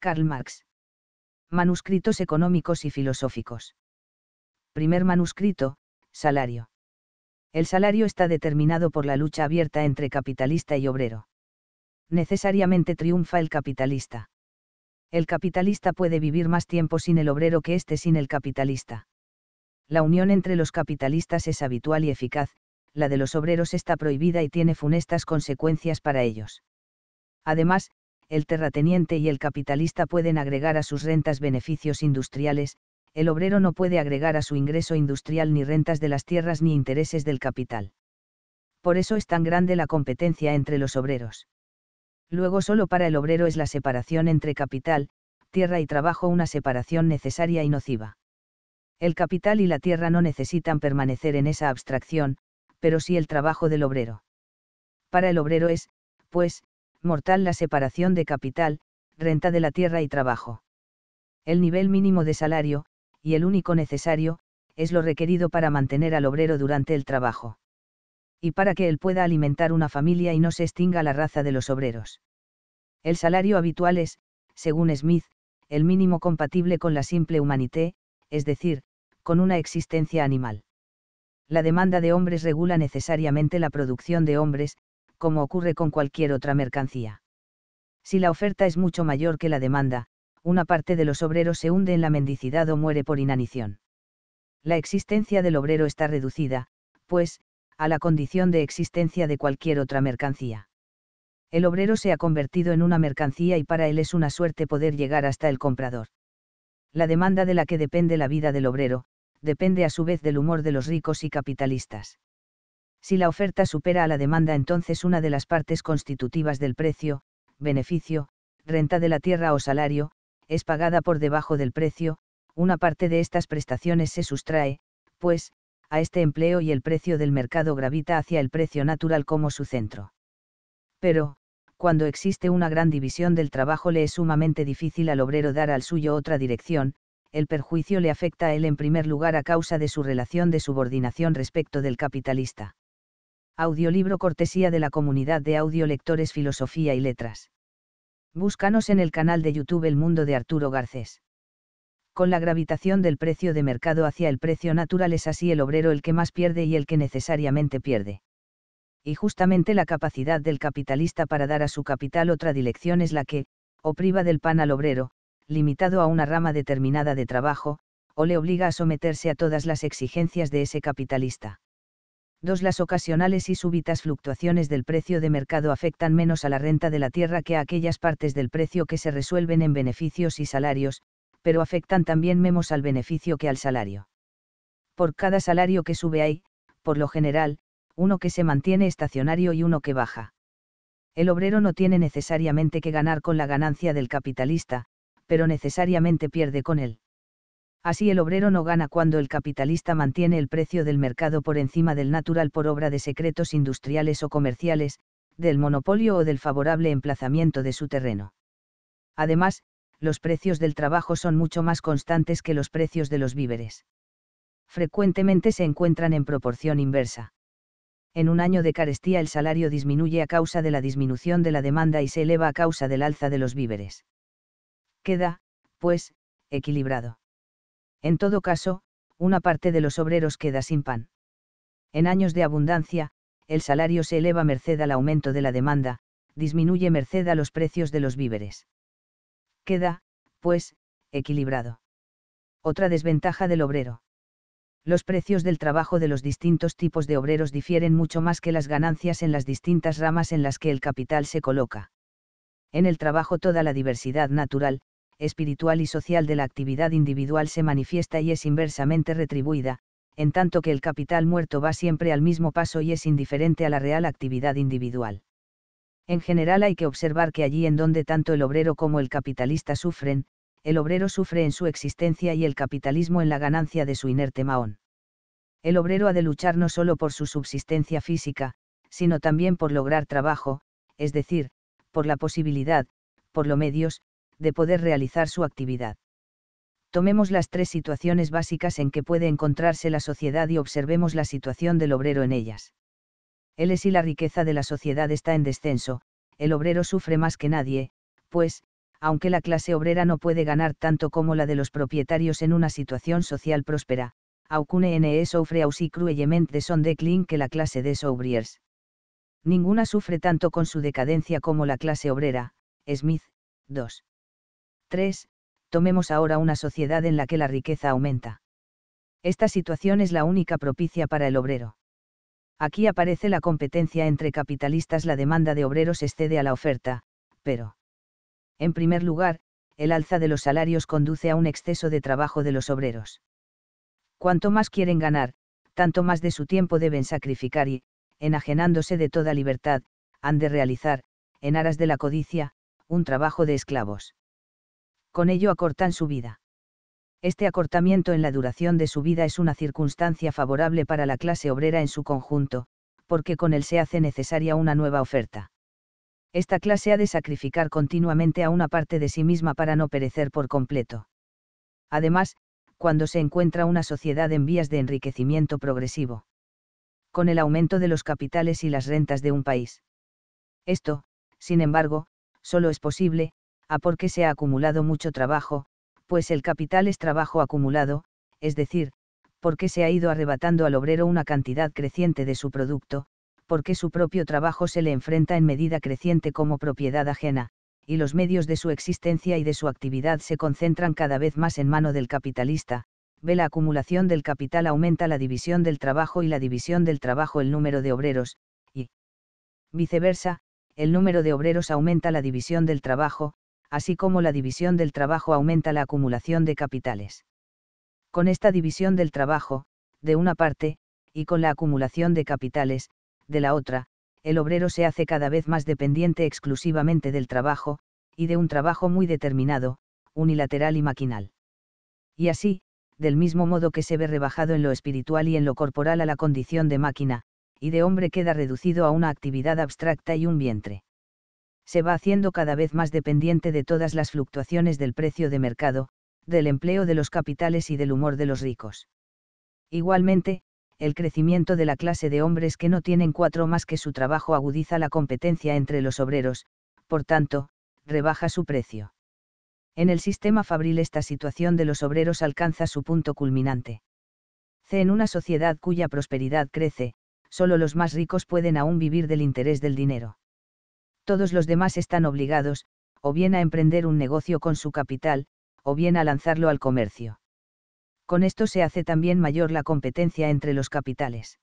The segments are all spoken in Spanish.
Karl Marx. Manuscritos económicos y filosóficos. Primer manuscrito, salario. El salario está determinado por la lucha abierta entre capitalista y obrero. Necesariamente triunfa el capitalista. El capitalista puede vivir más tiempo sin el obrero que éste sin el capitalista. La unión entre los capitalistas es habitual y eficaz, la de los obreros está prohibida y tiene funestas consecuencias para ellos. Además, el terrateniente y el capitalista pueden agregar a sus rentas beneficios industriales, el obrero no puede agregar a su ingreso industrial ni rentas de las tierras ni intereses del capital. Por eso es tan grande la competencia entre los obreros. Luego solo para el obrero es la separación entre capital, tierra y trabajo una separación necesaria y nociva. El capital y la tierra no necesitan permanecer en esa abstracción, pero sí el trabajo del obrero. Para el obrero es, pues, mortal la separación de capital, renta de la tierra y trabajo. El nivel mínimo de salario, y el único necesario, es lo requerido para mantener al obrero durante el trabajo. Y para que él pueda alimentar una familia y no se extinga la raza de los obreros. El salario habitual es, según Smith, el mínimo compatible con la simple humanité, es decir, con una existencia animal. La demanda de hombres regula necesariamente la producción de hombres, como ocurre con cualquier otra mercancía. Si la oferta es mucho mayor que la demanda, una parte de los obreros se hunde en la mendicidad o muere por inanición. La existencia del obrero está reducida, pues, a la condición de existencia de cualquier otra mercancía. El obrero se ha convertido en una mercancía y para él es una suerte poder llegar hasta el comprador. La demanda de la que depende la vida del obrero, depende a su vez del humor de los ricos y capitalistas. Si la oferta supera a la demanda, entonces una de las partes constitutivas del precio, beneficio, renta de la tierra o salario, es pagada por debajo del precio, una parte de estas prestaciones se sustrae, pues, a este empleo y el precio del mercado gravita hacia el precio natural como su centro. Pero, cuando existe una gran división del trabajo le es sumamente difícil al obrero dar al suyo otra dirección, el perjuicio le afecta a él en primer lugar a causa de su relación de subordinación respecto del capitalista. Audiolibro cortesía de la comunidad de audiolectores Filosofía y Letras. Búscanos en el canal de YouTube El Mundo de Arturo Garcés. Con la gravitación del precio de mercado hacia el precio natural es así el obrero el que más pierde y el que necesariamente pierde. Y justamente la capacidad del capitalista para dar a su capital otra dirección es la que, o priva del pan al obrero, limitado a una rama determinada de trabajo, o le obliga a someterse a todas las exigencias de ese capitalista. 2. Las ocasionales y súbitas fluctuaciones del precio de mercado afectan menos a la renta de la tierra que a aquellas partes del precio que se resuelven en beneficios y salarios, pero afectan también menos al beneficio que al salario. Por cada salario que sube hay, por lo general, uno que se mantiene estacionario y uno que baja. El obrero no tiene necesariamente que ganar con la ganancia del capitalista, pero necesariamente pierde con él. Así el obrero no gana cuando el capitalista mantiene el precio del mercado por encima del natural por obra de secretos industriales o comerciales, del monopolio o del favorable emplazamiento de su terreno. Además, los precios del trabajo son mucho más constantes que los precios de los víveres. Frecuentemente se encuentran en proporción inversa. En un año de carestía el salario disminuye a causa de la disminución de la demanda y se eleva a causa del alza de los víveres. Queda, pues, equilibrado. En todo caso, una parte de los obreros queda sin pan. En años de abundancia, el salario se eleva merced al aumento de la demanda, disminuye merced a los precios de los víveres. Queda, pues, equilibrado. Otra desventaja del obrero. Los precios del trabajo de los distintos tipos de obreros difieren mucho más que las ganancias en las distintas ramas en las que el capital se coloca. En el trabajo toda la diversidad natural, espiritual y social de la actividad individual se manifiesta y es inversamente retribuida, en tanto que el capital muerto va siempre al mismo paso y es indiferente a la real actividad individual. En general hay que observar que allí en donde tanto el obrero como el capitalista sufren, el obrero sufre en su existencia y el capitalismo en la ganancia de su inerte maón. El obrero ha de luchar no solo por su subsistencia física, sino también por lograr trabajo, es decir, por la posibilidad, por los medios, de poder realizar su actividad. Tomemos las tres situaciones básicas en que puede encontrarse la sociedad y observemos la situación del obrero en ellas. Él es y la riqueza de la sociedad está en descenso, el obrero sufre más que nadie, pues, aunque la clase obrera no puede ganar tanto como la de los propietarios en una situación social próspera, aucune ne sufre aussi cruellement de son déclin que la clase de ouvriers. Ninguna sufre tanto con su decadencia como la clase obrera, Smith, 2. 3. Tomemos ahora una sociedad en la que la riqueza aumenta. Esta situación es la única propicia para el obrero. Aquí aparece la competencia entre capitalistas, la demanda de obreros excede a la oferta, pero, en primer lugar, el alza de los salarios conduce a un exceso de trabajo de los obreros. Cuanto más quieren ganar, tanto más de su tiempo deben sacrificar y, enajenándose de toda libertad, han de realizar, en aras de la codicia, un trabajo de esclavos con ello acortan su vida. Este acortamiento en la duración de su vida es una circunstancia favorable para la clase obrera en su conjunto, porque con él se hace necesaria una nueva oferta. Esta clase ha de sacrificar continuamente a una parte de sí misma para no perecer por completo. Además, cuando se encuentra una sociedad en vías de enriquecimiento progresivo. Con el aumento de los capitales y las rentas de un país. Esto, sin embargo, solo es posible, a porque se ha acumulado mucho trabajo, pues el capital es trabajo acumulado, es decir, porque se ha ido arrebatando al obrero una cantidad creciente de su producto, porque su propio trabajo se le enfrenta en medida creciente como propiedad ajena, y los medios de su existencia y de su actividad se concentran cada vez más en mano del capitalista, ve la acumulación del capital aumenta la división del trabajo y la división del trabajo el número de obreros, y viceversa, el número de obreros aumenta la división del trabajo, así como la división del trabajo aumenta la acumulación de capitales. Con esta división del trabajo, de una parte, y con la acumulación de capitales, de la otra, el obrero se hace cada vez más dependiente exclusivamente del trabajo, y de un trabajo muy determinado, unilateral y maquinal. Y así, del mismo modo que se ve rebajado en lo espiritual y en lo corporal a la condición de máquina, y de hombre queda reducido a una actividad abstracta y un vientre se va haciendo cada vez más dependiente de todas las fluctuaciones del precio de mercado, del empleo de los capitales y del humor de los ricos. Igualmente, el crecimiento de la clase de hombres que no tienen cuatro más que su trabajo agudiza la competencia entre los obreros, por tanto, rebaja su precio. En el sistema fabril esta situación de los obreros alcanza su punto culminante. C. En una sociedad cuya prosperidad crece, solo los más ricos pueden aún vivir del interés del dinero todos los demás están obligados, o bien a emprender un negocio con su capital, o bien a lanzarlo al comercio. Con esto se hace también mayor la competencia entre los capitales.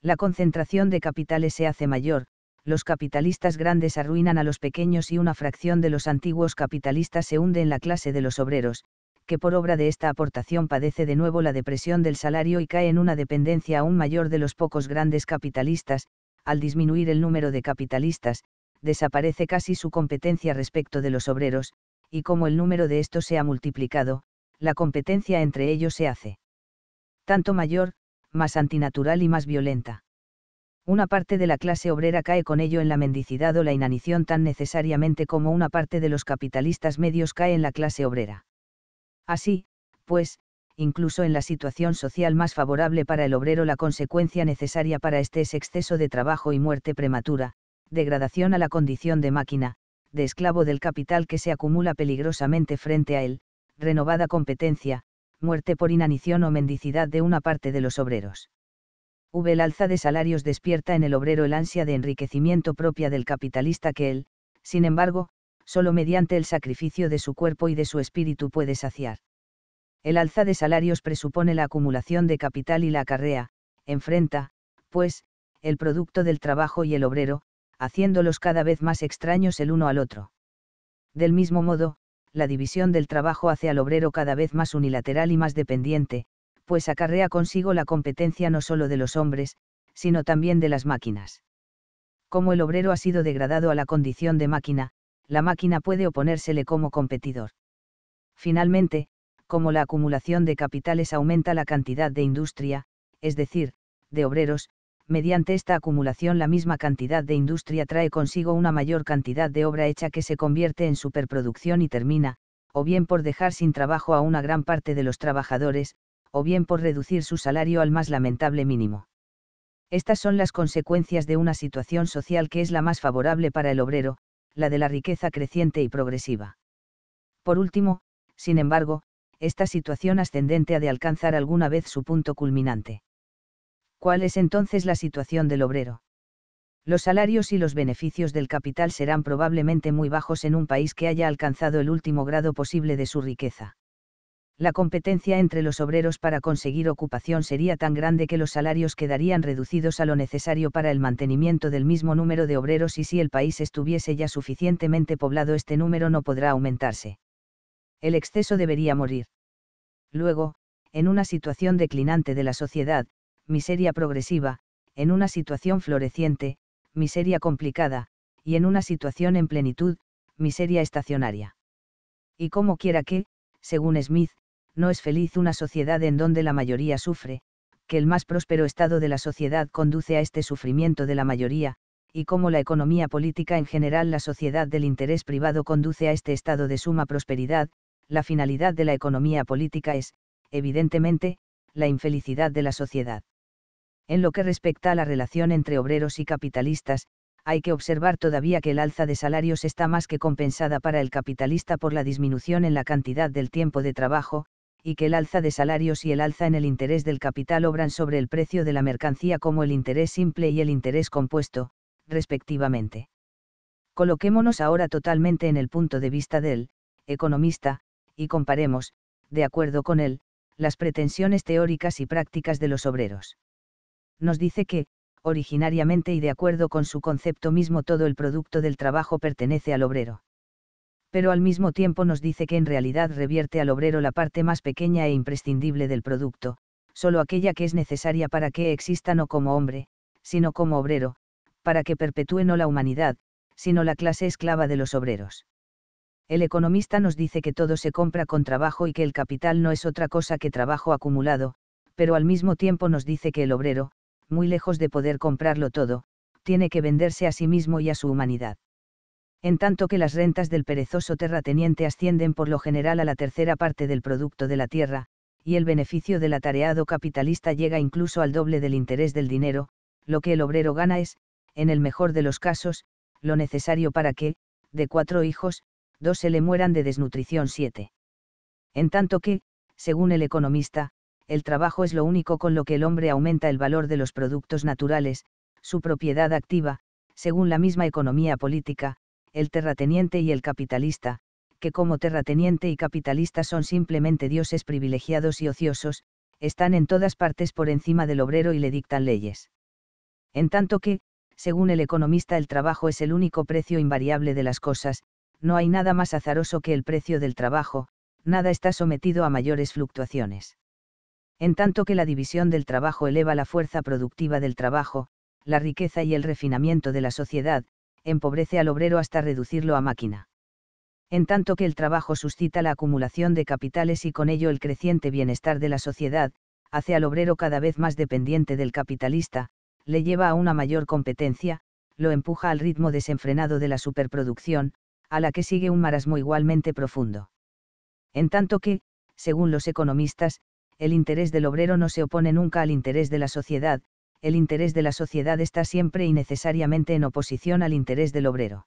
La concentración de capitales se hace mayor, los capitalistas grandes arruinan a los pequeños y una fracción de los antiguos capitalistas se hunde en la clase de los obreros, que por obra de esta aportación padece de nuevo la depresión del salario y cae en una dependencia aún mayor de los pocos grandes capitalistas, al disminuir el número de capitalistas, desaparece casi su competencia respecto de los obreros, y como el número de estos se ha multiplicado, la competencia entre ellos se hace tanto mayor, más antinatural y más violenta. Una parte de la clase obrera cae con ello en la mendicidad o la inanición tan necesariamente como una parte de los capitalistas medios cae en la clase obrera. Así, pues, incluso en la situación social más favorable para el obrero la consecuencia necesaria para este es exceso de trabajo y muerte prematura, degradación a la condición de máquina, de esclavo del capital que se acumula peligrosamente frente a él, renovada competencia, muerte por inanición o mendicidad de una parte de los obreros. V. El alza de salarios despierta en el obrero el ansia de enriquecimiento propia del capitalista que él, sin embargo, solo mediante el sacrificio de su cuerpo y de su espíritu puede saciar. El alza de salarios presupone la acumulación de capital y la acarrea, enfrenta, pues, el producto del trabajo y el obrero, haciéndolos cada vez más extraños el uno al otro. Del mismo modo, la división del trabajo hace al obrero cada vez más unilateral y más dependiente, pues acarrea consigo la competencia no solo de los hombres, sino también de las máquinas. Como el obrero ha sido degradado a la condición de máquina, la máquina puede oponérsele como competidor. Finalmente, como la acumulación de capitales aumenta la cantidad de industria, es decir, de obreros, mediante esta acumulación la misma cantidad de industria trae consigo una mayor cantidad de obra hecha que se convierte en superproducción y termina, o bien por dejar sin trabajo a una gran parte de los trabajadores, o bien por reducir su salario al más lamentable mínimo. Estas son las consecuencias de una situación social que es la más favorable para el obrero, la de la riqueza creciente y progresiva. Por último, sin embargo, esta situación ascendente ha de alcanzar alguna vez su punto culminante. ¿cuál es entonces la situación del obrero? Los salarios y los beneficios del capital serán probablemente muy bajos en un país que haya alcanzado el último grado posible de su riqueza. La competencia entre los obreros para conseguir ocupación sería tan grande que los salarios quedarían reducidos a lo necesario para el mantenimiento del mismo número de obreros y si el país estuviese ya suficientemente poblado este número no podrá aumentarse. El exceso debería morir. Luego, en una situación declinante de la sociedad, miseria progresiva, en una situación floreciente, miseria complicada, y en una situación en plenitud, miseria estacionaria. Y como quiera que, según Smith, no es feliz una sociedad en donde la mayoría sufre, que el más próspero estado de la sociedad conduce a este sufrimiento de la mayoría, y como la economía política en general la sociedad del interés privado conduce a este estado de suma prosperidad, la finalidad de la economía política es, evidentemente, la infelicidad de la sociedad. En lo que respecta a la relación entre obreros y capitalistas, hay que observar todavía que el alza de salarios está más que compensada para el capitalista por la disminución en la cantidad del tiempo de trabajo, y que el alza de salarios y el alza en el interés del capital obran sobre el precio de la mercancía como el interés simple y el interés compuesto, respectivamente. Coloquémonos ahora totalmente en el punto de vista del economista, y comparemos, de acuerdo con él, las pretensiones teóricas y prácticas de los obreros nos dice que, originariamente y de acuerdo con su concepto mismo, todo el producto del trabajo pertenece al obrero. Pero al mismo tiempo nos dice que en realidad revierte al obrero la parte más pequeña e imprescindible del producto, solo aquella que es necesaria para que exista no como hombre, sino como obrero, para que perpetúe no la humanidad, sino la clase esclava de los obreros. El economista nos dice que todo se compra con trabajo y que el capital no es otra cosa que trabajo acumulado, pero al mismo tiempo nos dice que el obrero, muy lejos de poder comprarlo todo, tiene que venderse a sí mismo y a su humanidad. En tanto que las rentas del perezoso terrateniente ascienden por lo general a la tercera parte del producto de la tierra, y el beneficio del atareado capitalista llega incluso al doble del interés del dinero, lo que el obrero gana es, en el mejor de los casos, lo necesario para que, de cuatro hijos, dos se le mueran de desnutrición siete. En tanto que, según el economista, el trabajo es lo único con lo que el hombre aumenta el valor de los productos naturales, su propiedad activa, según la misma economía política, el terrateniente y el capitalista, que como terrateniente y capitalista son simplemente dioses privilegiados y ociosos, están en todas partes por encima del obrero y le dictan leyes. En tanto que, según el economista, el trabajo es el único precio invariable de las cosas, no hay nada más azaroso que el precio del trabajo, nada está sometido a mayores fluctuaciones en tanto que la división del trabajo eleva la fuerza productiva del trabajo, la riqueza y el refinamiento de la sociedad, empobrece al obrero hasta reducirlo a máquina. En tanto que el trabajo suscita la acumulación de capitales y con ello el creciente bienestar de la sociedad, hace al obrero cada vez más dependiente del capitalista, le lleva a una mayor competencia, lo empuja al ritmo desenfrenado de la superproducción, a la que sigue un marasmo igualmente profundo. En tanto que, según los economistas, el interés del obrero no se opone nunca al interés de la sociedad, el interés de la sociedad está siempre y necesariamente en oposición al interés del obrero.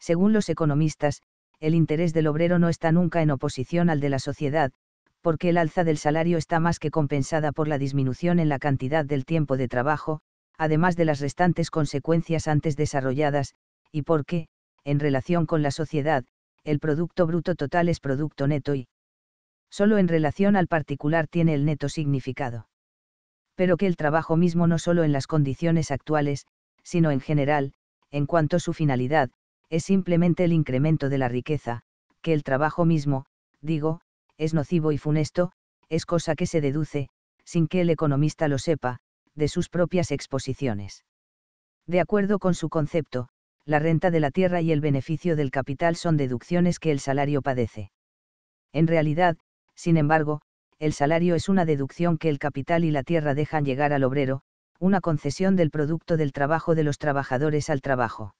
Según los economistas, el interés del obrero no está nunca en oposición al de la sociedad, porque el alza del salario está más que compensada por la disminución en la cantidad del tiempo de trabajo, además de las restantes consecuencias antes desarrolladas, y porque, en relación con la sociedad, el Producto Bruto Total es Producto Neto y, sólo en relación al particular tiene el neto significado. Pero que el trabajo mismo no solo en las condiciones actuales, sino en general, en cuanto a su finalidad, es simplemente el incremento de la riqueza, que el trabajo mismo, digo, es nocivo y funesto, es cosa que se deduce, sin que el economista lo sepa, de sus propias exposiciones. De acuerdo con su concepto, la renta de la tierra y el beneficio del capital son deducciones que el salario padece. En realidad, sin embargo, el salario es una deducción que el capital y la tierra dejan llegar al obrero, una concesión del producto del trabajo de los trabajadores al trabajo.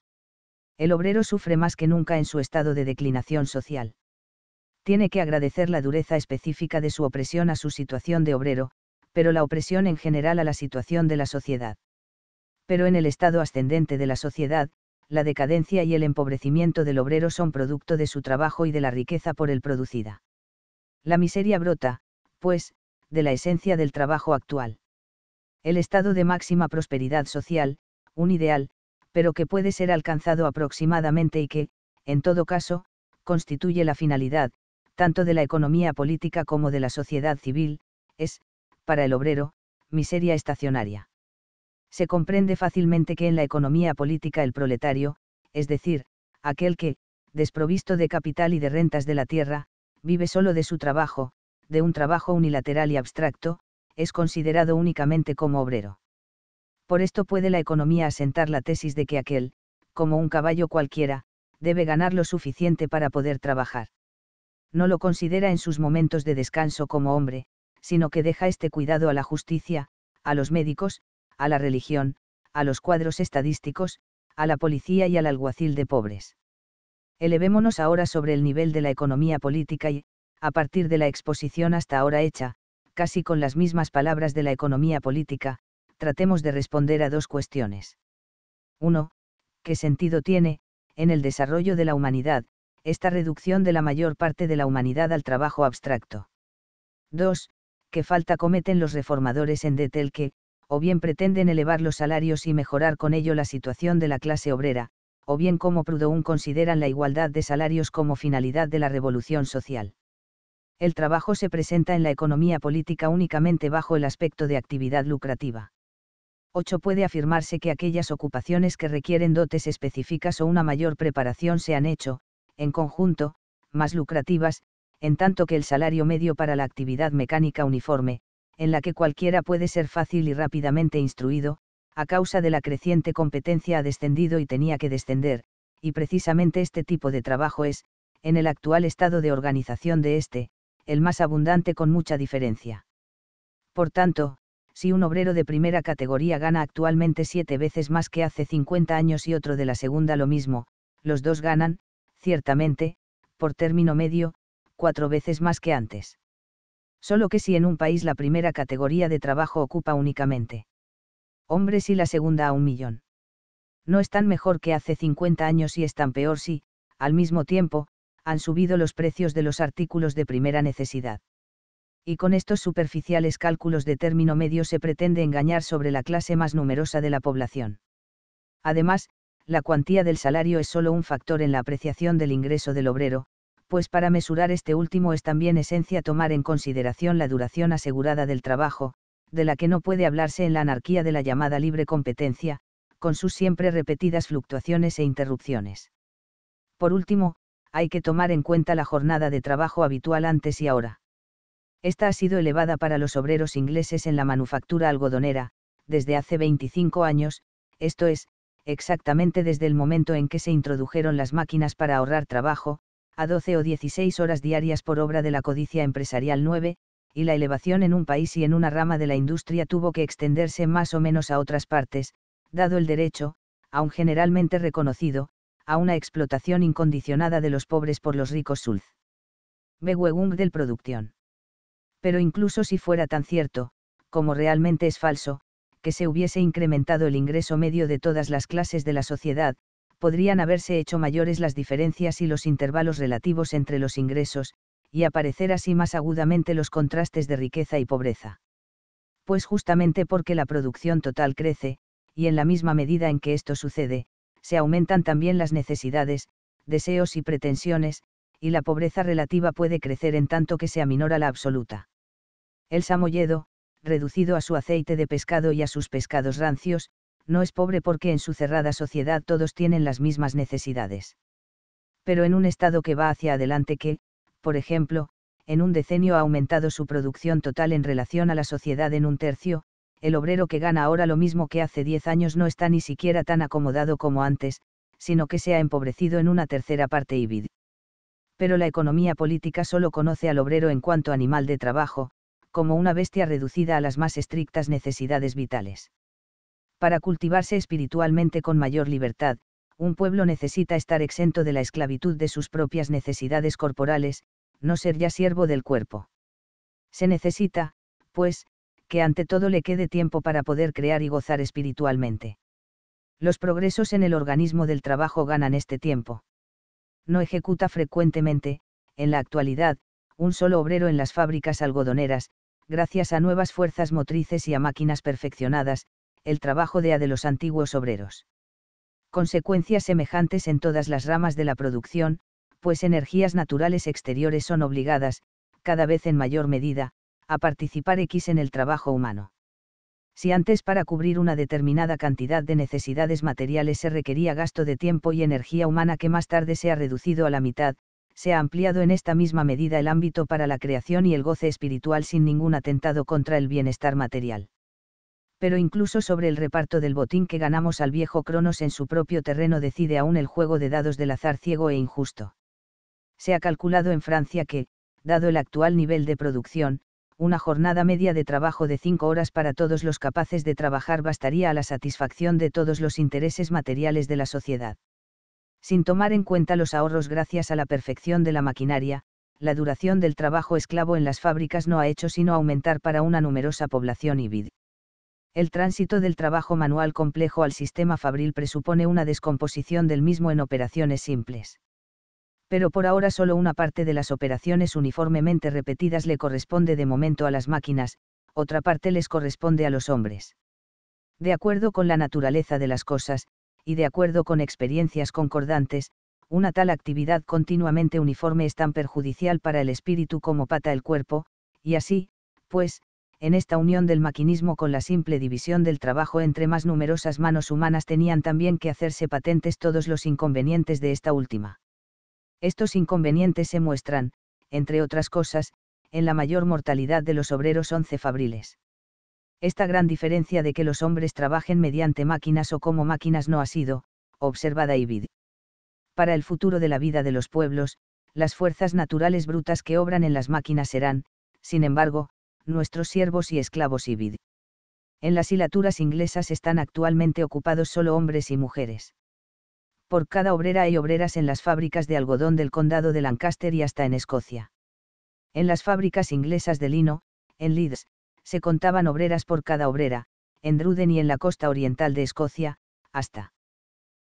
El obrero sufre más que nunca en su estado de declinación social. Tiene que agradecer la dureza específica de su opresión a su situación de obrero, pero la opresión en general a la situación de la sociedad. Pero en el estado ascendente de la sociedad, la decadencia y el empobrecimiento del obrero son producto de su trabajo y de la riqueza por él producida. La miseria brota, pues, de la esencia del trabajo actual. El estado de máxima prosperidad social, un ideal, pero que puede ser alcanzado aproximadamente y que, en todo caso, constituye la finalidad, tanto de la economía política como de la sociedad civil, es, para el obrero, miseria estacionaria. Se comprende fácilmente que en la economía política el proletario, es decir, aquel que, desprovisto de capital y de rentas de la tierra, vive solo de su trabajo, de un trabajo unilateral y abstracto, es considerado únicamente como obrero. Por esto puede la economía asentar la tesis de que aquel, como un caballo cualquiera, debe ganar lo suficiente para poder trabajar. No lo considera en sus momentos de descanso como hombre, sino que deja este cuidado a la justicia, a los médicos, a la religión, a los cuadros estadísticos, a la policía y al alguacil de pobres elevémonos ahora sobre el nivel de la economía política y, a partir de la exposición hasta ahora hecha, casi con las mismas palabras de la economía política, tratemos de responder a dos cuestiones. 1. ¿Qué sentido tiene, en el desarrollo de la humanidad, esta reducción de la mayor parte de la humanidad al trabajo abstracto? 2. ¿Qué falta cometen los reformadores en Detel que, o bien pretenden elevar los salarios y mejorar con ello la situación de la clase obrera, o bien como Proudhon consideran la igualdad de salarios como finalidad de la revolución social. El trabajo se presenta en la economía política únicamente bajo el aspecto de actividad lucrativa. 8. Puede afirmarse que aquellas ocupaciones que requieren dotes específicas o una mayor preparación se han hecho, en conjunto, más lucrativas, en tanto que el salario medio para la actividad mecánica uniforme, en la que cualquiera puede ser fácil y rápidamente instruido, a causa de la creciente competencia ha descendido y tenía que descender, y precisamente este tipo de trabajo es, en el actual estado de organización de este, el más abundante con mucha diferencia. Por tanto, si un obrero de primera categoría gana actualmente siete veces más que hace 50 años y otro de la segunda lo mismo, los dos ganan, ciertamente, por término medio, cuatro veces más que antes. Solo que si en un país la primera categoría de trabajo ocupa únicamente hombres y la segunda a un millón. No están mejor que hace 50 años y están peor si, al mismo tiempo, han subido los precios de los artículos de primera necesidad. Y con estos superficiales cálculos de término medio se pretende engañar sobre la clase más numerosa de la población. Además, la cuantía del salario es solo un factor en la apreciación del ingreso del obrero, pues para mesurar este último es también esencia tomar en consideración la duración asegurada del trabajo, de la que no puede hablarse en la anarquía de la llamada libre competencia, con sus siempre repetidas fluctuaciones e interrupciones. Por último, hay que tomar en cuenta la jornada de trabajo habitual antes y ahora. Esta ha sido elevada para los obreros ingleses en la manufactura algodonera, desde hace 25 años, esto es, exactamente desde el momento en que se introdujeron las máquinas para ahorrar trabajo, a 12 o 16 horas diarias por obra de la codicia empresarial 9, y la elevación en un país y en una rama de la industria tuvo que extenderse más o menos a otras partes, dado el derecho, aun generalmente reconocido, a una explotación incondicionada de los pobres por los ricos sulz. Bewegung del producción. Pero incluso si fuera tan cierto, como realmente es falso, que se hubiese incrementado el ingreso medio de todas las clases de la sociedad, podrían haberse hecho mayores las diferencias y los intervalos relativos entre los ingresos, y aparecer así más agudamente los contrastes de riqueza y pobreza. Pues justamente porque la producción total crece, y en la misma medida en que esto sucede, se aumentan también las necesidades, deseos y pretensiones, y la pobreza relativa puede crecer en tanto que se aminora la absoluta. El samoyedo, reducido a su aceite de pescado y a sus pescados rancios, no es pobre porque en su cerrada sociedad todos tienen las mismas necesidades. Pero en un estado que va hacia adelante que, por ejemplo, en un decenio ha aumentado su producción total en relación a la sociedad en un tercio, el obrero que gana ahora lo mismo que hace 10 años no está ni siquiera tan acomodado como antes, sino que se ha empobrecido en una tercera parte vid. Pero la economía política solo conoce al obrero en cuanto animal de trabajo, como una bestia reducida a las más estrictas necesidades vitales. Para cultivarse espiritualmente con mayor libertad, un pueblo necesita estar exento de la esclavitud de sus propias necesidades corporales, no ser ya siervo del cuerpo. Se necesita, pues, que ante todo le quede tiempo para poder crear y gozar espiritualmente. Los progresos en el organismo del trabajo ganan este tiempo. No ejecuta frecuentemente, en la actualidad, un solo obrero en las fábricas algodoneras, gracias a nuevas fuerzas motrices y a máquinas perfeccionadas, el trabajo de a de los antiguos obreros consecuencias semejantes en todas las ramas de la producción, pues energías naturales exteriores son obligadas, cada vez en mayor medida, a participar X en el trabajo humano. Si antes para cubrir una determinada cantidad de necesidades materiales se requería gasto de tiempo y energía humana que más tarde se ha reducido a la mitad, se ha ampliado en esta misma medida el ámbito para la creación y el goce espiritual sin ningún atentado contra el bienestar material pero incluso sobre el reparto del botín que ganamos al viejo Cronos en su propio terreno decide aún el juego de dados del azar ciego e injusto. Se ha calculado en Francia que, dado el actual nivel de producción, una jornada media de trabajo de cinco horas para todos los capaces de trabajar bastaría a la satisfacción de todos los intereses materiales de la sociedad. Sin tomar en cuenta los ahorros gracias a la perfección de la maquinaria, la duración del trabajo esclavo en las fábricas no ha hecho sino aumentar para una numerosa población y el tránsito del trabajo manual complejo al sistema fabril presupone una descomposición del mismo en operaciones simples. Pero por ahora solo una parte de las operaciones uniformemente repetidas le corresponde de momento a las máquinas, otra parte les corresponde a los hombres. De acuerdo con la naturaleza de las cosas, y de acuerdo con experiencias concordantes, una tal actividad continuamente uniforme es tan perjudicial para el espíritu como pata el cuerpo, y así, pues, en esta unión del maquinismo con la simple división del trabajo entre más numerosas manos humanas tenían también que hacerse patentes todos los inconvenientes de esta última. Estos inconvenientes se muestran, entre otras cosas, en la mayor mortalidad de los obreros fabriles. Esta gran diferencia de que los hombres trabajen mediante máquinas o como máquinas no ha sido, y David. Para el futuro de la vida de los pueblos, las fuerzas naturales brutas que obran en las máquinas serán, sin embargo, nuestros siervos y esclavos y vid. En las hilaturas inglesas están actualmente ocupados solo hombres y mujeres. Por cada obrera hay obreras en las fábricas de algodón del condado de Lancaster y hasta en Escocia. En las fábricas inglesas de lino, en Leeds, se contaban obreras por cada obrera, en Druden y en la costa oriental de Escocia, hasta.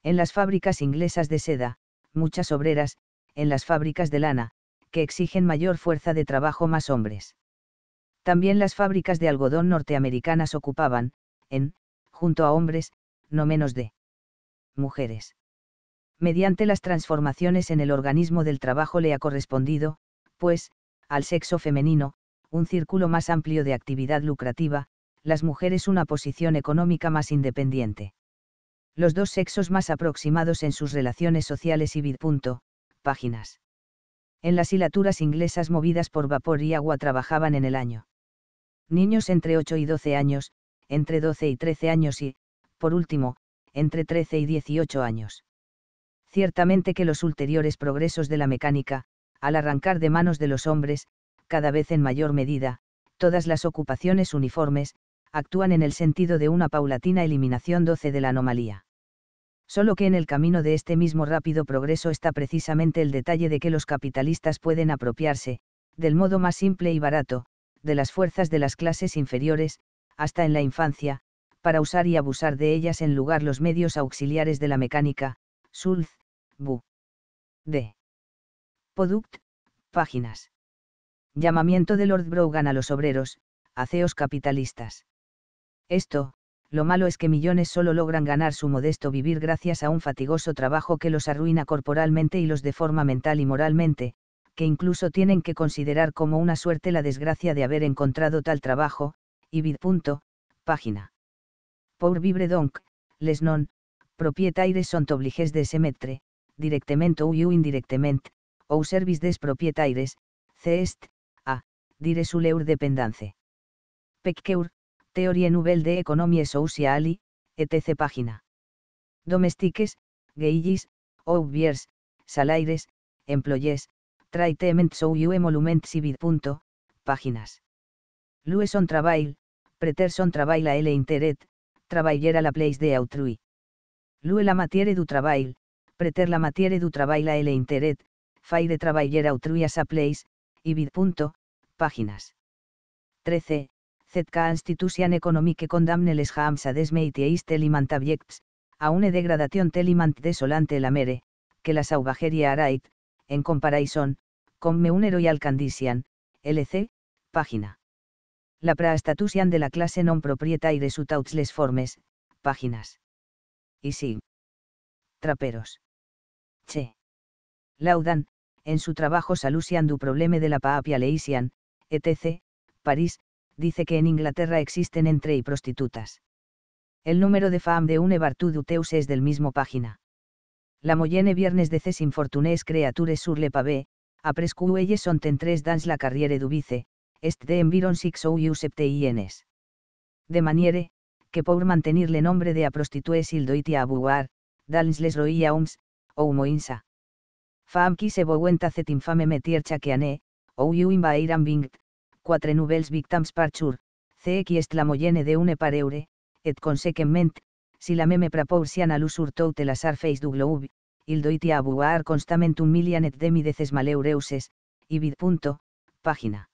En las fábricas inglesas de seda, muchas obreras, en las fábricas de lana, que exigen mayor fuerza de trabajo más hombres. También las fábricas de algodón norteamericanas ocupaban, en, junto a hombres, no menos de mujeres. Mediante las transformaciones en el organismo del trabajo le ha correspondido, pues, al sexo femenino, un círculo más amplio de actividad lucrativa, las mujeres una posición económica más independiente. Los dos sexos más aproximados en sus relaciones sociales y vid. páginas. En las hilaturas inglesas movidas por vapor y agua trabajaban en el año niños entre 8 y 12 años, entre 12 y 13 años y, por último, entre 13 y 18 años. Ciertamente que los ulteriores progresos de la mecánica, al arrancar de manos de los hombres, cada vez en mayor medida, todas las ocupaciones uniformes, actúan en el sentido de una paulatina eliminación 12 de la anomalía. Solo que en el camino de este mismo rápido progreso está precisamente el detalle de que los capitalistas pueden apropiarse, del modo más simple y barato, de las fuerzas de las clases inferiores, hasta en la infancia, para usar y abusar de ellas en lugar los medios auxiliares de la mecánica, Sulz, Bu. D. Product, páginas. Llamamiento de Lord Brogan a los obreros, aceos capitalistas. Esto, lo malo es que millones solo logran ganar su modesto vivir gracias a un fatigoso trabajo que los arruina corporalmente y los deforma mental y moralmente, que incluso tienen que considerar como una suerte la desgracia de haber encontrado tal trabajo, y vid. Página. Pour vivre donc, les non, propietaires sont obligés de s'emetre directement ou indirectement, ou service des propietaires, c'est, a, dire su leur dépendance. Pecqueur, Théorie nouvelle de économie sociale, etc. Página. Domestiques, gaillis, ou salaires, employés, Traitement so you emolument y Punto, páginas. Lue son travail, preter son travail a l interet, a la place de autrui. Lue la matière du travail, preter la matière du travail a l interet, faire travaillera autrui a sa place, y vid. Punto, páginas. 13. Zka institution economique condamne les hams a desmeitieis e telimant a une degradation telimant desolante la mere, que la sauvageria arait, en comparison, con Meunero y Alcandisian, LC, página. La praestatusian de la clase non y de su les formes, páginas. Y sí. Traperos. Che. Laudan, en su trabajo Salusian du probleme de la paapia leisian, etc., París, dice que en Inglaterra existen entre y prostitutas. El número de fam de une teus es del mismo página la moyenne viernes de ces infortunés creatures sur le pavé, a prescuelles elles sont tres dans la carrière du vice, est de environ six ou sept ienes. De maniere, que pour mantenerle le nombre de a prostituées il doit y avoir, dans les royaumes, ou moinsa. Fam qui se vouenta cet infame metier chaque ou you iran vingt, quatre nouvelles victims par ce qui est la moyenne de une pareure, et consequement, si la meme al a l'usurtout la face du globe, il doit y constament un demi de maleureuses, y vid. página.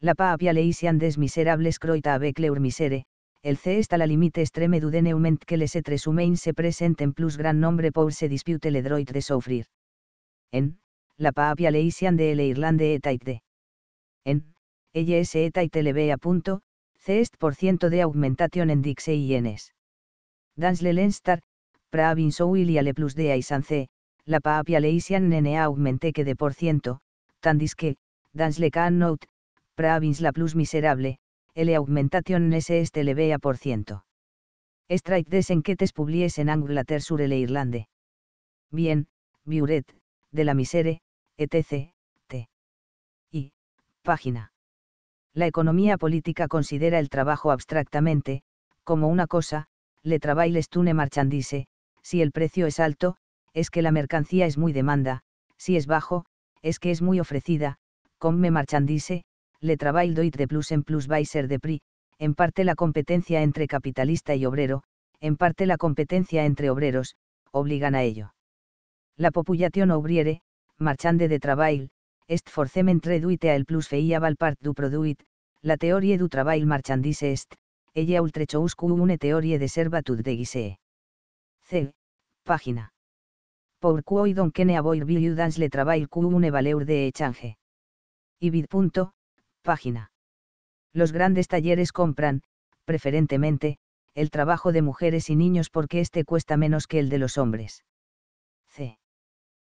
La papia leisian des miserables croita avec misere, el c está la limite extreme du neument que les etres humains se presenten plus gran nombre pour se dispute le droit de sofrir. En, la papia leisian de l'Irlande et de. En, elles et ait le a punto, por ciento de augmentation en dixe y dans Lenstar, pravinso le plus de aisance, la paapia leisian nene augmente que de por ciento, tandis que, dans le can pravins la plus miserable, el augmentation nese este le vea por ciento. en desenquetes publies en Angulater sur le Irlande. Bien, Biuret, de la misere, etc. T. Y. Página. La economía política considera el trabajo abstractamente, como una cosa, le est une marchandise, si el precio es alto, es que la mercancía es muy demanda, si es bajo, es que es muy ofrecida, comme marchandise, le travail doit de plus en plus by ser de prix, en parte la competencia entre capitalista y obrero, en parte la competencia entre obreros, obligan a ello. La population obriere, marchande de travail, est forcement reduite à el plus val part du produit, la théorie du travail marchandise est, ella ultrechouscu une teorie de servatud de guisee. C. Página. Por y don kene avoir dans le travail cu une valeur de echange. Ibid. página. Los grandes talleres compran, preferentemente, el trabajo de mujeres y niños porque este cuesta menos que el de los hombres. C.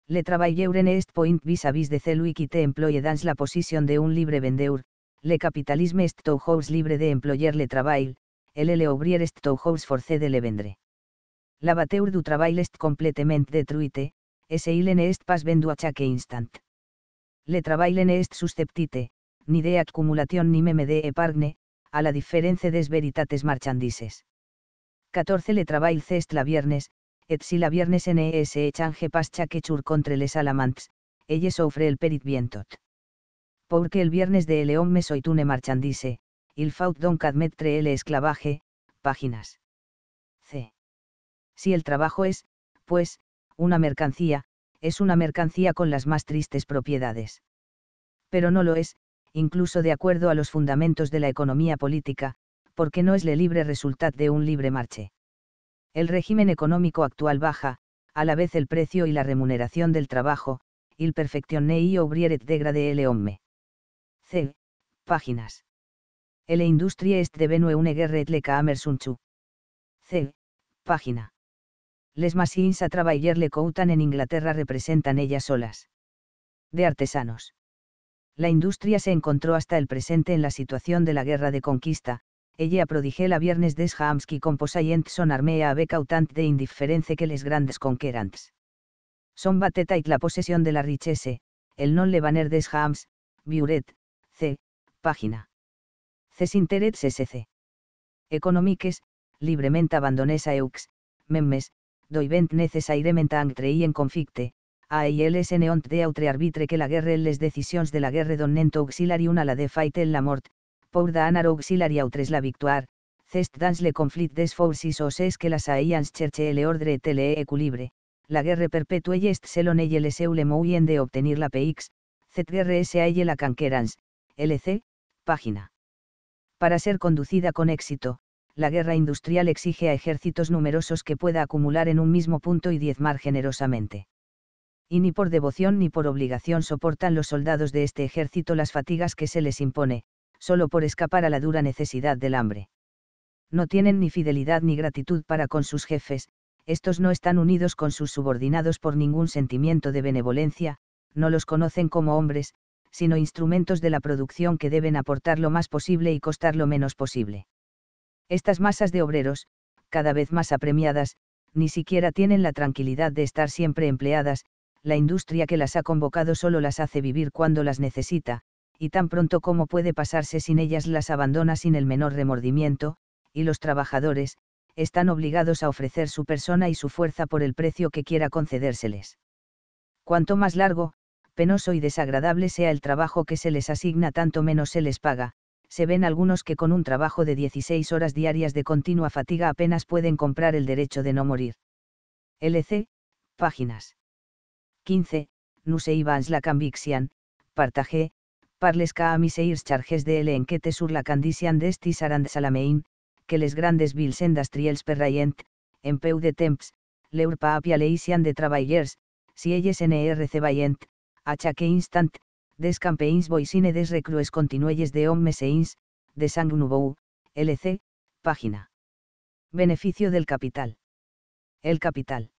Le travailleur en est point vis-à-vis de celui qui te employe dans la position de un libre vendeur, le capitalisme est libre de employer le travail, el le ouvrier est forcé de le vendre. La bateur du travail est completamente détruite, ese il est pas vendu a chaque instant. Le travail en est susceptite, ni de accumulation ni meme de épargne, a la diferencia des veritates marchandises. 14 le travail cest la viernes, et si la viernes ne se change pas chaque chur contre les alamants, elles offre el perit viento porque el viernes de Eleon me tune marchandise, il faut donc admettre esclavaje, páginas. C. Si el trabajo es, pues, una mercancía, es una mercancía con las más tristes propiedades. Pero no lo es, incluso de acuerdo a los fundamentos de la economía política, porque no es le libre resultat de un libre marche. El régimen económico actual baja, a la vez el precio y la remuneración del trabajo, il perfectionne y obrieret de el homme. C. Páginas. L. Industrie est devenue une guerre le Chu. C. Página. Les machines a travailler le coutan en Inglaterra representan ellas solas. De artesanos. La industria se encontró hasta el presente en la situación de la guerra de conquista, ella prodigé la viernes des qui composaient son armea a becautant de indiference que les grandes conquerants. Son bateta y la posesión de la richesse, el non le des Hams, Biuret, Página. Cesinterets SC. Economiques, librement a eux, memmes, doivent necessairement y en conflicte, a ils neont de autre arbitre que la guerre les decisions de la guerre donnent auxilari una la de fight en la mort, pour anar auxilari autres la victoire, cest dans le conflit des forces os es que las aians cherche le ordre et le equilibre, la guerre perpetue est selon elles eule de obtenir la px. Zet guerre s'a la canquerans, lc, página. Para ser conducida con éxito, la guerra industrial exige a ejércitos numerosos que pueda acumular en un mismo punto y diezmar generosamente. Y ni por devoción ni por obligación soportan los soldados de este ejército las fatigas que se les impone, solo por escapar a la dura necesidad del hambre. No tienen ni fidelidad ni gratitud para con sus jefes, estos no están unidos con sus subordinados por ningún sentimiento de benevolencia, no los conocen como hombres, sino instrumentos de la producción que deben aportar lo más posible y costar lo menos posible. Estas masas de obreros, cada vez más apremiadas, ni siquiera tienen la tranquilidad de estar siempre empleadas, la industria que las ha convocado solo las hace vivir cuando las necesita, y tan pronto como puede pasarse sin ellas las abandona sin el menor remordimiento, y los trabajadores, están obligados a ofrecer su persona y su fuerza por el precio que quiera concedérseles. Cuanto más largo, penoso y desagradable sea el trabajo que se les asigna, tanto menos se les paga, se ven algunos que con un trabajo de 16 horas diarias de continua fatiga apenas pueden comprar el derecho de no morir. LC, páginas 15, Vans la conviction, partage, parlesca a mis charges de Enquete sur la de d'estis arand salamein, que les grandes vilsendas triels Perrayent, en de temps, leur leisian de travailleurs, si elles nrc achaque instant, des campeins voisine des Recrues continuelles de hommes seins, de sang LC, página. Beneficio del capital. El capital.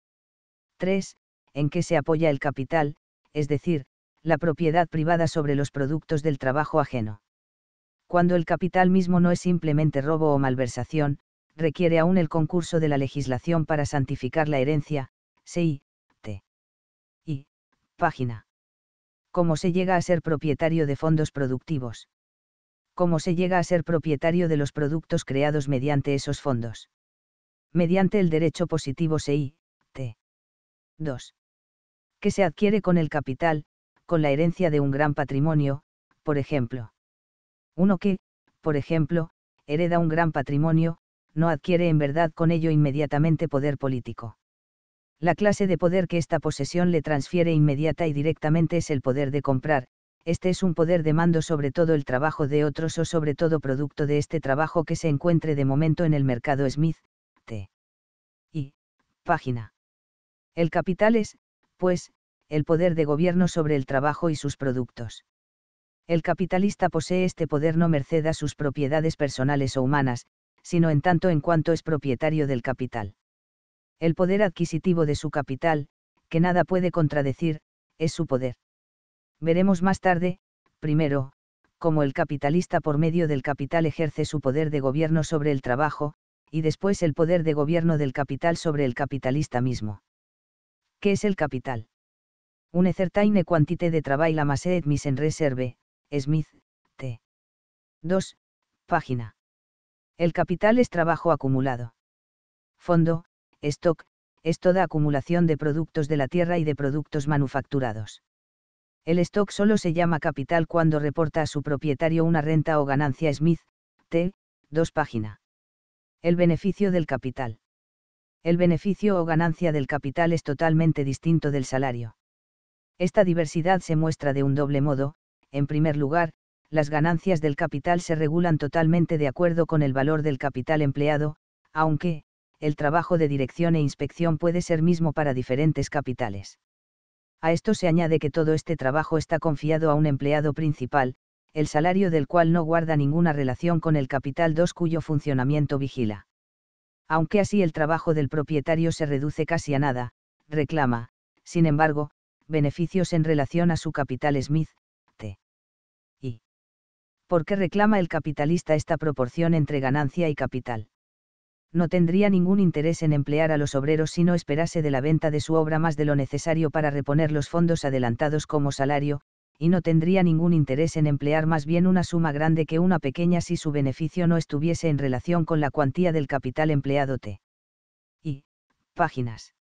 3. En qué se apoya el capital, es decir, la propiedad privada sobre los productos del trabajo ajeno. Cuando el capital mismo no es simplemente robo o malversación, requiere aún el concurso de la legislación para santificar la herencia, CI, T. I, página cómo se llega a ser propietario de fondos productivos. Cómo se llega a ser propietario de los productos creados mediante esos fondos. Mediante el derecho positivo SEI, T. 2. Que se adquiere con el capital, con la herencia de un gran patrimonio, por ejemplo. Uno que, por ejemplo, hereda un gran patrimonio, no adquiere en verdad con ello inmediatamente poder político. La clase de poder que esta posesión le transfiere inmediata y directamente es el poder de comprar, este es un poder de mando sobre todo el trabajo de otros o sobre todo producto de este trabajo que se encuentre de momento en el mercado Smith, T. Y. Página. El capital es, pues, el poder de gobierno sobre el trabajo y sus productos. El capitalista posee este poder no merced a sus propiedades personales o humanas, sino en tanto en cuanto es propietario del capital. El poder adquisitivo de su capital, que nada puede contradecir, es su poder. Veremos más tarde, primero, cómo el capitalista por medio del capital ejerce su poder de gobierno sobre el trabajo, y después el poder de gobierno del capital sobre el capitalista mismo. ¿Qué es el capital? Une certaine quantité de travail amassée et mis en reserve, Smith, T. 2, página. El capital es trabajo acumulado. Fondo, Stock, es toda acumulación de productos de la tierra y de productos manufacturados. El stock solo se llama capital cuando reporta a su propietario una renta o ganancia Smith, T, 2 página. El beneficio del capital. El beneficio o ganancia del capital es totalmente distinto del salario. Esta diversidad se muestra de un doble modo, en primer lugar, las ganancias del capital se regulan totalmente de acuerdo con el valor del capital empleado, aunque, el trabajo de dirección e inspección puede ser mismo para diferentes capitales. A esto se añade que todo este trabajo está confiado a un empleado principal, el salario del cual no guarda ninguna relación con el capital 2 cuyo funcionamiento vigila. Aunque así el trabajo del propietario se reduce casi a nada, reclama, sin embargo, beneficios en relación a su capital Smith, T. ¿Y por qué reclama el capitalista esta proporción entre ganancia y capital? no tendría ningún interés en emplear a los obreros si no esperase de la venta de su obra más de lo necesario para reponer los fondos adelantados como salario, y no tendría ningún interés en emplear más bien una suma grande que una pequeña si su beneficio no estuviese en relación con la cuantía del capital empleado t. Y, páginas.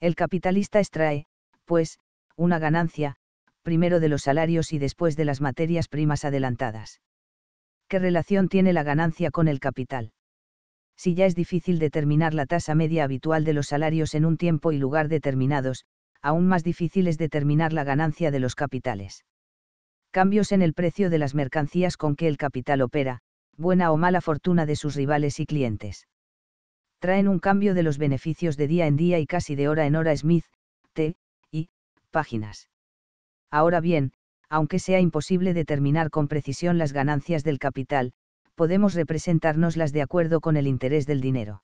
El capitalista extrae, pues, una ganancia, primero de los salarios y después de las materias primas adelantadas. ¿Qué relación tiene la ganancia con el capital? si ya es difícil determinar la tasa media habitual de los salarios en un tiempo y lugar determinados, aún más difícil es determinar la ganancia de los capitales. Cambios en el precio de las mercancías con que el capital opera, buena o mala fortuna de sus rivales y clientes. Traen un cambio de los beneficios de día en día y casi de hora en hora Smith, T, y, páginas. Ahora bien, aunque sea imposible determinar con precisión las ganancias del capital, podemos las de acuerdo con el interés del dinero.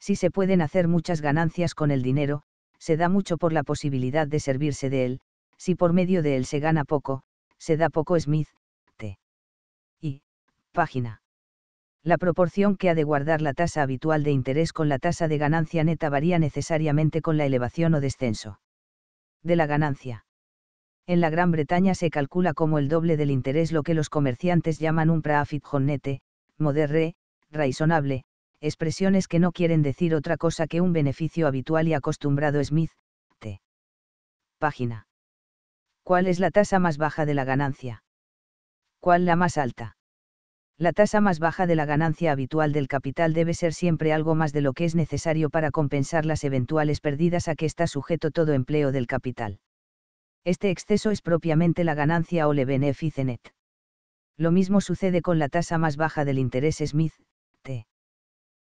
Si se pueden hacer muchas ganancias con el dinero, se da mucho por la posibilidad de servirse de él, si por medio de él se gana poco, se da poco Smith, T. Y, página. La proporción que ha de guardar la tasa habitual de interés con la tasa de ganancia neta varía necesariamente con la elevación o descenso de la ganancia en la Gran Bretaña se calcula como el doble del interés lo que los comerciantes llaman un profit honnete, moderre, razonable, expresiones que no quieren decir otra cosa que un beneficio habitual y acostumbrado Smith, t. Página. ¿Cuál es la tasa más baja de la ganancia? ¿Cuál la más alta? La tasa más baja de la ganancia habitual del capital debe ser siempre algo más de lo que es necesario para compensar las eventuales pérdidas a que está sujeto todo empleo del capital. Este exceso es propiamente la ganancia o le beneficenet. net. Lo mismo sucede con la tasa más baja del interés Smith, T.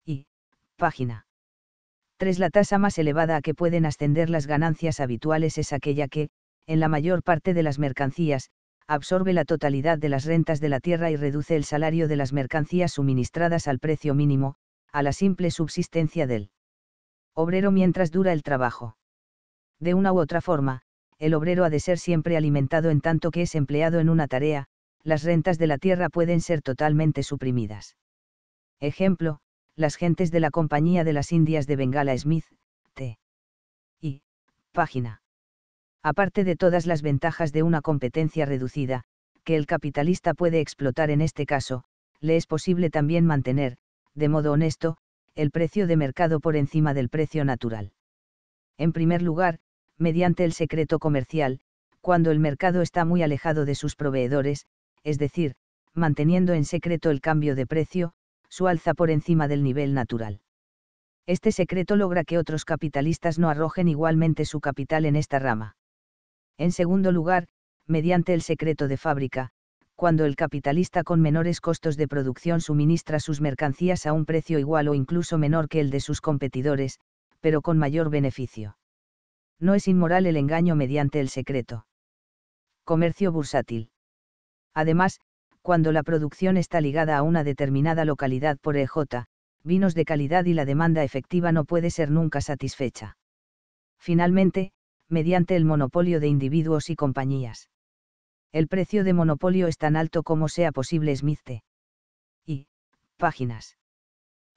Y, página. 3. La tasa más elevada a que pueden ascender las ganancias habituales es aquella que, en la mayor parte de las mercancías, absorbe la totalidad de las rentas de la tierra y reduce el salario de las mercancías suministradas al precio mínimo, a la simple subsistencia del obrero mientras dura el trabajo. De una u otra forma, el obrero ha de ser siempre alimentado en tanto que es empleado en una tarea, las rentas de la tierra pueden ser totalmente suprimidas. Ejemplo, las gentes de la Compañía de las Indias de Bengala Smith, T. Y. Página. Aparte de todas las ventajas de una competencia reducida, que el capitalista puede explotar en este caso, le es posible también mantener, de modo honesto, el precio de mercado por encima del precio natural. En primer lugar, mediante el secreto comercial, cuando el mercado está muy alejado de sus proveedores, es decir, manteniendo en secreto el cambio de precio, su alza por encima del nivel natural. Este secreto logra que otros capitalistas no arrojen igualmente su capital en esta rama. En segundo lugar, mediante el secreto de fábrica, cuando el capitalista con menores costos de producción suministra sus mercancías a un precio igual o incluso menor que el de sus competidores, pero con mayor beneficio. No es inmoral el engaño mediante el secreto. Comercio bursátil. Además, cuando la producción está ligada a una determinada localidad por EJ, vinos de calidad y la demanda efectiva no puede ser nunca satisfecha. Finalmente, mediante el monopolio de individuos y compañías. El precio de monopolio es tan alto como sea posible Smith. Y, páginas.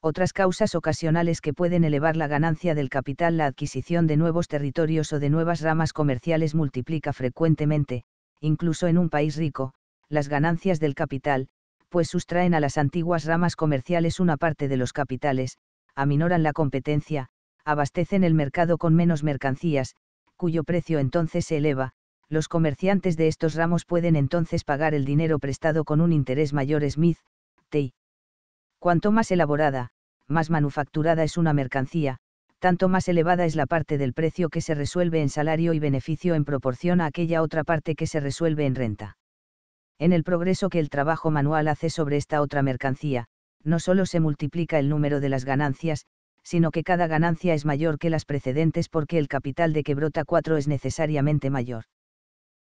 Otras causas ocasionales que pueden elevar la ganancia del capital la adquisición de nuevos territorios o de nuevas ramas comerciales multiplica frecuentemente, incluso en un país rico, las ganancias del capital, pues sustraen a las antiguas ramas comerciales una parte de los capitales, aminoran la competencia, abastecen el mercado con menos mercancías, cuyo precio entonces se eleva, los comerciantes de estos ramos pueden entonces pagar el dinero prestado con un interés mayor Smith, T. Cuanto más elaborada, más manufacturada es una mercancía, tanto más elevada es la parte del precio que se resuelve en salario y beneficio en proporción a aquella otra parte que se resuelve en renta. En el progreso que el trabajo manual hace sobre esta otra mercancía, no solo se multiplica el número de las ganancias, sino que cada ganancia es mayor que las precedentes porque el capital de que brota cuatro es necesariamente mayor.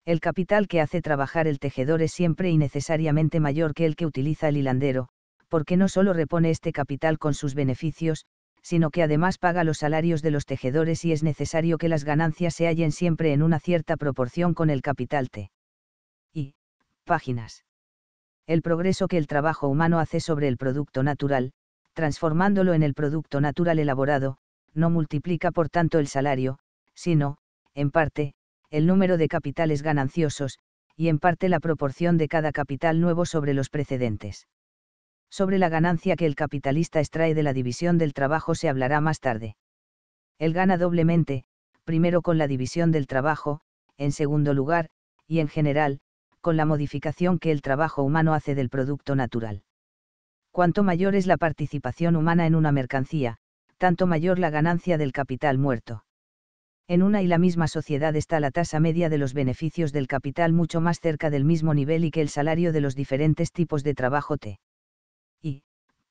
El capital que hace trabajar el tejedor es siempre y necesariamente mayor que el que utiliza el hilandero, porque no solo repone este capital con sus beneficios, sino que además paga los salarios de los tejedores y es necesario que las ganancias se hallen siempre en una cierta proporción con el capital T. Y, páginas. El progreso que el trabajo humano hace sobre el producto natural, transformándolo en el producto natural elaborado, no multiplica por tanto el salario, sino, en parte, el número de capitales gananciosos, y en parte la proporción de cada capital nuevo sobre los precedentes. Sobre la ganancia que el capitalista extrae de la división del trabajo se hablará más tarde. Él gana doblemente, primero con la división del trabajo, en segundo lugar, y en general, con la modificación que el trabajo humano hace del producto natural. Cuanto mayor es la participación humana en una mercancía, tanto mayor la ganancia del capital muerto. En una y la misma sociedad está la tasa media de los beneficios del capital mucho más cerca del mismo nivel y que el salario de los diferentes tipos de trabajo T.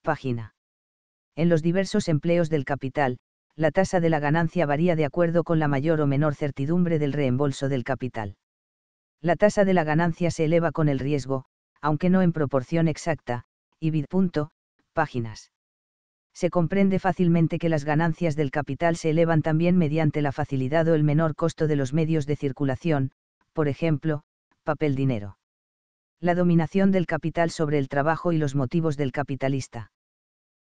Página. En los diversos empleos del capital, la tasa de la ganancia varía de acuerdo con la mayor o menor certidumbre del reembolso del capital. La tasa de la ganancia se eleva con el riesgo, aunque no en proporción exacta, y vid. Páginas. Se comprende fácilmente que las ganancias del capital se elevan también mediante la facilidad o el menor costo de los medios de circulación, por ejemplo, papel dinero. La dominación del capital sobre el trabajo y los motivos del capitalista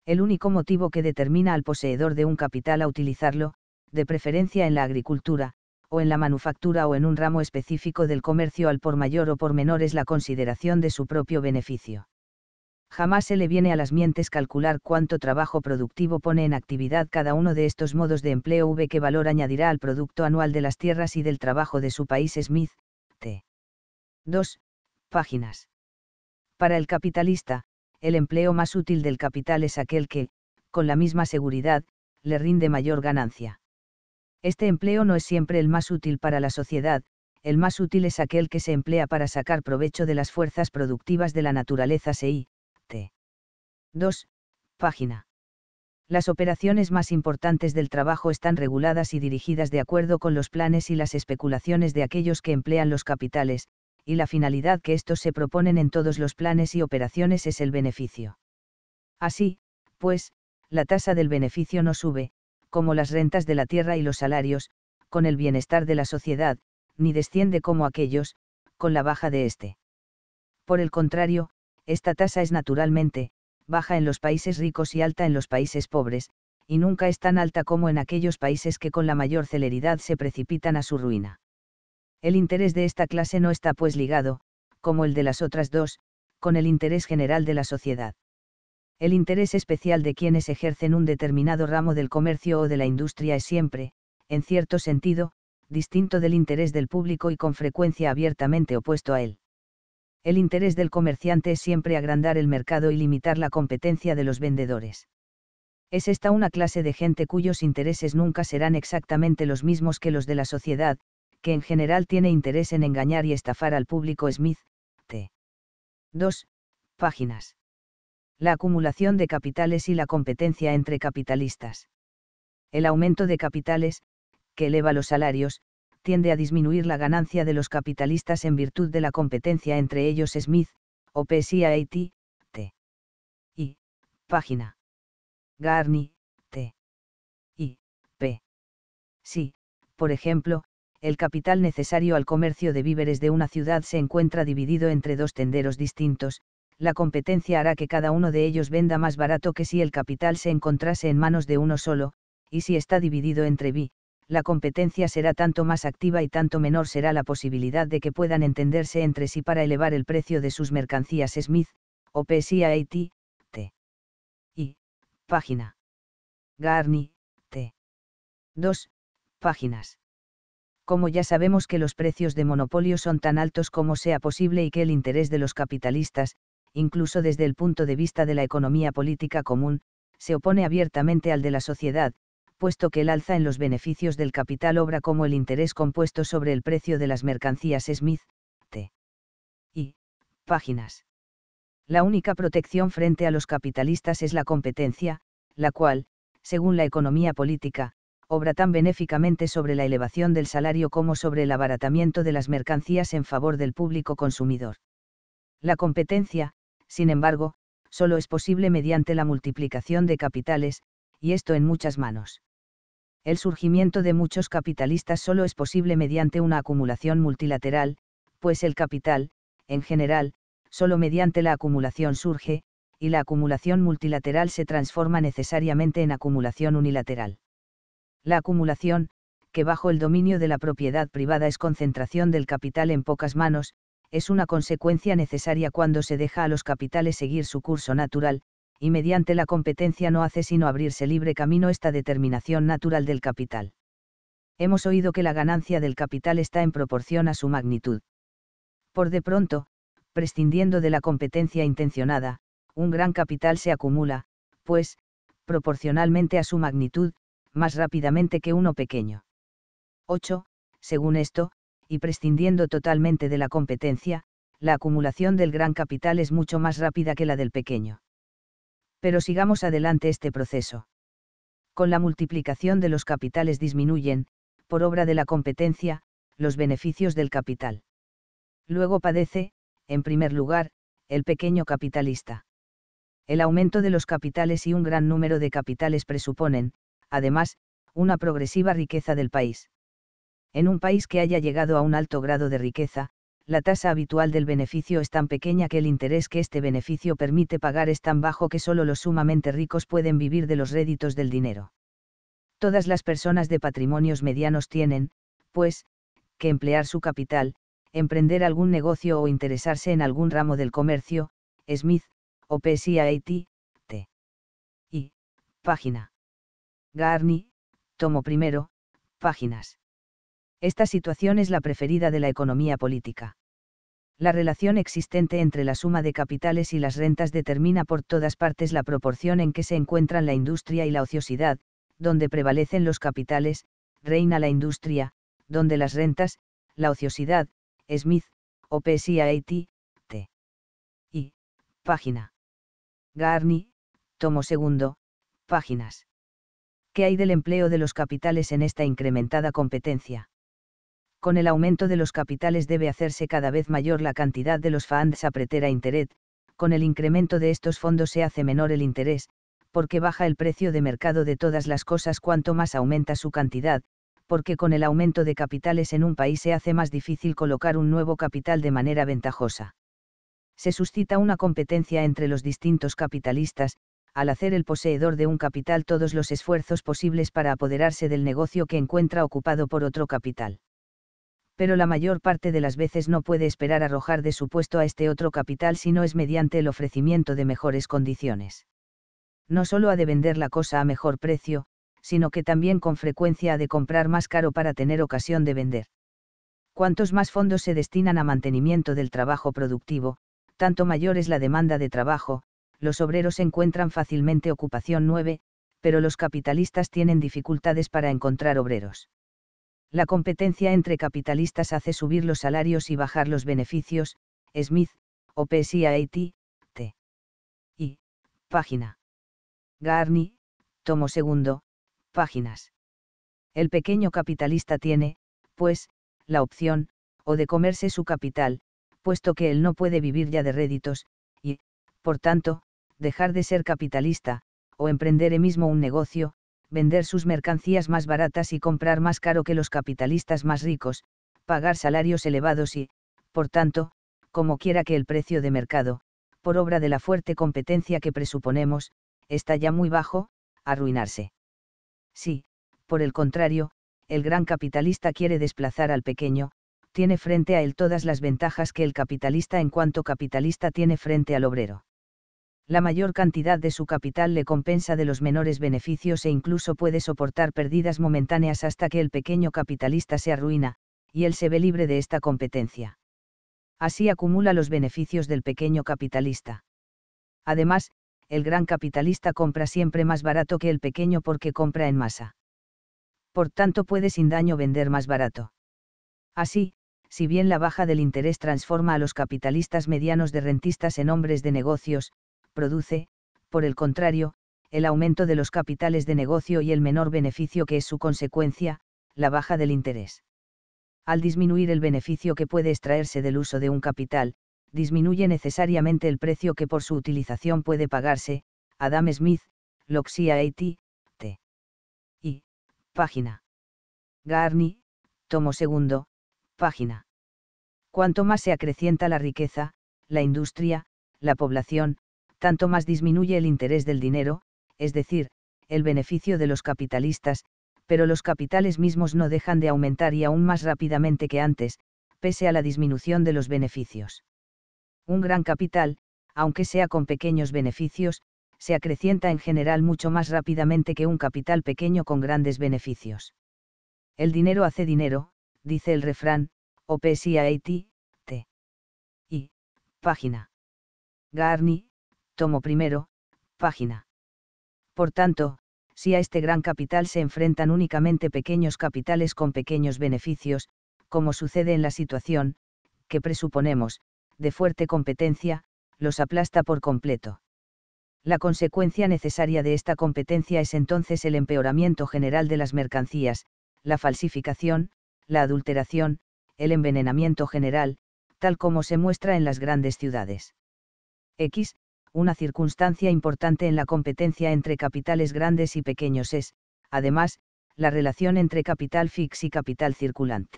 el único motivo que determina al poseedor de un capital a utilizarlo, de preferencia en la agricultura, o en la manufactura o en un ramo específico del comercio al por mayor o por menor es la consideración de su propio beneficio. Jamás se le viene a las mientes calcular cuánto trabajo productivo pone en actividad cada uno de estos modos de empleo v qué valor añadirá al producto anual de las tierras y del trabajo de su país Smith, t. 2, páginas. Para el capitalista, el empleo más útil del capital es aquel que, con la misma seguridad, le rinde mayor ganancia. Este empleo no es siempre el más útil para la sociedad, el más útil es aquel que se emplea para sacar provecho de las fuerzas productivas de la naturaleza CI. T. 2. Página. Las operaciones más importantes del trabajo están reguladas y dirigidas de acuerdo con los planes y las especulaciones de aquellos que emplean los capitales, y la finalidad que estos se proponen en todos los planes y operaciones es el beneficio. Así, pues, la tasa del beneficio no sube, como las rentas de la tierra y los salarios, con el bienestar de la sociedad, ni desciende como aquellos, con la baja de éste. Por el contrario, esta tasa es naturalmente, baja en los países ricos y alta en los países pobres, y nunca es tan alta como en aquellos países que con la mayor celeridad se precipitan a su ruina. El interés de esta clase no está pues ligado, como el de las otras dos, con el interés general de la sociedad. El interés especial de quienes ejercen un determinado ramo del comercio o de la industria es siempre, en cierto sentido, distinto del interés del público y con frecuencia abiertamente opuesto a él. El interés del comerciante es siempre agrandar el mercado y limitar la competencia de los vendedores. Es esta una clase de gente cuyos intereses nunca serán exactamente los mismos que los de la sociedad, que en general tiene interés en engañar y estafar al público Smith, T. 2. Páginas. La acumulación de capitales y la competencia entre capitalistas. El aumento de capitales, que eleva los salarios, tiende a disminuir la ganancia de los capitalistas en virtud de la competencia entre ellos Smith, o T. y Página. Garni, T. y P. Sí, por ejemplo, el capital necesario al comercio de víveres de una ciudad se encuentra dividido entre dos tenderos distintos, la competencia hará que cada uno de ellos venda más barato que si el capital se encontrase en manos de uno solo, y si está dividido entre B, la competencia será tanto más activa y tanto menor será la posibilidad de que puedan entenderse entre sí para elevar el precio de sus mercancías Smith, o T. Y. Página. Garni, T. 2. Páginas como ya sabemos que los precios de monopolio son tan altos como sea posible y que el interés de los capitalistas, incluso desde el punto de vista de la economía política común, se opone abiertamente al de la sociedad, puesto que el alza en los beneficios del capital obra como el interés compuesto sobre el precio de las mercancías Smith, T. y páginas. La única protección frente a los capitalistas es la competencia, la cual, según la economía política, obra tan benéficamente sobre la elevación del salario como sobre el abaratamiento de las mercancías en favor del público consumidor. La competencia, sin embargo, solo es posible mediante la multiplicación de capitales, y esto en muchas manos. El surgimiento de muchos capitalistas solo es posible mediante una acumulación multilateral, pues el capital, en general, solo mediante la acumulación surge, y la acumulación multilateral se transforma necesariamente en acumulación unilateral. La acumulación, que bajo el dominio de la propiedad privada es concentración del capital en pocas manos, es una consecuencia necesaria cuando se deja a los capitales seguir su curso natural, y mediante la competencia no hace sino abrirse libre camino esta determinación natural del capital. Hemos oído que la ganancia del capital está en proporción a su magnitud. Por de pronto, prescindiendo de la competencia intencionada, un gran capital se acumula, pues, proporcionalmente a su magnitud, más rápidamente que uno pequeño. 8. Según esto, y prescindiendo totalmente de la competencia, la acumulación del gran capital es mucho más rápida que la del pequeño. Pero sigamos adelante este proceso. Con la multiplicación de los capitales disminuyen, por obra de la competencia, los beneficios del capital. Luego padece, en primer lugar, el pequeño capitalista. El aumento de los capitales y un gran número de capitales presuponen, además, una progresiva riqueza del país. En un país que haya llegado a un alto grado de riqueza, la tasa habitual del beneficio es tan pequeña que el interés que este beneficio permite pagar es tan bajo que solo los sumamente ricos pueden vivir de los réditos del dinero. Todas las personas de patrimonios medianos tienen, pues, que emplear su capital, emprender algún negocio o interesarse en algún ramo del comercio, Smith, o cit. T. Y, página. Garni, tomo primero, páginas. Esta situación es la preferida de la economía política. La relación existente entre la suma de capitales y las rentas determina por todas partes la proporción en que se encuentran la industria y la ociosidad, donde prevalecen los capitales, reina la industria, donde las rentas, la ociosidad, Smith, OPSIAT, T. Y, página. Garni, tomo segundo, páginas. ¿qué hay del empleo de los capitales en esta incrementada competencia? Con el aumento de los capitales debe hacerse cada vez mayor la cantidad de los funds a pretera con el incremento de estos fondos se hace menor el interés, porque baja el precio de mercado de todas las cosas cuanto más aumenta su cantidad, porque con el aumento de capitales en un país se hace más difícil colocar un nuevo capital de manera ventajosa. Se suscita una competencia entre los distintos capitalistas, al hacer el poseedor de un capital todos los esfuerzos posibles para apoderarse del negocio que encuentra ocupado por otro capital. Pero la mayor parte de las veces no puede esperar arrojar de su puesto a este otro capital si no es mediante el ofrecimiento de mejores condiciones. No solo ha de vender la cosa a mejor precio, sino que también con frecuencia ha de comprar más caro para tener ocasión de vender. Cuantos más fondos se destinan a mantenimiento del trabajo productivo, tanto mayor es la demanda de trabajo, los obreros encuentran fácilmente ocupación 9, pero los capitalistas tienen dificultades para encontrar obreros. La competencia entre capitalistas hace subir los salarios y bajar los beneficios, Smith, OPSIAT, T. Y, página. Garni, tomo segundo, páginas. El pequeño capitalista tiene, pues, la opción, o de comerse su capital, puesto que él no puede vivir ya de réditos, y, por tanto, dejar de ser capitalista, o emprender mismo un negocio, vender sus mercancías más baratas y comprar más caro que los capitalistas más ricos, pagar salarios elevados y, por tanto, como quiera que el precio de mercado, por obra de la fuerte competencia que presuponemos, está ya muy bajo, arruinarse. Si, por el contrario, el gran capitalista quiere desplazar al pequeño, tiene frente a él todas las ventajas que el capitalista en cuanto capitalista tiene frente al obrero la mayor cantidad de su capital le compensa de los menores beneficios e incluso puede soportar pérdidas momentáneas hasta que el pequeño capitalista se arruina, y él se ve libre de esta competencia. Así acumula los beneficios del pequeño capitalista. Además, el gran capitalista compra siempre más barato que el pequeño porque compra en masa. Por tanto puede sin daño vender más barato. Así, si bien la baja del interés transforma a los capitalistas medianos de rentistas en hombres de negocios, produce, por el contrario, el aumento de los capitales de negocio y el menor beneficio que es su consecuencia, la baja del interés. Al disminuir el beneficio que puede extraerse del uso de un capital, disminuye necesariamente el precio que por su utilización puede pagarse, Adam Smith, Loxia A.T., T. y. Página. Garni, tomo segundo, página. Cuanto más se acrecienta la riqueza, la industria, la población, tanto más disminuye el interés del dinero, es decir, el beneficio de los capitalistas, pero los capitales mismos no dejan de aumentar y aún más rápidamente que antes, pese a la disminución de los beneficios. Un gran capital, aunque sea con pequeños beneficios, se acrecienta en general mucho más rápidamente que un capital pequeño con grandes beneficios. El dinero hace dinero, dice el refrán, o T. Y, página. Garni, tomo primero, página. Por tanto, si a este gran capital se enfrentan únicamente pequeños capitales con pequeños beneficios, como sucede en la situación, que presuponemos, de fuerte competencia, los aplasta por completo. La consecuencia necesaria de esta competencia es entonces el empeoramiento general de las mercancías, la falsificación, la adulteración, el envenenamiento general, tal como se muestra en las grandes ciudades. X, una circunstancia importante en la competencia entre capitales grandes y pequeños es, además, la relación entre capital fix y capital circulante.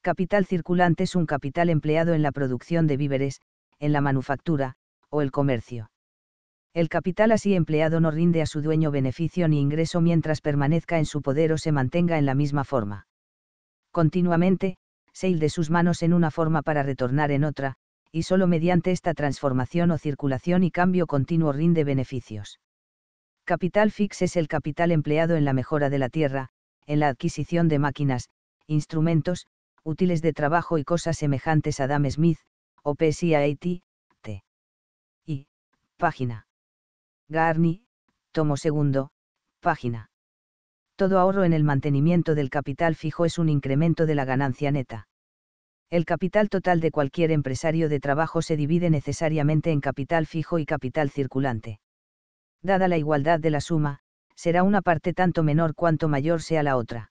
Capital circulante es un capital empleado en la producción de víveres, en la manufactura, o el comercio. El capital así empleado no rinde a su dueño beneficio ni ingreso mientras permanezca en su poder o se mantenga en la misma forma. Continuamente, se de sus manos en una forma para retornar en otra, y solo mediante esta transformación o circulación y cambio continuo rinde beneficios. Capital fix es el capital empleado en la mejora de la tierra, en la adquisición de máquinas, instrumentos, útiles de trabajo y cosas semejantes a Adam Smith, o PSIAT, T. Y. Página. Garni, tomo segundo, página. Todo ahorro en el mantenimiento del capital fijo es un incremento de la ganancia neta el capital total de cualquier empresario de trabajo se divide necesariamente en capital fijo y capital circulante. Dada la igualdad de la suma, será una parte tanto menor cuanto mayor sea la otra.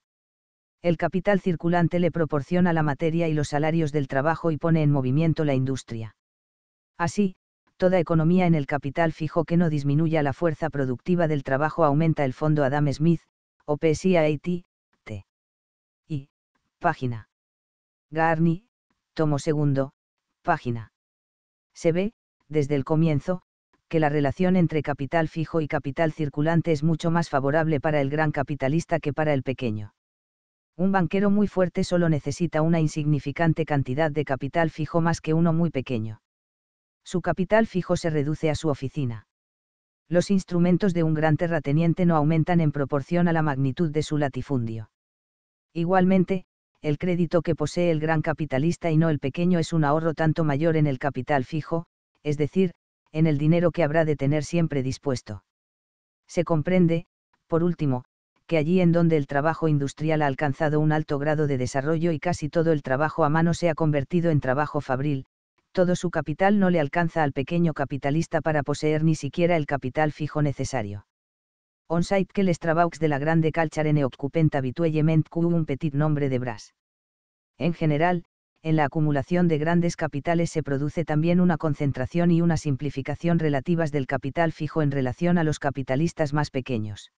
El capital circulante le proporciona la materia y los salarios del trabajo y pone en movimiento la industria. Así, toda economía en el capital fijo que no disminuya la fuerza productiva del trabajo aumenta el fondo Adam Smith, o T. Y. Página. Garni, tomo segundo, página. Se ve, desde el comienzo, que la relación entre capital fijo y capital circulante es mucho más favorable para el gran capitalista que para el pequeño. Un banquero muy fuerte solo necesita una insignificante cantidad de capital fijo más que uno muy pequeño. Su capital fijo se reduce a su oficina. Los instrumentos de un gran terrateniente no aumentan en proporción a la magnitud de su latifundio. Igualmente, el crédito que posee el gran capitalista y no el pequeño es un ahorro tanto mayor en el capital fijo, es decir, en el dinero que habrá de tener siempre dispuesto. Se comprende, por último, que allí en donde el trabajo industrial ha alcanzado un alto grado de desarrollo y casi todo el trabajo a mano se ha convertido en trabajo fabril, todo su capital no le alcanza al pequeño capitalista para poseer ni siquiera el capital fijo necesario on que les de la grande calcharene ne occupent habituellement un petit nombre de bras. En general, en la acumulación de grandes capitales se produce también una concentración y una simplificación relativas del capital fijo en relación a los capitalistas más pequeños.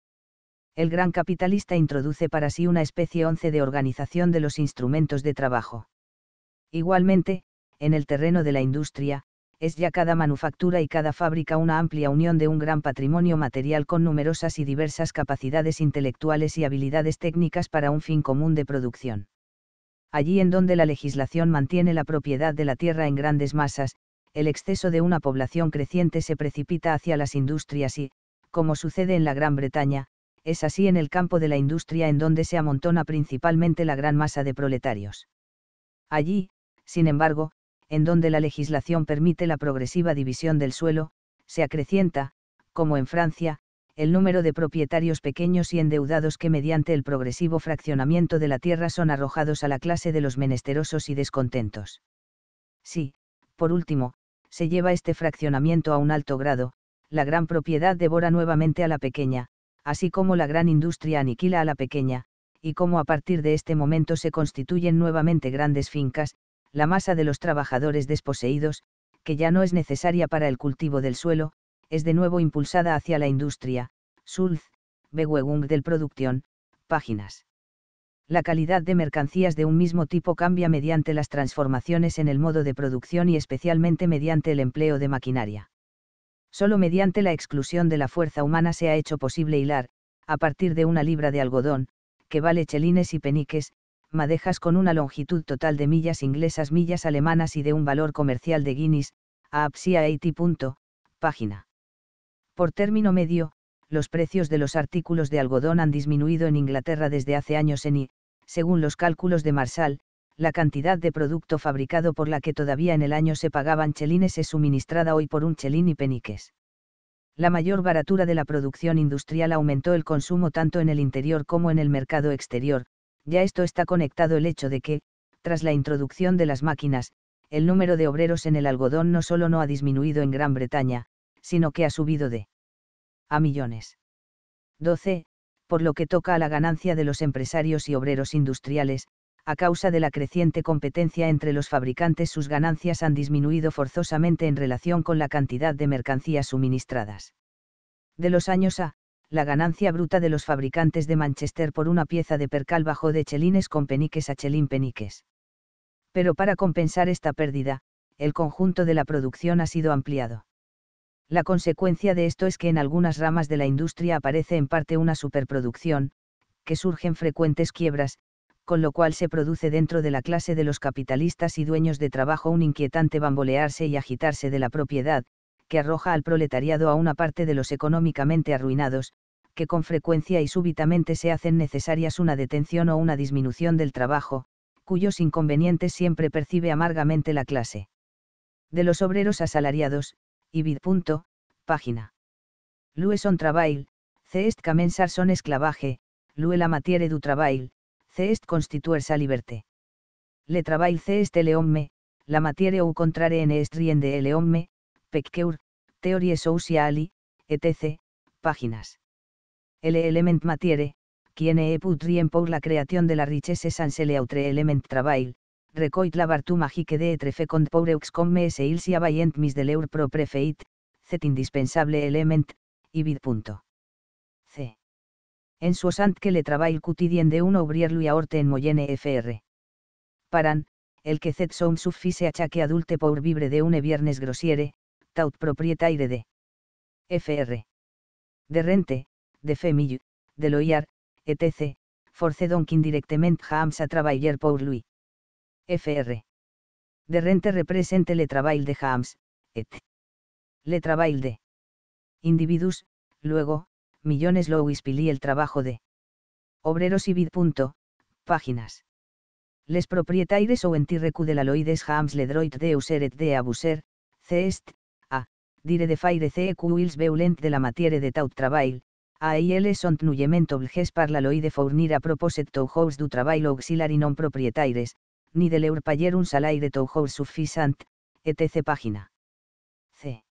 El gran capitalista introduce para sí una especie once de organización de los instrumentos de trabajo. Igualmente, en el terreno de la industria, es ya cada manufactura y cada fábrica una amplia unión de un gran patrimonio material con numerosas y diversas capacidades intelectuales y habilidades técnicas para un fin común de producción. Allí en donde la legislación mantiene la propiedad de la tierra en grandes masas, el exceso de una población creciente se precipita hacia las industrias y, como sucede en la Gran Bretaña, es así en el campo de la industria en donde se amontona principalmente la gran masa de proletarios. Allí, sin embargo, en donde la legislación permite la progresiva división del suelo, se acrecienta, como en Francia, el número de propietarios pequeños y endeudados que mediante el progresivo fraccionamiento de la tierra son arrojados a la clase de los menesterosos y descontentos. Si, por último, se lleva este fraccionamiento a un alto grado, la gran propiedad devora nuevamente a la pequeña, así como la gran industria aniquila a la pequeña, y como a partir de este momento se constituyen nuevamente grandes fincas, la masa de los trabajadores desposeídos, que ya no es necesaria para el cultivo del suelo, es de nuevo impulsada hacia la industria. Sulz, Bewegung del Producción, páginas. La calidad de mercancías de un mismo tipo cambia mediante las transformaciones en el modo de producción y especialmente mediante el empleo de maquinaria. Solo mediante la exclusión de la fuerza humana se ha hecho posible hilar, a partir de una libra de algodón, que vale chelines y peniques, madejas con una longitud total de millas inglesas, millas alemanas y de un valor comercial de guineas, a Apsia 80. Página. Por término medio, los precios de los artículos de algodón han disminuido en Inglaterra desde hace años en y, según los cálculos de Marshall, la cantidad de producto fabricado por la que todavía en el año se pagaban chelines es suministrada hoy por un chelín y peniques. La mayor baratura de la producción industrial aumentó el consumo tanto en el interior como en el mercado exterior, ya esto está conectado el hecho de que, tras la introducción de las máquinas, el número de obreros en el algodón no solo no ha disminuido en Gran Bretaña, sino que ha subido de a millones. 12. Por lo que toca a la ganancia de los empresarios y obreros industriales, a causa de la creciente competencia entre los fabricantes sus ganancias han disminuido forzosamente en relación con la cantidad de mercancías suministradas. De los años a la ganancia bruta de los fabricantes de Manchester por una pieza de percal bajó de chelines con peniques a chelín peniques. Pero para compensar esta pérdida, el conjunto de la producción ha sido ampliado. La consecuencia de esto es que en algunas ramas de la industria aparece en parte una superproducción, que surgen frecuentes quiebras, con lo cual se produce dentro de la clase de los capitalistas y dueños de trabajo un inquietante bambolearse y agitarse de la propiedad, que arroja al proletariado a una parte de los económicamente arruinados, que con frecuencia y súbitamente se hacen necesarias una detención o una disminución del trabajo, cuyos inconvenientes siempre percibe amargamente la clase. De los obreros asalariados, y Punto, página. son travail, Cest Camensar son esclavaje, Lue la matière du travail, Cest constituer sa liberté. Le travail Cest homme, la matière ou contrare en est de homme. Pecqueur, Theorie Sociali, etc., páginas. El Element Matiere, quien e putrien pour la creación de la richesse sans le autre element travail, recoit la vertu magique de trefe cont pour eux comme il si mis de leur propre feit, cet indispensable element, y vid. C. En su que le travail quotidien de un ouvrier lui aorte en moyenne fr. Paran, el que cet son suffice a chaque adulte pour vivre de une viernes grossiere, taut proprietaire de FR. De rente, de femille, de loyar, etc., force donc indirectement James a travailler pour lui. FR. De rente represente le travail de hams, et. Le travail de individus, luego, millones Louis Pili el trabajo de obreros y vid. Páginas. Les proprietaires o en de la loides James le droit de user et de abuser, cest, dire de faire CEQUILS veulent de la matière de taut travail, IL sont nullement obligés par la loi de fournir à propos house du travail auxiliary non proprietaires, ni de leur payer un salaire house suffisant, etc. Página. C.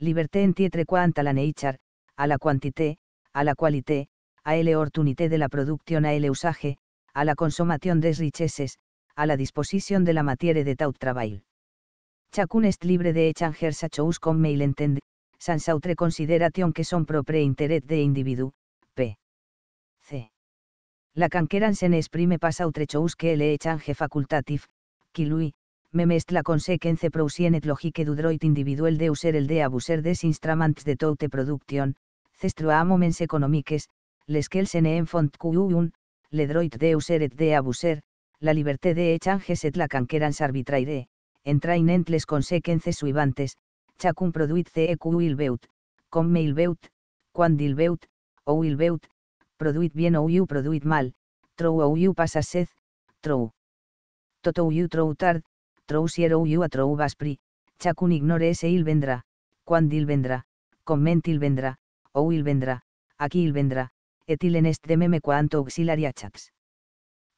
Liberté en tietre quant à la nature, à la quantité, à la qualité, à l'opportunité de la production à l'usage, à la consommation des richesses, a la disposición de la matière de taut travail chacun est libre de échanger sa con con sans autre consideration que son propre interet de individu, p. c. La canqueran se exprime pas autre chose que le échange facultatif, qui lui, meme la consequence prousienet logique du droit individuel de user el de abuser des instruments de toute production, cestrua moments economiques, lesquels se en font un, le droit de user et de abuser, la liberté de echange et la canquerans arbitraire, entrain entles consequences suivantes, chacun produit ceq il beut, com il beut, quand il beut, ou il produit bien ou you produit mal, trou ou you pasas sed, trou. Toto ou you trou tard, trou sier ou you a trou vaspri, chacun ignore ese il vendrá, quand il vendrá, comment il vendrá, ou il vendrá, aquí il vendrá, et il en est de meme quanto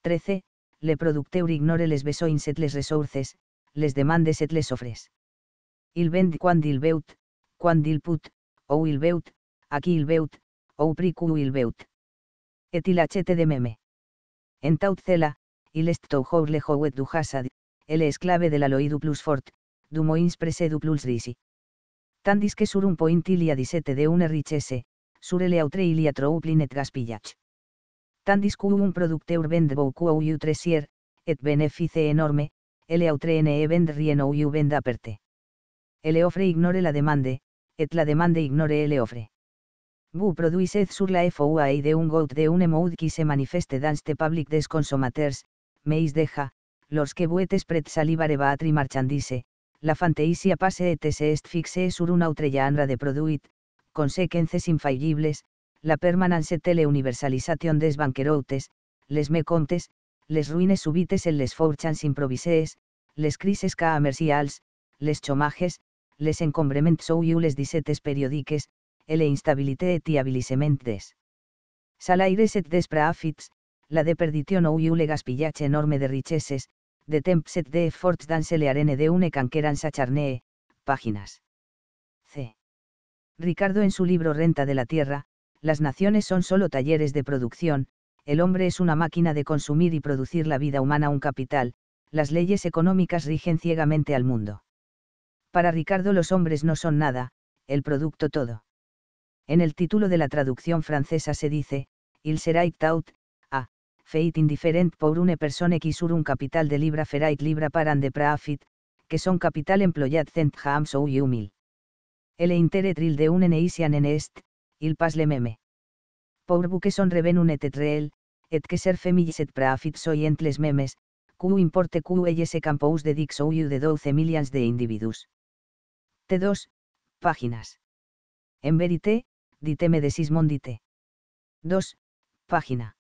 13. Le producteur ignore les besoins et les ressources les demandes et les ofres. Il vend quand il veut, quand il put, ou il veut, a qui il veut, ou pricu il veut. Et il achete de meme. En taut cela, il est tout le jouet du hasad, el esclave de la loidu plus fort, du moins du plus risi. Tandis que sur un point il ilia disete de une richesse, sur le autre ilia trouplin et gaspillach. Tandis qu'un producteur vend beaucoup ou utresier, et benefice enorme, L-autrene event ou u vend aperte. L-ofre ignore la demande, et la demande ignore el ofre Bu produisez sur la FOA y de un gout de un emoud qui se manifeste dans te public des consommateurs, meis deja, los que buetes pret salivare va marchandise, la fanteisia passe et se est fixe sur un autre andra de produit, consequences infallibles, la permanence tele des banqueroutes, les me contes, les ruines subites el les forchans improvisées, les crises ca les chomages, les encombrements ou les disetes periodiques, el instabilité et habilisement des. Salaires et des prafits, la de perdition ou le gaspillage enorme de richeses, de temps et de forts dans le arene de une canqueran sacharnee, páginas. C. Ricardo en su libro Renta de la Tierra, las naciones son solo talleres de producción, el hombre es una máquina de consumir y producir la vida humana un capital, las leyes económicas rigen ciegamente al mundo. Para Ricardo los hombres no son nada, el producto todo. En el título de la traducción francesa se dice, Il sera tout, a, fait indifferent pour une personne qui sur un capital de libra ferait libra an de profit, que son capital employat cent hams ou humil. El interet de un en en est, il pas le meme. Pour son revenu un et et que ser femillis et soy entles memes, Q importe Q elles e campous de dix ou de 12 millions de individus. T2, páginas. En verite, diteme de sismondite. 2, página.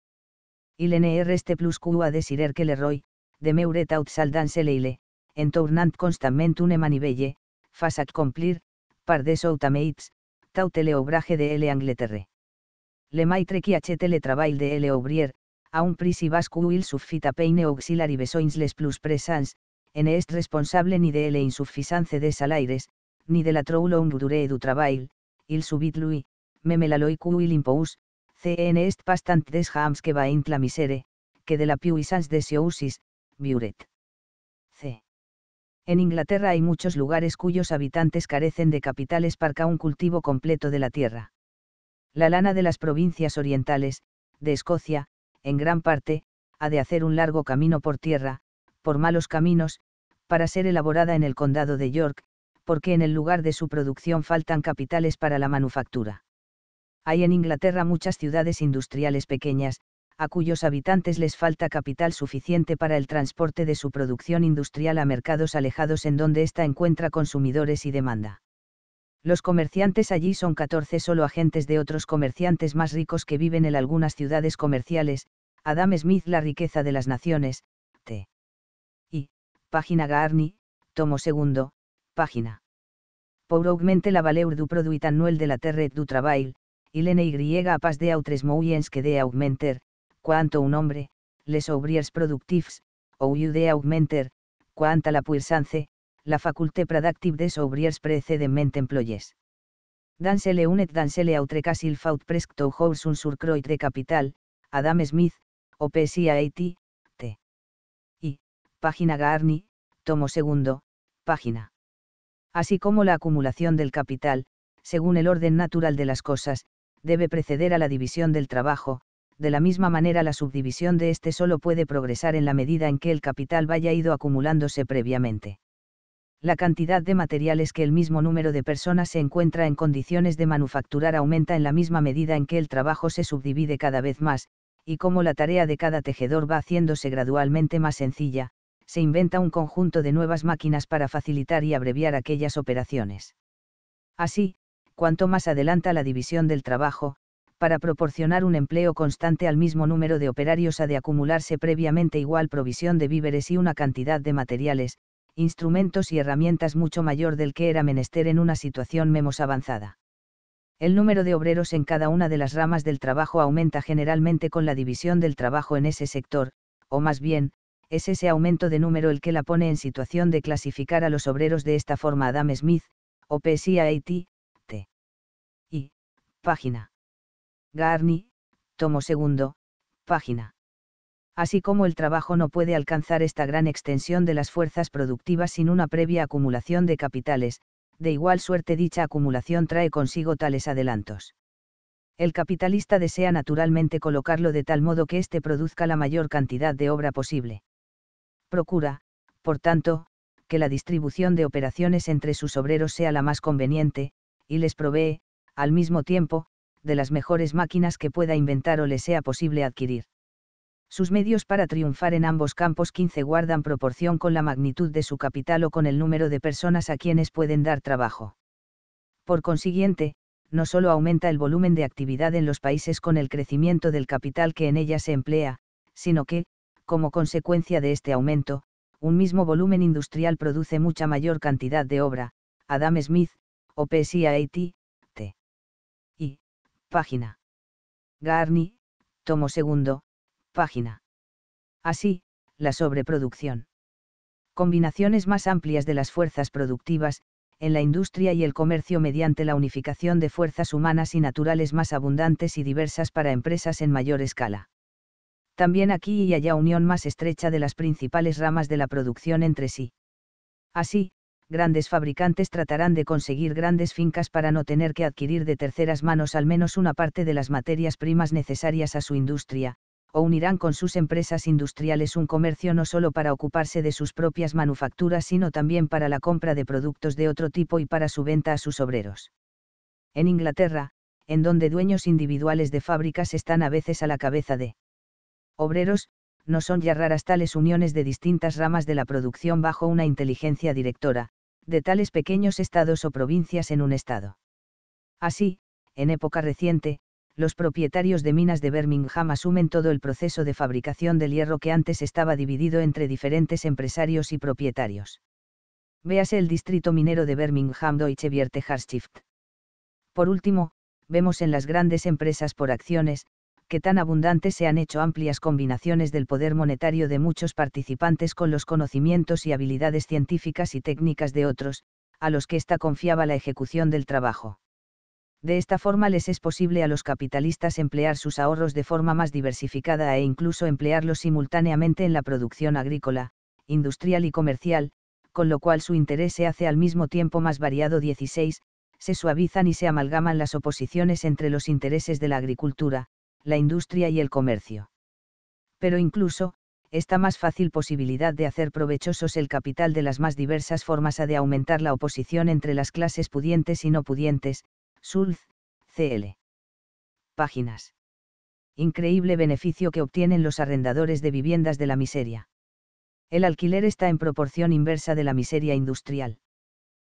Il NRST este plus Q a desirer que le roy, de meuret out saldans leile, entournant constamment une manivelle, fasat complir, par des outameits, tautele obraje de L. Angleterre le maitre qui achète le travail de l'ouvrier, a un prix si basque suffit peine auxiliary besoins les plus presans, en est responsable ni de l'insuffisance des salaires, ni de la troulo longue du travail, il subit lui, meme la loi qui il CN est pastant des hams que va la misere, que de la puissance de siousis, biuret. C. En Inglaterra hay muchos lugares cuyos habitantes carecen de capitales para un cultivo completo de la tierra. La lana de las provincias orientales, de Escocia, en gran parte, ha de hacer un largo camino por tierra, por malos caminos, para ser elaborada en el condado de York, porque en el lugar de su producción faltan capitales para la manufactura. Hay en Inglaterra muchas ciudades industriales pequeñas, a cuyos habitantes les falta capital suficiente para el transporte de su producción industrial a mercados alejados en donde ésta encuentra consumidores y demanda. Los comerciantes allí son 14 solo agentes de otros comerciantes más ricos que viven en algunas ciudades comerciales, Adam Smith La riqueza de las naciones, T. Y, página Garni, tomo segundo, página. Por augmente la valeur du produit annuel de la terre du travail, il y a pas de autres moyens que de augmenter, cuanto un hombre, les ouvriers productifs, ou de augmenter, quanta la puissance, la faculté productive des ouvriers precedentement employés. Dans unet dans autre faut presque un surcroit de capital, Adam Smith, op T. I. Página Garni, tomo segundo, página. Así como la acumulación del capital, según el orden natural de las cosas, debe preceder a la división del trabajo, de la misma manera la subdivisión de este solo puede progresar en la medida en que el capital vaya ido acumulándose previamente la cantidad de materiales que el mismo número de personas se encuentra en condiciones de manufacturar aumenta en la misma medida en que el trabajo se subdivide cada vez más, y como la tarea de cada tejedor va haciéndose gradualmente más sencilla, se inventa un conjunto de nuevas máquinas para facilitar y abreviar aquellas operaciones. Así, cuanto más adelanta la división del trabajo, para proporcionar un empleo constante al mismo número de operarios ha de acumularse previamente igual provisión de víveres y una cantidad de materiales, instrumentos y herramientas mucho mayor del que era menester en una situación menos avanzada. El número de obreros en cada una de las ramas del trabajo aumenta generalmente con la división del trabajo en ese sector, o más bien, es ese aumento de número el que la pone en situación de clasificar a los obreros de esta forma Adam Smith, o PSIAT, T. Y, página. Garni, tomo segundo, página así como el trabajo no puede alcanzar esta gran extensión de las fuerzas productivas sin una previa acumulación de capitales, de igual suerte dicha acumulación trae consigo tales adelantos. El capitalista desea naturalmente colocarlo de tal modo que éste produzca la mayor cantidad de obra posible. Procura, por tanto, que la distribución de operaciones entre sus obreros sea la más conveniente, y les provee, al mismo tiempo, de las mejores máquinas que pueda inventar o le sea posible adquirir. Sus medios para triunfar en ambos campos 15 guardan proporción con la magnitud de su capital o con el número de personas a quienes pueden dar trabajo. Por consiguiente, no solo aumenta el volumen de actividad en los países con el crecimiento del capital que en ella se emplea, sino que, como consecuencia de este aumento, un mismo volumen industrial produce mucha mayor cantidad de obra. Adam Smith, OPSIAT, T. Y. Página. Garni, tomo segundo, Página. Así, la sobreproducción. Combinaciones más amplias de las fuerzas productivas, en la industria y el comercio mediante la unificación de fuerzas humanas y naturales más abundantes y diversas para empresas en mayor escala. También aquí y allá unión más estrecha de las principales ramas de la producción entre sí. Así, grandes fabricantes tratarán de conseguir grandes fincas para no tener que adquirir de terceras manos al menos una parte de las materias primas necesarias a su industria, o unirán con sus empresas industriales un comercio no solo para ocuparse de sus propias manufacturas, sino también para la compra de productos de otro tipo y para su venta a sus obreros. En Inglaterra, en donde dueños individuales de fábricas están a veces a la cabeza de obreros, no son ya raras tales uniones de distintas ramas de la producción bajo una inteligencia directora, de tales pequeños estados o provincias en un estado. Así, en época reciente, los propietarios de minas de Birmingham asumen todo el proceso de fabricación del hierro que antes estaba dividido entre diferentes empresarios y propietarios. Véase el distrito minero de Birmingham Deutsche Harshift. Por último, vemos en las grandes empresas por acciones, que tan abundantes se han hecho amplias combinaciones del poder monetario de muchos participantes con los conocimientos y habilidades científicas y técnicas de otros, a los que ésta confiaba la ejecución del trabajo. De esta forma les es posible a los capitalistas emplear sus ahorros de forma más diversificada e incluso emplearlos simultáneamente en la producción agrícola, industrial y comercial, con lo cual su interés se hace al mismo tiempo más variado 16, se suavizan y se amalgaman las oposiciones entre los intereses de la agricultura, la industria y el comercio. Pero incluso, esta más fácil posibilidad de hacer provechosos el capital de las más diversas formas ha de aumentar la oposición entre las clases pudientes y no pudientes, Sulz, CL. Páginas. Increíble beneficio que obtienen los arrendadores de viviendas de la miseria. El alquiler está en proporción inversa de la miseria industrial.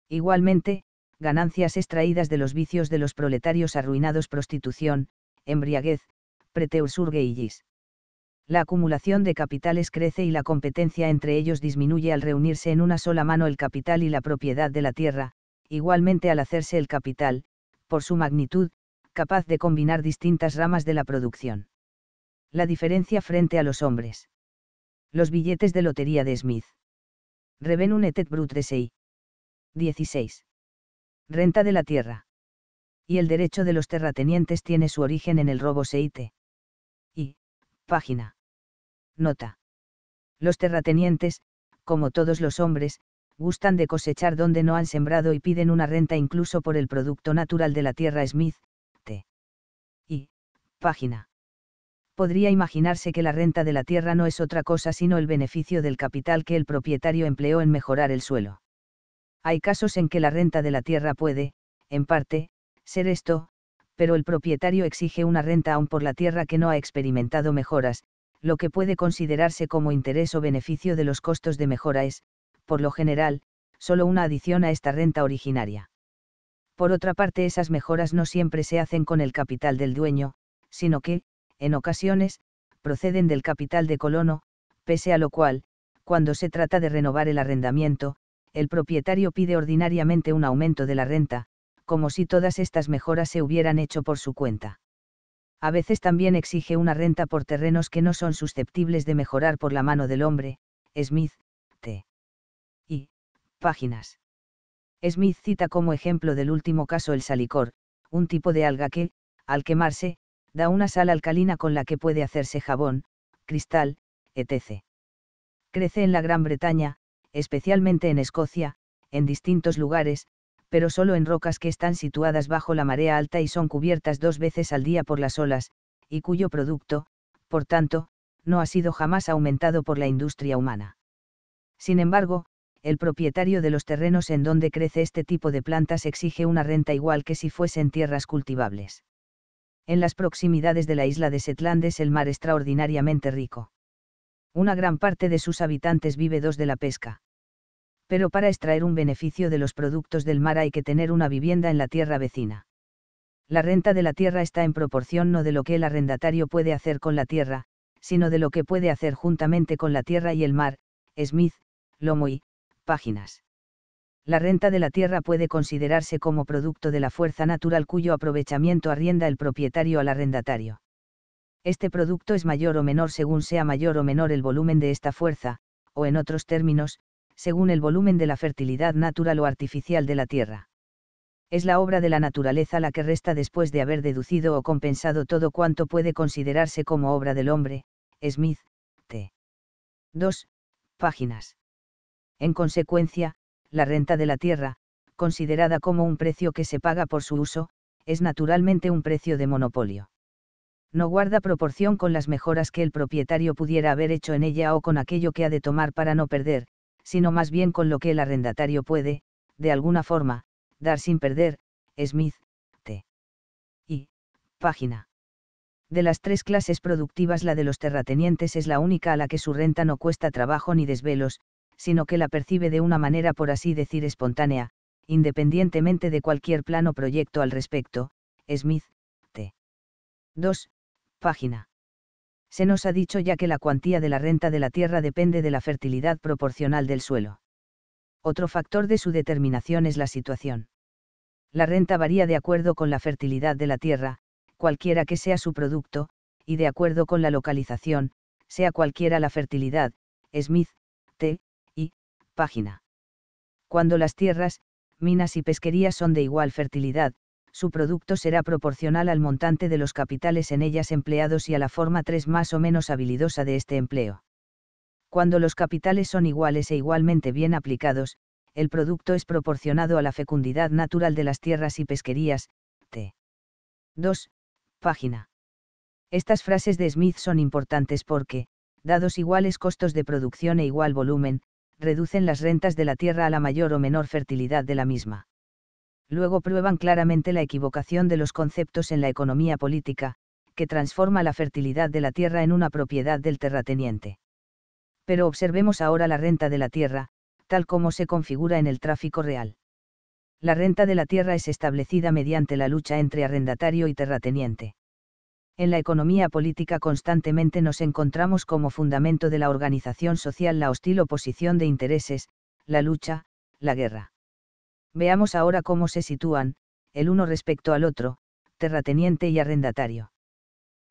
Igualmente, ganancias extraídas de los vicios de los proletarios arruinados prostitución, embriaguez, gis. La acumulación de capitales crece y la competencia entre ellos disminuye al reunirse en una sola mano el capital y la propiedad de la tierra, igualmente al hacerse el capital, por su magnitud, capaz de combinar distintas ramas de la producción. La diferencia frente a los hombres. Los billetes de lotería de Smith. Reven un etet 16. Renta de la tierra. Y el derecho de los terratenientes tiene su origen en el robo seite. Y, página. Nota. Los terratenientes, como todos los hombres, gustan de cosechar donde no han sembrado y piden una renta incluso por el producto natural de la tierra Smith, T. Y. Página. Podría imaginarse que la renta de la tierra no es otra cosa sino el beneficio del capital que el propietario empleó en mejorar el suelo. Hay casos en que la renta de la tierra puede, en parte, ser esto, pero el propietario exige una renta aún por la tierra que no ha experimentado mejoras, lo que puede considerarse como interés o beneficio de los costos de mejora es, por lo general, solo una adición a esta renta originaria. Por otra parte, esas mejoras no siempre se hacen con el capital del dueño, sino que, en ocasiones, proceden del capital de colono, pese a lo cual, cuando se trata de renovar el arrendamiento, el propietario pide ordinariamente un aumento de la renta, como si todas estas mejoras se hubieran hecho por su cuenta. A veces también exige una renta por terrenos que no son susceptibles de mejorar por la mano del hombre, Smith, páginas. Smith cita como ejemplo del último caso el salicor, un tipo de alga que, al quemarse, da una sal alcalina con la que puede hacerse jabón, cristal, etc. Crece en la Gran Bretaña, especialmente en Escocia, en distintos lugares, pero solo en rocas que están situadas bajo la marea alta y son cubiertas dos veces al día por las olas, y cuyo producto, por tanto, no ha sido jamás aumentado por la industria humana. Sin embargo, el propietario de los terrenos en donde crece este tipo de plantas exige una renta igual que si fuesen tierras cultivables. En las proximidades de la isla de Setland es el mar extraordinariamente rico. Una gran parte de sus habitantes vive dos de la pesca. Pero para extraer un beneficio de los productos del mar hay que tener una vivienda en la tierra vecina. La renta de la tierra está en proporción no de lo que el arrendatario puede hacer con la tierra, sino de lo que puede hacer juntamente con la tierra y el mar, Smith, y páginas. La renta de la tierra puede considerarse como producto de la fuerza natural cuyo aprovechamiento arrienda el propietario al arrendatario. Este producto es mayor o menor según sea mayor o menor el volumen de esta fuerza, o en otros términos, según el volumen de la fertilidad natural o artificial de la tierra. Es la obra de la naturaleza la que resta después de haber deducido o compensado todo cuanto puede considerarse como obra del hombre, Smith, T. 2, páginas. En consecuencia, la renta de la tierra, considerada como un precio que se paga por su uso, es naturalmente un precio de monopolio. No guarda proporción con las mejoras que el propietario pudiera haber hecho en ella o con aquello que ha de tomar para no perder, sino más bien con lo que el arrendatario puede, de alguna forma, dar sin perder, Smith, T. Y, página. De las tres clases productivas la de los terratenientes es la única a la que su renta no cuesta trabajo ni desvelos, sino que la percibe de una manera por así decir espontánea, independientemente de cualquier plano proyecto al respecto, Smith, T. 2. Página. Se nos ha dicho ya que la cuantía de la renta de la tierra depende de la fertilidad proporcional del suelo. Otro factor de su determinación es la situación. La renta varía de acuerdo con la fertilidad de la tierra, cualquiera que sea su producto, y de acuerdo con la localización, sea cualquiera la fertilidad, Smith, T. Página. Cuando las tierras, minas y pesquerías son de igual fertilidad, su producto será proporcional al montante de los capitales en ellas empleados y a la forma 3 más o menos habilidosa de este empleo. Cuando los capitales son iguales e igualmente bien aplicados, el producto es proporcionado a la fecundidad natural de las tierras y pesquerías, t. 2. Página. Estas frases de Smith son importantes porque, dados iguales costos de producción e igual volumen, reducen las rentas de la tierra a la mayor o menor fertilidad de la misma. Luego prueban claramente la equivocación de los conceptos en la economía política, que transforma la fertilidad de la tierra en una propiedad del terrateniente. Pero observemos ahora la renta de la tierra, tal como se configura en el tráfico real. La renta de la tierra es establecida mediante la lucha entre arrendatario y terrateniente. En la economía política constantemente nos encontramos como fundamento de la organización social la hostil oposición de intereses, la lucha, la guerra. Veamos ahora cómo se sitúan, el uno respecto al otro, terrateniente y arrendatario.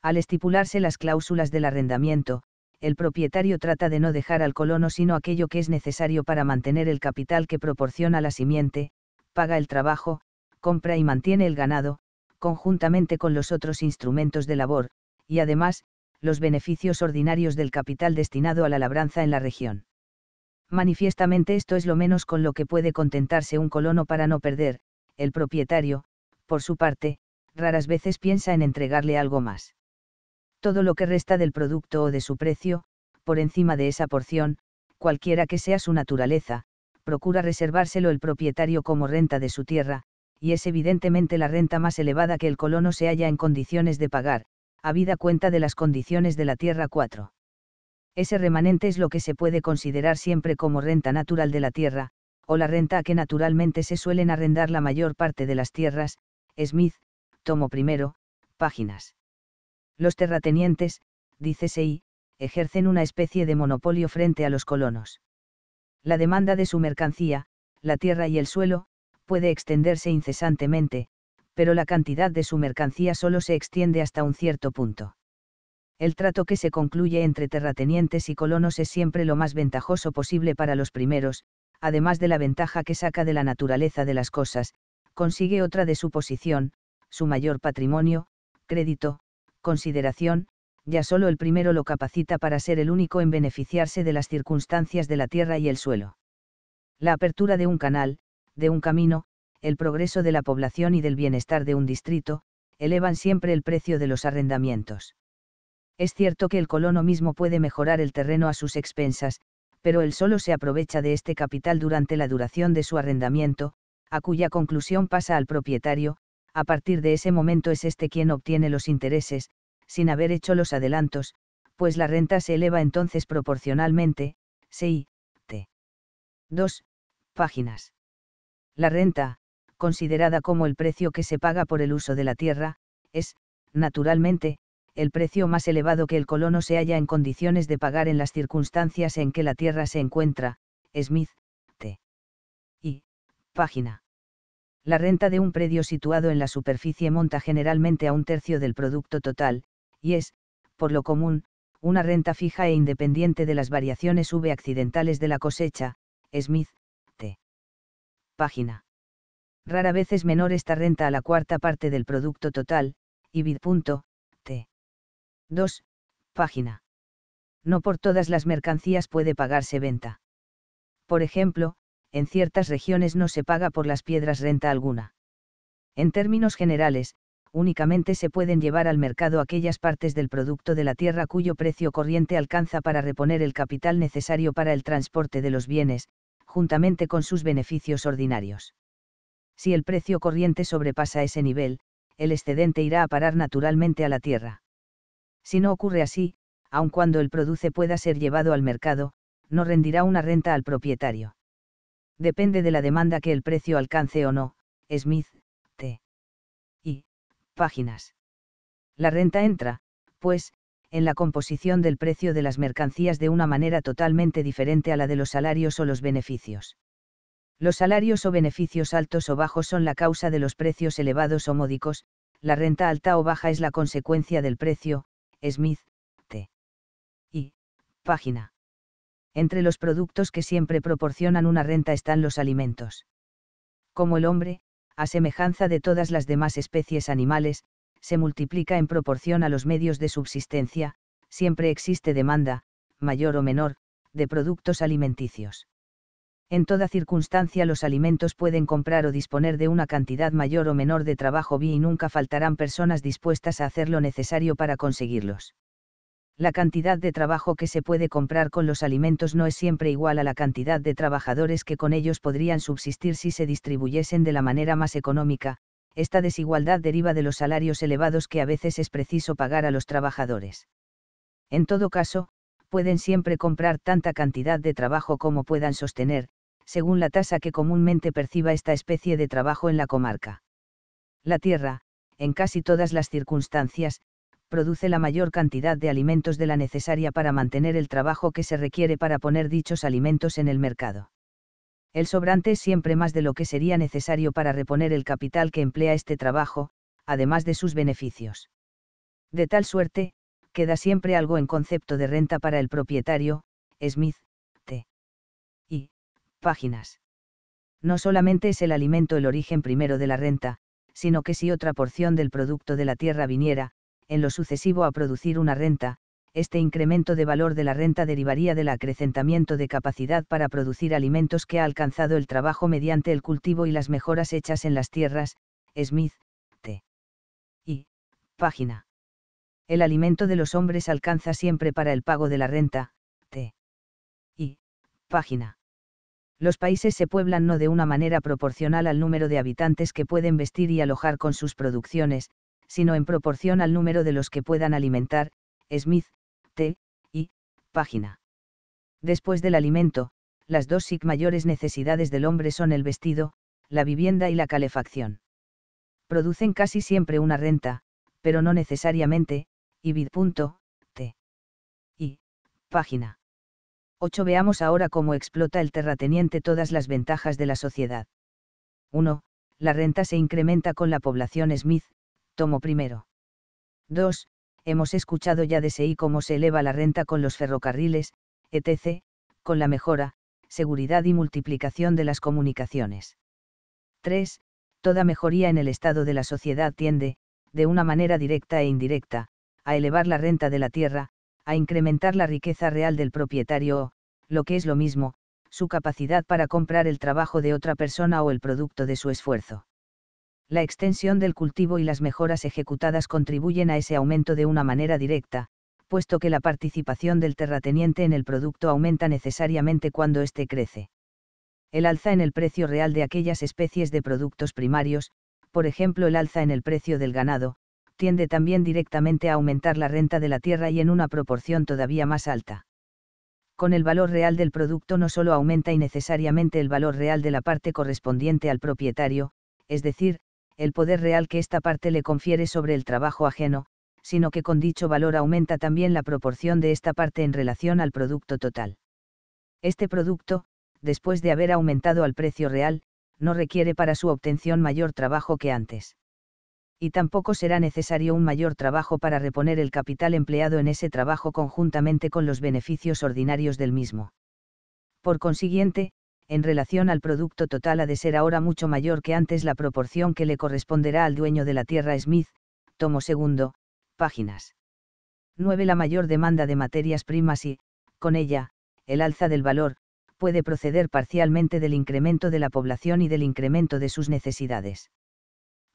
Al estipularse las cláusulas del arrendamiento, el propietario trata de no dejar al colono sino aquello que es necesario para mantener el capital que proporciona la simiente, paga el trabajo, compra y mantiene el ganado, conjuntamente con los otros instrumentos de labor, y además, los beneficios ordinarios del capital destinado a la labranza en la región. Manifiestamente esto es lo menos con lo que puede contentarse un colono para no perder, el propietario, por su parte, raras veces piensa en entregarle algo más. Todo lo que resta del producto o de su precio, por encima de esa porción, cualquiera que sea su naturaleza, procura reservárselo el propietario como renta de su tierra, y es evidentemente la renta más elevada que el colono se halla en condiciones de pagar, habida cuenta de las condiciones de la Tierra 4. Ese remanente es lo que se puede considerar siempre como renta natural de la Tierra, o la renta a que naturalmente se suelen arrendar la mayor parte de las tierras, Smith, tomo primero, páginas. Los terratenientes, dice Sey, ejercen una especie de monopolio frente a los colonos. La demanda de su mercancía, la tierra y el suelo, puede extenderse incesantemente, pero la cantidad de su mercancía solo se extiende hasta un cierto punto. El trato que se concluye entre terratenientes y colonos es siempre lo más ventajoso posible para los primeros, además de la ventaja que saca de la naturaleza de las cosas, consigue otra de su posición, su mayor patrimonio, crédito, consideración, ya solo el primero lo capacita para ser el único en beneficiarse de las circunstancias de la tierra y el suelo. La apertura de un canal, de un camino, el progreso de la población y del bienestar de un distrito, elevan siempre el precio de los arrendamientos. Es cierto que el colono mismo puede mejorar el terreno a sus expensas, pero él solo se aprovecha de este capital durante la duración de su arrendamiento, a cuya conclusión pasa al propietario, a partir de ese momento es este quien obtiene los intereses, sin haber hecho los adelantos, pues la renta se eleva entonces proporcionalmente, T. 2. Páginas. La renta, considerada como el precio que se paga por el uso de la tierra, es, naturalmente, el precio más elevado que el colono se halla en condiciones de pagar en las circunstancias en que la tierra se encuentra, Smith, T. Y, página. La renta de un predio situado en la superficie monta generalmente a un tercio del producto total, y es, por lo común, una renta fija e independiente de las variaciones V accidentales de la cosecha, Smith, página. Rara vez es menor esta renta a la cuarta parte del producto total, y T. 2. Página. No por todas las mercancías puede pagarse venta. Por ejemplo, en ciertas regiones no se paga por las piedras renta alguna. En términos generales, únicamente se pueden llevar al mercado aquellas partes del producto de la tierra cuyo precio corriente alcanza para reponer el capital necesario para el transporte de los bienes, juntamente con sus beneficios ordinarios. Si el precio corriente sobrepasa ese nivel, el excedente irá a parar naturalmente a la tierra. Si no ocurre así, aun cuando el produce pueda ser llevado al mercado, no rendirá una renta al propietario. Depende de la demanda que el precio alcance o no, Smith, T. Y. Páginas. La renta entra, pues, en la composición del precio de las mercancías de una manera totalmente diferente a la de los salarios o los beneficios. Los salarios o beneficios altos o bajos son la causa de los precios elevados o módicos, la renta alta o baja es la consecuencia del precio, Smith, T. Y, página. Entre los productos que siempre proporcionan una renta están los alimentos. Como el hombre, a semejanza de todas las demás especies animales, se multiplica en proporción a los medios de subsistencia, siempre existe demanda, mayor o menor, de productos alimenticios. En toda circunstancia los alimentos pueden comprar o disponer de una cantidad mayor o menor de trabajo y nunca faltarán personas dispuestas a hacer lo necesario para conseguirlos. La cantidad de trabajo que se puede comprar con los alimentos no es siempre igual a la cantidad de trabajadores que con ellos podrían subsistir si se distribuyesen de la manera más económica, esta desigualdad deriva de los salarios elevados que a veces es preciso pagar a los trabajadores. En todo caso, pueden siempre comprar tanta cantidad de trabajo como puedan sostener, según la tasa que comúnmente perciba esta especie de trabajo en la comarca. La tierra, en casi todas las circunstancias, produce la mayor cantidad de alimentos de la necesaria para mantener el trabajo que se requiere para poner dichos alimentos en el mercado el sobrante es siempre más de lo que sería necesario para reponer el capital que emplea este trabajo, además de sus beneficios. De tal suerte, queda siempre algo en concepto de renta para el propietario, Smith, T. Y. Páginas. No solamente es el alimento el origen primero de la renta, sino que si otra porción del producto de la tierra viniera, en lo sucesivo a producir una renta, este incremento de valor de la renta derivaría del acrecentamiento de capacidad para producir alimentos que ha alcanzado el trabajo mediante el cultivo y las mejoras hechas en las tierras, Smith, T. Y, página. El alimento de los hombres alcanza siempre para el pago de la renta, T. Y, página. Los países se pueblan no de una manera proporcional al número de habitantes que pueden vestir y alojar con sus producciones, sino en proporción al número de los que puedan alimentar, Smith, y, página. Después del alimento, las dos sig mayores necesidades del hombre son el vestido, la vivienda y la calefacción. Producen casi siempre una renta, pero no necesariamente, y t Y, página. 8. Veamos ahora cómo explota el terrateniente todas las ventajas de la sociedad. 1. La renta se incrementa con la población Smith, tomo primero. 2 hemos escuchado ya de SEI cómo se eleva la renta con los ferrocarriles, etc., con la mejora, seguridad y multiplicación de las comunicaciones. 3. Toda mejoría en el estado de la sociedad tiende, de una manera directa e indirecta, a elevar la renta de la tierra, a incrementar la riqueza real del propietario o, lo que es lo mismo, su capacidad para comprar el trabajo de otra persona o el producto de su esfuerzo la extensión del cultivo y las mejoras ejecutadas contribuyen a ese aumento de una manera directa, puesto que la participación del terrateniente en el producto aumenta necesariamente cuando éste crece. El alza en el precio real de aquellas especies de productos primarios, por ejemplo el alza en el precio del ganado, tiende también directamente a aumentar la renta de la tierra y en una proporción todavía más alta. Con el valor real del producto no solo aumenta innecesariamente el valor real de la parte correspondiente al propietario, es decir, el poder real que esta parte le confiere sobre el trabajo ajeno, sino que con dicho valor aumenta también la proporción de esta parte en relación al producto total. Este producto, después de haber aumentado al precio real, no requiere para su obtención mayor trabajo que antes. Y tampoco será necesario un mayor trabajo para reponer el capital empleado en ese trabajo conjuntamente con los beneficios ordinarios del mismo. Por consiguiente, en relación al producto total ha de ser ahora mucho mayor que antes la proporción que le corresponderá al dueño de la tierra Smith, tomo segundo, páginas. 9. La mayor demanda de materias primas y, con ella, el alza del valor, puede proceder parcialmente del incremento de la población y del incremento de sus necesidades.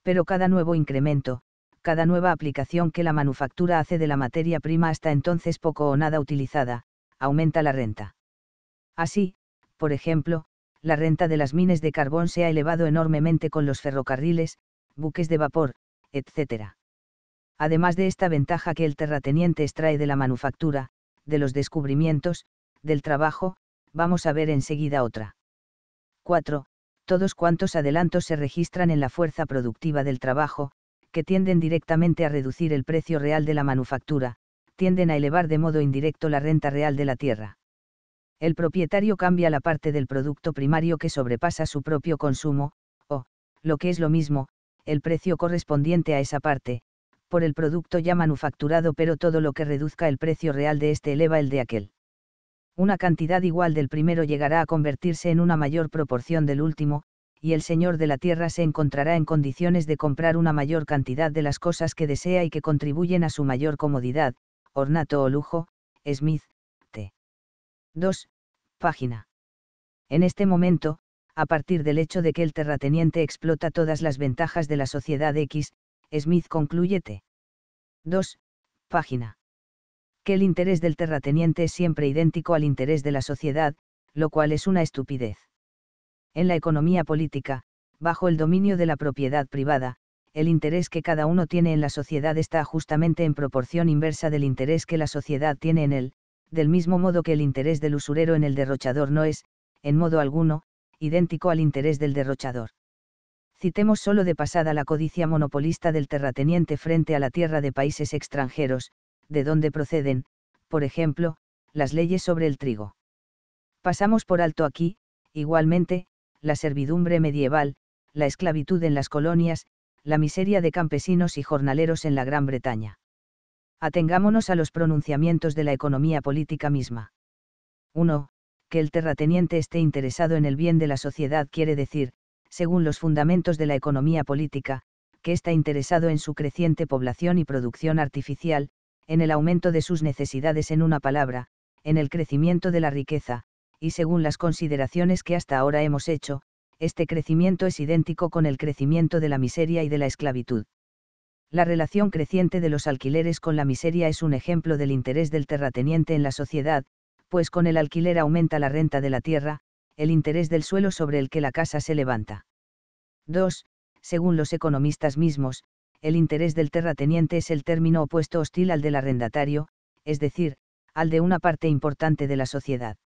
Pero cada nuevo incremento, cada nueva aplicación que la manufactura hace de la materia prima hasta entonces poco o nada utilizada, aumenta la renta. Así, por ejemplo, la renta de las minas de carbón se ha elevado enormemente con los ferrocarriles, buques de vapor, etc. Además de esta ventaja que el terrateniente extrae de la manufactura, de los descubrimientos, del trabajo, vamos a ver enseguida otra. 4. Todos cuantos adelantos se registran en la fuerza productiva del trabajo, que tienden directamente a reducir el precio real de la manufactura, tienden a elevar de modo indirecto la renta real de la tierra el propietario cambia la parte del producto primario que sobrepasa su propio consumo, o, lo que es lo mismo, el precio correspondiente a esa parte, por el producto ya manufacturado pero todo lo que reduzca el precio real de este eleva el de aquel. Una cantidad igual del primero llegará a convertirse en una mayor proporción del último, y el Señor de la Tierra se encontrará en condiciones de comprar una mayor cantidad de las cosas que desea y que contribuyen a su mayor comodidad, ornato o lujo, Smith, 2. Página. En este momento, a partir del hecho de que el terrateniente explota todas las ventajas de la sociedad X, Smith concluye T. 2. Página. Que el interés del terrateniente es siempre idéntico al interés de la sociedad, lo cual es una estupidez. En la economía política, bajo el dominio de la propiedad privada, el interés que cada uno tiene en la sociedad está justamente en proporción inversa del interés que la sociedad tiene en él, del mismo modo que el interés del usurero en el derrochador no es, en modo alguno, idéntico al interés del derrochador. Citemos solo de pasada la codicia monopolista del terrateniente frente a la tierra de países extranjeros, de donde proceden, por ejemplo, las leyes sobre el trigo. Pasamos por alto aquí, igualmente, la servidumbre medieval, la esclavitud en las colonias, la miseria de campesinos y jornaleros en la Gran Bretaña atengámonos a los pronunciamientos de la economía política misma. 1. Que el terrateniente esté interesado en el bien de la sociedad quiere decir, según los fundamentos de la economía política, que está interesado en su creciente población y producción artificial, en el aumento de sus necesidades en una palabra, en el crecimiento de la riqueza, y según las consideraciones que hasta ahora hemos hecho, este crecimiento es idéntico con el crecimiento de la miseria y de la esclavitud. La relación creciente de los alquileres con la miseria es un ejemplo del interés del terrateniente en la sociedad, pues con el alquiler aumenta la renta de la tierra, el interés del suelo sobre el que la casa se levanta. 2. Según los economistas mismos, el interés del terrateniente es el término opuesto hostil al del arrendatario, es decir, al de una parte importante de la sociedad.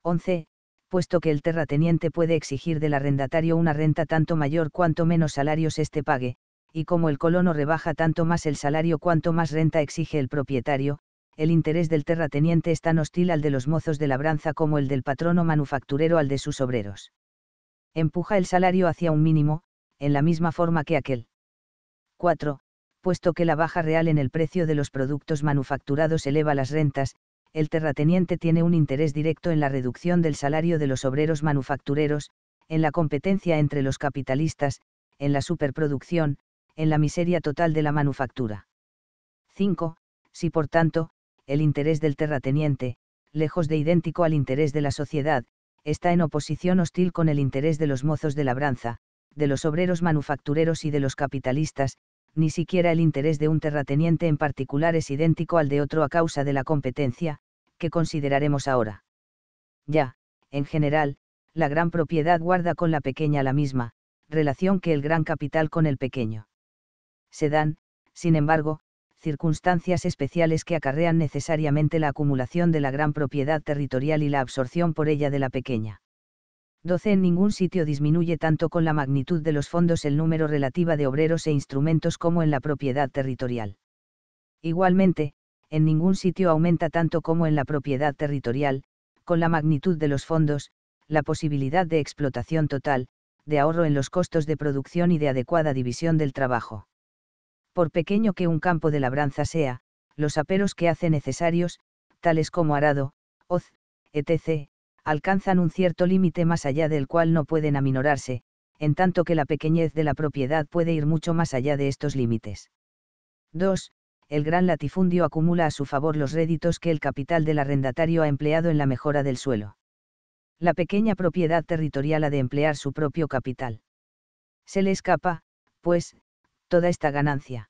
11. Puesto que el terrateniente puede exigir del arrendatario una renta tanto mayor cuanto menos salarios éste pague, y como el colono rebaja tanto más el salario cuanto más renta exige el propietario, el interés del terrateniente es tan hostil al de los mozos de labranza como el del patrono manufacturero al de sus obreros. Empuja el salario hacia un mínimo, en la misma forma que aquel. 4. Puesto que la baja real en el precio de los productos manufacturados eleva las rentas, el terrateniente tiene un interés directo en la reducción del salario de los obreros manufactureros, en la competencia entre los capitalistas, en la superproducción, en la miseria total de la manufactura. 5. Si por tanto, el interés del terrateniente, lejos de idéntico al interés de la sociedad, está en oposición hostil con el interés de los mozos de labranza, de los obreros manufactureros y de los capitalistas, ni siquiera el interés de un terrateniente en particular es idéntico al de otro a causa de la competencia, que consideraremos ahora. Ya, en general, la gran propiedad guarda con la pequeña la misma, relación que el gran capital con el pequeño se dan, sin embargo, circunstancias especiales que acarrean necesariamente la acumulación de la gran propiedad territorial y la absorción por ella de la pequeña. 12. En ningún sitio disminuye tanto con la magnitud de los fondos el número relativa de obreros e instrumentos como en la propiedad territorial. Igualmente, en ningún sitio aumenta tanto como en la propiedad territorial, con la magnitud de los fondos, la posibilidad de explotación total, de ahorro en los costos de producción y de adecuada división del trabajo por pequeño que un campo de labranza sea, los aperos que hace necesarios, tales como arado, hoz, etc., alcanzan un cierto límite más allá del cual no pueden aminorarse, en tanto que la pequeñez de la propiedad puede ir mucho más allá de estos límites. 2. El gran latifundio acumula a su favor los réditos que el capital del arrendatario ha empleado en la mejora del suelo. La pequeña propiedad territorial ha de emplear su propio capital. Se le escapa, pues, toda esta ganancia.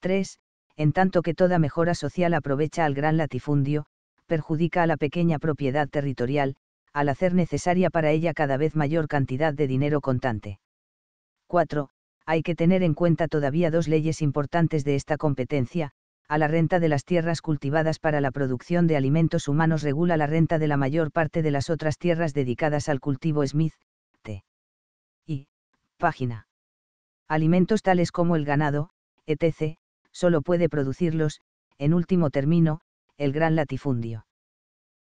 3. En tanto que toda mejora social aprovecha al gran latifundio, perjudica a la pequeña propiedad territorial, al hacer necesaria para ella cada vez mayor cantidad de dinero contante. 4. Hay que tener en cuenta todavía dos leyes importantes de esta competencia, a la renta de las tierras cultivadas para la producción de alimentos humanos regula la renta de la mayor parte de las otras tierras dedicadas al cultivo Smith, T. y, página Alimentos tales como el ganado, etc., solo puede producirlos, en último término, el gran latifundio.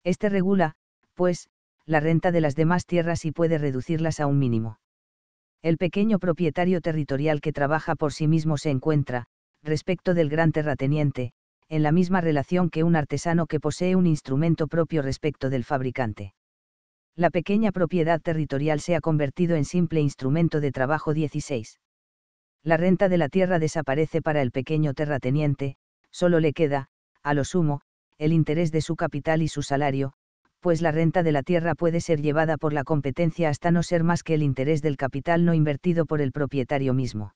Este regula, pues, la renta de las demás tierras y puede reducirlas a un mínimo. El pequeño propietario territorial que trabaja por sí mismo se encuentra, respecto del gran terrateniente, en la misma relación que un artesano que posee un instrumento propio respecto del fabricante. La pequeña propiedad territorial se ha convertido en simple instrumento de trabajo 16. La renta de la tierra desaparece para el pequeño terrateniente, solo le queda, a lo sumo, el interés de su capital y su salario, pues la renta de la tierra puede ser llevada por la competencia hasta no ser más que el interés del capital no invertido por el propietario mismo.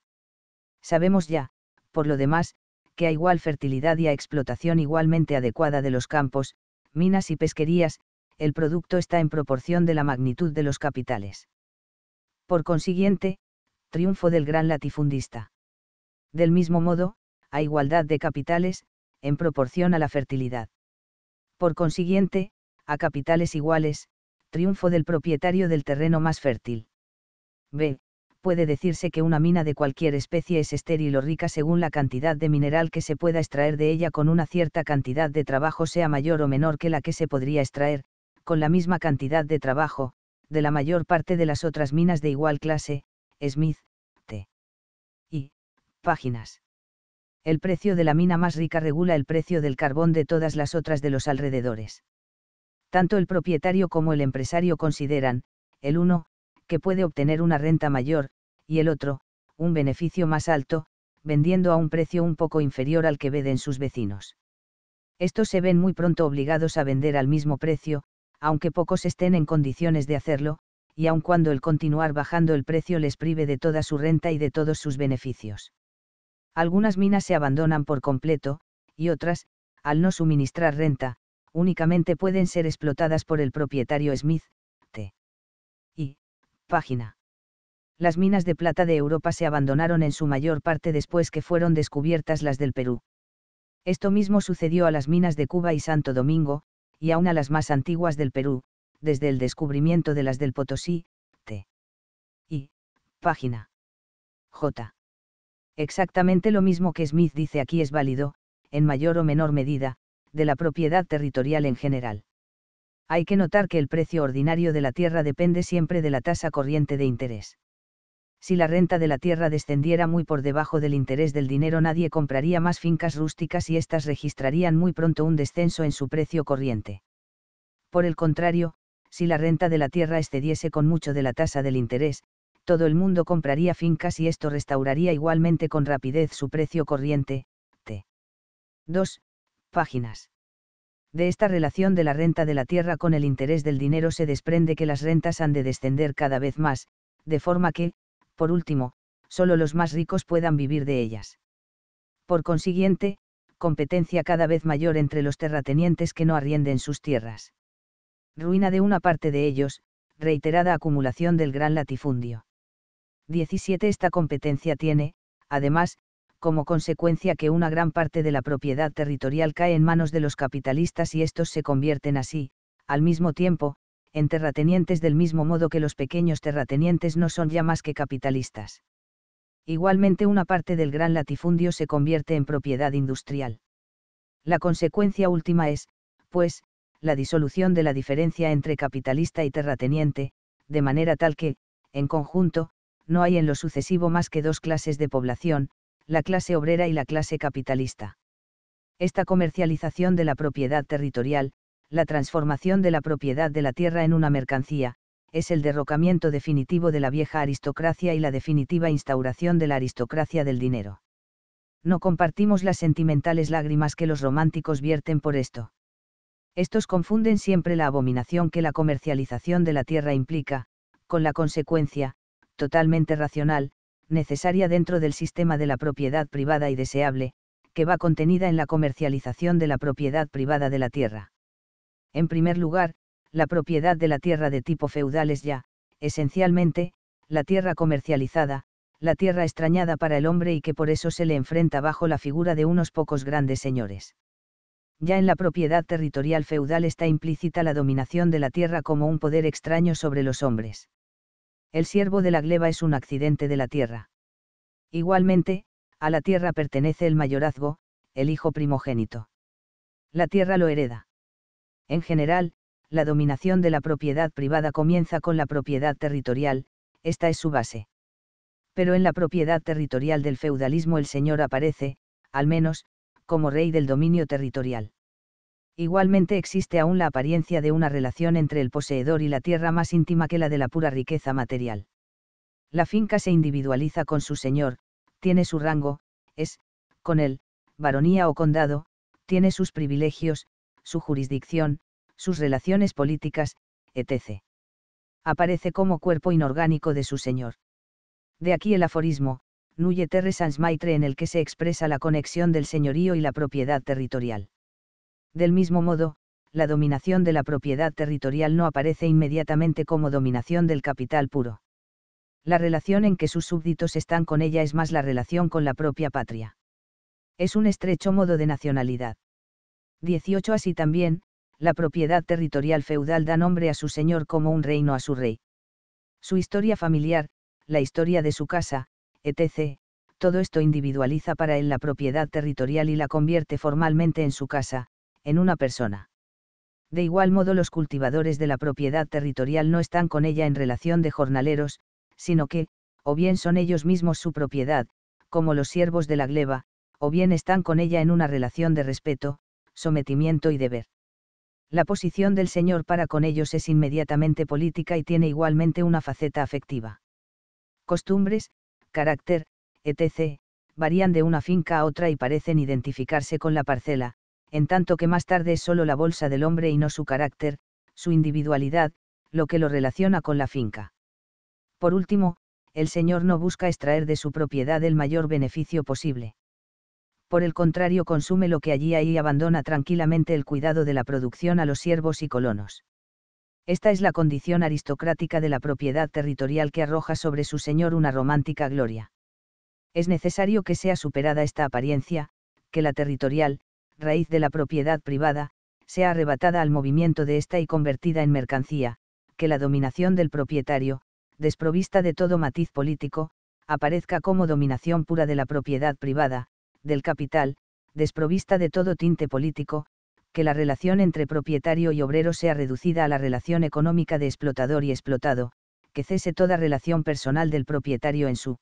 Sabemos ya, por lo demás, que a igual fertilidad y a explotación igualmente adecuada de los campos, minas y pesquerías, el producto está en proporción de la magnitud de los capitales. Por consiguiente, triunfo del gran latifundista. Del mismo modo, a igualdad de capitales, en proporción a la fertilidad. Por consiguiente, a capitales iguales, triunfo del propietario del terreno más fértil. B. Puede decirse que una mina de cualquier especie es estéril o rica según la cantidad de mineral que se pueda extraer de ella con una cierta cantidad de trabajo sea mayor o menor que la que se podría extraer, con la misma cantidad de trabajo, de la mayor parte de las otras minas de igual clase, Smith, T. Y. Páginas. El precio de la mina más rica regula el precio del carbón de todas las otras de los alrededores. Tanto el propietario como el empresario consideran, el uno, que puede obtener una renta mayor, y el otro, un beneficio más alto, vendiendo a un precio un poco inferior al que venden sus vecinos. Estos se ven muy pronto obligados a vender al mismo precio, aunque pocos estén en condiciones de hacerlo, y aun cuando el continuar bajando el precio les prive de toda su renta y de todos sus beneficios. Algunas minas se abandonan por completo, y otras, al no suministrar renta, únicamente pueden ser explotadas por el propietario Smith, T. Y. Página. Las minas de plata de Europa se abandonaron en su mayor parte después que fueron descubiertas las del Perú. Esto mismo sucedió a las minas de Cuba y Santo Domingo, y aún a las más antiguas del Perú, desde el descubrimiento de las del Potosí, T. Y, página. J. Exactamente lo mismo que Smith dice aquí es válido, en mayor o menor medida, de la propiedad territorial en general. Hay que notar que el precio ordinario de la tierra depende siempre de la tasa corriente de interés. Si la renta de la tierra descendiera muy por debajo del interés del dinero nadie compraría más fincas rústicas y éstas registrarían muy pronto un descenso en su precio corriente. Por el contrario, si la renta de la tierra excediese con mucho de la tasa del interés, todo el mundo compraría fincas y esto restauraría igualmente con rapidez su precio corriente. T. 2. Páginas. De esta relación de la renta de la tierra con el interés del dinero se desprende que las rentas han de descender cada vez más, de forma que, por último, solo los más ricos puedan vivir de ellas. Por consiguiente, competencia cada vez mayor entre los terratenientes que no arrienden sus tierras ruina de una parte de ellos, reiterada acumulación del gran latifundio. 17. Esta competencia tiene, además, como consecuencia que una gran parte de la propiedad territorial cae en manos de los capitalistas y estos se convierten así, al mismo tiempo, en terratenientes del mismo modo que los pequeños terratenientes no son ya más que capitalistas. Igualmente una parte del gran latifundio se convierte en propiedad industrial. La consecuencia última es, pues, la disolución de la diferencia entre capitalista y terrateniente, de manera tal que, en conjunto, no hay en lo sucesivo más que dos clases de población, la clase obrera y la clase capitalista. Esta comercialización de la propiedad territorial, la transformación de la propiedad de la tierra en una mercancía, es el derrocamiento definitivo de la vieja aristocracia y la definitiva instauración de la aristocracia del dinero. No compartimos las sentimentales lágrimas que los románticos vierten por esto. Estos confunden siempre la abominación que la comercialización de la tierra implica, con la consecuencia, totalmente racional, necesaria dentro del sistema de la propiedad privada y deseable, que va contenida en la comercialización de la propiedad privada de la tierra. En primer lugar, la propiedad de la tierra de tipo feudal es ya, esencialmente, la tierra comercializada, la tierra extrañada para el hombre y que por eso se le enfrenta bajo la figura de unos pocos grandes señores ya en la propiedad territorial feudal está implícita la dominación de la tierra como un poder extraño sobre los hombres. El siervo de la gleba es un accidente de la tierra. Igualmente, a la tierra pertenece el mayorazgo, el hijo primogénito. La tierra lo hereda. En general, la dominación de la propiedad privada comienza con la propiedad territorial, esta es su base. Pero en la propiedad territorial del feudalismo el señor aparece, al menos, como rey del dominio territorial. Igualmente existe aún la apariencia de una relación entre el poseedor y la tierra más íntima que la de la pura riqueza material. La finca se individualiza con su señor, tiene su rango, es, con él, baronía o condado, tiene sus privilegios, su jurisdicción, sus relaciones políticas, etc. Aparece como cuerpo inorgánico de su señor. De aquí el aforismo, Nulle Terre Sans Maitre en el que se expresa la conexión del señorío y la propiedad territorial. Del mismo modo, la dominación de la propiedad territorial no aparece inmediatamente como dominación del capital puro. La relación en que sus súbditos están con ella es más la relación con la propia patria. Es un estrecho modo de nacionalidad. 18 Así también, la propiedad territorial feudal da nombre a su señor como un reino a su rey. Su historia familiar, la historia de su casa, etc., todo esto individualiza para él la propiedad territorial y la convierte formalmente en su casa, en una persona. De igual modo los cultivadores de la propiedad territorial no están con ella en relación de jornaleros, sino que, o bien son ellos mismos su propiedad, como los siervos de la gleba, o bien están con ella en una relación de respeto, sometimiento y deber. La posición del Señor para con ellos es inmediatamente política y tiene igualmente una faceta afectiva. Costumbres, carácter, etc., varían de una finca a otra y parecen identificarse con la parcela, en tanto que más tarde es solo la bolsa del hombre y no su carácter, su individualidad, lo que lo relaciona con la finca. Por último, el Señor no busca extraer de su propiedad el mayor beneficio posible. Por el contrario, consume lo que allí hay y abandona tranquilamente el cuidado de la producción a los siervos y colonos. Esta es la condición aristocrática de la propiedad territorial que arroja sobre su señor una romántica gloria. Es necesario que sea superada esta apariencia, que la territorial, raíz de la propiedad privada, sea arrebatada al movimiento de esta y convertida en mercancía, que la dominación del propietario, desprovista de todo matiz político, aparezca como dominación pura de la propiedad privada, del capital, desprovista de todo tinte político, que la relación entre propietario y obrero sea reducida a la relación económica de explotador y explotado, que cese toda relación personal del propietario en su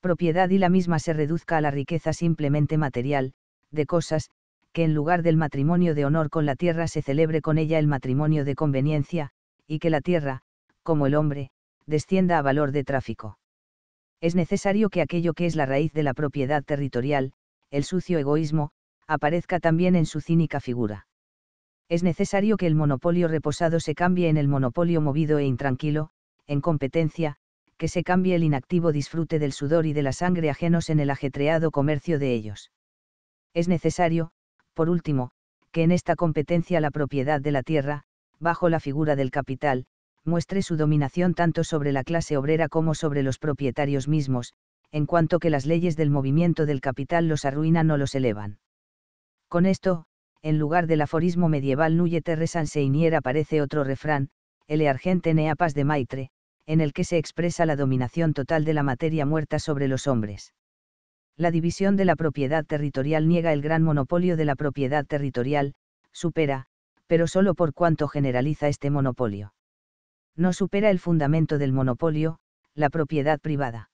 propiedad y la misma se reduzca a la riqueza simplemente material, de cosas, que en lugar del matrimonio de honor con la tierra se celebre con ella el matrimonio de conveniencia, y que la tierra, como el hombre, descienda a valor de tráfico. Es necesario que aquello que es la raíz de la propiedad territorial, el sucio egoísmo, aparezca también en su cínica figura. Es necesario que el monopolio reposado se cambie en el monopolio movido e intranquilo, en competencia, que se cambie el inactivo disfrute del sudor y de la sangre ajenos en el ajetreado comercio de ellos. Es necesario, por último, que en esta competencia la propiedad de la tierra, bajo la figura del capital, muestre su dominación tanto sobre la clase obrera como sobre los propietarios mismos, en cuanto que las leyes del movimiento del capital los arruinan o los elevan. Con esto, en lugar del aforismo medieval Nulle terre sanseinier aparece otro refrán, El argente Neapas de Maitre, en el que se expresa la dominación total de la materia muerta sobre los hombres. La división de la propiedad territorial niega el gran monopolio de la propiedad territorial, supera, pero solo por cuanto generaliza este monopolio. No supera el fundamento del monopolio, la propiedad privada.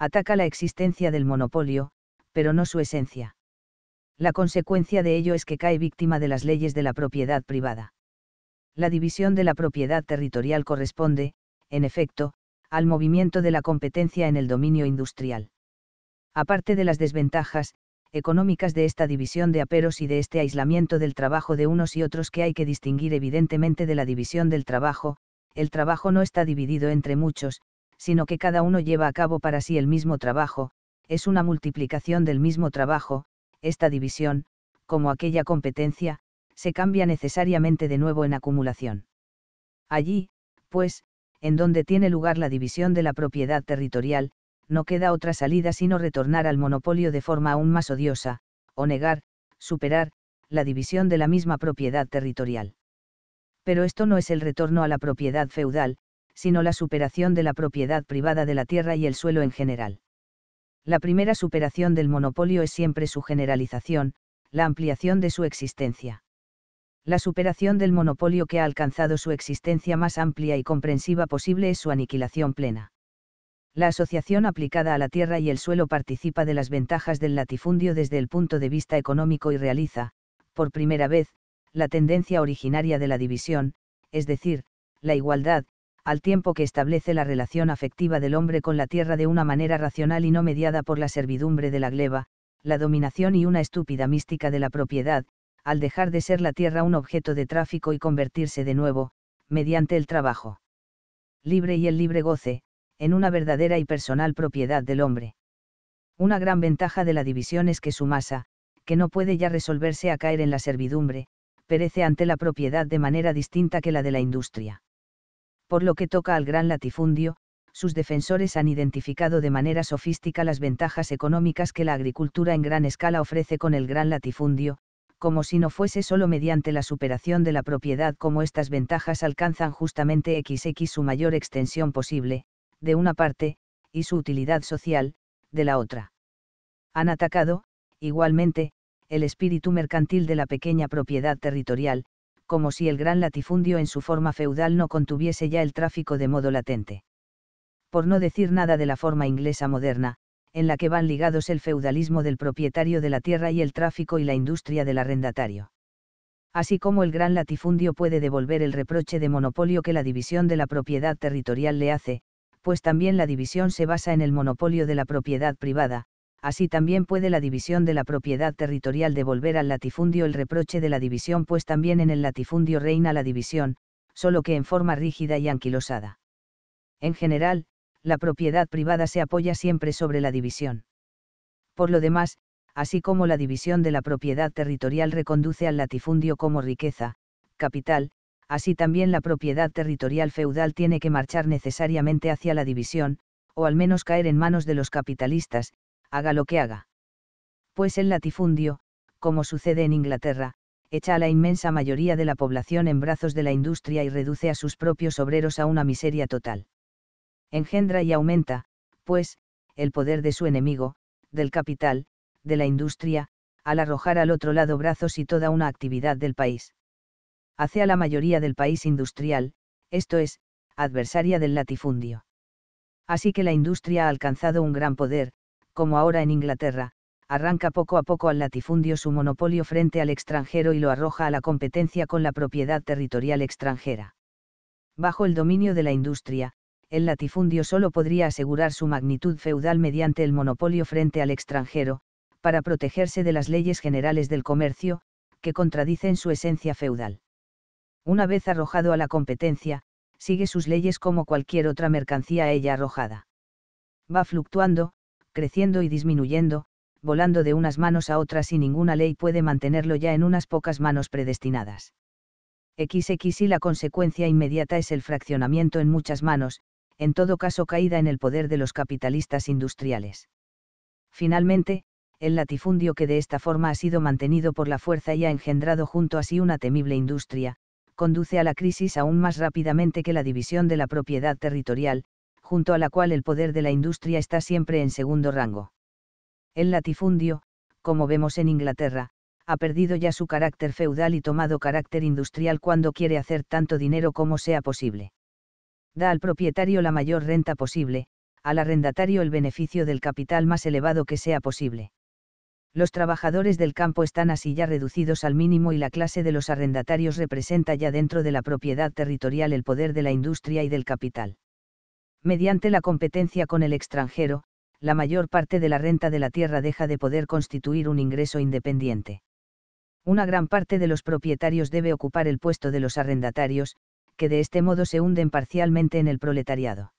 Ataca la existencia del monopolio, pero no su esencia la consecuencia de ello es que cae víctima de las leyes de la propiedad privada. La división de la propiedad territorial corresponde, en efecto, al movimiento de la competencia en el dominio industrial. Aparte de las desventajas, económicas de esta división de aperos y de este aislamiento del trabajo de unos y otros que hay que distinguir evidentemente de la división del trabajo, el trabajo no está dividido entre muchos, sino que cada uno lleva a cabo para sí el mismo trabajo, es una multiplicación del mismo trabajo, esta división, como aquella competencia, se cambia necesariamente de nuevo en acumulación. Allí, pues, en donde tiene lugar la división de la propiedad territorial, no queda otra salida sino retornar al monopolio de forma aún más odiosa, o negar, superar, la división de la misma propiedad territorial. Pero esto no es el retorno a la propiedad feudal, sino la superación de la propiedad privada de la tierra y el suelo en general. La primera superación del monopolio es siempre su generalización, la ampliación de su existencia. La superación del monopolio que ha alcanzado su existencia más amplia y comprensiva posible es su aniquilación plena. La asociación aplicada a la tierra y el suelo participa de las ventajas del latifundio desde el punto de vista económico y realiza, por primera vez, la tendencia originaria de la división, es decir, la igualdad, al tiempo que establece la relación afectiva del hombre con la tierra de una manera racional y no mediada por la servidumbre de la gleba, la dominación y una estúpida mística de la propiedad, al dejar de ser la tierra un objeto de tráfico y convertirse de nuevo, mediante el trabajo libre y el libre goce, en una verdadera y personal propiedad del hombre. Una gran ventaja de la división es que su masa, que no puede ya resolverse a caer en la servidumbre, perece ante la propiedad de manera distinta que la de la industria. Por lo que toca al gran latifundio, sus defensores han identificado de manera sofística las ventajas económicas que la agricultura en gran escala ofrece con el gran latifundio, como si no fuese solo mediante la superación de la propiedad como estas ventajas alcanzan justamente XX su mayor extensión posible, de una parte, y su utilidad social, de la otra. Han atacado, igualmente, el espíritu mercantil de la pequeña propiedad territorial, como si el gran latifundio en su forma feudal no contuviese ya el tráfico de modo latente. Por no decir nada de la forma inglesa moderna, en la que van ligados el feudalismo del propietario de la tierra y el tráfico y la industria del arrendatario. Así como el gran latifundio puede devolver el reproche de monopolio que la división de la propiedad territorial le hace, pues también la división se basa en el monopolio de la propiedad privada, así también puede la división de la propiedad territorial devolver al latifundio el reproche de la división, pues también en el latifundio reina la división, solo que en forma rígida y anquilosada. En general, la propiedad privada se apoya siempre sobre la división. Por lo demás, así como la división de la propiedad territorial reconduce al latifundio como riqueza, capital, así también la propiedad territorial feudal tiene que marchar necesariamente hacia la división, o al menos caer en manos de los capitalistas, haga lo que haga. Pues el latifundio, como sucede en Inglaterra, echa a la inmensa mayoría de la población en brazos de la industria y reduce a sus propios obreros a una miseria total. Engendra y aumenta, pues, el poder de su enemigo, del capital, de la industria, al arrojar al otro lado brazos y toda una actividad del país. Hace a la mayoría del país industrial, esto es, adversaria del latifundio. Así que la industria ha alcanzado un gran poder, como ahora en Inglaterra, arranca poco a poco al latifundio su monopolio frente al extranjero y lo arroja a la competencia con la propiedad territorial extranjera. Bajo el dominio de la industria, el latifundio solo podría asegurar su magnitud feudal mediante el monopolio frente al extranjero, para protegerse de las leyes generales del comercio, que contradicen su esencia feudal. Una vez arrojado a la competencia, sigue sus leyes como cualquier otra mercancía a ella arrojada. Va fluctuando, creciendo y disminuyendo, volando de unas manos a otras y ninguna ley puede mantenerlo ya en unas pocas manos predestinadas. XX y la consecuencia inmediata es el fraccionamiento en muchas manos, en todo caso caída en el poder de los capitalistas industriales. Finalmente, el latifundio que de esta forma ha sido mantenido por la fuerza y ha engendrado junto a sí una temible industria, conduce a la crisis aún más rápidamente que la división de la propiedad territorial, junto a la cual el poder de la industria está siempre en segundo rango. El latifundio, como vemos en Inglaterra, ha perdido ya su carácter feudal y tomado carácter industrial cuando quiere hacer tanto dinero como sea posible. Da al propietario la mayor renta posible, al arrendatario el beneficio del capital más elevado que sea posible. Los trabajadores del campo están así ya reducidos al mínimo y la clase de los arrendatarios representa ya dentro de la propiedad territorial el poder de la industria y del capital mediante la competencia con el extranjero, la mayor parte de la renta de la tierra deja de poder constituir un ingreso independiente. Una gran parte de los propietarios debe ocupar el puesto de los arrendatarios, que de este modo se hunden parcialmente en el proletariado.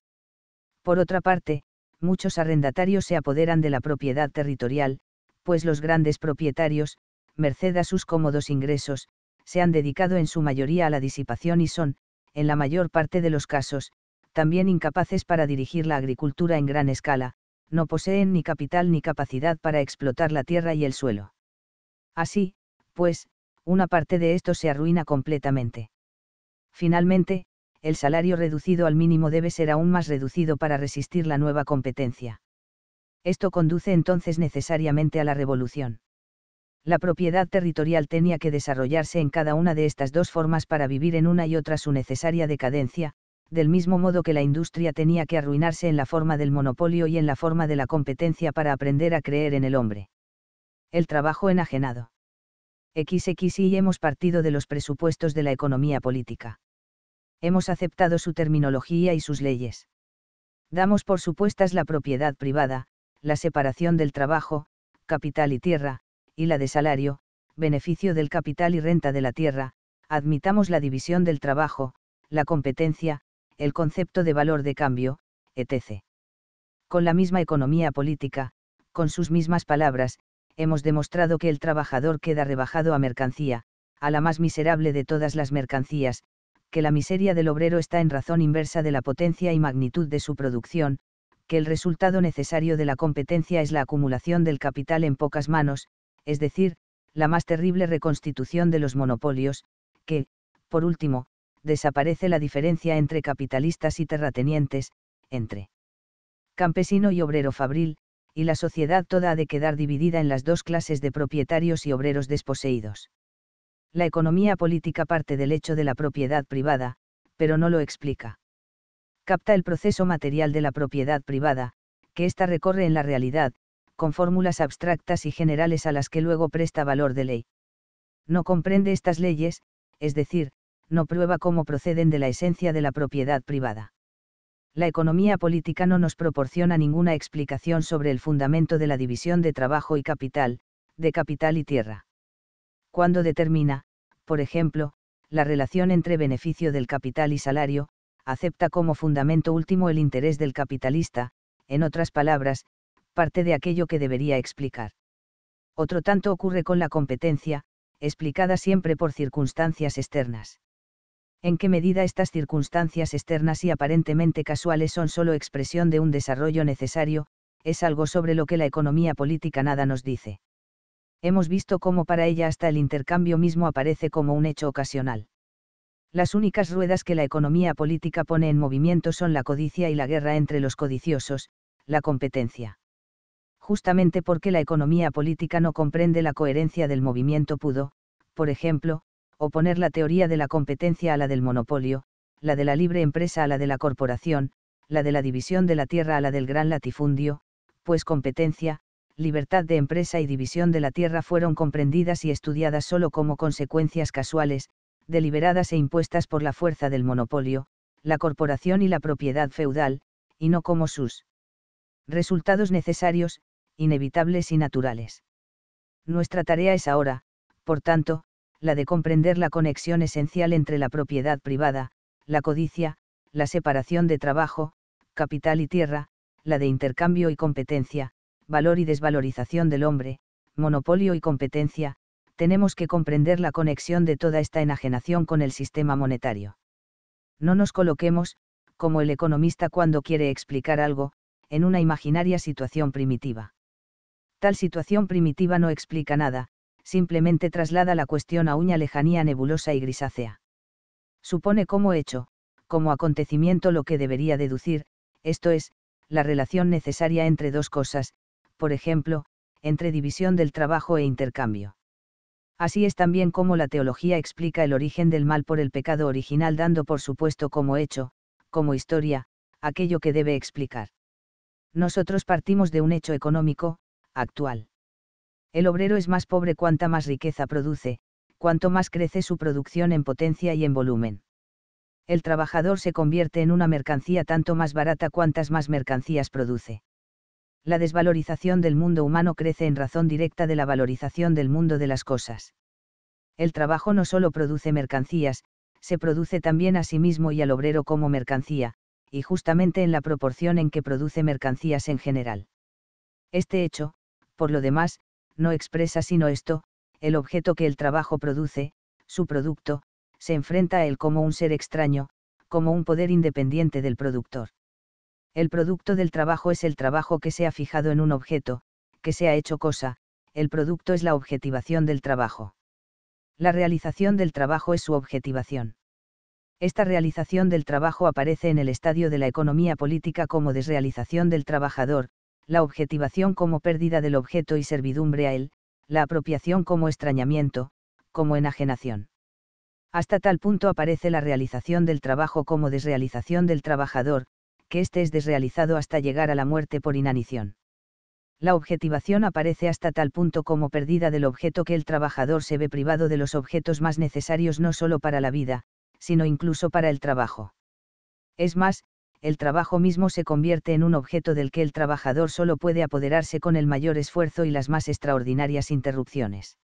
Por otra parte, muchos arrendatarios se apoderan de la propiedad territorial, pues los grandes propietarios, merced a sus cómodos ingresos, se han dedicado en su mayoría a la disipación y son, en la mayor parte de los casos, también incapaces para dirigir la agricultura en gran escala, no poseen ni capital ni capacidad para explotar la tierra y el suelo. Así, pues, una parte de esto se arruina completamente. Finalmente, el salario reducido al mínimo debe ser aún más reducido para resistir la nueva competencia. Esto conduce entonces necesariamente a la revolución. La propiedad territorial tenía que desarrollarse en cada una de estas dos formas para vivir en una y otra su necesaria decadencia, del mismo modo que la industria tenía que arruinarse en la forma del monopolio y en la forma de la competencia para aprender a creer en el hombre. El trabajo enajenado. XXI hemos partido de los presupuestos de la economía política. Hemos aceptado su terminología y sus leyes. Damos por supuestas la propiedad privada, la separación del trabajo, capital y tierra, y la de salario, beneficio del capital y renta de la tierra, admitamos la división del trabajo, la competencia, el concepto de valor de cambio, etc. Con la misma economía política, con sus mismas palabras, hemos demostrado que el trabajador queda rebajado a mercancía, a la más miserable de todas las mercancías, que la miseria del obrero está en razón inversa de la potencia y magnitud de su producción, que el resultado necesario de la competencia es la acumulación del capital en pocas manos, es decir, la más terrible reconstitución de los monopolios, que, por último, desaparece la diferencia entre capitalistas y terratenientes, entre campesino y obrero fabril, y la sociedad toda ha de quedar dividida en las dos clases de propietarios y obreros desposeídos. La economía política parte del hecho de la propiedad privada, pero no lo explica. Capta el proceso material de la propiedad privada, que ésta recorre en la realidad, con fórmulas abstractas y generales a las que luego presta valor de ley. No comprende estas leyes, es decir, no prueba cómo proceden de la esencia de la propiedad privada. La economía política no nos proporciona ninguna explicación sobre el fundamento de la división de trabajo y capital, de capital y tierra. Cuando determina, por ejemplo, la relación entre beneficio del capital y salario, acepta como fundamento último el interés del capitalista, en otras palabras, parte de aquello que debería explicar. Otro tanto ocurre con la competencia, explicada siempre por circunstancias externas en qué medida estas circunstancias externas y aparentemente casuales son solo expresión de un desarrollo necesario, es algo sobre lo que la economía política nada nos dice. Hemos visto cómo para ella hasta el intercambio mismo aparece como un hecho ocasional. Las únicas ruedas que la economía política pone en movimiento son la codicia y la guerra entre los codiciosos, la competencia. Justamente porque la economía política no comprende la coherencia del movimiento pudo, por ejemplo, oponer la teoría de la competencia a la del monopolio, la de la libre empresa a la de la corporación, la de la división de la tierra a la del gran latifundio, pues competencia, libertad de empresa y división de la tierra fueron comprendidas y estudiadas solo como consecuencias casuales, deliberadas e impuestas por la fuerza del monopolio, la corporación y la propiedad feudal, y no como sus resultados necesarios, inevitables y naturales. Nuestra tarea es ahora, por tanto, la de comprender la conexión esencial entre la propiedad privada, la codicia, la separación de trabajo, capital y tierra, la de intercambio y competencia, valor y desvalorización del hombre, monopolio y competencia, tenemos que comprender la conexión de toda esta enajenación con el sistema monetario. No nos coloquemos, como el economista cuando quiere explicar algo, en una imaginaria situación primitiva. Tal situación primitiva no explica nada, simplemente traslada la cuestión a una lejanía nebulosa y grisácea. Supone como hecho, como acontecimiento lo que debería deducir, esto es, la relación necesaria entre dos cosas, por ejemplo, entre división del trabajo e intercambio. Así es también como la teología explica el origen del mal por el pecado original dando por supuesto como hecho, como historia, aquello que debe explicar. Nosotros partimos de un hecho económico, actual. El obrero es más pobre cuanta más riqueza produce, cuanto más crece su producción en potencia y en volumen. El trabajador se convierte en una mercancía tanto más barata cuantas más mercancías produce. La desvalorización del mundo humano crece en razón directa de la valorización del mundo de las cosas. El trabajo no solo produce mercancías, se produce también a sí mismo y al obrero como mercancía, y justamente en la proporción en que produce mercancías en general. Este hecho, por lo demás, no expresa sino esto, el objeto que el trabajo produce, su producto, se enfrenta a él como un ser extraño, como un poder independiente del productor. El producto del trabajo es el trabajo que se ha fijado en un objeto, que se ha hecho cosa, el producto es la objetivación del trabajo. La realización del trabajo es su objetivación. Esta realización del trabajo aparece en el estadio de la economía política como desrealización del trabajador, la objetivación como pérdida del objeto y servidumbre a él, la apropiación como extrañamiento, como enajenación. Hasta tal punto aparece la realización del trabajo como desrealización del trabajador, que éste es desrealizado hasta llegar a la muerte por inanición. La objetivación aparece hasta tal punto como pérdida del objeto que el trabajador se ve privado de los objetos más necesarios no solo para la vida, sino incluso para el trabajo. Es más, el trabajo mismo se convierte en un objeto del que el trabajador solo puede apoderarse con el mayor esfuerzo y las más extraordinarias interrupciones.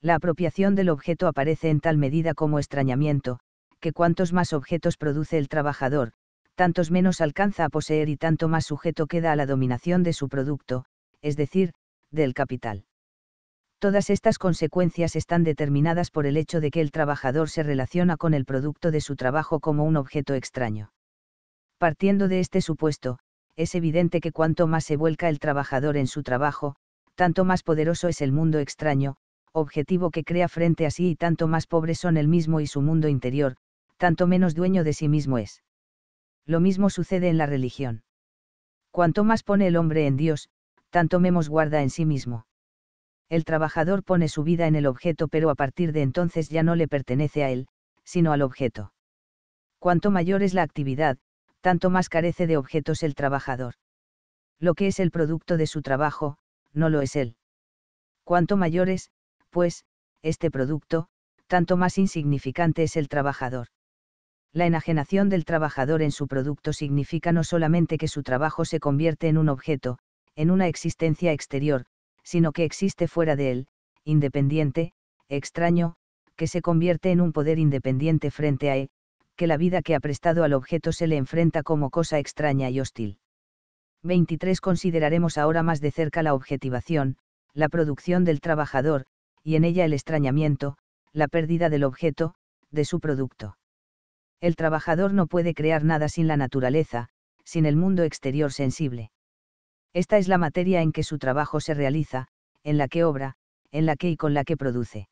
La apropiación del objeto aparece en tal medida como extrañamiento, que cuantos más objetos produce el trabajador, tantos menos alcanza a poseer y tanto más sujeto queda a la dominación de su producto, es decir, del capital. Todas estas consecuencias están determinadas por el hecho de que el trabajador se relaciona con el producto de su trabajo como un objeto extraño. Partiendo de este supuesto, es evidente que cuanto más se vuelca el trabajador en su trabajo, tanto más poderoso es el mundo extraño, objetivo que crea frente a sí y tanto más pobres son el mismo y su mundo interior, tanto menos dueño de sí mismo es. Lo mismo sucede en la religión. Cuanto más pone el hombre en Dios, tanto menos guarda en sí mismo. El trabajador pone su vida en el objeto pero a partir de entonces ya no le pertenece a él, sino al objeto. Cuanto mayor es la actividad, tanto más carece de objetos el trabajador. Lo que es el producto de su trabajo, no lo es él. Cuanto mayor es, pues, este producto, tanto más insignificante es el trabajador. La enajenación del trabajador en su producto significa no solamente que su trabajo se convierte en un objeto, en una existencia exterior, sino que existe fuera de él, independiente, extraño, que se convierte en un poder independiente frente a él, que la vida que ha prestado al objeto se le enfrenta como cosa extraña y hostil. 23. Consideraremos ahora más de cerca la objetivación, la producción del trabajador, y en ella el extrañamiento, la pérdida del objeto, de su producto. El trabajador no puede crear nada sin la naturaleza, sin el mundo exterior sensible. Esta es la materia en que su trabajo se realiza, en la que obra, en la que y con la que produce.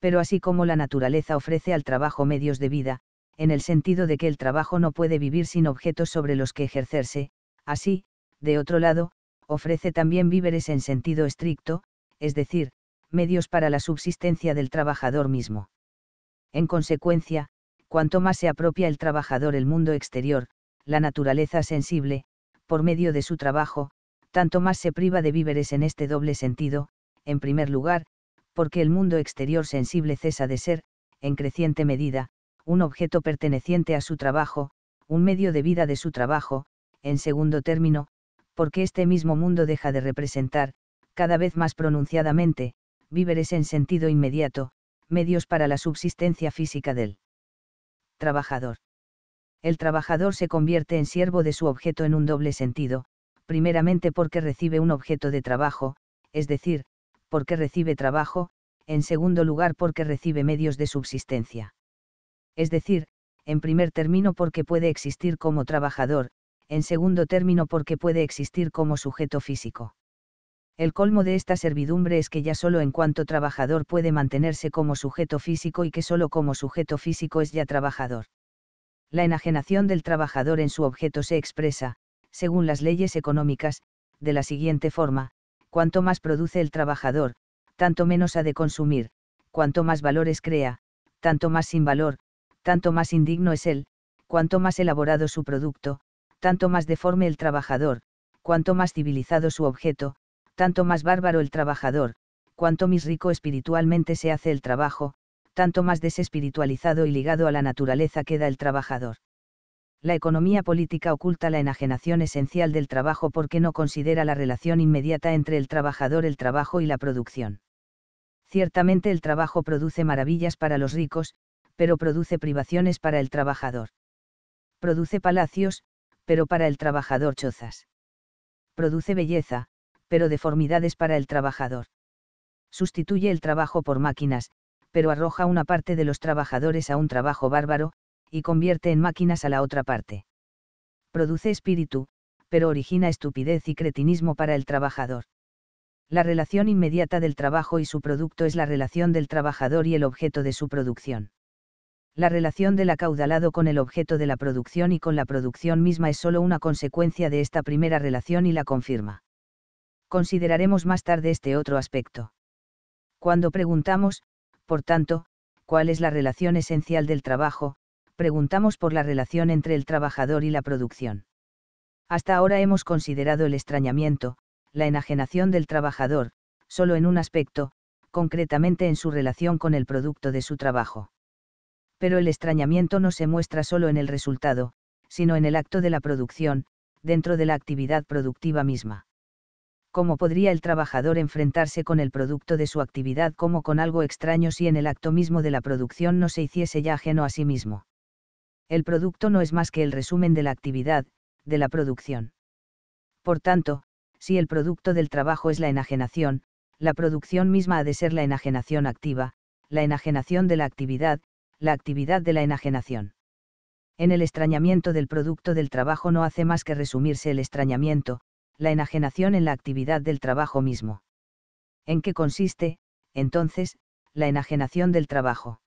Pero así como la naturaleza ofrece al trabajo medios de vida, en el sentido de que el trabajo no puede vivir sin objetos sobre los que ejercerse, así, de otro lado, ofrece también víveres en sentido estricto, es decir, medios para la subsistencia del trabajador mismo. En consecuencia, cuanto más se apropia el trabajador el mundo exterior, la naturaleza sensible, por medio de su trabajo, tanto más se priva de víveres en este doble sentido, en primer lugar, porque el mundo exterior sensible cesa de ser, en creciente medida, un objeto perteneciente a su trabajo, un medio de vida de su trabajo, en segundo término, porque este mismo mundo deja de representar, cada vez más pronunciadamente, víveres en sentido inmediato, medios para la subsistencia física del trabajador. El trabajador se convierte en siervo de su objeto en un doble sentido, primeramente porque recibe un objeto de trabajo, es decir, porque recibe trabajo, en segundo lugar porque recibe medios de subsistencia es decir, en primer término porque puede existir como trabajador, en segundo término porque puede existir como sujeto físico. El colmo de esta servidumbre es que ya solo en cuanto trabajador puede mantenerse como sujeto físico y que solo como sujeto físico es ya trabajador. La enajenación del trabajador en su objeto se expresa, según las leyes económicas, de la siguiente forma, cuanto más produce el trabajador, tanto menos ha de consumir, cuanto más valores crea, tanto más sin valor, tanto más indigno es él, cuanto más elaborado su producto, tanto más deforme el trabajador, cuanto más civilizado su objeto, tanto más bárbaro el trabajador, cuanto más rico espiritualmente se hace el trabajo, tanto más desespiritualizado y ligado a la naturaleza queda el trabajador. La economía política oculta la enajenación esencial del trabajo porque no considera la relación inmediata entre el trabajador, el trabajo y la producción. Ciertamente el trabajo produce maravillas para los ricos, pero produce privaciones para el trabajador. Produce palacios, pero para el trabajador chozas. Produce belleza, pero deformidades para el trabajador. Sustituye el trabajo por máquinas, pero arroja una parte de los trabajadores a un trabajo bárbaro, y convierte en máquinas a la otra parte. Produce espíritu, pero origina estupidez y cretinismo para el trabajador. La relación inmediata del trabajo y su producto es la relación del trabajador y el objeto de su producción la relación del acaudalado con el objeto de la producción y con la producción misma es sólo una consecuencia de esta primera relación y la confirma. Consideraremos más tarde este otro aspecto. Cuando preguntamos, por tanto, cuál es la relación esencial del trabajo, preguntamos por la relación entre el trabajador y la producción. Hasta ahora hemos considerado el extrañamiento, la enajenación del trabajador, solo en un aspecto, concretamente en su relación con el producto de su trabajo pero el extrañamiento no se muestra solo en el resultado, sino en el acto de la producción, dentro de la actividad productiva misma. ¿Cómo podría el trabajador enfrentarse con el producto de su actividad como con algo extraño si en el acto mismo de la producción no se hiciese ya ajeno a sí mismo? El producto no es más que el resumen de la actividad, de la producción. Por tanto, si el producto del trabajo es la enajenación, la producción misma ha de ser la enajenación activa, la enajenación de la actividad, la actividad de la enajenación. En el extrañamiento del producto del trabajo no hace más que resumirse el extrañamiento, la enajenación en la actividad del trabajo mismo. ¿En qué consiste, entonces, la enajenación del trabajo?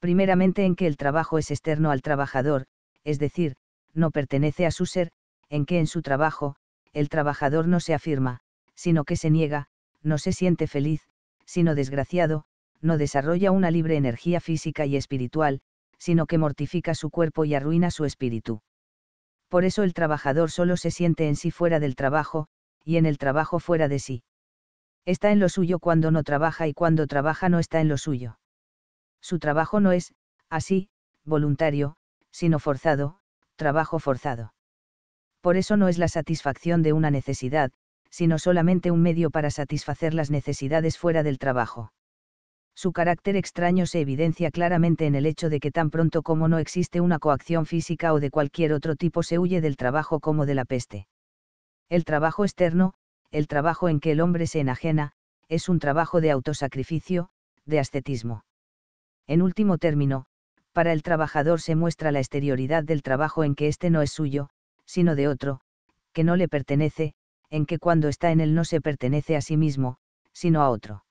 Primeramente en que el trabajo es externo al trabajador, es decir, no pertenece a su ser, en que en su trabajo, el trabajador no se afirma, sino que se niega, no se siente feliz, sino desgraciado, no desarrolla una libre energía física y espiritual, sino que mortifica su cuerpo y arruina su espíritu. Por eso el trabajador solo se siente en sí fuera del trabajo, y en el trabajo fuera de sí. Está en lo suyo cuando no trabaja y cuando trabaja no está en lo suyo. Su trabajo no es, así, voluntario, sino forzado, trabajo forzado. Por eso no es la satisfacción de una necesidad, sino solamente un medio para satisfacer las necesidades fuera del trabajo. Su carácter extraño se evidencia claramente en el hecho de que tan pronto como no existe una coacción física o de cualquier otro tipo se huye del trabajo como de la peste. El trabajo externo, el trabajo en que el hombre se enajena, es un trabajo de autosacrificio, de ascetismo. En último término, para el trabajador se muestra la exterioridad del trabajo en que éste no es suyo, sino de otro, que no le pertenece, en que cuando está en él no se pertenece a sí mismo, sino a otro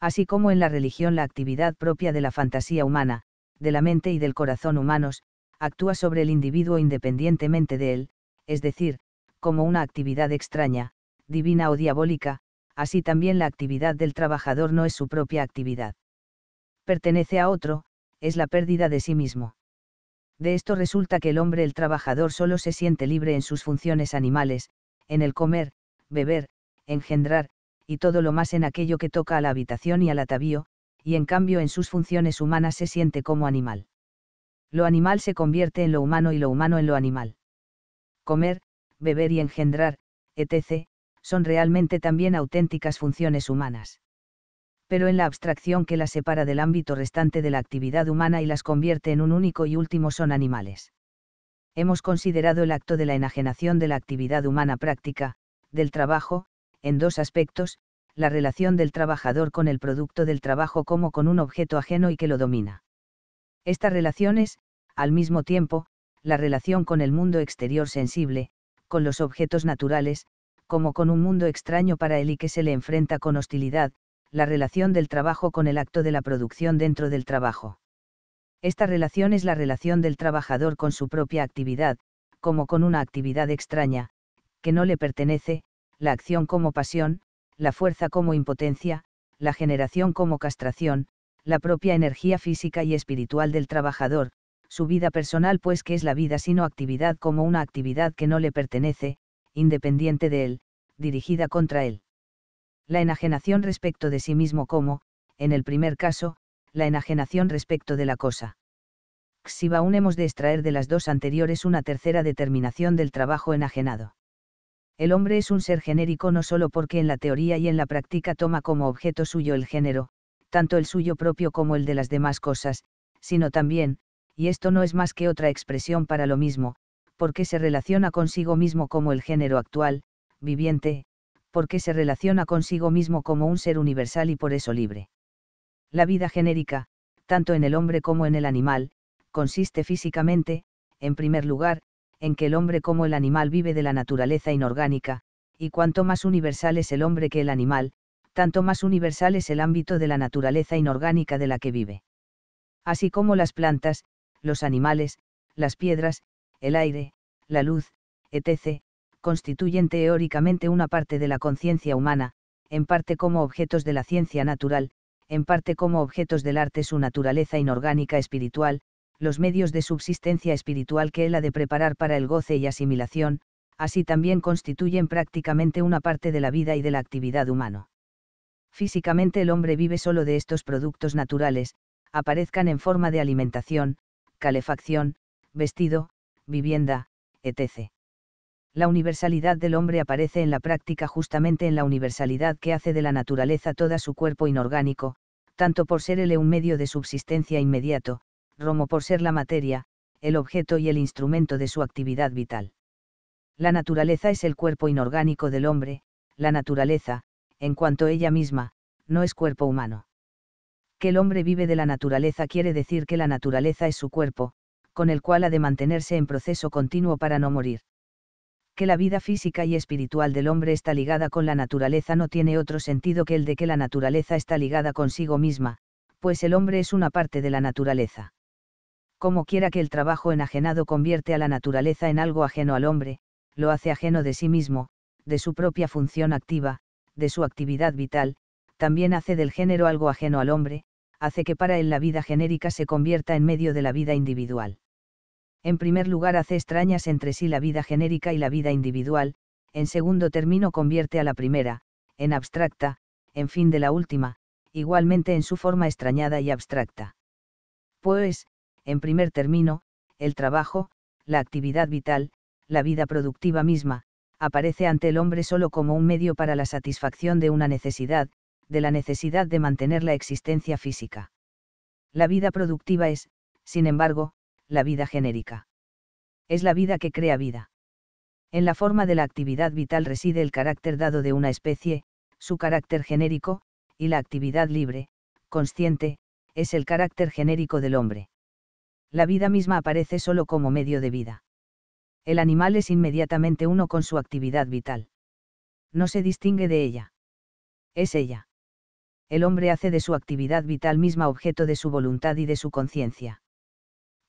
así como en la religión la actividad propia de la fantasía humana, de la mente y del corazón humanos, actúa sobre el individuo independientemente de él, es decir, como una actividad extraña, divina o diabólica, así también la actividad del trabajador no es su propia actividad. Pertenece a otro, es la pérdida de sí mismo. De esto resulta que el hombre, el trabajador, solo se siente libre en sus funciones animales, en el comer, beber, engendrar, y todo lo más en aquello que toca a la habitación y al atavío, y en cambio en sus funciones humanas se siente como animal. Lo animal se convierte en lo humano y lo humano en lo animal. Comer, beber y engendrar, etc., son realmente también auténticas funciones humanas. Pero en la abstracción que las separa del ámbito restante de la actividad humana y las convierte en un único y último son animales. Hemos considerado el acto de la enajenación de la actividad humana práctica, del trabajo, en dos aspectos, la relación del trabajador con el producto del trabajo como con un objeto ajeno y que lo domina. Esta relación es, al mismo tiempo, la relación con el mundo exterior sensible, con los objetos naturales, como con un mundo extraño para él y que se le enfrenta con hostilidad, la relación del trabajo con el acto de la producción dentro del trabajo. Esta relación es la relación del trabajador con su propia actividad, como con una actividad extraña, que no le pertenece, la acción como pasión, la fuerza como impotencia, la generación como castración, la propia energía física y espiritual del trabajador, su vida personal pues que es la vida sino actividad como una actividad que no le pertenece, independiente de él, dirigida contra él. La enajenación respecto de sí mismo como, en el primer caso, la enajenación respecto de la cosa. Xibaún hemos de extraer de las dos anteriores una tercera determinación del trabajo enajenado el hombre es un ser genérico no solo porque en la teoría y en la práctica toma como objeto suyo el género, tanto el suyo propio como el de las demás cosas, sino también, y esto no es más que otra expresión para lo mismo, porque se relaciona consigo mismo como el género actual, viviente, porque se relaciona consigo mismo como un ser universal y por eso libre. La vida genérica, tanto en el hombre como en el animal, consiste físicamente, en primer lugar, en que el hombre como el animal vive de la naturaleza inorgánica, y cuanto más universal es el hombre que el animal, tanto más universal es el ámbito de la naturaleza inorgánica de la que vive. Así como las plantas, los animales, las piedras, el aire, la luz, etc., constituyen teóricamente una parte de la conciencia humana, en parte como objetos de la ciencia natural, en parte como objetos del arte su naturaleza inorgánica espiritual, los medios de subsistencia espiritual que él ha de preparar para el goce y asimilación, así también constituyen prácticamente una parte de la vida y de la actividad humana. Físicamente el hombre vive solo de estos productos naturales, aparezcan en forma de alimentación, calefacción, vestido, vivienda, etc. La universalidad del hombre aparece en la práctica justamente en la universalidad que hace de la naturaleza toda su cuerpo inorgánico, tanto por serle un medio de subsistencia inmediato, Romo por ser la materia, el objeto y el instrumento de su actividad vital. La naturaleza es el cuerpo inorgánico del hombre, la naturaleza, en cuanto ella misma, no es cuerpo humano. Que el hombre vive de la naturaleza quiere decir que la naturaleza es su cuerpo, con el cual ha de mantenerse en proceso continuo para no morir. Que la vida física y espiritual del hombre está ligada con la naturaleza no tiene otro sentido que el de que la naturaleza está ligada consigo misma, pues el hombre es una parte de la naturaleza como quiera que el trabajo enajenado convierte a la naturaleza en algo ajeno al hombre, lo hace ajeno de sí mismo, de su propia función activa, de su actividad vital, también hace del género algo ajeno al hombre, hace que para él la vida genérica se convierta en medio de la vida individual. En primer lugar hace extrañas entre sí la vida genérica y la vida individual, en segundo término convierte a la primera, en abstracta, en fin de la última, igualmente en su forma extrañada y abstracta. Pues, en primer término, el trabajo, la actividad vital, la vida productiva misma, aparece ante el hombre solo como un medio para la satisfacción de una necesidad, de la necesidad de mantener la existencia física. La vida productiva es, sin embargo, la vida genérica. Es la vida que crea vida. En la forma de la actividad vital reside el carácter dado de una especie, su carácter genérico, y la actividad libre, consciente, es el carácter genérico del hombre la vida misma aparece solo como medio de vida. El animal es inmediatamente uno con su actividad vital. No se distingue de ella. Es ella. El hombre hace de su actividad vital misma objeto de su voluntad y de su conciencia.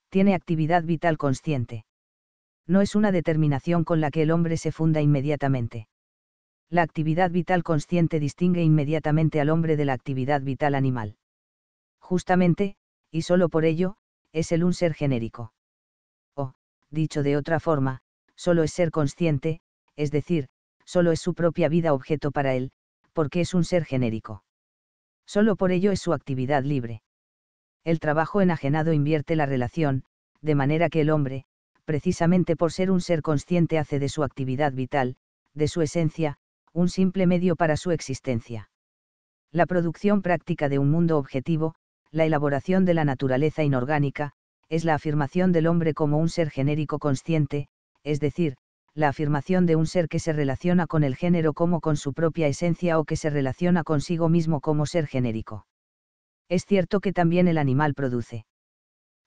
Tiene actividad vital consciente. No es una determinación con la que el hombre se funda inmediatamente. La actividad vital consciente distingue inmediatamente al hombre de la actividad vital animal. Justamente, y solo por ello, es el un ser genérico. O, dicho de otra forma, solo es ser consciente, es decir, solo es su propia vida objeto para él, porque es un ser genérico. Solo por ello es su actividad libre. El trabajo enajenado invierte la relación, de manera que el hombre, precisamente por ser un ser consciente, hace de su actividad vital, de su esencia, un simple medio para su existencia. La producción práctica de un mundo objetivo, la elaboración de la naturaleza inorgánica, es la afirmación del hombre como un ser genérico consciente, es decir, la afirmación de un ser que se relaciona con el género como con su propia esencia o que se relaciona consigo mismo como ser genérico. Es cierto que también el animal produce.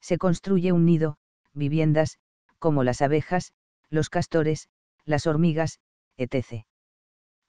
Se construye un nido, viviendas, como las abejas, los castores, las hormigas, etc.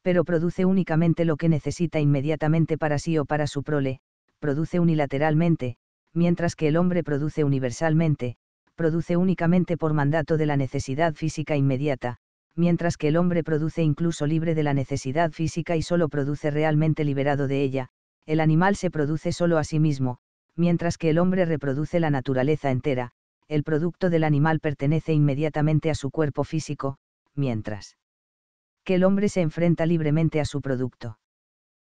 Pero produce únicamente lo que necesita inmediatamente para sí o para su prole, produce unilateralmente, mientras que el hombre produce universalmente, produce únicamente por mandato de la necesidad física inmediata, mientras que el hombre produce incluso libre de la necesidad física y solo produce realmente liberado de ella, el animal se produce solo a sí mismo, mientras que el hombre reproduce la naturaleza entera, el producto del animal pertenece inmediatamente a su cuerpo físico, mientras que el hombre se enfrenta libremente a su producto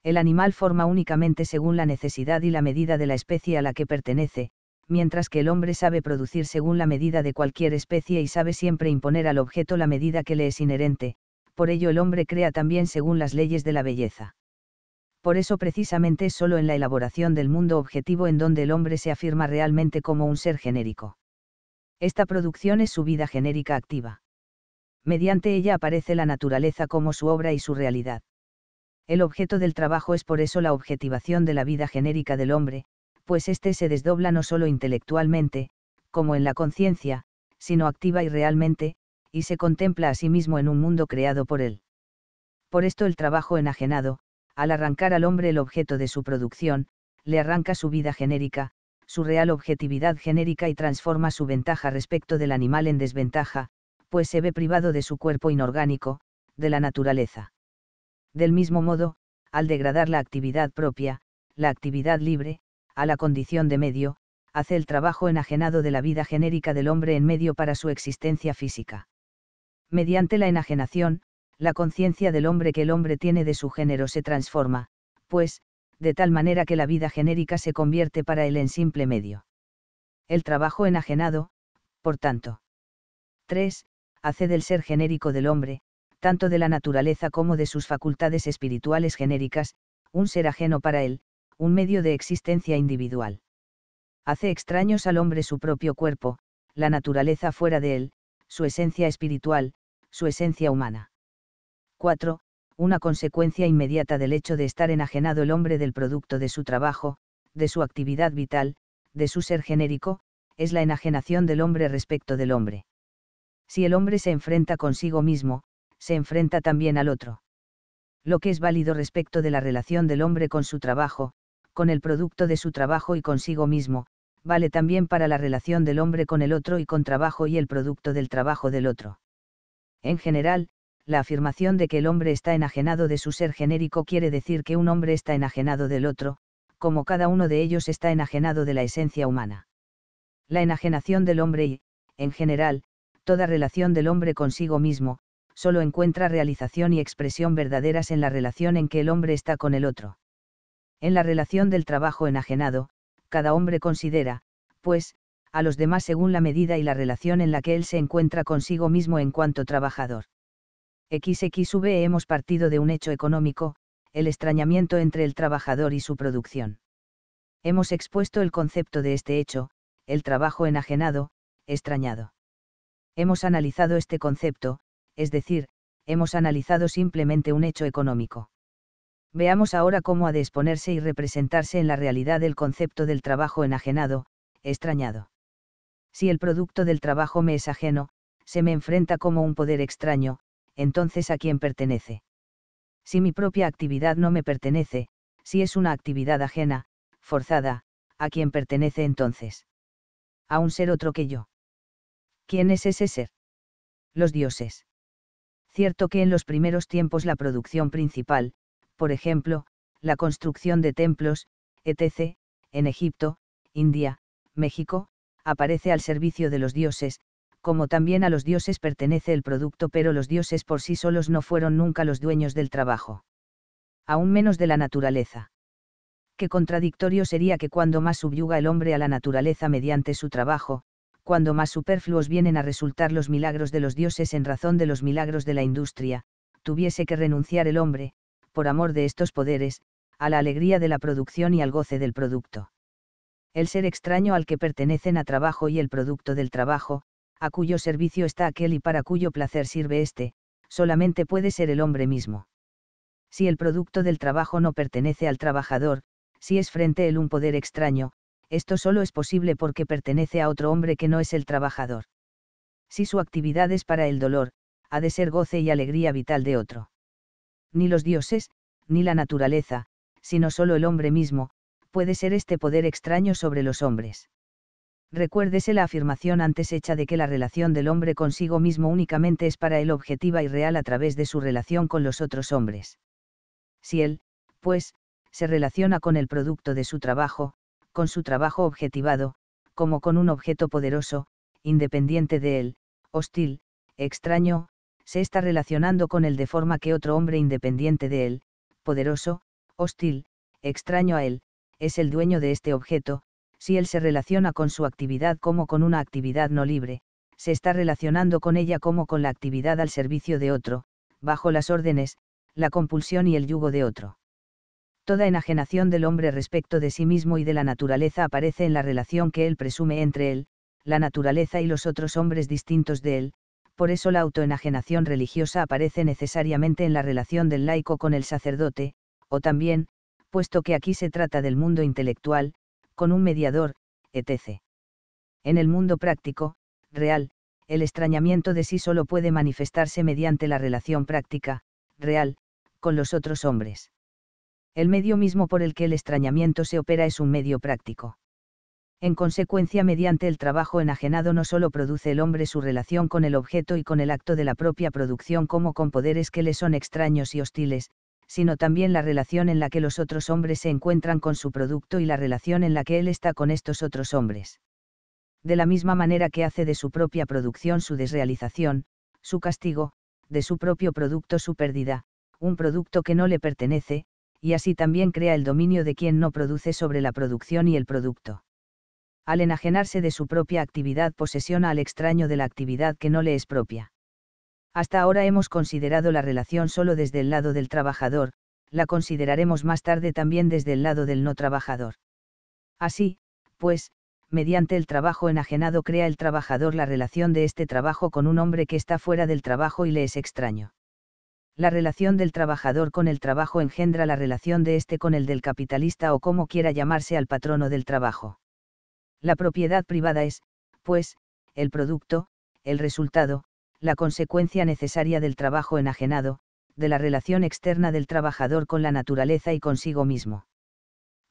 el animal forma únicamente según la necesidad y la medida de la especie a la que pertenece, mientras que el hombre sabe producir según la medida de cualquier especie y sabe siempre imponer al objeto la medida que le es inherente, por ello el hombre crea también según las leyes de la belleza. Por eso precisamente es solo en la elaboración del mundo objetivo en donde el hombre se afirma realmente como un ser genérico. Esta producción es su vida genérica activa. Mediante ella aparece la naturaleza como su obra y su realidad. El objeto del trabajo es por eso la objetivación de la vida genérica del hombre, pues éste se desdobla no solo intelectualmente, como en la conciencia, sino activa y realmente, y se contempla a sí mismo en un mundo creado por él. Por esto el trabajo enajenado, al arrancar al hombre el objeto de su producción, le arranca su vida genérica, su real objetividad genérica y transforma su ventaja respecto del animal en desventaja, pues se ve privado de su cuerpo inorgánico, de la naturaleza. Del mismo modo, al degradar la actividad propia, la actividad libre, a la condición de medio, hace el trabajo enajenado de la vida genérica del hombre en medio para su existencia física. Mediante la enajenación, la conciencia del hombre que el hombre tiene de su género se transforma, pues, de tal manera que la vida genérica se convierte para él en simple medio. El trabajo enajenado, por tanto. 3. Hace del ser genérico del hombre, tanto de la naturaleza como de sus facultades espirituales genéricas, un ser ajeno para él, un medio de existencia individual. Hace extraños al hombre su propio cuerpo, la naturaleza fuera de él, su esencia espiritual, su esencia humana. 4. Una consecuencia inmediata del hecho de estar enajenado el hombre del producto de su trabajo, de su actividad vital, de su ser genérico, es la enajenación del hombre respecto del hombre. Si el hombre se enfrenta consigo mismo, se enfrenta también al otro. Lo que es válido respecto de la relación del hombre con su trabajo, con el producto de su trabajo y consigo mismo, vale también para la relación del hombre con el otro y con trabajo y el producto del trabajo del otro. En general, la afirmación de que el hombre está enajenado de su ser genérico quiere decir que un hombre está enajenado del otro, como cada uno de ellos está enajenado de la esencia humana. La enajenación del hombre y, en general, toda relación del hombre consigo mismo, sólo encuentra realización y expresión verdaderas en la relación en que el hombre está con el otro. En la relación del trabajo enajenado, cada hombre considera, pues, a los demás según la medida y la relación en la que él se encuentra consigo mismo en cuanto trabajador. XXV hemos partido de un hecho económico, el extrañamiento entre el trabajador y su producción. Hemos expuesto el concepto de este hecho, el trabajo enajenado, extrañado. Hemos analizado este concepto, es decir, hemos analizado simplemente un hecho económico. Veamos ahora cómo ha de exponerse y representarse en la realidad el concepto del trabajo enajenado, extrañado. Si el producto del trabajo me es ajeno, se me enfrenta como un poder extraño, entonces a quién pertenece. Si mi propia actividad no me pertenece, si es una actividad ajena, forzada, ¿a quién pertenece entonces? A un ser otro que yo. ¿Quién es ese ser? Los dioses. Cierto que en los primeros tiempos la producción principal, por ejemplo, la construcción de templos, etc., en Egipto, India, México, aparece al servicio de los dioses, como también a los dioses pertenece el producto, pero los dioses por sí solos no fueron nunca los dueños del trabajo. Aún menos de la naturaleza. Qué contradictorio sería que cuando más subyuga el hombre a la naturaleza mediante su trabajo, cuando más superfluos vienen a resultar los milagros de los dioses en razón de los milagros de la industria, tuviese que renunciar el hombre, por amor de estos poderes, a la alegría de la producción y al goce del producto. El ser extraño al que pertenecen a trabajo y el producto del trabajo, a cuyo servicio está aquel y para cuyo placer sirve éste, solamente puede ser el hombre mismo. Si el producto del trabajo no pertenece al trabajador, si es frente él un poder extraño, esto solo es posible porque pertenece a otro hombre que no es el trabajador. Si su actividad es para el dolor, ha de ser goce y alegría vital de otro. Ni los dioses, ni la naturaleza, sino solo el hombre mismo, puede ser este poder extraño sobre los hombres. Recuérdese la afirmación antes hecha de que la relación del hombre consigo mismo únicamente es para él objetiva y real a través de su relación con los otros hombres. Si él, pues, se relaciona con el producto de su trabajo, con su trabajo objetivado, como con un objeto poderoso, independiente de él, hostil, extraño, se está relacionando con él de forma que otro hombre independiente de él, poderoso, hostil, extraño a él, es el dueño de este objeto, si él se relaciona con su actividad como con una actividad no libre, se está relacionando con ella como con la actividad al servicio de otro, bajo las órdenes, la compulsión y el yugo de otro toda enajenación del hombre respecto de sí mismo y de la naturaleza aparece en la relación que él presume entre él, la naturaleza y los otros hombres distintos de él, por eso la autoenajenación religiosa aparece necesariamente en la relación del laico con el sacerdote, o también, puesto que aquí se trata del mundo intelectual, con un mediador, etc. En el mundo práctico, real, el extrañamiento de sí solo puede manifestarse mediante la relación práctica, real, con los otros hombres el medio mismo por el que el extrañamiento se opera es un medio práctico. En consecuencia, mediante el trabajo enajenado no solo produce el hombre su relación con el objeto y con el acto de la propia producción como con poderes que le son extraños y hostiles, sino también la relación en la que los otros hombres se encuentran con su producto y la relación en la que él está con estos otros hombres. De la misma manera que hace de su propia producción su desrealización, su castigo, de su propio producto su pérdida, un producto que no le pertenece, y así también crea el dominio de quien no produce sobre la producción y el producto. Al enajenarse de su propia actividad posesiona al extraño de la actividad que no le es propia. Hasta ahora hemos considerado la relación solo desde el lado del trabajador, la consideraremos más tarde también desde el lado del no trabajador. Así, pues, mediante el trabajo enajenado crea el trabajador la relación de este trabajo con un hombre que está fuera del trabajo y le es extraño la relación del trabajador con el trabajo engendra la relación de éste con el del capitalista o como quiera llamarse al patrono del trabajo. La propiedad privada es, pues, el producto, el resultado, la consecuencia necesaria del trabajo enajenado, de la relación externa del trabajador con la naturaleza y consigo mismo.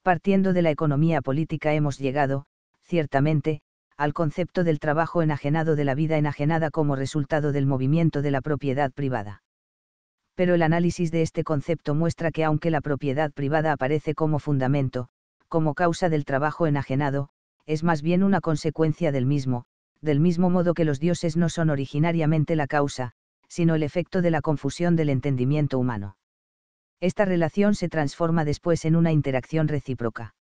Partiendo de la economía política hemos llegado, ciertamente, al concepto del trabajo enajenado de la vida enajenada como resultado del movimiento de la propiedad privada pero el análisis de este concepto muestra que aunque la propiedad privada aparece como fundamento, como causa del trabajo enajenado, es más bien una consecuencia del mismo, del mismo modo que los dioses no son originariamente la causa, sino el efecto de la confusión del entendimiento humano. Esta relación se transforma después en una interacción recíproca.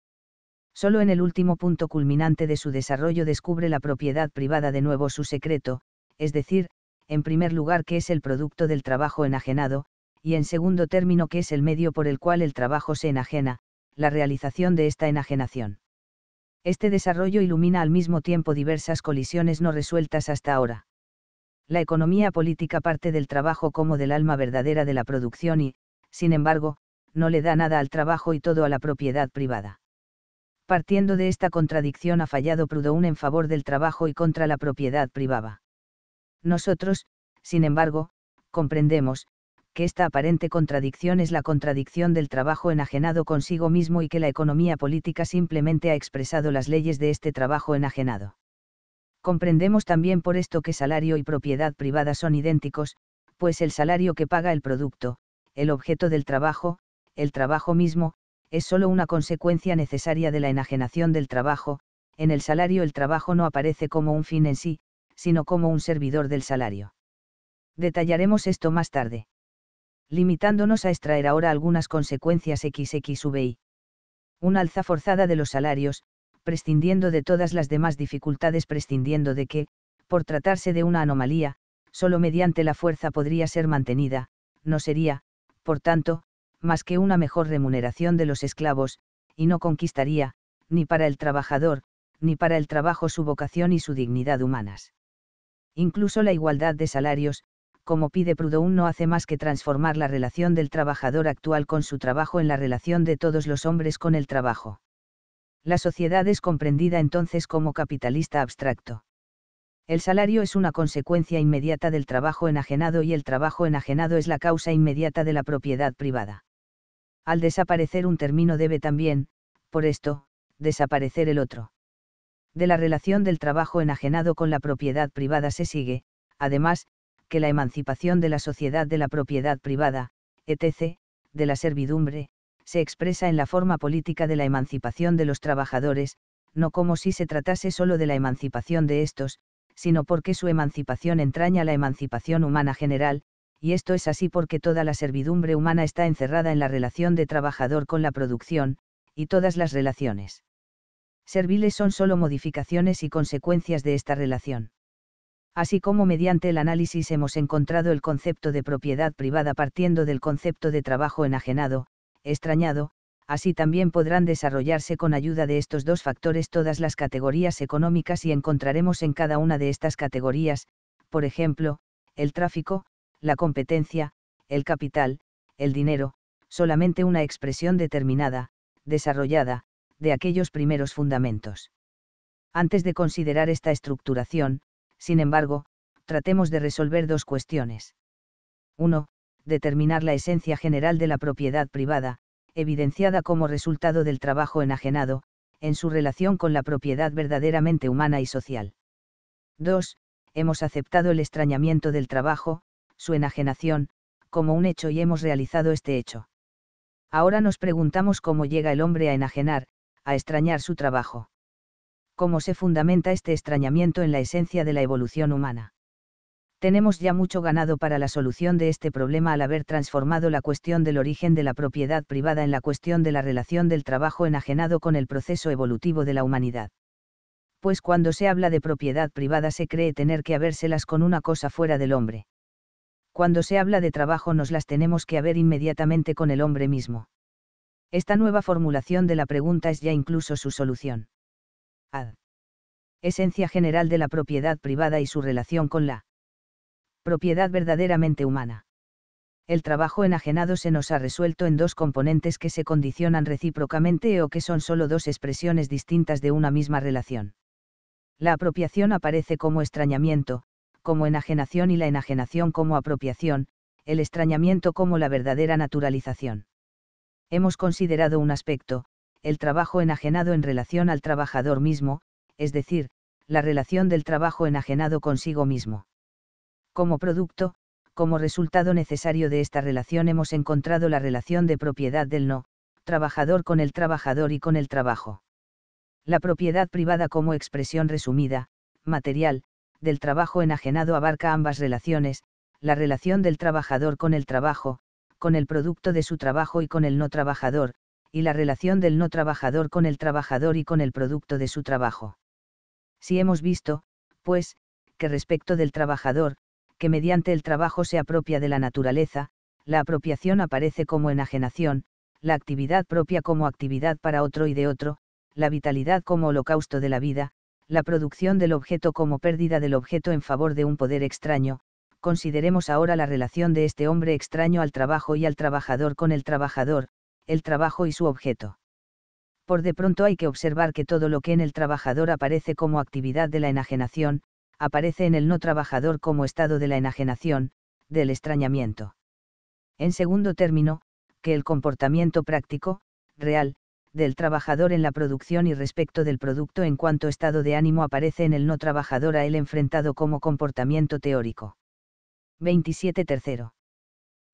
Solo en el último punto culminante de su desarrollo descubre la propiedad privada de nuevo su secreto, es decir, en primer lugar que es el producto del trabajo enajenado, y en segundo término que es el medio por el cual el trabajo se enajena, la realización de esta enajenación. Este desarrollo ilumina al mismo tiempo diversas colisiones no resueltas hasta ahora. La economía política parte del trabajo como del alma verdadera de la producción y, sin embargo, no le da nada al trabajo y todo a la propiedad privada. Partiendo de esta contradicción ha fallado Proudhon en favor del trabajo y contra la propiedad privada. Nosotros, sin embargo, comprendemos, que esta aparente contradicción es la contradicción del trabajo enajenado consigo mismo y que la economía política simplemente ha expresado las leyes de este trabajo enajenado. Comprendemos también por esto que salario y propiedad privada son idénticos, pues el salario que paga el producto, el objeto del trabajo, el trabajo mismo, es sólo una consecuencia necesaria de la enajenación del trabajo, en el salario el trabajo no aparece como un fin en sí, sino como un servidor del salario. Detallaremos esto más tarde. Limitándonos a extraer ahora algunas consecuencias XXVI. Una alza forzada de los salarios, prescindiendo de todas las demás dificultades, prescindiendo de que, por tratarse de una anomalía, solo mediante la fuerza podría ser mantenida, no sería, por tanto, más que una mejor remuneración de los esclavos, y no conquistaría, ni para el trabajador, ni para el trabajo su vocación y su dignidad humanas. Incluso la igualdad de salarios, como pide Proudhon, no hace más que transformar la relación del trabajador actual con su trabajo en la relación de todos los hombres con el trabajo. La sociedad es comprendida entonces como capitalista abstracto. El salario es una consecuencia inmediata del trabajo enajenado y el trabajo enajenado es la causa inmediata de la propiedad privada. Al desaparecer un término debe también, por esto, desaparecer el otro de la relación del trabajo enajenado con la propiedad privada se sigue, además, que la emancipación de la sociedad de la propiedad privada, etc., de la servidumbre, se expresa en la forma política de la emancipación de los trabajadores, no como si se tratase solo de la emancipación de estos, sino porque su emancipación entraña la emancipación humana general, y esto es así porque toda la servidumbre humana está encerrada en la relación de trabajador con la producción, y todas las relaciones serviles son solo modificaciones y consecuencias de esta relación. Así como mediante el análisis hemos encontrado el concepto de propiedad privada partiendo del concepto de trabajo enajenado, extrañado, así también podrán desarrollarse con ayuda de estos dos factores todas las categorías económicas y encontraremos en cada una de estas categorías, por ejemplo, el tráfico, la competencia, el capital, el dinero, solamente una expresión determinada, desarrollada, de aquellos primeros fundamentos. Antes de considerar esta estructuración, sin embargo, tratemos de resolver dos cuestiones. 1. Determinar la esencia general de la propiedad privada, evidenciada como resultado del trabajo enajenado, en su relación con la propiedad verdaderamente humana y social. 2. Hemos aceptado el extrañamiento del trabajo, su enajenación, como un hecho y hemos realizado este hecho. Ahora nos preguntamos cómo llega el hombre a enajenar, a extrañar su trabajo. ¿Cómo se fundamenta este extrañamiento en la esencia de la evolución humana? Tenemos ya mucho ganado para la solución de este problema al haber transformado la cuestión del origen de la propiedad privada en la cuestión de la relación del trabajo enajenado con el proceso evolutivo de la humanidad. Pues cuando se habla de propiedad privada se cree tener que habérselas con una cosa fuera del hombre. Cuando se habla de trabajo nos las tenemos que haber inmediatamente con el hombre mismo. Esta nueva formulación de la pregunta es ya incluso su solución. Ad. Esencia general de la propiedad privada y su relación con la propiedad verdaderamente humana. El trabajo enajenado se nos ha resuelto en dos componentes que se condicionan recíprocamente o que son solo dos expresiones distintas de una misma relación. La apropiación aparece como extrañamiento, como enajenación y la enajenación como apropiación, el extrañamiento como la verdadera naturalización hemos considerado un aspecto, el trabajo enajenado en relación al trabajador mismo, es decir, la relación del trabajo enajenado consigo mismo. Como producto, como resultado necesario de esta relación hemos encontrado la relación de propiedad del no, trabajador con el trabajador y con el trabajo. La propiedad privada como expresión resumida, material, del trabajo enajenado abarca ambas relaciones, la relación del trabajador con el trabajo, con el producto de su trabajo y con el no trabajador, y la relación del no trabajador con el trabajador y con el producto de su trabajo. Si hemos visto, pues, que respecto del trabajador, que mediante el trabajo se apropia de la naturaleza, la apropiación aparece como enajenación, la actividad propia como actividad para otro y de otro, la vitalidad como holocausto de la vida, la producción del objeto como pérdida del objeto en favor de un poder extraño, consideremos ahora la relación de este hombre extraño al trabajo y al trabajador con el trabajador, el trabajo y su objeto. Por de pronto hay que observar que todo lo que en el trabajador aparece como actividad de la enajenación, aparece en el no trabajador como estado de la enajenación, del extrañamiento. En segundo término, que el comportamiento práctico, real, del trabajador en la producción y respecto del producto en cuanto estado de ánimo aparece en el no trabajador a él enfrentado como comportamiento teórico. 27 tercero.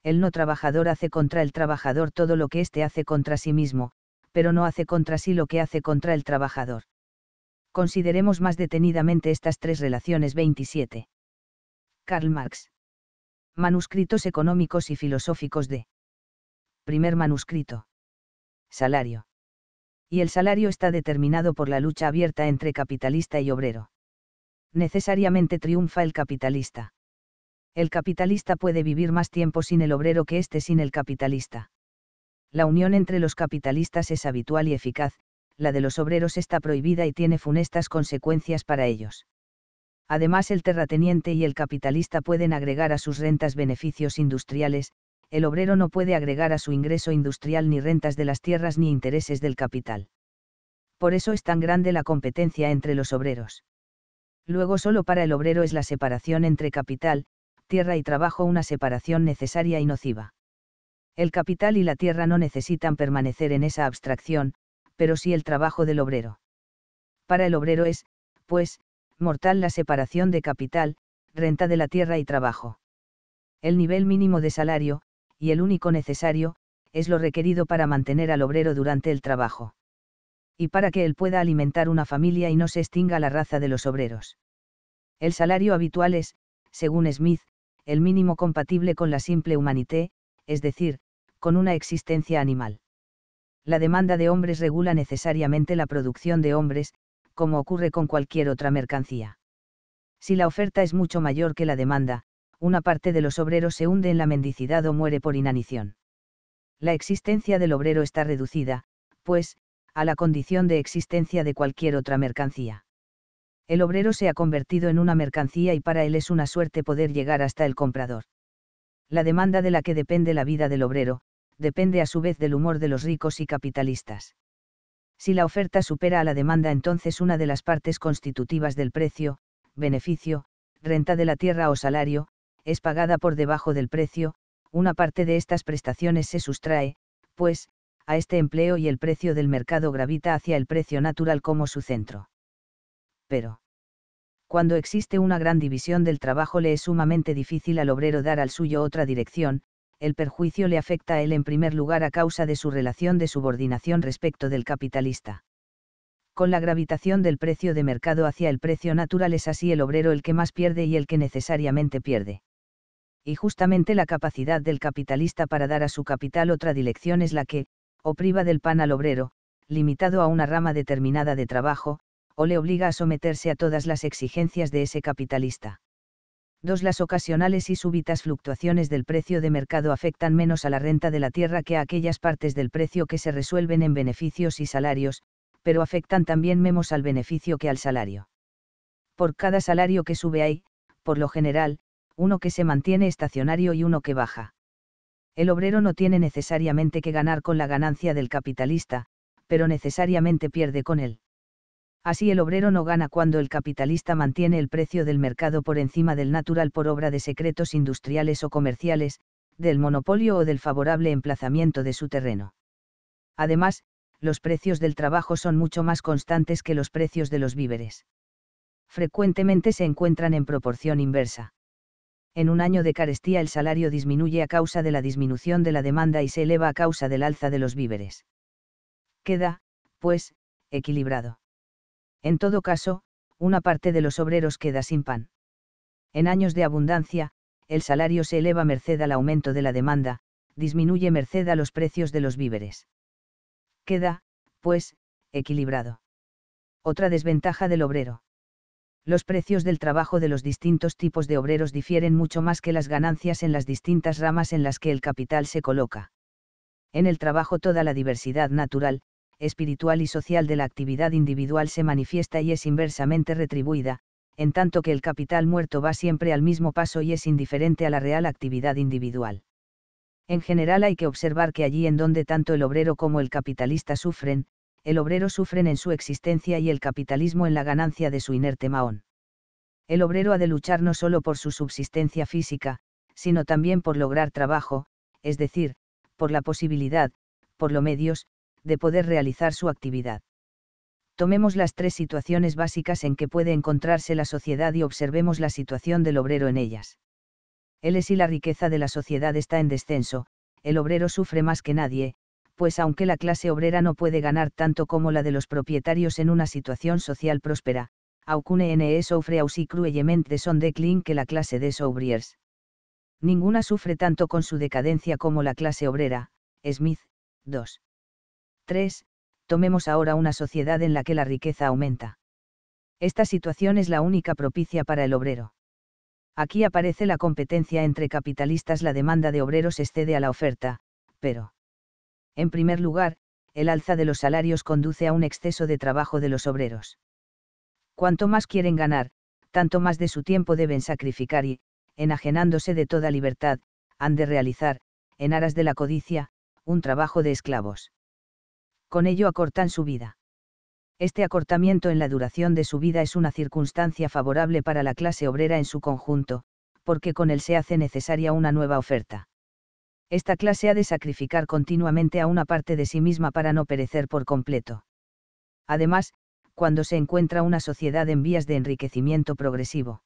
El no trabajador hace contra el trabajador todo lo que éste hace contra sí mismo, pero no hace contra sí lo que hace contra el trabajador. Consideremos más detenidamente estas tres relaciones 27. Karl Marx. Manuscritos económicos y filosóficos de. Primer manuscrito. Salario. Y el salario está determinado por la lucha abierta entre capitalista y obrero. Necesariamente triunfa el capitalista. El capitalista puede vivir más tiempo sin el obrero que éste sin el capitalista. La unión entre los capitalistas es habitual y eficaz, la de los obreros está prohibida y tiene funestas consecuencias para ellos. Además, el terrateniente y el capitalista pueden agregar a sus rentas beneficios industriales, el obrero no puede agregar a su ingreso industrial ni rentas de las tierras ni intereses del capital. Por eso es tan grande la competencia entre los obreros. Luego solo para el obrero es la separación entre capital, tierra y trabajo una separación necesaria y nociva. El capital y la tierra no necesitan permanecer en esa abstracción, pero sí el trabajo del obrero. Para el obrero es, pues, mortal la separación de capital, renta de la tierra y trabajo. El nivel mínimo de salario, y el único necesario, es lo requerido para mantener al obrero durante el trabajo. Y para que él pueda alimentar una familia y no se extinga la raza de los obreros. El salario habitual es, según Smith, el mínimo compatible con la simple humanité, es decir, con una existencia animal. La demanda de hombres regula necesariamente la producción de hombres, como ocurre con cualquier otra mercancía. Si la oferta es mucho mayor que la demanda, una parte de los obreros se hunde en la mendicidad o muere por inanición. La existencia del obrero está reducida, pues, a la condición de existencia de cualquier otra mercancía el obrero se ha convertido en una mercancía y para él es una suerte poder llegar hasta el comprador. La demanda de la que depende la vida del obrero, depende a su vez del humor de los ricos y capitalistas. Si la oferta supera a la demanda, entonces una de las partes constitutivas del precio, beneficio, renta de la tierra o salario, es pagada por debajo del precio, una parte de estas prestaciones se sustrae, pues, a este empleo y el precio del mercado gravita hacia el precio natural como su centro pero cuando existe una gran división del trabajo le es sumamente difícil al obrero dar al suyo otra dirección, el perjuicio le afecta a él en primer lugar a causa de su relación de subordinación respecto del capitalista. Con la gravitación del precio de mercado hacia el precio natural es así el obrero el que más pierde y el que necesariamente pierde. Y justamente la capacidad del capitalista para dar a su capital otra dirección es la que, o priva del pan al obrero, limitado a una rama determinada de trabajo, o le obliga a someterse a todas las exigencias de ese capitalista. Dos: Las ocasionales y súbitas fluctuaciones del precio de mercado afectan menos a la renta de la tierra que a aquellas partes del precio que se resuelven en beneficios y salarios, pero afectan también menos al beneficio que al salario. Por cada salario que sube hay, por lo general, uno que se mantiene estacionario y uno que baja. El obrero no tiene necesariamente que ganar con la ganancia del capitalista, pero necesariamente pierde con él. Así el obrero no gana cuando el capitalista mantiene el precio del mercado por encima del natural por obra de secretos industriales o comerciales, del monopolio o del favorable emplazamiento de su terreno. Además, los precios del trabajo son mucho más constantes que los precios de los víveres. Frecuentemente se encuentran en proporción inversa. En un año de carestía el salario disminuye a causa de la disminución de la demanda y se eleva a causa del alza de los víveres. Queda, pues, equilibrado. En todo caso, una parte de los obreros queda sin pan. En años de abundancia, el salario se eleva merced al aumento de la demanda, disminuye merced a los precios de los víveres. Queda, pues, equilibrado. Otra desventaja del obrero. Los precios del trabajo de los distintos tipos de obreros difieren mucho más que las ganancias en las distintas ramas en las que el capital se coloca. En el trabajo toda la diversidad natural, espiritual y social de la actividad individual se manifiesta y es inversamente retribuida, en tanto que el capital muerto va siempre al mismo paso y es indiferente a la real actividad individual. En general hay que observar que allí en donde tanto el obrero como el capitalista sufren, el obrero sufren en su existencia y el capitalismo en la ganancia de su inerte maón. El obrero ha de luchar no solo por su subsistencia física, sino también por lograr trabajo, es decir, por la posibilidad, por los medios, de poder realizar su actividad. Tomemos las tres situaciones básicas en que puede encontrarse la sociedad y observemos la situación del obrero en ellas. Él es y la riqueza de la sociedad está en descenso, el obrero sufre más que nadie, pues aunque la clase obrera no puede ganar tanto como la de los propietarios en una situación social próspera, aucune ne sufre aussi cruellement de son déclin que la clase de ouvriers. Ninguna sufre tanto con su decadencia como la clase obrera, Smith, 2. 3. Tomemos ahora una sociedad en la que la riqueza aumenta. Esta situación es la única propicia para el obrero. Aquí aparece la competencia entre capitalistas, la demanda de obreros excede a la oferta, pero, en primer lugar, el alza de los salarios conduce a un exceso de trabajo de los obreros. Cuanto más quieren ganar, tanto más de su tiempo deben sacrificar y, enajenándose de toda libertad, han de realizar, en aras de la codicia, un trabajo de esclavos con ello acortan su vida. Este acortamiento en la duración de su vida es una circunstancia favorable para la clase obrera en su conjunto, porque con él se hace necesaria una nueva oferta. Esta clase ha de sacrificar continuamente a una parte de sí misma para no perecer por completo. Además, cuando se encuentra una sociedad en vías de enriquecimiento progresivo.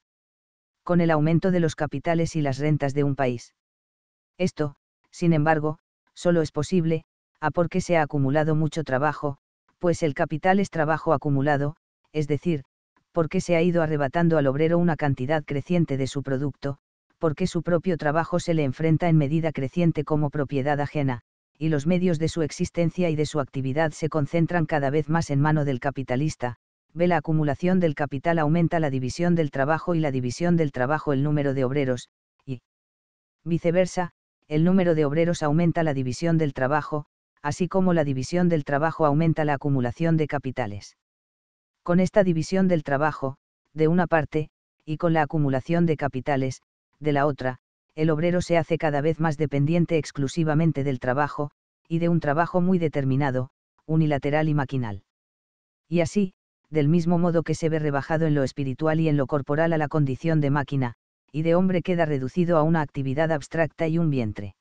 Con el aumento de los capitales y las rentas de un país. Esto, sin embargo, solo es posible, a porque se ha acumulado mucho trabajo, pues el capital es trabajo acumulado, es decir, porque se ha ido arrebatando al obrero una cantidad creciente de su producto, porque su propio trabajo se le enfrenta en medida creciente como propiedad ajena, y los medios de su existencia y de su actividad se concentran cada vez más en mano del capitalista, ve la acumulación del capital aumenta la división del trabajo y la división del trabajo el número de obreros, y viceversa, el número de obreros aumenta la división del trabajo, así como la división del trabajo aumenta la acumulación de capitales. Con esta división del trabajo, de una parte, y con la acumulación de capitales, de la otra, el obrero se hace cada vez más dependiente exclusivamente del trabajo, y de un trabajo muy determinado, unilateral y maquinal. Y así, del mismo modo que se ve rebajado en lo espiritual y en lo corporal a la condición de máquina, y de hombre queda reducido a una actividad abstracta y un vientre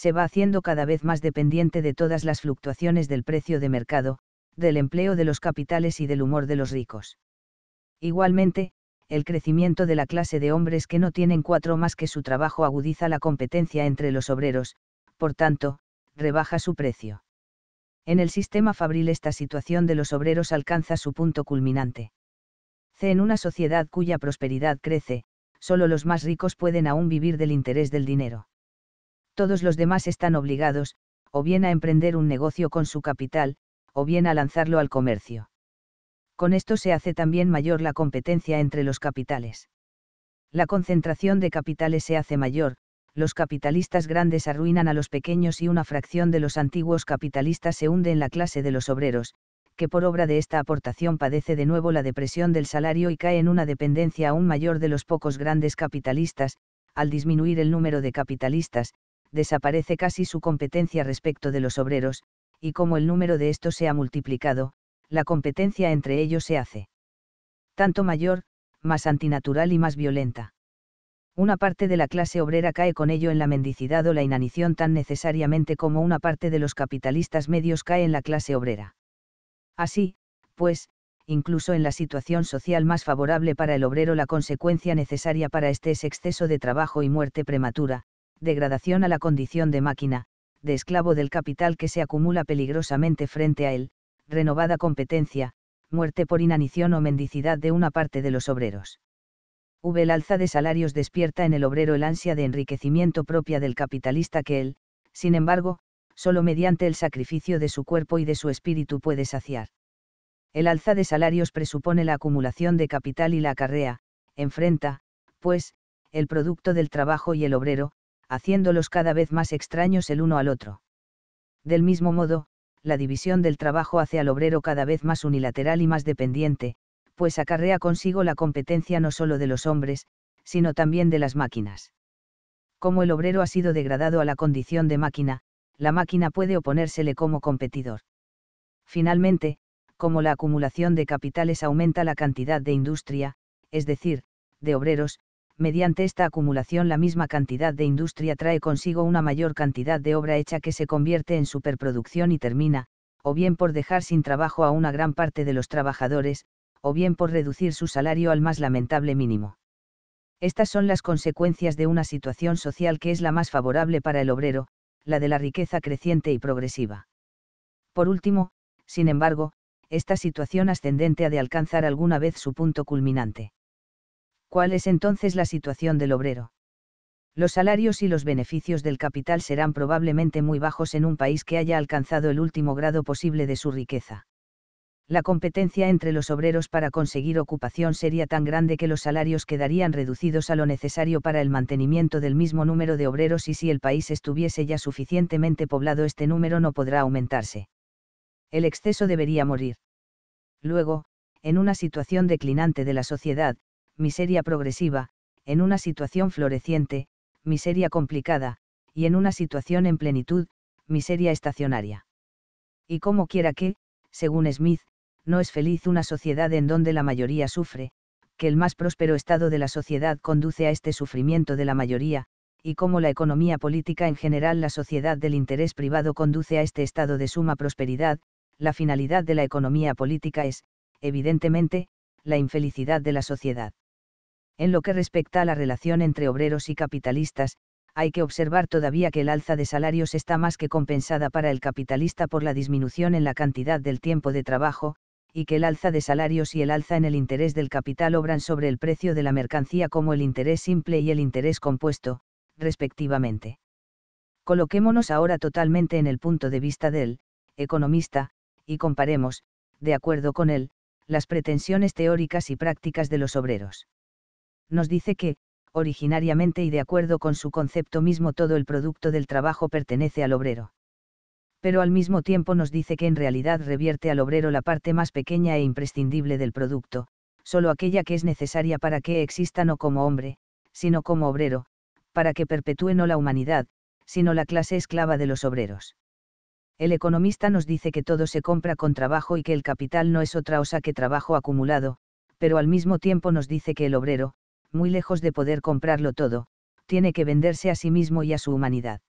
se va haciendo cada vez más dependiente de todas las fluctuaciones del precio de mercado, del empleo de los capitales y del humor de los ricos. Igualmente, el crecimiento de la clase de hombres que no tienen cuatro más que su trabajo agudiza la competencia entre los obreros, por tanto, rebaja su precio. En el sistema fabril esta situación de los obreros alcanza su punto culminante. C. En una sociedad cuya prosperidad crece, solo los más ricos pueden aún vivir del interés del dinero. Todos los demás están obligados, o bien a emprender un negocio con su capital, o bien a lanzarlo al comercio. Con esto se hace también mayor la competencia entre los capitales. La concentración de capitales se hace mayor, los capitalistas grandes arruinan a los pequeños y una fracción de los antiguos capitalistas se hunde en la clase de los obreros, que por obra de esta aportación padece de nuevo la depresión del salario y cae en una dependencia aún mayor de los pocos grandes capitalistas, al disminuir el número de capitalistas, desaparece casi su competencia respecto de los obreros, y como el número de estos se ha multiplicado, la competencia entre ellos se hace tanto mayor, más antinatural y más violenta. Una parte de la clase obrera cae con ello en la mendicidad o la inanición tan necesariamente como una parte de los capitalistas medios cae en la clase obrera. Así, pues, incluso en la situación social más favorable para el obrero la consecuencia necesaria para este es exceso de trabajo y muerte prematura, degradación a la condición de máquina, de esclavo del capital que se acumula peligrosamente frente a él, renovada competencia, muerte por inanición o mendicidad de una parte de los obreros. V. El alza de salarios despierta en el obrero el ansia de enriquecimiento propia del capitalista que él, sin embargo, solo mediante el sacrificio de su cuerpo y de su espíritu puede saciar. El alza de salarios presupone la acumulación de capital y la acarrea, enfrenta, pues, el producto del trabajo y el obrero, haciéndolos cada vez más extraños el uno al otro. Del mismo modo, la división del trabajo hace al obrero cada vez más unilateral y más dependiente, pues acarrea consigo la competencia no solo de los hombres, sino también de las máquinas. Como el obrero ha sido degradado a la condición de máquina, la máquina puede oponérsele como competidor. Finalmente, como la acumulación de capitales aumenta la cantidad de industria, es decir, de obreros, mediante esta acumulación la misma cantidad de industria trae consigo una mayor cantidad de obra hecha que se convierte en superproducción y termina, o bien por dejar sin trabajo a una gran parte de los trabajadores, o bien por reducir su salario al más lamentable mínimo. Estas son las consecuencias de una situación social que es la más favorable para el obrero, la de la riqueza creciente y progresiva. Por último, sin embargo, esta situación ascendente ha de alcanzar alguna vez su punto culminante. ¿cuál es entonces la situación del obrero? Los salarios y los beneficios del capital serán probablemente muy bajos en un país que haya alcanzado el último grado posible de su riqueza. La competencia entre los obreros para conseguir ocupación sería tan grande que los salarios quedarían reducidos a lo necesario para el mantenimiento del mismo número de obreros y si el país estuviese ya suficientemente poblado este número no podrá aumentarse. El exceso debería morir. Luego, en una situación declinante de la sociedad, miseria progresiva, en una situación floreciente, miseria complicada, y en una situación en plenitud, miseria estacionaria. Y como quiera que, según Smith, no es feliz una sociedad en donde la mayoría sufre, que el más próspero estado de la sociedad conduce a este sufrimiento de la mayoría, y como la economía política en general la sociedad del interés privado conduce a este estado de suma prosperidad, la finalidad de la economía política es, evidentemente, la infelicidad de la sociedad. En lo que respecta a la relación entre obreros y capitalistas, hay que observar todavía que el alza de salarios está más que compensada para el capitalista por la disminución en la cantidad del tiempo de trabajo, y que el alza de salarios y el alza en el interés del capital obran sobre el precio de la mercancía como el interés simple y el interés compuesto, respectivamente. Coloquémonos ahora totalmente en el punto de vista del economista, y comparemos, de acuerdo con él, las pretensiones teóricas y prácticas de los obreros nos dice que, originariamente y de acuerdo con su concepto mismo, todo el producto del trabajo pertenece al obrero. Pero al mismo tiempo nos dice que en realidad revierte al obrero la parte más pequeña e imprescindible del producto, solo aquella que es necesaria para que exista no como hombre, sino como obrero, para que perpetúe no la humanidad, sino la clase esclava de los obreros. El economista nos dice que todo se compra con trabajo y que el capital no es otra cosa que trabajo acumulado, pero al mismo tiempo nos dice que el obrero, muy lejos de poder comprarlo todo, tiene que venderse a sí mismo y a su humanidad.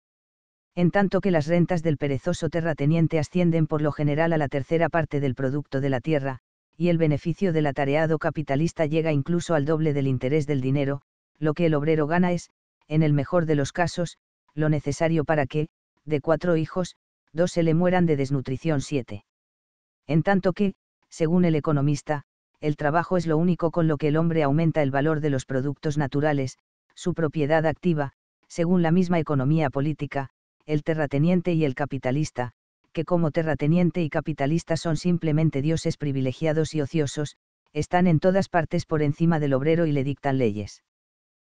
En tanto que las rentas del perezoso terrateniente ascienden por lo general a la tercera parte del producto de la tierra, y el beneficio del atareado capitalista llega incluso al doble del interés del dinero, lo que el obrero gana es, en el mejor de los casos, lo necesario para que, de cuatro hijos, dos se le mueran de desnutrición siete. En tanto que, según el economista, el trabajo es lo único con lo que el hombre aumenta el valor de los productos naturales, su propiedad activa, según la misma economía política, el terrateniente y el capitalista, que como terrateniente y capitalista son simplemente dioses privilegiados y ociosos, están en todas partes por encima del obrero y le dictan leyes.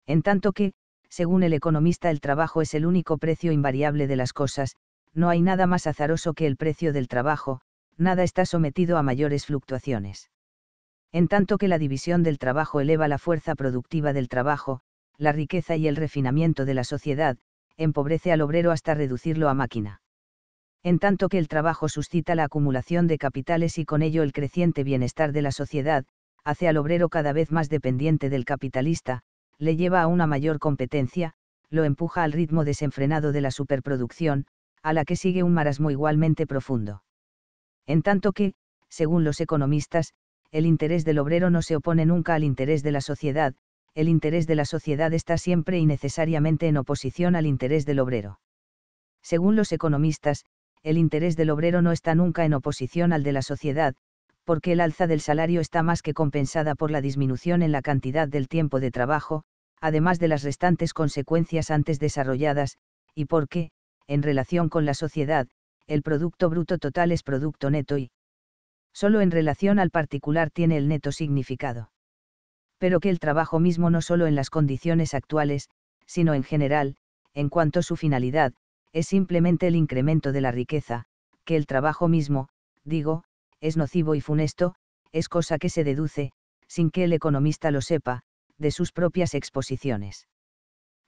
En tanto que, según el economista, el trabajo es el único precio invariable de las cosas, no hay nada más azaroso que el precio del trabajo, nada está sometido a mayores fluctuaciones en tanto que la división del trabajo eleva la fuerza productiva del trabajo, la riqueza y el refinamiento de la sociedad, empobrece al obrero hasta reducirlo a máquina. En tanto que el trabajo suscita la acumulación de capitales y con ello el creciente bienestar de la sociedad, hace al obrero cada vez más dependiente del capitalista, le lleva a una mayor competencia, lo empuja al ritmo desenfrenado de la superproducción, a la que sigue un marasmo igualmente profundo. En tanto que, según los economistas, el interés del obrero no se opone nunca al interés de la sociedad, el interés de la sociedad está siempre y necesariamente en oposición al interés del obrero. Según los economistas, el interés del obrero no está nunca en oposición al de la sociedad, porque el alza del salario está más que compensada por la disminución en la cantidad del tiempo de trabajo, además de las restantes consecuencias antes desarrolladas, y porque, en relación con la sociedad, el Producto Bruto Total es Producto Neto y, solo en relación al particular tiene el neto significado. Pero que el trabajo mismo no solo en las condiciones actuales, sino en general, en cuanto a su finalidad, es simplemente el incremento de la riqueza, que el trabajo mismo, digo, es nocivo y funesto, es cosa que se deduce, sin que el economista lo sepa, de sus propias exposiciones.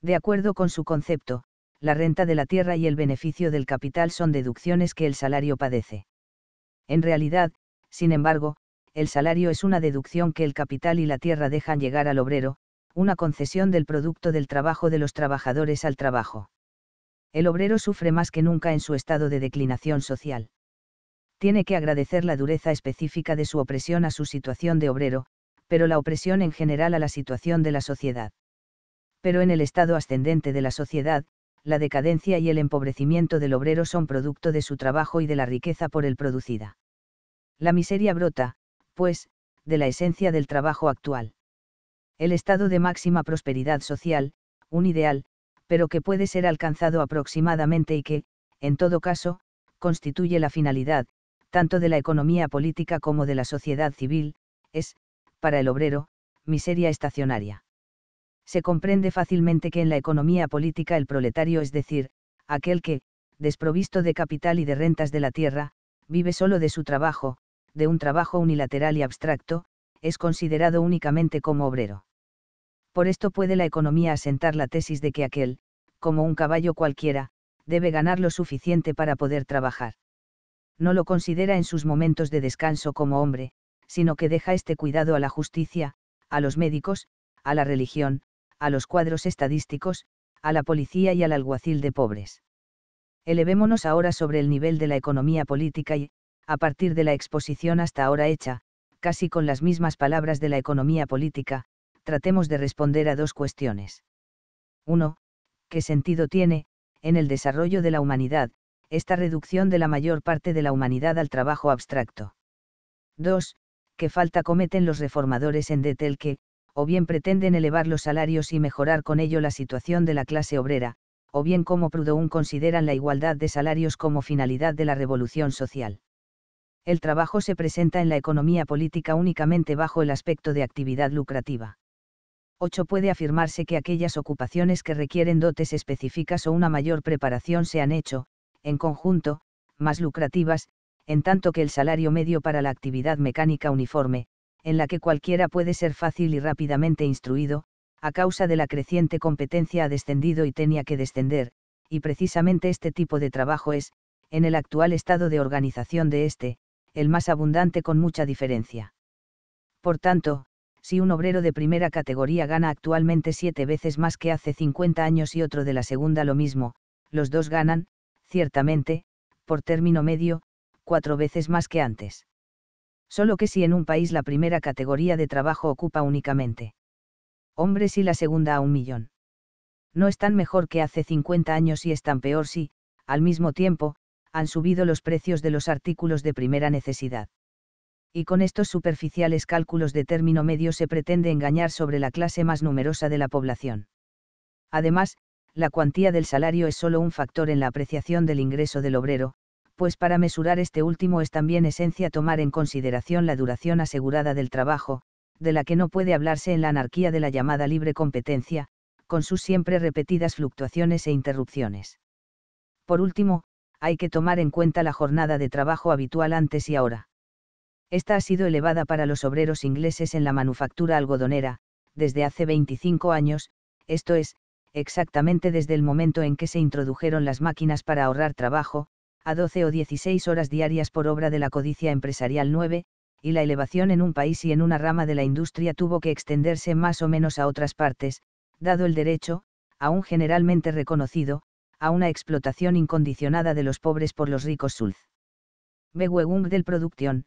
De acuerdo con su concepto, la renta de la tierra y el beneficio del capital son deducciones que el salario padece. En realidad, sin embargo, el salario es una deducción que el capital y la tierra dejan llegar al obrero, una concesión del producto del trabajo de los trabajadores al trabajo. El obrero sufre más que nunca en su estado de declinación social. Tiene que agradecer la dureza específica de su opresión a su situación de obrero, pero la opresión en general a la situación de la sociedad. Pero en el estado ascendente de la sociedad, la decadencia y el empobrecimiento del obrero son producto de su trabajo y de la riqueza por él producida. La miseria brota, pues, de la esencia del trabajo actual. El estado de máxima prosperidad social, un ideal, pero que puede ser alcanzado aproximadamente y que, en todo caso, constituye la finalidad, tanto de la economía política como de la sociedad civil, es, para el obrero, miseria estacionaria. Se comprende fácilmente que en la economía política el proletario es decir, aquel que, desprovisto de capital y de rentas de la tierra, vive solo de su trabajo, de un trabajo unilateral y abstracto, es considerado únicamente como obrero. Por esto puede la economía asentar la tesis de que aquel, como un caballo cualquiera, debe ganar lo suficiente para poder trabajar. No lo considera en sus momentos de descanso como hombre, sino que deja este cuidado a la justicia, a los médicos, a la religión, a los cuadros estadísticos, a la policía y al alguacil de pobres. Elevémonos ahora sobre el nivel de la economía política y, a partir de la exposición hasta ahora hecha, casi con las mismas palabras de la economía política, tratemos de responder a dos cuestiones. 1. ¿Qué sentido tiene, en el desarrollo de la humanidad, esta reducción de la mayor parte de la humanidad al trabajo abstracto? 2. ¿Qué falta cometen los reformadores en Detel que, o bien pretenden elevar los salarios y mejorar con ello la situación de la clase obrera, o bien como Proudhon consideran la igualdad de salarios como finalidad de la revolución social? el trabajo se presenta en la economía política únicamente bajo el aspecto de actividad lucrativa. 8. Puede afirmarse que aquellas ocupaciones que requieren dotes específicas o una mayor preparación se han hecho, en conjunto, más lucrativas, en tanto que el salario medio para la actividad mecánica uniforme, en la que cualquiera puede ser fácil y rápidamente instruido, a causa de la creciente competencia ha descendido y tenía que descender, y precisamente este tipo de trabajo es, en el actual estado de organización de este, el más abundante con mucha diferencia. Por tanto, si un obrero de primera categoría gana actualmente siete veces más que hace 50 años y otro de la segunda lo mismo, los dos ganan, ciertamente, por término medio, cuatro veces más que antes. Solo que si en un país la primera categoría de trabajo ocupa únicamente hombres y la segunda a un millón. No están mejor que hace 50 años y están peor si, al mismo tiempo, han subido los precios de los artículos de primera necesidad. Y con estos superficiales cálculos de término medio se pretende engañar sobre la clase más numerosa de la población. Además, la cuantía del salario es solo un factor en la apreciación del ingreso del obrero, pues para mesurar este último es también esencia tomar en consideración la duración asegurada del trabajo, de la que no puede hablarse en la anarquía de la llamada libre competencia, con sus siempre repetidas fluctuaciones e interrupciones. Por último, hay que tomar en cuenta la jornada de trabajo habitual antes y ahora. Esta ha sido elevada para los obreros ingleses en la manufactura algodonera, desde hace 25 años, esto es, exactamente desde el momento en que se introdujeron las máquinas para ahorrar trabajo, a 12 o 16 horas diarias por obra de la codicia empresarial 9, y la elevación en un país y en una rama de la industria tuvo que extenderse más o menos a otras partes, dado el derecho, aún generalmente reconocido, a una explotación incondicionada de los pobres por los ricos Sulz. Bewegung del Producción,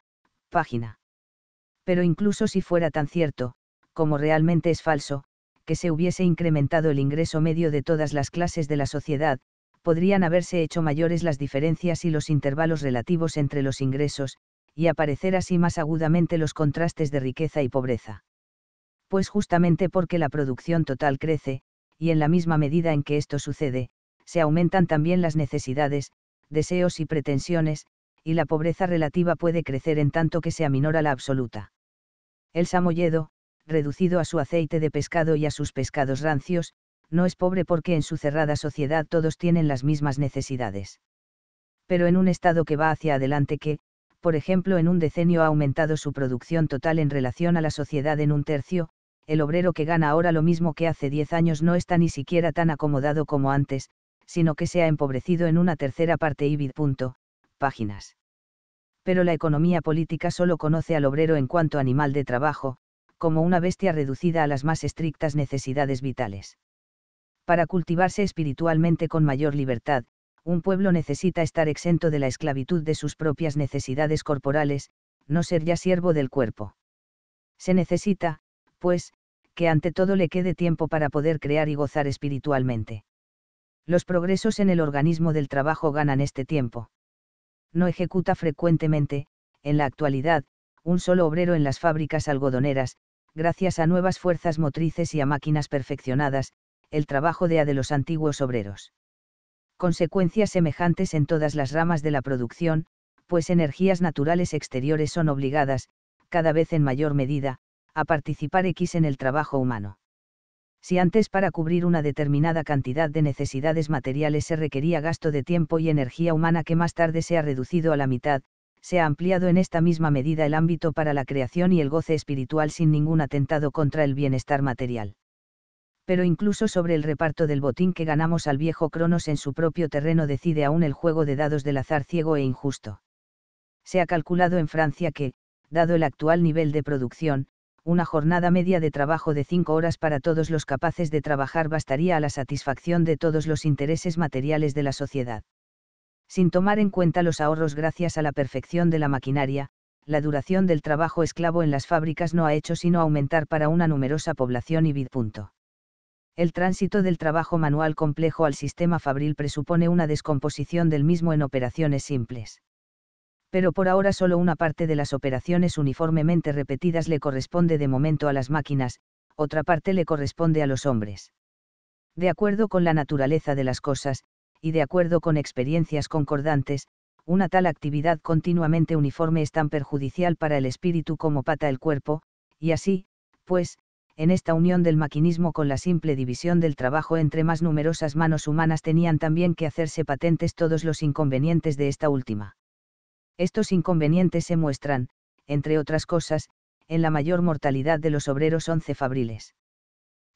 página. Pero incluso si fuera tan cierto, como realmente es falso, que se hubiese incrementado el ingreso medio de todas las clases de la sociedad, podrían haberse hecho mayores las diferencias y los intervalos relativos entre los ingresos, y aparecer así más agudamente los contrastes de riqueza y pobreza. Pues justamente porque la producción total crece, y en la misma medida en que esto sucede, se aumentan también las necesidades, deseos y pretensiones, y la pobreza relativa puede crecer en tanto que se aminora la absoluta. El samoyedo, reducido a su aceite de pescado y a sus pescados rancios, no es pobre porque en su cerrada sociedad todos tienen las mismas necesidades. Pero en un Estado que va hacia adelante que, por ejemplo, en un decenio ha aumentado su producción total en relación a la sociedad en un tercio, el obrero que gana ahora lo mismo que hace diez años no está ni siquiera tan acomodado como antes, sino que se ha empobrecido en una tercera parte y páginas. Pero la economía política solo conoce al obrero en cuanto animal de trabajo, como una bestia reducida a las más estrictas necesidades vitales. Para cultivarse espiritualmente con mayor libertad, un pueblo necesita estar exento de la esclavitud de sus propias necesidades corporales, no ser ya siervo del cuerpo. Se necesita, pues, que ante todo le quede tiempo para poder crear y gozar espiritualmente. Los progresos en el organismo del trabajo ganan este tiempo. No ejecuta frecuentemente, en la actualidad, un solo obrero en las fábricas algodoneras, gracias a nuevas fuerzas motrices y a máquinas perfeccionadas, el trabajo de a de los antiguos obreros. Consecuencias semejantes en todas las ramas de la producción, pues energías naturales exteriores son obligadas, cada vez en mayor medida, a participar X en el trabajo humano si antes para cubrir una determinada cantidad de necesidades materiales se requería gasto de tiempo y energía humana que más tarde se ha reducido a la mitad, se ha ampliado en esta misma medida el ámbito para la creación y el goce espiritual sin ningún atentado contra el bienestar material. Pero incluso sobre el reparto del botín que ganamos al viejo Cronos en su propio terreno decide aún el juego de dados del azar ciego e injusto. Se ha calculado en Francia que, dado el actual nivel de producción, una jornada media de trabajo de cinco horas para todos los capaces de trabajar bastaría a la satisfacción de todos los intereses materiales de la sociedad. Sin tomar en cuenta los ahorros gracias a la perfección de la maquinaria, la duración del trabajo esclavo en las fábricas no ha hecho sino aumentar para una numerosa población y vid. El tránsito del trabajo manual complejo al sistema fabril presupone una descomposición del mismo en operaciones simples pero por ahora solo una parte de las operaciones uniformemente repetidas le corresponde de momento a las máquinas, otra parte le corresponde a los hombres. De acuerdo con la naturaleza de las cosas, y de acuerdo con experiencias concordantes, una tal actividad continuamente uniforme es tan perjudicial para el espíritu como pata el cuerpo, y así, pues, en esta unión del maquinismo con la simple división del trabajo entre más numerosas manos humanas tenían también que hacerse patentes todos los inconvenientes de esta última. Estos inconvenientes se muestran, entre otras cosas, en la mayor mortalidad de los obreros fabriles.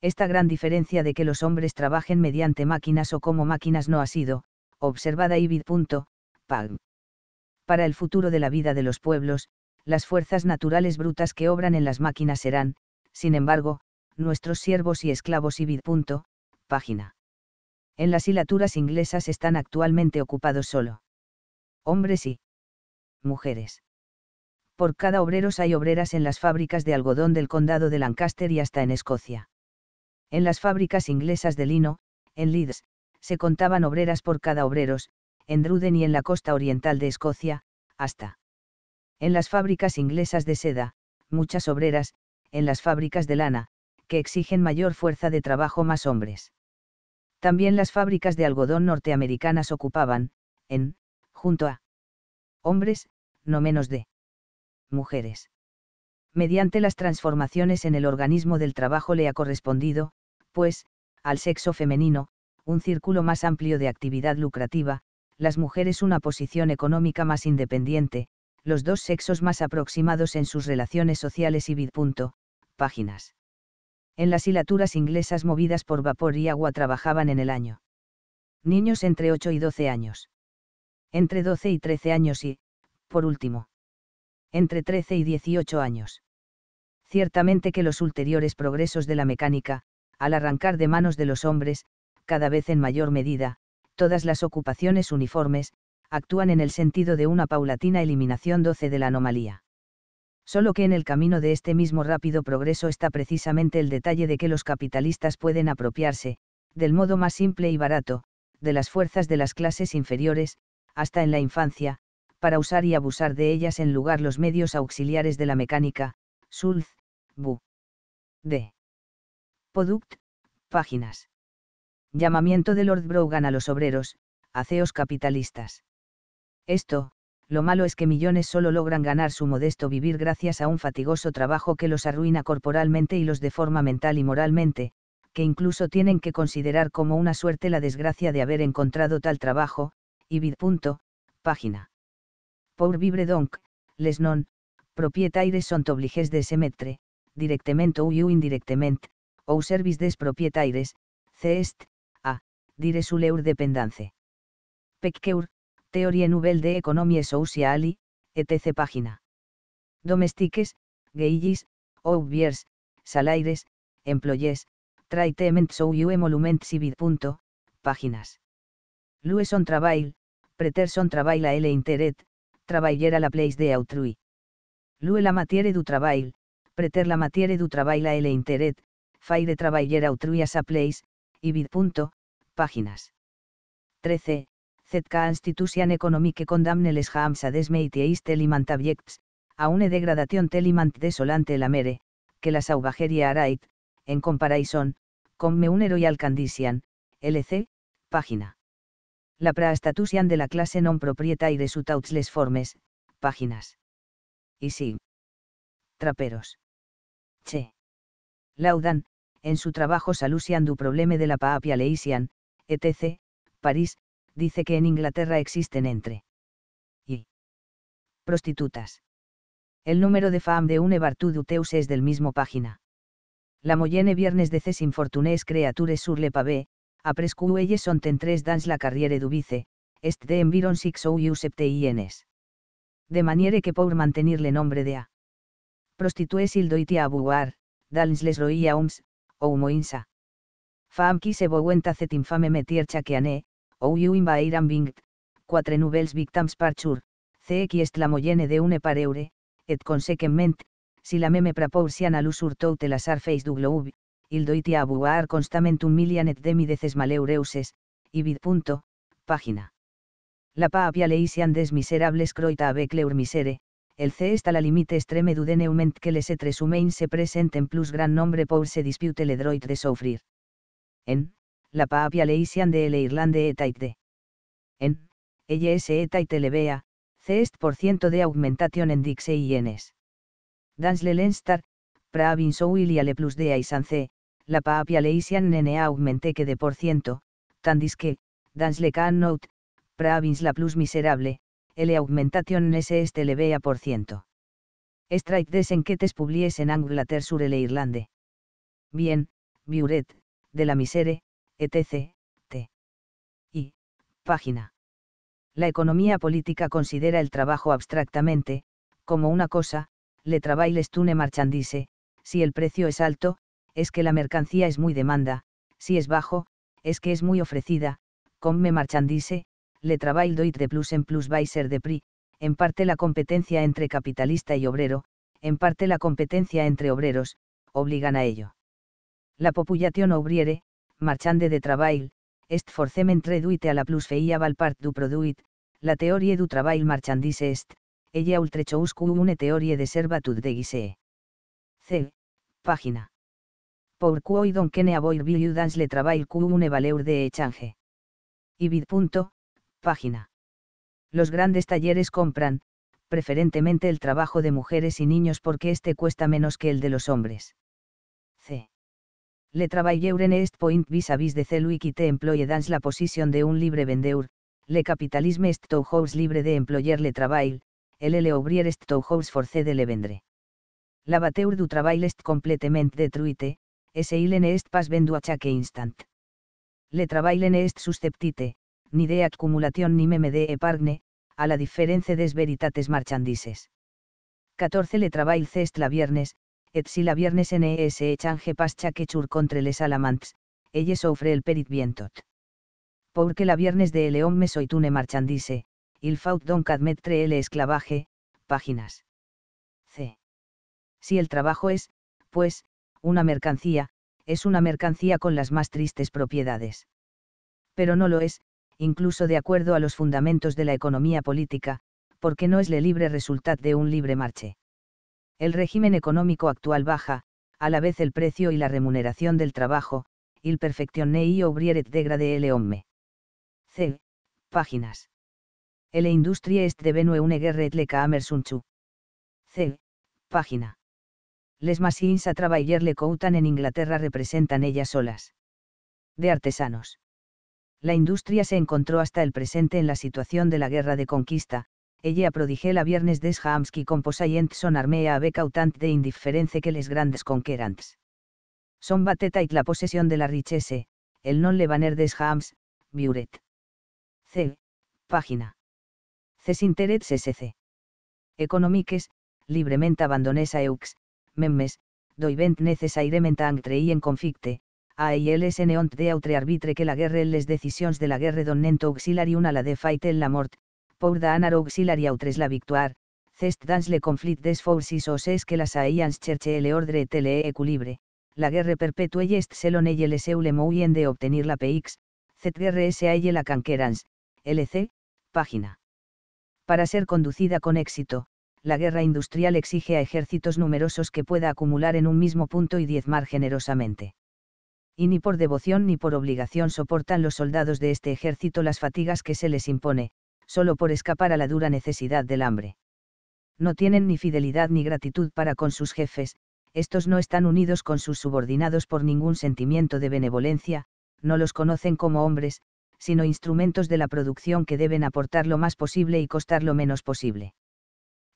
Esta gran diferencia de que los hombres trabajen mediante máquinas o como máquinas no ha sido, observada y Pag. Para el futuro de la vida de los pueblos, las fuerzas naturales brutas que obran en las máquinas serán, sin embargo, nuestros siervos y esclavos y Página. En las hilaturas inglesas están actualmente ocupados solo hombres y mujeres. Por cada obreros hay obreras en las fábricas de algodón del condado de Lancaster y hasta en Escocia. En las fábricas inglesas de lino, en Leeds, se contaban obreras por cada obreros, en Druden y en la costa oriental de Escocia, hasta. En las fábricas inglesas de seda, muchas obreras, en las fábricas de lana, que exigen mayor fuerza de trabajo más hombres. También las fábricas de algodón norteamericanas ocupaban, en, junto a, hombres, no menos de mujeres. Mediante las transformaciones en el organismo del trabajo le ha correspondido, pues, al sexo femenino, un círculo más amplio de actividad lucrativa, las mujeres una posición económica más independiente, los dos sexos más aproximados en sus relaciones sociales y vid. Páginas. En las hilaturas inglesas movidas por vapor y agua trabajaban en el año. Niños entre 8 y 12 años entre 12 y 13 años y, por último, entre 13 y 18 años. Ciertamente que los ulteriores progresos de la mecánica, al arrancar de manos de los hombres, cada vez en mayor medida, todas las ocupaciones uniformes, actúan en el sentido de una paulatina eliminación 12 de la anomalía. Solo que en el camino de este mismo rápido progreso está precisamente el detalle de que los capitalistas pueden apropiarse, del modo más simple y barato, de las fuerzas de las clases inferiores, hasta en la infancia, para usar y abusar de ellas en lugar los medios auxiliares de la mecánica, Sulz, Bu. D. Product, páginas. Llamamiento de Lord Brogan a los obreros, aceos capitalistas. Esto, lo malo es que millones solo logran ganar su modesto vivir gracias a un fatigoso trabajo que los arruina corporalmente y los deforma mental y moralmente, que incluso tienen que considerar como una suerte la desgracia de haber encontrado tal trabajo, y vid. Página. Pour vivre donc, les non, propietaires sont obligés de semetre, directement ou indirectement, ou service des propietaires, c'est a, dire su leur dépendance. Pecqueur, Théorie nouvelle de économie sociale, etc. Página. Domestiques, geillis, ouviers, salaires, employés, traitements ou emoluments y vid. Páginas. on travail, preter son la a ele interet, travailler a la place de autrui. Lue la matiere du travail, preter la matiere du travail la ele interet, de travaillera autrui a place, y vid. páginas. 13. ZK Institution Economique condamne les haams a desmeitieis e abjects, a une degradation telimant desolante la mere, que la sauvagerie arait, en comparaison, con Meunero y alcandisian, LC, página la praestatusian de la clase non de su les formes, páginas. Y sí. Traperos. Che. Laudan, en su trabajo Salusian du probleme de la paapia leisian, etc., París, dice que en Inglaterra existen entre y prostitutas. El número de fam de une Bartu du es del mismo página. La Moyenne viernes de ces infortunés creatures sur le pavé, après que elles sont tres dans la carrière du vice, est de environ six ou 7 INs. De manière que pour mantenir le nombre de a prostituées il doitia y dans les royaumes, ou moinsa. Fam qui se boguenta cet infame metier chaque ou you iran vingt, quatre nouvelles victims par ce qui est la moyenne de une pareure, et ment si la meme pra a l'usur la la surface du il Ildoitia abuaar constamentum milian et demi deces maleureuses, ibid. página. La paapia leisian des miserables croita abecleur misere, el c está la limite extreme dudeneument que les etres humains se presenten plus gran nombre pour se dispute le droit de souffrir. En, la papia leisian de le Irlande et de. En, elle et le vea, cest est por ciento de augmentation en dixe y Dans le lenstar, pra so le plus de aisan c, la paapia leisian nenea que de por ciento, tandis que, dans le can note, pravins la plus miserable, le augmentation nese este le vea por ciento. Straight des enquêtes publies en Angulater sur le Irlande. Bien, Biuret, de la misere, etc. T. Y, página. La economía política considera el trabajo abstractamente, como una cosa, le travail est marchandise, si el precio es alto, es que la mercancía es muy demanda, si es bajo, es que es muy ofrecida, con me marchandise, le travail doit de plus en plus a ser de prix, en parte la competencia entre capitalista y obrero, en parte la competencia entre obreros, obligan a ello. La population obriere, marchande de travail, est forcément duite a la plus val part du produit, la teorie du travail marchandise est, ella ultrechous une teorie de servatud de C. Página y don ne avoir viudans dans le travail une valeur de échange. Ibid. Página. Los grandes talleres compran, preferentemente el trabajo de mujeres y niños porque este cuesta menos que el de los hombres. C. Le travailleur en est point vis a vis de celui qui te employe dans la position de un libre vendeur, le capitalisme est house libre de employer le travail, el le obrier est house forcé de le vendre. La bateur du travail est completement détruite, ese ilen est vendu a chaque instant. Le en est susceptite, ni de acumulación ni meme de epargne, a la diferencia des veritates marchandises. 14 Le travail cest la viernes, et si la viernes nes echange pas chaque chur contre les alamants, elle sofre el perit vientot. Porque la viernes de me soy soitune marchandise, il faut don admettre el esclavaje. páginas. C. Si el trabajo es, pues, una mercancía, es una mercancía con las más tristes propiedades. Pero no lo es, incluso de acuerdo a los fundamentos de la economía política, porque no es le libre resultat de un libre marche. El régimen económico actual baja, a la vez el precio y la remuneración del trabajo, il perfectionné y obrieret degrade el homme. C. Páginas. El industria est devenue une guerre et le un C. Página les machines a travailler le coutan en Inglaterra representan ellas solas. De artesanos. La industria se encontró hasta el presente en la situación de la guerra de conquista, ella prodigé la viernes des Hamsky composayent son armea a becautant de indiference que les grandes conquerants. Son bateta y la posesión de la richesse, el non le des Hams, Biuret. C. Página. Cesinterets SC. Economiques, libremente abandonés a Eux, memmes, doivent necessairement a y en conflicte, a ils sneont de autre arbitre que la guerre les decisions de la guerre donnent auxiliari una la de fight el la mort, pour d'anar auxilari autres la victoire, cest dans le conflit des forces os es que las aians cherche le ordre et le equilibre, la guerre perpetue est selon elle seule eule de obtenir la px, cet guerre se aille la canquerans, LC, página. Para ser conducida con éxito, la guerra industrial exige a ejércitos numerosos que pueda acumular en un mismo punto y diezmar generosamente. Y ni por devoción ni por obligación soportan los soldados de este ejército las fatigas que se les impone, solo por escapar a la dura necesidad del hambre. No tienen ni fidelidad ni gratitud para con sus jefes, estos no están unidos con sus subordinados por ningún sentimiento de benevolencia, no los conocen como hombres, sino instrumentos de la producción que deben aportar lo más posible y costar lo menos posible.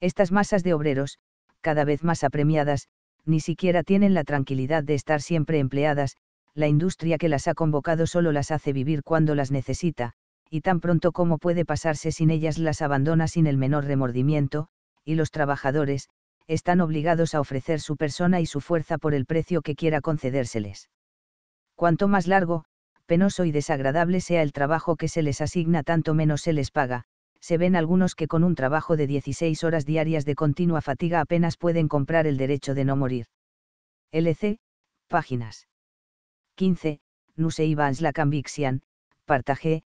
Estas masas de obreros, cada vez más apremiadas, ni siquiera tienen la tranquilidad de estar siempre empleadas, la industria que las ha convocado solo las hace vivir cuando las necesita, y tan pronto como puede pasarse sin ellas las abandona sin el menor remordimiento, y los trabajadores, están obligados a ofrecer su persona y su fuerza por el precio que quiera concedérseles. Cuanto más largo, penoso y desagradable sea el trabajo que se les asigna, tanto menos se les paga, se ven algunos que con un trabajo de 16 horas diarias de continua fatiga apenas pueden comprar el derecho de no morir. LC, páginas. 15, Vans la Cambixian, Partage,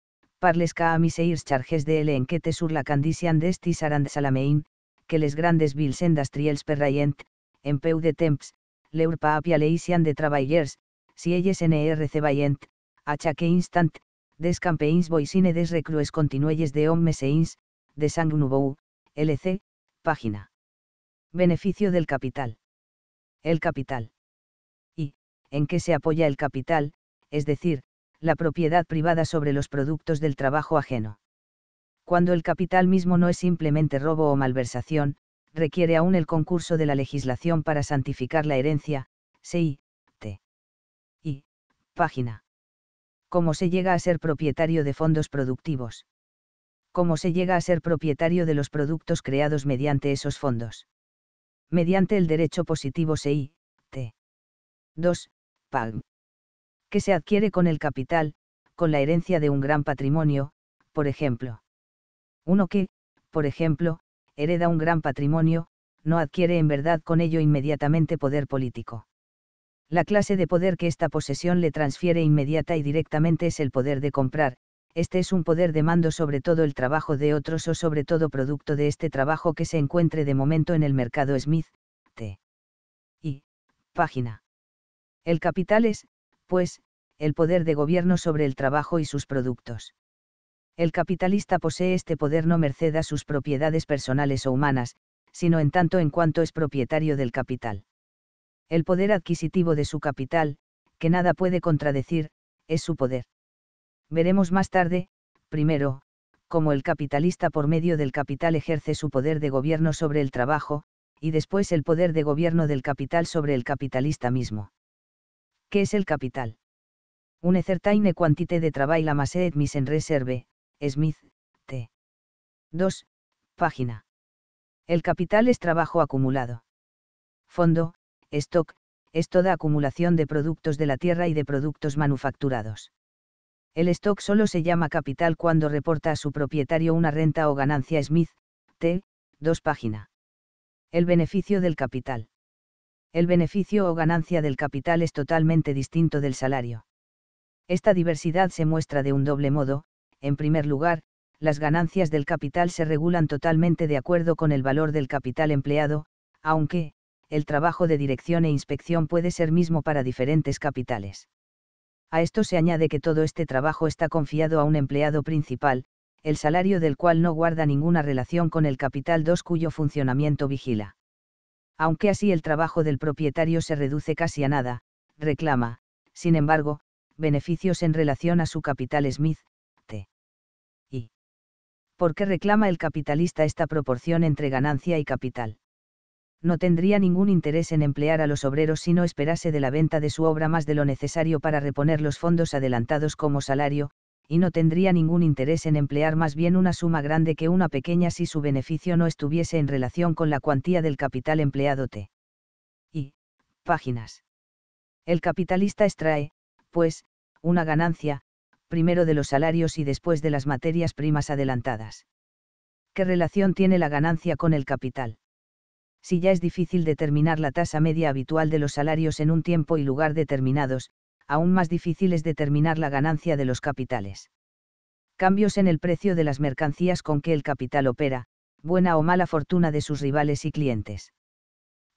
ca a e Charges de L. sur la Candician d'Esti Sarand Salamein, que les grandes Vilsendas Triels Perrayent, en peu de temps, leur Apia leisian de travailleurs, si elles nerc e Bayent, a instant, des campeins des recrues continuelles de hommes seins, de sang nouveau, LC, página. Beneficio del capital. El capital. Y, en qué se apoya el capital, es decir, la propiedad privada sobre los productos del trabajo ajeno. Cuando el capital mismo no es simplemente robo o malversación, requiere aún el concurso de la legislación para santificar la herencia, CI, T. Y, página cómo se llega a ser propietario de fondos productivos. Cómo se llega a ser propietario de los productos creados mediante esos fondos. Mediante el derecho positivo SI, T. 2. PAG. Que se adquiere con el capital, con la herencia de un gran patrimonio, por ejemplo. Uno que, por ejemplo, hereda un gran patrimonio, no adquiere en verdad con ello inmediatamente poder político. La clase de poder que esta posesión le transfiere inmediata y directamente es el poder de comprar, este es un poder de mando sobre todo el trabajo de otros o sobre todo producto de este trabajo que se encuentre de momento en el mercado Smith, T. Y. Página. El capital es, pues, el poder de gobierno sobre el trabajo y sus productos. El capitalista posee este poder no merced a sus propiedades personales o humanas, sino en tanto en cuanto es propietario del capital. El poder adquisitivo de su capital, que nada puede contradecir, es su poder. Veremos más tarde, primero, cómo el capitalista por medio del capital ejerce su poder de gobierno sobre el trabajo, y después el poder de gobierno del capital sobre el capitalista mismo. ¿Qué es el capital? Une certaine quantité de travail amassée et mis en reserve, Smith, T. 2, página. El capital es trabajo acumulado. Fondo, stock, es toda acumulación de productos de la tierra y de productos manufacturados. El stock solo se llama capital cuando reporta a su propietario una renta o ganancia Smith, T, 2 página. El beneficio del capital. El beneficio o ganancia del capital es totalmente distinto del salario. Esta diversidad se muestra de un doble modo, en primer lugar, las ganancias del capital se regulan totalmente de acuerdo con el valor del capital empleado, aunque, el trabajo de dirección e inspección puede ser mismo para diferentes capitales. A esto se añade que todo este trabajo está confiado a un empleado principal, el salario del cual no guarda ninguna relación con el capital 2 cuyo funcionamiento vigila. Aunque así el trabajo del propietario se reduce casi a nada, reclama, sin embargo, beneficios en relación a su capital Smith, T. ¿Y por qué reclama el capitalista esta proporción entre ganancia y capital? no tendría ningún interés en emplear a los obreros si no esperase de la venta de su obra más de lo necesario para reponer los fondos adelantados como salario, y no tendría ningún interés en emplear más bien una suma grande que una pequeña si su beneficio no estuviese en relación con la cuantía del capital empleado t. Y, páginas. El capitalista extrae, pues, una ganancia, primero de los salarios y después de las materias primas adelantadas. ¿Qué relación tiene la ganancia con el capital? si ya es difícil determinar la tasa media habitual de los salarios en un tiempo y lugar determinados, aún más difícil es determinar la ganancia de los capitales. Cambios en el precio de las mercancías con que el capital opera, buena o mala fortuna de sus rivales y clientes.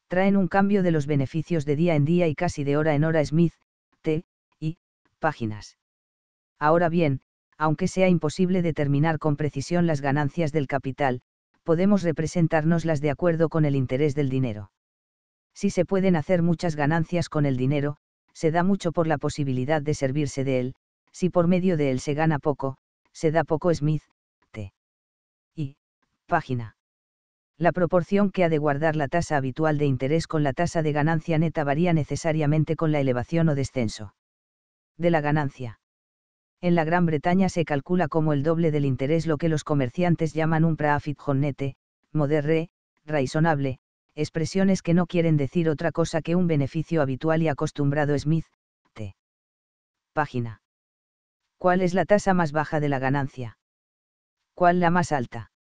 Traen un cambio de los beneficios de día en día y casi de hora en hora Smith, T, y, páginas. Ahora bien, aunque sea imposible determinar con precisión las ganancias del capital, podemos las de acuerdo con el interés del dinero. Si se pueden hacer muchas ganancias con el dinero, se da mucho por la posibilidad de servirse de él, si por medio de él se gana poco, se da poco Smith, T. Y, página. La proporción que ha de guardar la tasa habitual de interés con la tasa de ganancia neta varía necesariamente con la elevación o descenso. De la ganancia en la Gran Bretaña se calcula como el doble del interés lo que los comerciantes llaman un profit honnete, moderre, razonable, expresiones que no quieren decir otra cosa que un beneficio habitual y acostumbrado Smith, t. Página. ¿Cuál es la tasa más baja de la ganancia? ¿Cuál la más alta?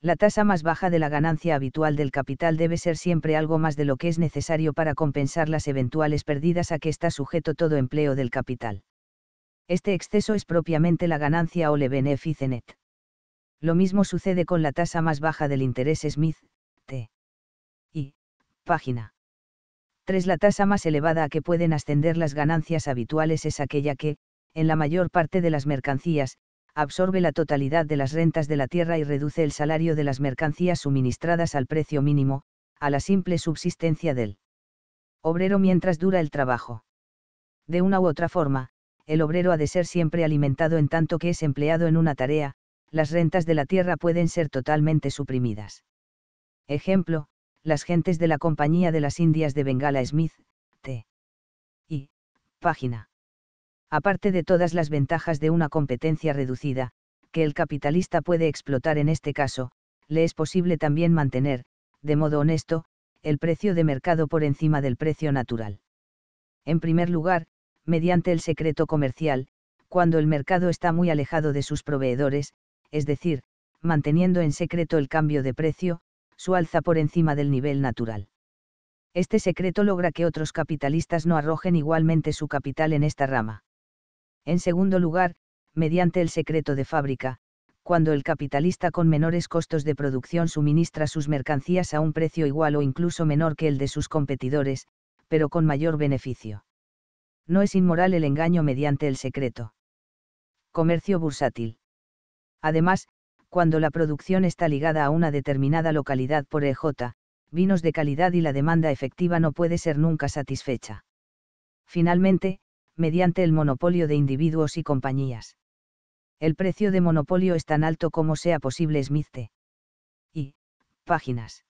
La tasa más baja de la ganancia habitual del capital debe ser siempre algo más de lo que es necesario para compensar las eventuales pérdidas a que está sujeto todo empleo del capital. Este exceso es propiamente la ganancia o le benefice net. Lo mismo sucede con la tasa más baja del interés Smith, T. Y, página. 3. La tasa más elevada a que pueden ascender las ganancias habituales es aquella que, en la mayor parte de las mercancías, absorbe la totalidad de las rentas de la tierra y reduce el salario de las mercancías suministradas al precio mínimo, a la simple subsistencia del obrero mientras dura el trabajo. De una u otra forma, el obrero ha de ser siempre alimentado en tanto que es empleado en una tarea, las rentas de la tierra pueden ser totalmente suprimidas. Ejemplo, las gentes de la Compañía de las Indias de Bengala Smith, T. Y. Página. Aparte de todas las ventajas de una competencia reducida, que el capitalista puede explotar en este caso, le es posible también mantener, de modo honesto, el precio de mercado por encima del precio natural. En primer lugar, mediante el secreto comercial, cuando el mercado está muy alejado de sus proveedores, es decir, manteniendo en secreto el cambio de precio, su alza por encima del nivel natural. Este secreto logra que otros capitalistas no arrojen igualmente su capital en esta rama. En segundo lugar, mediante el secreto de fábrica, cuando el capitalista con menores costos de producción suministra sus mercancías a un precio igual o incluso menor que el de sus competidores, pero con mayor beneficio no es inmoral el engaño mediante el secreto. Comercio bursátil. Además, cuando la producción está ligada a una determinada localidad por EJ, vinos de calidad y la demanda efectiva no puede ser nunca satisfecha. Finalmente, mediante el monopolio de individuos y compañías. El precio de monopolio es tan alto como sea posible Smith. Y, páginas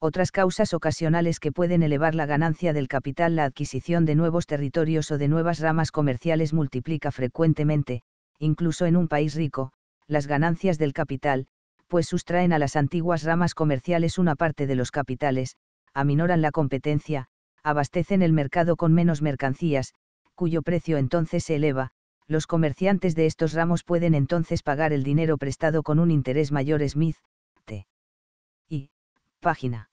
otras causas ocasionales que pueden elevar la ganancia del capital la adquisición de nuevos territorios o de nuevas ramas comerciales multiplica frecuentemente, incluso en un país rico, las ganancias del capital, pues sustraen a las antiguas ramas comerciales una parte de los capitales, aminoran la competencia, abastecen el mercado con menos mercancías, cuyo precio entonces se eleva, los comerciantes de estos ramos pueden entonces pagar el dinero prestado con un interés mayor Smith, t. y, página.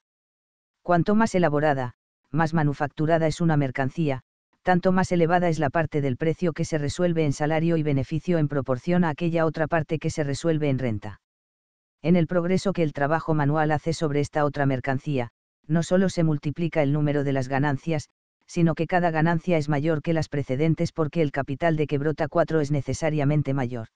Cuanto más elaborada, más manufacturada es una mercancía, tanto más elevada es la parte del precio que se resuelve en salario y beneficio en proporción a aquella otra parte que se resuelve en renta. En el progreso que el trabajo manual hace sobre esta otra mercancía, no solo se multiplica el número de las ganancias, sino que cada ganancia es mayor que las precedentes porque el capital de que brota cuatro es necesariamente mayor.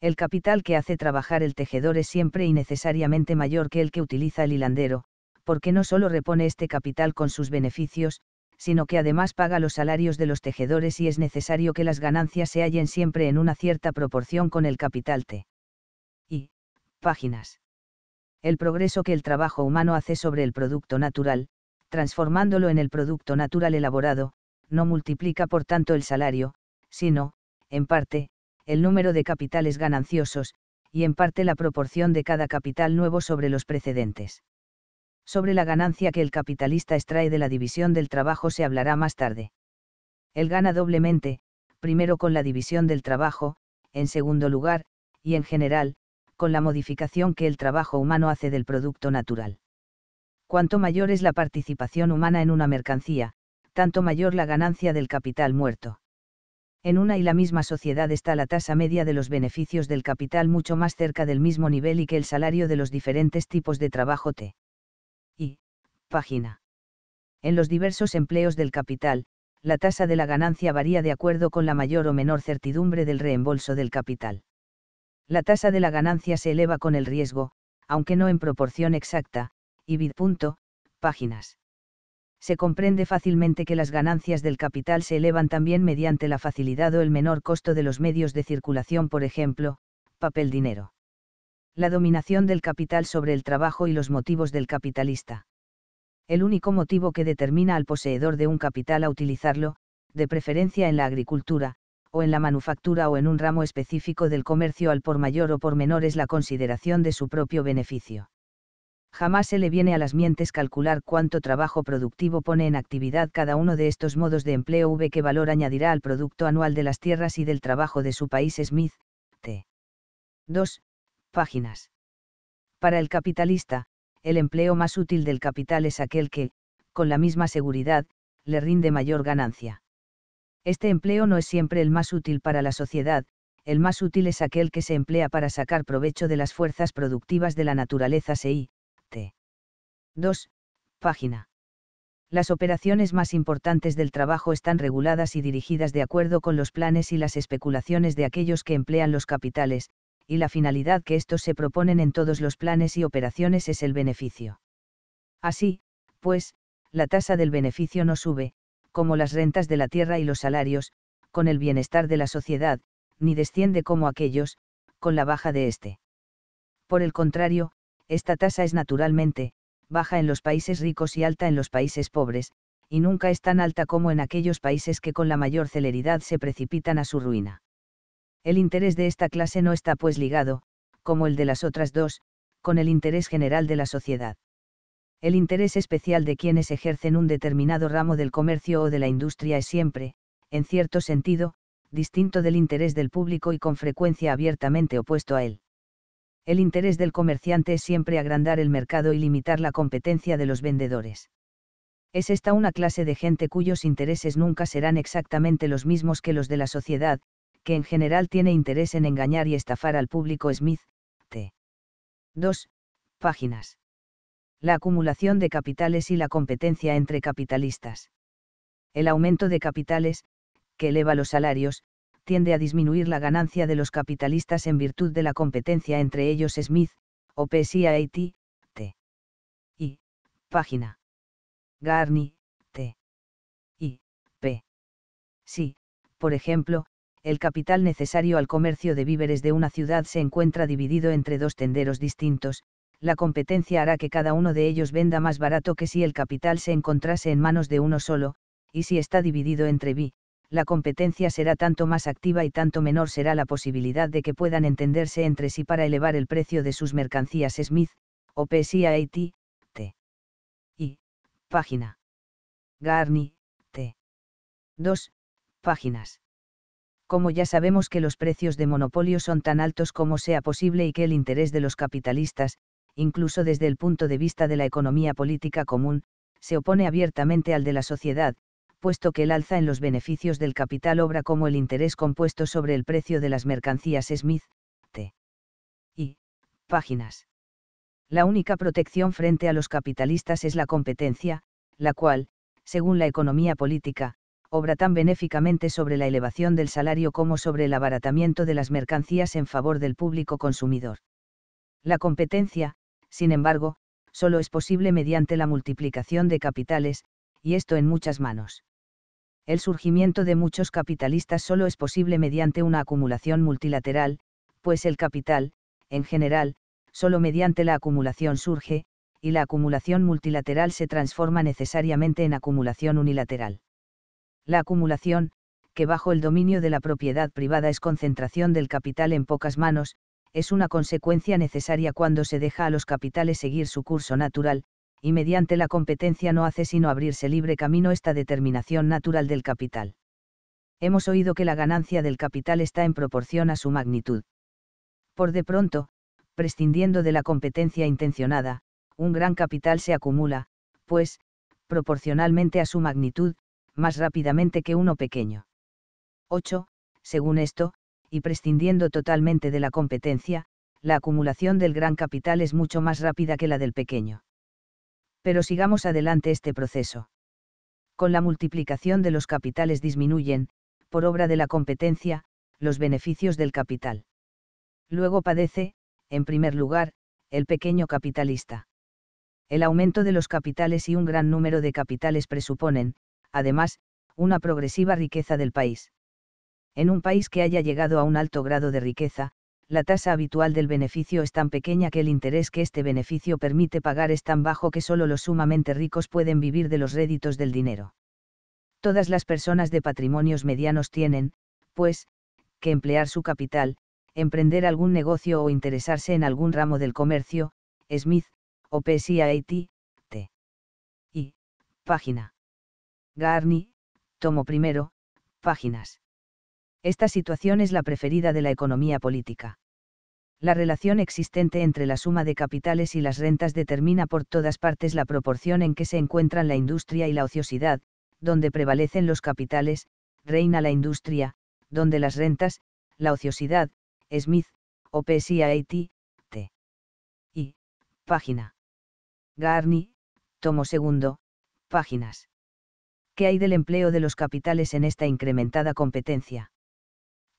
El capital que hace trabajar el tejedor es siempre y necesariamente mayor que el que utiliza el hilandero, porque no solo repone este capital con sus beneficios, sino que además paga los salarios de los tejedores y es necesario que las ganancias se hallen siempre en una cierta proporción con el capital T. Y, páginas. El progreso que el trabajo humano hace sobre el producto natural, transformándolo en el producto natural elaborado, no multiplica por tanto el salario, sino, en parte, el número de capitales gananciosos, y en parte la proporción de cada capital nuevo sobre los precedentes. Sobre la ganancia que el capitalista extrae de la división del trabajo se hablará más tarde. Él gana doblemente, primero con la división del trabajo, en segundo lugar, y en general, con la modificación que el trabajo humano hace del producto natural. Cuanto mayor es la participación humana en una mercancía, tanto mayor la ganancia del capital muerto. En una y la misma sociedad está la tasa media de los beneficios del capital mucho más cerca del mismo nivel y que el salario de los diferentes tipos de trabajo T. Página. En los diversos empleos del capital, la tasa de la ganancia varía de acuerdo con la mayor o menor certidumbre del reembolso del capital. La tasa de la ganancia se eleva con el riesgo, aunque no en proporción exacta, y vid. páginas. Se comprende fácilmente que las ganancias del capital se elevan también mediante la facilidad o el menor costo de los medios de circulación, por ejemplo, papel dinero. La dominación del capital sobre el trabajo y los motivos del capitalista el único motivo que determina al poseedor de un capital a utilizarlo, de preferencia en la agricultura, o en la manufactura o en un ramo específico del comercio al por mayor o por menor es la consideración de su propio beneficio. Jamás se le viene a las mientes calcular cuánto trabajo productivo pone en actividad cada uno de estos modos de empleo v qué valor añadirá al producto anual de las tierras y del trabajo de su país Smith, t. 2, páginas. Para el capitalista, el empleo más útil del capital es aquel que, con la misma seguridad, le rinde mayor ganancia. Este empleo no es siempre el más útil para la sociedad, el más útil es aquel que se emplea para sacar provecho de las fuerzas productivas de la naturaleza CI. T. 2. Página. Las operaciones más importantes del trabajo están reguladas y dirigidas de acuerdo con los planes y las especulaciones de aquellos que emplean los capitales, y la finalidad que estos se proponen en todos los planes y operaciones es el beneficio. Así, pues, la tasa del beneficio no sube, como las rentas de la tierra y los salarios, con el bienestar de la sociedad, ni desciende como aquellos, con la baja de éste. Por el contrario, esta tasa es naturalmente, baja en los países ricos y alta en los países pobres, y nunca es tan alta como en aquellos países que con la mayor celeridad se precipitan a su ruina. El interés de esta clase no está pues ligado, como el de las otras dos, con el interés general de la sociedad. El interés especial de quienes ejercen un determinado ramo del comercio o de la industria es siempre, en cierto sentido, distinto del interés del público y con frecuencia abiertamente opuesto a él. El interés del comerciante es siempre agrandar el mercado y limitar la competencia de los vendedores. Es esta una clase de gente cuyos intereses nunca serán exactamente los mismos que los de la sociedad, que en general tiene interés en engañar y estafar al público Smith, T. 2. Páginas. La acumulación de capitales y la competencia entre capitalistas. El aumento de capitales, que eleva los salarios, tiende a disminuir la ganancia de los capitalistas en virtud de la competencia entre ellos Smith, o A. T. y Página. Garni, T. y P. Sí, por ejemplo, el capital necesario al comercio de víveres de una ciudad se encuentra dividido entre dos tenderos distintos, la competencia hará que cada uno de ellos venda más barato que si el capital se encontrase en manos de uno solo, y si está dividido entre B, la competencia será tanto más activa y tanto menor será la posibilidad de que puedan entenderse entre sí para elevar el precio de sus mercancías Smith, o T. Y. Página. Garni, T. 2. Páginas como ya sabemos que los precios de monopolio son tan altos como sea posible y que el interés de los capitalistas, incluso desde el punto de vista de la economía política común, se opone abiertamente al de la sociedad, puesto que el alza en los beneficios del capital obra como el interés compuesto sobre el precio de las mercancías Smith, T. y páginas. La única protección frente a los capitalistas es la competencia, la cual, según la economía política, obra tan benéficamente sobre la elevación del salario como sobre el abaratamiento de las mercancías en favor del público consumidor. La competencia, sin embargo, solo es posible mediante la multiplicación de capitales, y esto en muchas manos. El surgimiento de muchos capitalistas solo es posible mediante una acumulación multilateral, pues el capital, en general, solo mediante la acumulación surge, y la acumulación multilateral se transforma necesariamente en acumulación unilateral la acumulación, que bajo el dominio de la propiedad privada es concentración del capital en pocas manos, es una consecuencia necesaria cuando se deja a los capitales seguir su curso natural, y mediante la competencia no hace sino abrirse libre camino esta determinación natural del capital. Hemos oído que la ganancia del capital está en proporción a su magnitud. Por de pronto, prescindiendo de la competencia intencionada, un gran capital se acumula, pues, proporcionalmente a su magnitud, más rápidamente que uno pequeño. 8. Según esto, y prescindiendo totalmente de la competencia, la acumulación del gran capital es mucho más rápida que la del pequeño. Pero sigamos adelante este proceso. Con la multiplicación de los capitales disminuyen, por obra de la competencia, los beneficios del capital. Luego padece, en primer lugar, el pequeño capitalista. El aumento de los capitales y un gran número de capitales presuponen, además, una progresiva riqueza del país. En un país que haya llegado a un alto grado de riqueza, la tasa habitual del beneficio es tan pequeña que el interés que este beneficio permite pagar es tan bajo que solo los sumamente ricos pueden vivir de los réditos del dinero. Todas las personas de patrimonios medianos tienen, pues, que emplear su capital, emprender algún negocio o interesarse en algún ramo del comercio, Smith, o T.I. T. Y, página. Garni, tomo primero, páginas. Esta situación es la preferida de la economía política. La relación existente entre la suma de capitales y las rentas determina por todas partes la proporción en que se encuentran la industria y la ociosidad, donde prevalecen los capitales, reina la industria, donde las rentas, la ociosidad, Smith, OPCIAT, T. Y, página. Garni, tomo segundo, páginas. ¿qué hay del empleo de los capitales en esta incrementada competencia?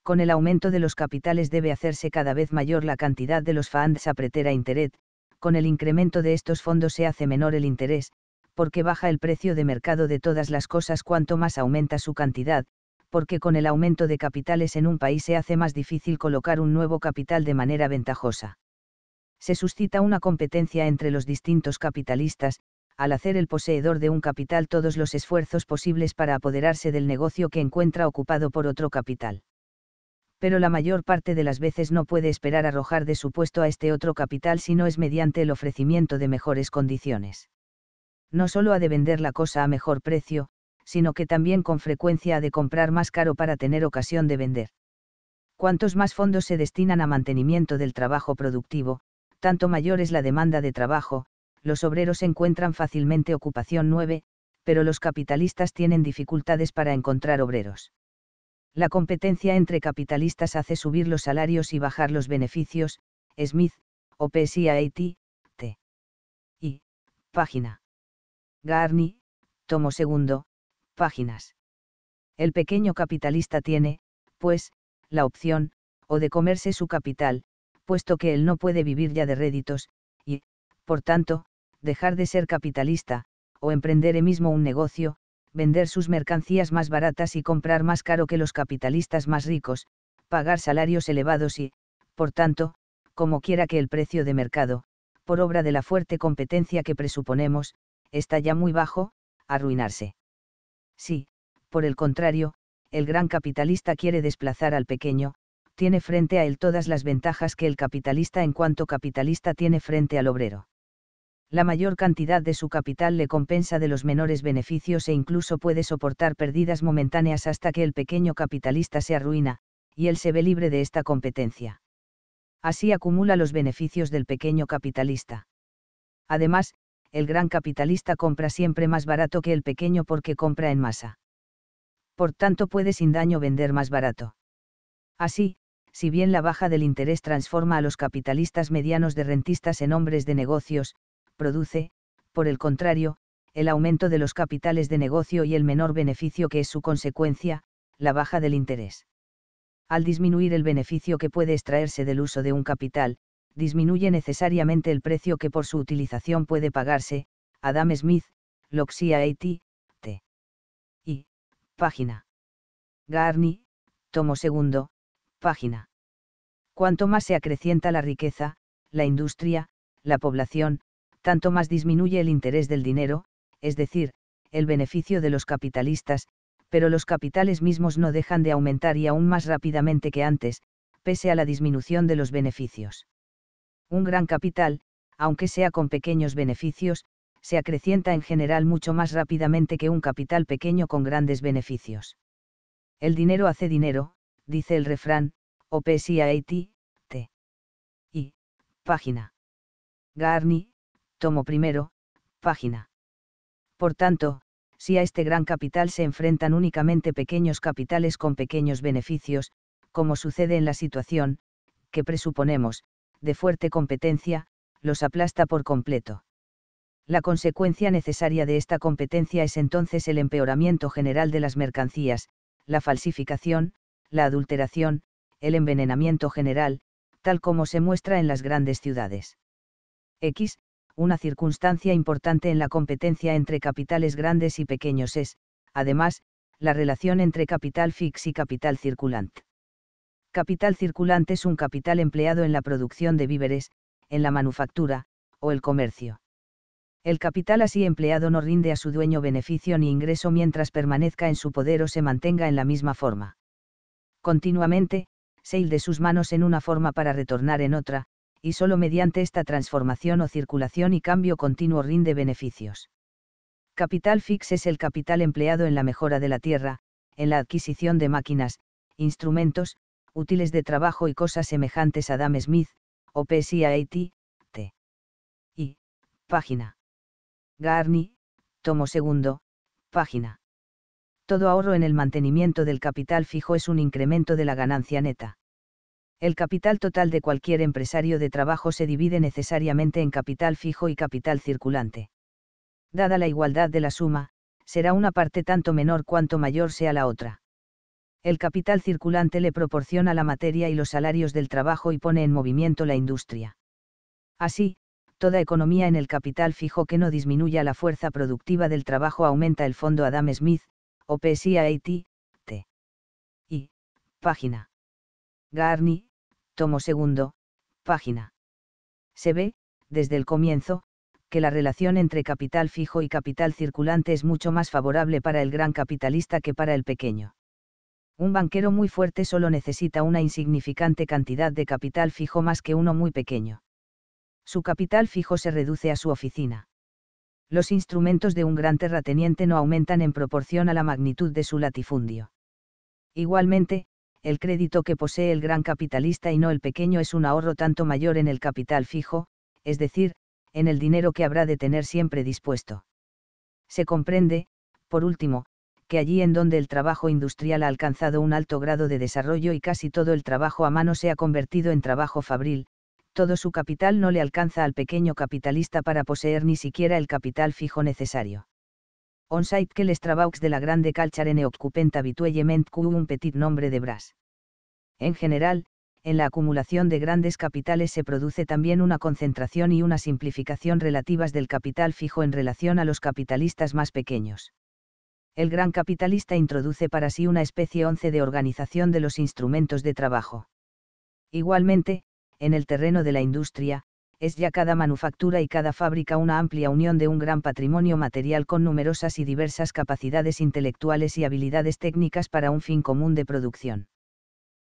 Con el aumento de los capitales debe hacerse cada vez mayor la cantidad de los funds a interés, con el incremento de estos fondos se hace menor el interés, porque baja el precio de mercado de todas las cosas cuanto más aumenta su cantidad, porque con el aumento de capitales en un país se hace más difícil colocar un nuevo capital de manera ventajosa. Se suscita una competencia entre los distintos capitalistas, al hacer el poseedor de un capital todos los esfuerzos posibles para apoderarse del negocio que encuentra ocupado por otro capital. Pero la mayor parte de las veces no puede esperar arrojar de su puesto a este otro capital si no es mediante el ofrecimiento de mejores condiciones. No solo ha de vender la cosa a mejor precio, sino que también con frecuencia ha de comprar más caro para tener ocasión de vender. Cuantos más fondos se destinan a mantenimiento del trabajo productivo, tanto mayor es la demanda de trabajo, los obreros encuentran fácilmente ocupación 9, pero los capitalistas tienen dificultades para encontrar obreros. La competencia entre capitalistas hace subir los salarios y bajar los beneficios, Smith, op T. Y, página. Garni, tomo segundo, páginas. El pequeño capitalista tiene, pues, la opción, o de comerse su capital, puesto que él no puede vivir ya de réditos, y, por tanto, dejar de ser capitalista, o emprender él mismo un negocio, vender sus mercancías más baratas y comprar más caro que los capitalistas más ricos, pagar salarios elevados y, por tanto, como quiera que el precio de mercado, por obra de la fuerte competencia que presuponemos, está ya muy bajo, arruinarse. Si, por el contrario, el gran capitalista quiere desplazar al pequeño, tiene frente a él todas las ventajas que el capitalista en cuanto capitalista tiene frente al obrero la mayor cantidad de su capital le compensa de los menores beneficios e incluso puede soportar pérdidas momentáneas hasta que el pequeño capitalista se arruina, y él se ve libre de esta competencia. Así acumula los beneficios del pequeño capitalista. Además, el gran capitalista compra siempre más barato que el pequeño porque compra en masa. Por tanto puede sin daño vender más barato. Así, si bien la baja del interés transforma a los capitalistas medianos de rentistas en hombres de negocios, produce, por el contrario, el aumento de los capitales de negocio y el menor beneficio que es su consecuencia, la baja del interés. Al disminuir el beneficio que puede extraerse del uso de un capital, disminuye necesariamente el precio que por su utilización puede pagarse, Adam Smith, Loxia A.T., T. Y, página. Garni, tomo segundo, página. Cuanto más se acrecienta la riqueza, la industria, la población, tanto más disminuye el interés del dinero, es decir, el beneficio de los capitalistas, pero los capitales mismos no dejan de aumentar y aún más rápidamente que antes, pese a la disminución de los beneficios. Un gran capital, aunque sea con pequeños beneficios, se acrecienta en general mucho más rápidamente que un capital pequeño con grandes beneficios. El dinero hace dinero, dice el refrán, o Y, página. Garni, tomo primero, página. Por tanto, si a este gran capital se enfrentan únicamente pequeños capitales con pequeños beneficios, como sucede en la situación, que presuponemos, de fuerte competencia, los aplasta por completo. La consecuencia necesaria de esta competencia es entonces el empeoramiento general de las mercancías, la falsificación, la adulteración, el envenenamiento general, tal como se muestra en las grandes ciudades. X, una circunstancia importante en la competencia entre capitales grandes y pequeños es, además, la relación entre capital fix y capital circulante. Capital circulante es un capital empleado en la producción de víveres, en la manufactura, o el comercio. El capital así empleado no rinde a su dueño beneficio ni ingreso mientras permanezca en su poder o se mantenga en la misma forma. Continuamente, se de sus manos en una forma para retornar en otra, y solo mediante esta transformación o circulación y cambio continuo rinde beneficios. Capital fix es el capital empleado en la mejora de la tierra, en la adquisición de máquinas, instrumentos, útiles de trabajo y cosas semejantes a Adam Smith, o PSIAT, T. Y, página. Garni, tomo segundo, página. Todo ahorro en el mantenimiento del capital fijo es un incremento de la ganancia neta. El capital total de cualquier empresario de trabajo se divide necesariamente en capital fijo y capital circulante. Dada la igualdad de la suma, será una parte tanto menor cuanto mayor sea la otra. El capital circulante le proporciona la materia y los salarios del trabajo y pone en movimiento la industria. Así, toda economía en el capital fijo que no disminuya la fuerza productiva del trabajo aumenta el fondo Adam Smith, o T. Y, página. Garni, tomo segundo, página. Se ve, desde el comienzo, que la relación entre capital fijo y capital circulante es mucho más favorable para el gran capitalista que para el pequeño. Un banquero muy fuerte solo necesita una insignificante cantidad de capital fijo más que uno muy pequeño. Su capital fijo se reduce a su oficina. Los instrumentos de un gran terrateniente no aumentan en proporción a la magnitud de su latifundio. Igualmente, el crédito que posee el gran capitalista y no el pequeño es un ahorro tanto mayor en el capital fijo, es decir, en el dinero que habrá de tener siempre dispuesto. Se comprende, por último, que allí en donde el trabajo industrial ha alcanzado un alto grado de desarrollo y casi todo el trabajo a mano se ha convertido en trabajo fabril, todo su capital no le alcanza al pequeño capitalista para poseer ni siquiera el capital fijo necesario que les de la grande calchar ne occupent habituellement qu'un petit nombre de bras. En general, en la acumulación de grandes capitales se produce también una concentración y una simplificación relativas del capital fijo en relación a los capitalistas más pequeños. El gran capitalista introduce para sí una especie once de organización de los instrumentos de trabajo. Igualmente, en el terreno de la industria, es ya cada manufactura y cada fábrica una amplia unión de un gran patrimonio material con numerosas y diversas capacidades intelectuales y habilidades técnicas para un fin común de producción.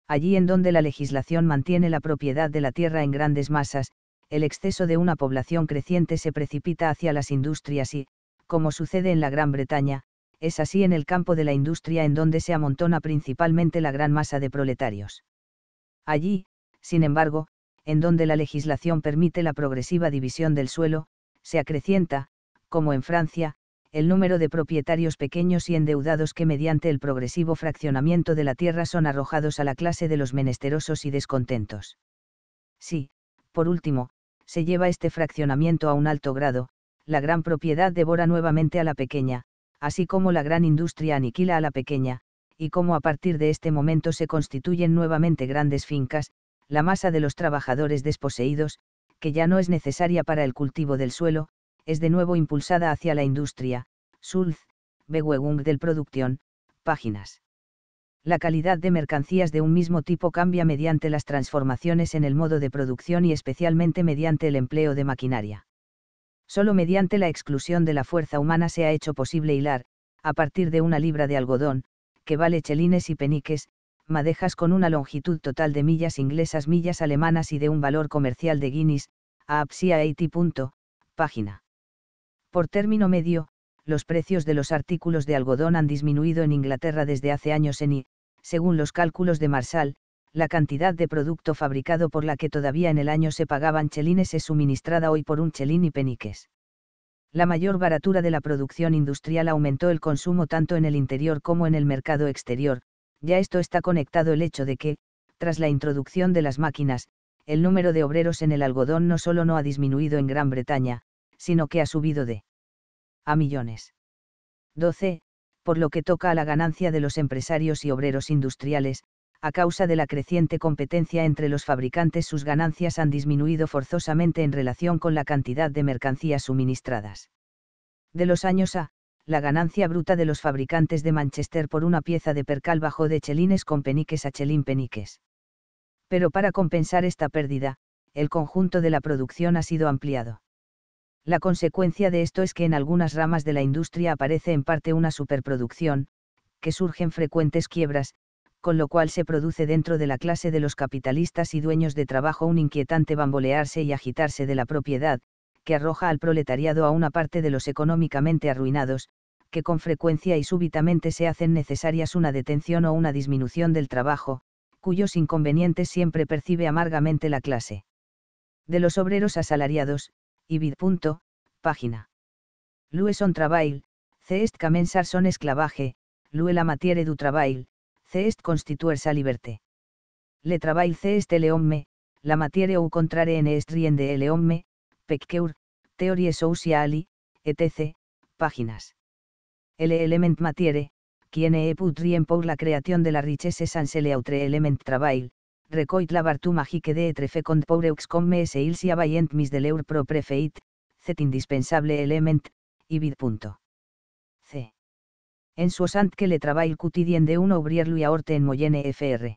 Allí en donde la legislación mantiene la propiedad de la tierra en grandes masas, el exceso de una población creciente se precipita hacia las industrias y, como sucede en la Gran Bretaña, es así en el campo de la industria en donde se amontona principalmente la gran masa de proletarios. Allí, sin embargo, en donde la legislación permite la progresiva división del suelo, se acrecienta, como en Francia, el número de propietarios pequeños y endeudados que mediante el progresivo fraccionamiento de la tierra son arrojados a la clase de los menesterosos y descontentos. Si, por último, se lleva este fraccionamiento a un alto grado, la gran propiedad devora nuevamente a la pequeña, así como la gran industria aniquila a la pequeña, y como a partir de este momento se constituyen nuevamente grandes fincas, la masa de los trabajadores desposeídos, que ya no es necesaria para el cultivo del suelo, es de nuevo impulsada hacia la industria. Sulz, Bewegung del Producción, páginas. La calidad de mercancías de un mismo tipo cambia mediante las transformaciones en el modo de producción y especialmente mediante el empleo de maquinaria. Solo mediante la exclusión de la fuerza humana se ha hecho posible hilar, a partir de una libra de algodón, que vale chelines y peniques, madejas con una longitud total de millas inglesas, millas alemanas y de un valor comercial de Guinness, a Apsia 80. Página. Por término medio, los precios de los artículos de algodón han disminuido en Inglaterra desde hace años en y, según los cálculos de Marshall, la cantidad de producto fabricado por la que todavía en el año se pagaban chelines es suministrada hoy por un chelín y peniques. La mayor baratura de la producción industrial aumentó el consumo tanto en el interior como en el mercado exterior, ya esto está conectado el hecho de que, tras la introducción de las máquinas, el número de obreros en el algodón no solo no ha disminuido en Gran Bretaña, sino que ha subido de a millones. 12. Por lo que toca a la ganancia de los empresarios y obreros industriales, a causa de la creciente competencia entre los fabricantes sus ganancias han disminuido forzosamente en relación con la cantidad de mercancías suministradas. De los años a la ganancia bruta de los fabricantes de Manchester por una pieza de percal bajó de chelines con peniques a chelín peniques. Pero para compensar esta pérdida, el conjunto de la producción ha sido ampliado. La consecuencia de esto es que en algunas ramas de la industria aparece en parte una superproducción, que surgen frecuentes quiebras, con lo cual se produce dentro de la clase de los capitalistas y dueños de trabajo un inquietante bambolearse y agitarse de la propiedad, que arroja al proletariado a una parte de los económicamente arruinados, que con frecuencia y súbitamente se hacen necesarias una detención o una disminución del trabajo, cuyos inconvenientes siempre percibe amargamente la clase. De los obreros asalariados, Ibid. Página. Lue son travail, est camensar son esclavaje, lue la matière du c'est constituer sa liberté. Le travail est le homme, la matière ou contrare en est riende de homme, pecqueur, teorie sociali, etc. Páginas. Element Matiere, quien e put rien pour la creación de la richesse sans l'autre element travail, recoit la vertu magique de etre fecond pour eux comme se il si avaient mis de leur propre feit, cet indispensable element, y vid. C. En su que le travail quotidien de un obrier lui aorte en moyenne fr.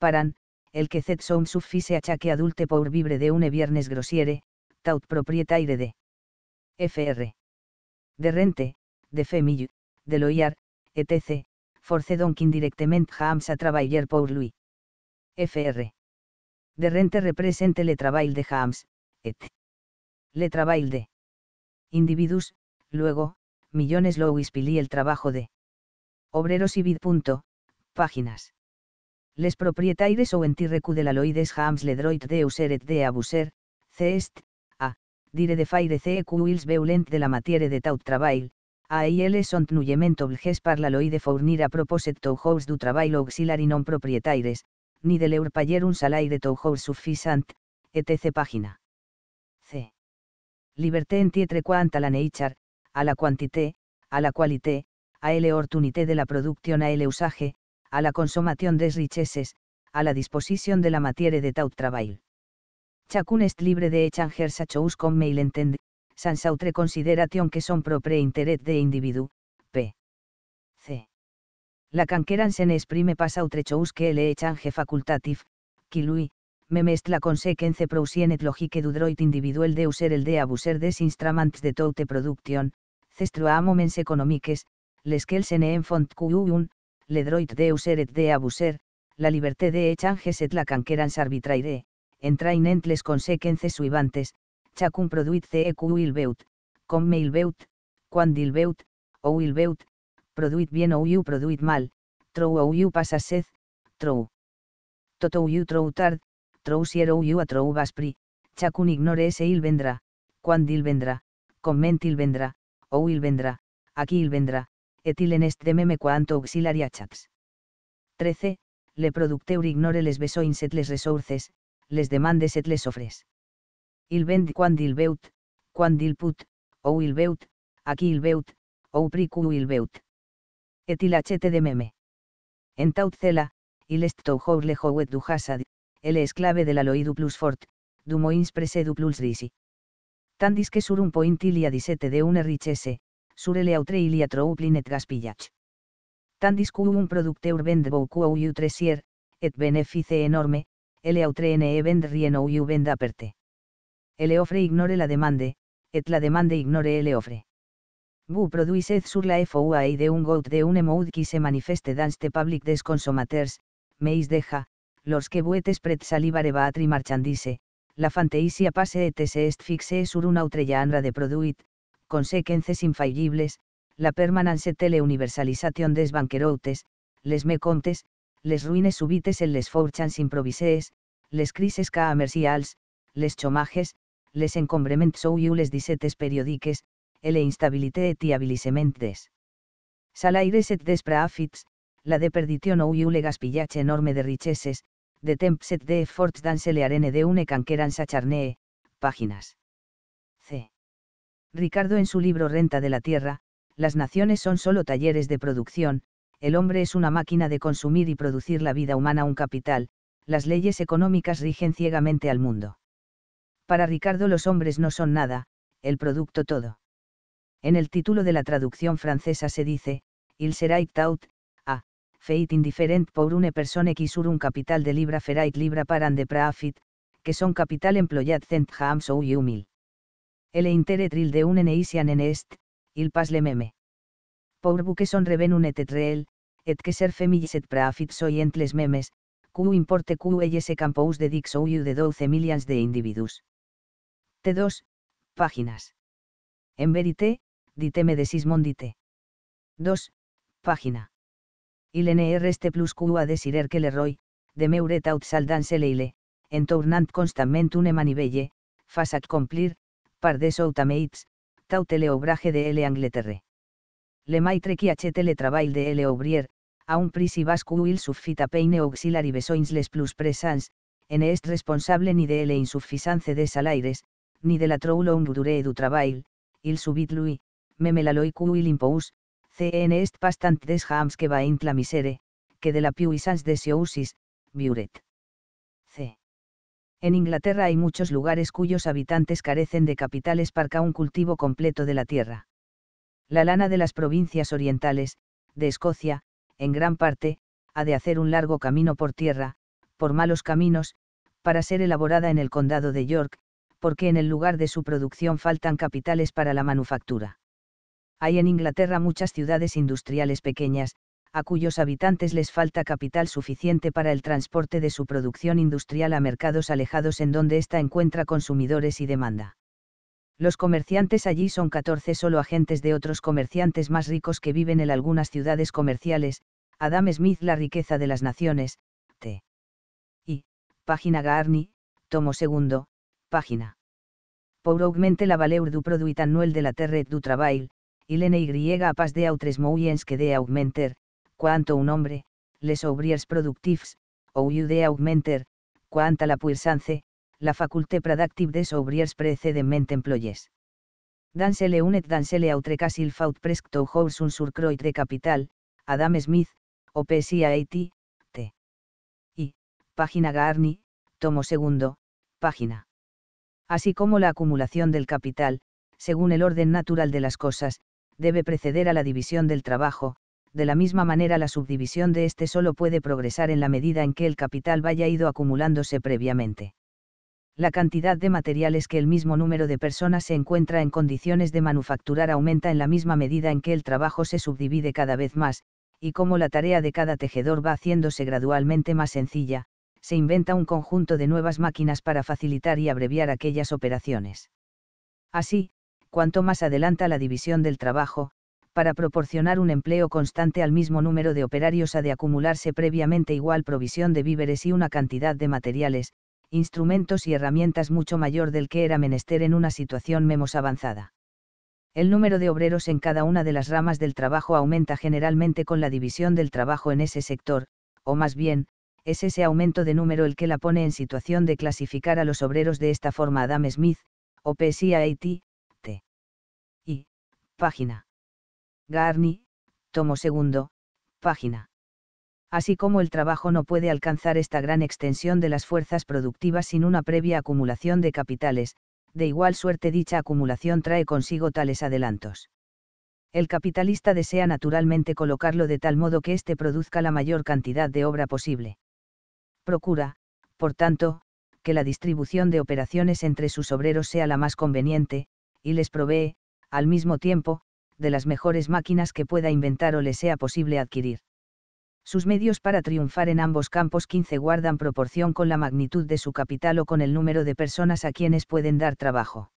Paran, el que cet son suffice achaque adulte pour vivre de une viernes grossiere, taut proprietaire de. Fr. De rente, de Femille, de Loyar, etc., force donc indirectement James a travailler pour lui. Fr. De rente represente le travail de hams, et. Le travail de. Individus, luego, millones Louis Pili el trabajo de. Obreros y vid. Páginas. Les proprietaires o entirrecu de la loides James le droit de user et de abuser, cest, a, dire de faire ce qu'ils veulent de la matière de tout travail, a ele nullement obligés par la loi de fournir a propósito touhous du travail auxiliari non proprietaires, ni de leur payer un salaire touhous suffisant, etc. Página. C. Liberté en tietre quant à la nature, a la quantité, a la qualité, a l'opportunité de la production à l'usage, à la consomación des richesses, a la disposición de la matière de tout travail. Chacun est libre de échanger sa chose con il entende, sans autre consideration que son propre intérêt de individu, p. c. La canqueran se ne exprime pas autre chose que le échange facultatif, qui lui, même est la conséquence et logique du droit individuel de user el de abuser des instruments de toute production, cestro a moments économiques, lesquels se ne font un, le droit de user et de abuser, la liberté de echanges et la canquerans arbitraire, entrainent les consequences suivantes, chacun produit ce il beut, comme il beut, quand il beut, ou il beut, produit bien ou you produit mal, trou ou you pasas sed, trou. Toto ou you trou tard, trou sier ou you a trou vaspri, chacun ignore ese il vendrá, quand il vendrá, comment il vendrá, ou il vendrá, aquí il vendrá, et il en est de meme quanto auxiliaria chats 13. Le producteur ignore les besoins et les ressources, les demandes et les offres il vende quand il veut, quand il put, ou il beut, aquí il veut, ou priku il beut. Et il achete de meme. En cela, il est toujour le du hasad, el esclave del de la plus fort, du moins du plus risi. Tandis que sur un point ilia disete de un richesse, sur le autre ilia trouplin et gaspillach. Tandis que un producteur vend beaucoup ou tresier, et benefice enorme, el autre ne e vend rien ou vend aperte el ofre ignore la demande, et la demande ignore el ofre. Bu et sur la FOA de un gout de un emoud qui se manifeste dans te public des consommateurs, meis deja, los que buetes pret salivare va marchandise, la fanteisia passe et se est fixe sur una autre genre de produit, consequences infallibles, la permanence tele universalisation des banqueroutes, les mecontes, les ruines subites en les fortunes improvisées, les crises ca les chomages, les encombrement sou iules disetes periodiques, e le instabilité et habilisement des. Salaires et des praafits, la de perdition ou iule gaspillache enorme de richeses, de temps et de efforts danse le arene de une canquerans sacharnee páginas. C. Ricardo en su libro Renta de la Tierra, las naciones son solo talleres de producción, el hombre es una máquina de consumir y producir la vida humana un capital, las leyes económicas rigen ciegamente al mundo. Para Ricardo los hombres no son nada, el producto todo. En el título de la traducción francesa se dice, Il serait tout, a, fait indifférent pour une personne qui sur un capital de libra ferait libra par an de profit, que son capital employat cent jams ou humil. El interetril de un eneisian en est, il pas le meme. Pour buque que son revenu et et que ser femilles et profit soient les memes, Q importe Q se campous de dix ou de 12 millions de individus. T. 2, páginas. En verité, diteme de sismondite. 2, página. Il este plus a desirer que le roy, de meuret out saldanse leile, entournant constamment une manivelle, fasat complir, par des outamates, tautele de L. Angleterre. Le maitre qui achete le travail de L. Obrier, a un prisi bascu il suffita peine auxiliary besoins les plus presans, en est responsable ni de L. des salaires, ni de la troulon dure du travail, il subit lui, meme la loicu il impous, cn est pastant des hams que vaint la misere, que de la puissance Siousis, biuret. C. En Inglaterra hay muchos lugares cuyos habitantes carecen de capitales para un cultivo completo de la tierra. La lana de las provincias orientales, de Escocia, en gran parte, ha de hacer un largo camino por tierra, por malos caminos, para ser elaborada en el condado de York, porque en el lugar de su producción faltan capitales para la manufactura. Hay en Inglaterra muchas ciudades industriales pequeñas, a cuyos habitantes les falta capital suficiente para el transporte de su producción industrial a mercados alejados en donde ésta encuentra consumidores y demanda. Los comerciantes allí son 14 solo agentes de otros comerciantes más ricos que viven en algunas ciudades comerciales, Adam Smith La riqueza de las naciones, T. Y, página Garni, tomo segundo, Página. Pour augmente la valeur du produit annuel de la terre du travail, il y a pas autres moyens que de augmenter, cuanto un hombre les ouvriers productifs, ou de augmenter, cuanto la puissance, la faculté productive des ouvriers précédemment employés. Dans le unet dans le autre cas il faut presque house un surcroît de capital, Adam Smith, op. T. I. Página Garni, tomo segundo, página así como la acumulación del capital, según el orden natural de las cosas, debe preceder a la división del trabajo, de la misma manera la subdivisión de éste solo puede progresar en la medida en que el capital vaya ido acumulándose previamente. La cantidad de materiales que el mismo número de personas se encuentra en condiciones de manufacturar aumenta en la misma medida en que el trabajo se subdivide cada vez más, y como la tarea de cada tejedor va haciéndose gradualmente más sencilla, se inventa un conjunto de nuevas máquinas para facilitar y abreviar aquellas operaciones. Así, cuanto más adelanta la división del trabajo, para proporcionar un empleo constante al mismo número de operarios ha de acumularse previamente igual provisión de víveres y una cantidad de materiales, instrumentos y herramientas mucho mayor del que era menester en una situación menos avanzada. El número de obreros en cada una de las ramas del trabajo aumenta generalmente con la división del trabajo en ese sector, o más bien, es ese aumento de número el que la pone en situación de clasificar a los obreros de esta forma Adam Smith, OPSIAIT, T. y Página. Garni, tomo segundo, página. Así como el trabajo no puede alcanzar esta gran extensión de las fuerzas productivas sin una previa acumulación de capitales, de igual suerte dicha acumulación trae consigo tales adelantos. El capitalista desea naturalmente colocarlo de tal modo que éste produzca la mayor cantidad de obra posible. Procura, por tanto, que la distribución de operaciones entre sus obreros sea la más conveniente, y les provee, al mismo tiempo, de las mejores máquinas que pueda inventar o le sea posible adquirir. Sus medios para triunfar en ambos campos 15 guardan proporción con la magnitud de su capital o con el número de personas a quienes pueden dar trabajo.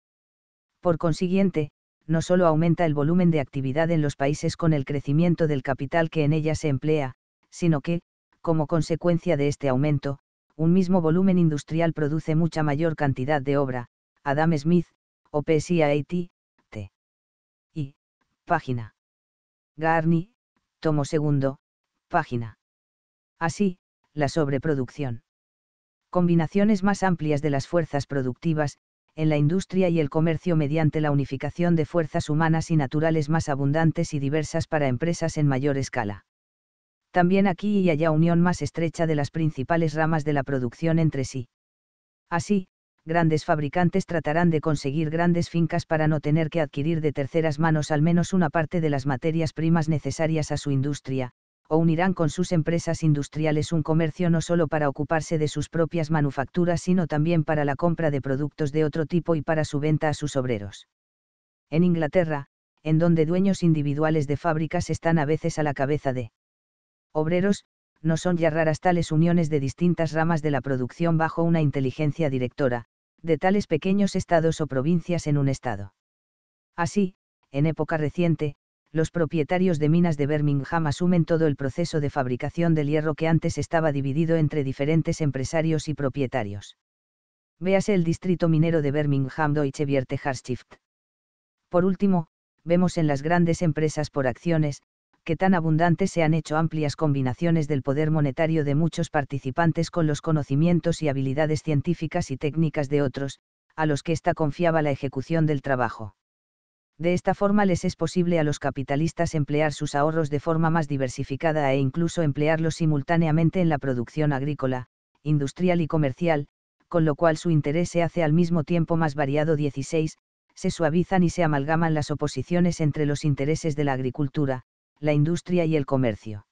Por consiguiente, no solo aumenta el volumen de actividad en los países con el crecimiento del capital que en ella se emplea, sino que, como consecuencia de este aumento, un mismo volumen industrial produce mucha mayor cantidad de obra, Adam Smith, OPSIAT, T. y Página. Garni, tomo segundo, página. Así, la sobreproducción. Combinaciones más amplias de las fuerzas productivas, en la industria y el comercio mediante la unificación de fuerzas humanas y naturales más abundantes y diversas para empresas en mayor escala también aquí y allá unión más estrecha de las principales ramas de la producción entre sí. Así, grandes fabricantes tratarán de conseguir grandes fincas para no tener que adquirir de terceras manos al menos una parte de las materias primas necesarias a su industria, o unirán con sus empresas industriales un comercio no solo para ocuparse de sus propias manufacturas, sino también para la compra de productos de otro tipo y para su venta a sus obreros. En Inglaterra, en donde dueños individuales de fábricas están a veces a la cabeza de obreros, no son ya raras tales uniones de distintas ramas de la producción bajo una inteligencia directora, de tales pequeños estados o provincias en un estado. Así, en época reciente, los propietarios de minas de Birmingham asumen todo el proceso de fabricación del hierro que antes estaba dividido entre diferentes empresarios y propietarios. Véase el distrito minero de Birmingham Deutsche Harschift. Por último, vemos en las grandes empresas por acciones, que tan abundantes se han hecho amplias combinaciones del poder monetario de muchos participantes con los conocimientos y habilidades científicas y técnicas de otros, a los que ésta confiaba la ejecución del trabajo. De esta forma les es posible a los capitalistas emplear sus ahorros de forma más diversificada e incluso emplearlos simultáneamente en la producción agrícola, industrial y comercial, con lo cual su interés se hace al mismo tiempo más variado 16, se suavizan y se amalgaman las oposiciones entre los intereses de la agricultura, la industria y el comercio.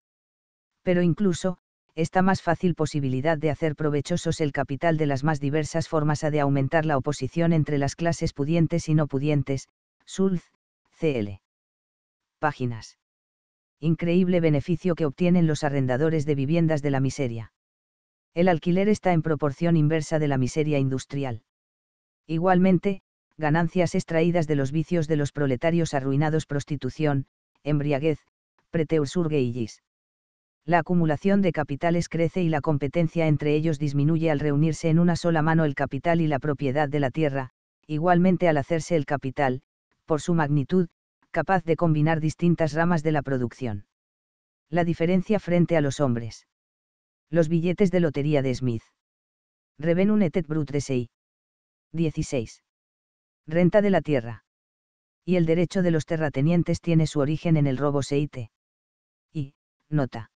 Pero incluso, esta más fácil posibilidad de hacer provechosos el capital de las más diversas formas ha de aumentar la oposición entre las clases pudientes y no pudientes, Sulz, CL. Páginas. Increíble beneficio que obtienen los arrendadores de viviendas de la miseria. El alquiler está en proporción inversa de la miseria industrial. Igualmente, ganancias extraídas de los vicios de los proletarios arruinados prostitución, embriaguez, y La acumulación de capitales crece y la competencia entre ellos disminuye al reunirse en una sola mano el capital y la propiedad de la tierra, igualmente al hacerse el capital, por su magnitud, capaz de combinar distintas ramas de la producción. La diferencia frente a los hombres. Los billetes de lotería de Smith. Revenun 16. Renta de la tierra. Y el derecho de los terratenientes tiene su origen en el robo seite. Nota.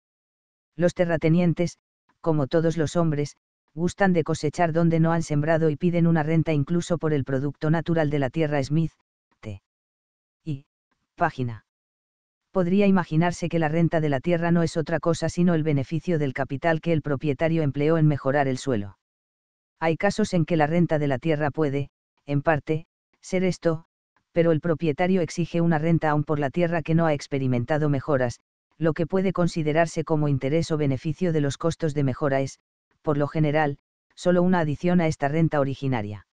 Los terratenientes, como todos los hombres, gustan de cosechar donde no han sembrado y piden una renta incluso por el producto natural de la tierra Smith, T. Y. Página. Podría imaginarse que la renta de la tierra no es otra cosa sino el beneficio del capital que el propietario empleó en mejorar el suelo. Hay casos en que la renta de la tierra puede, en parte, ser esto, pero el propietario exige una renta aún por la tierra que no ha experimentado mejoras, lo que puede considerarse como interés o beneficio de los costos de mejora es, por lo general, solo una adición a esta renta originaria.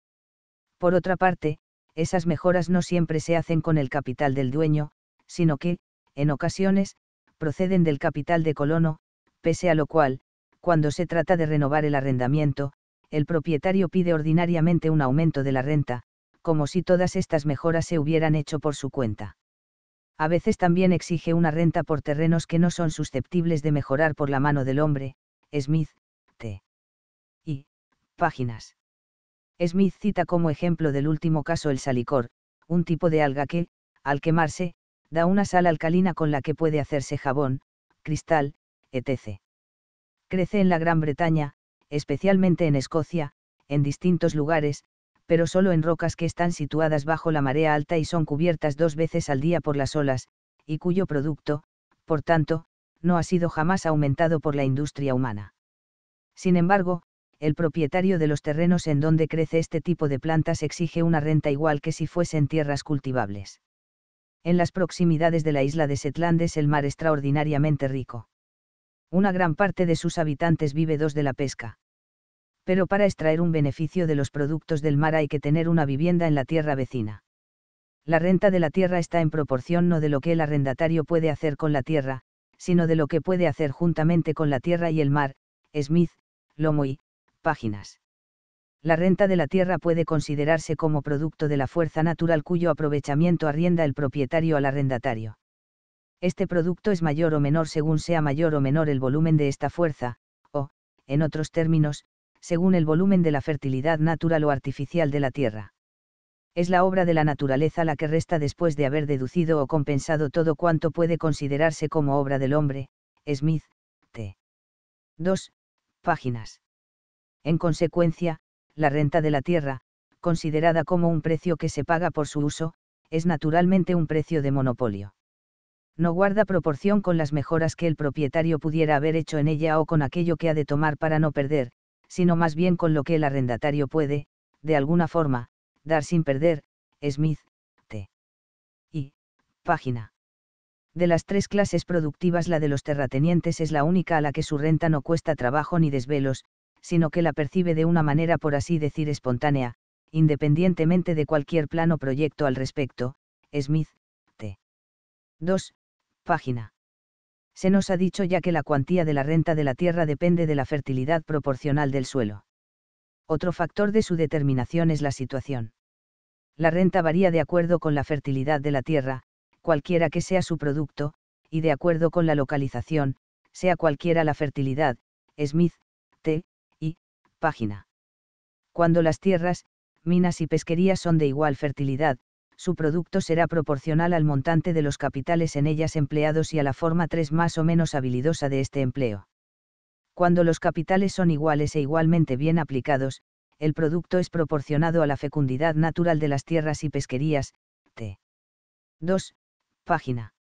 Por otra parte, esas mejoras no siempre se hacen con el capital del dueño, sino que, en ocasiones, proceden del capital de colono, pese a lo cual, cuando se trata de renovar el arrendamiento, el propietario pide ordinariamente un aumento de la renta, como si todas estas mejoras se hubieran hecho por su cuenta a veces también exige una renta por terrenos que no son susceptibles de mejorar por la mano del hombre, Smith, T. y páginas. Smith cita como ejemplo del último caso el salicor, un tipo de alga que, al quemarse, da una sal alcalina con la que puede hacerse jabón, cristal, etc. Crece en la Gran Bretaña, especialmente en Escocia, en distintos lugares, pero solo en rocas que están situadas bajo la marea alta y son cubiertas dos veces al día por las olas, y cuyo producto, por tanto, no ha sido jamás aumentado por la industria humana. Sin embargo, el propietario de los terrenos en donde crece este tipo de plantas exige una renta igual que si fuesen tierras cultivables. En las proximidades de la isla de Setland es el mar extraordinariamente rico. Una gran parte de sus habitantes vive dos de la pesca pero para extraer un beneficio de los productos del mar hay que tener una vivienda en la tierra vecina. La renta de la tierra está en proporción no de lo que el arrendatario puede hacer con la tierra, sino de lo que puede hacer juntamente con la tierra y el mar, Smith, Lomo páginas. La renta de la tierra puede considerarse como producto de la fuerza natural cuyo aprovechamiento arrienda el propietario al arrendatario. Este producto es mayor o menor según sea mayor o menor el volumen de esta fuerza, o, en otros términos, según el volumen de la fertilidad natural o artificial de la tierra. Es la obra de la naturaleza la que resta después de haber deducido o compensado todo cuanto puede considerarse como obra del hombre, Smith, T. 2, páginas. En consecuencia, la renta de la tierra, considerada como un precio que se paga por su uso, es naturalmente un precio de monopolio. No guarda proporción con las mejoras que el propietario pudiera haber hecho en ella o con aquello que ha de tomar para no perder, sino más bien con lo que el arrendatario puede, de alguna forma, dar sin perder, Smith, T. Y, página. De las tres clases productivas la de los terratenientes es la única a la que su renta no cuesta trabajo ni desvelos, sino que la percibe de una manera por así decir espontánea, independientemente de cualquier plano proyecto al respecto, Smith, T. 2, página se nos ha dicho ya que la cuantía de la renta de la tierra depende de la fertilidad proporcional del suelo. Otro factor de su determinación es la situación. La renta varía de acuerdo con la fertilidad de la tierra, cualquiera que sea su producto, y de acuerdo con la localización, sea cualquiera la fertilidad, Smith, T, y, página. Cuando las tierras, minas y pesquerías son de igual fertilidad, su producto será proporcional al montante de los capitales en ellas empleados y a la forma 3 más o menos habilidosa de este empleo. Cuando los capitales son iguales e igualmente bien aplicados, el producto es proporcionado a la fecundidad natural de las tierras y pesquerías. T. 2. Página.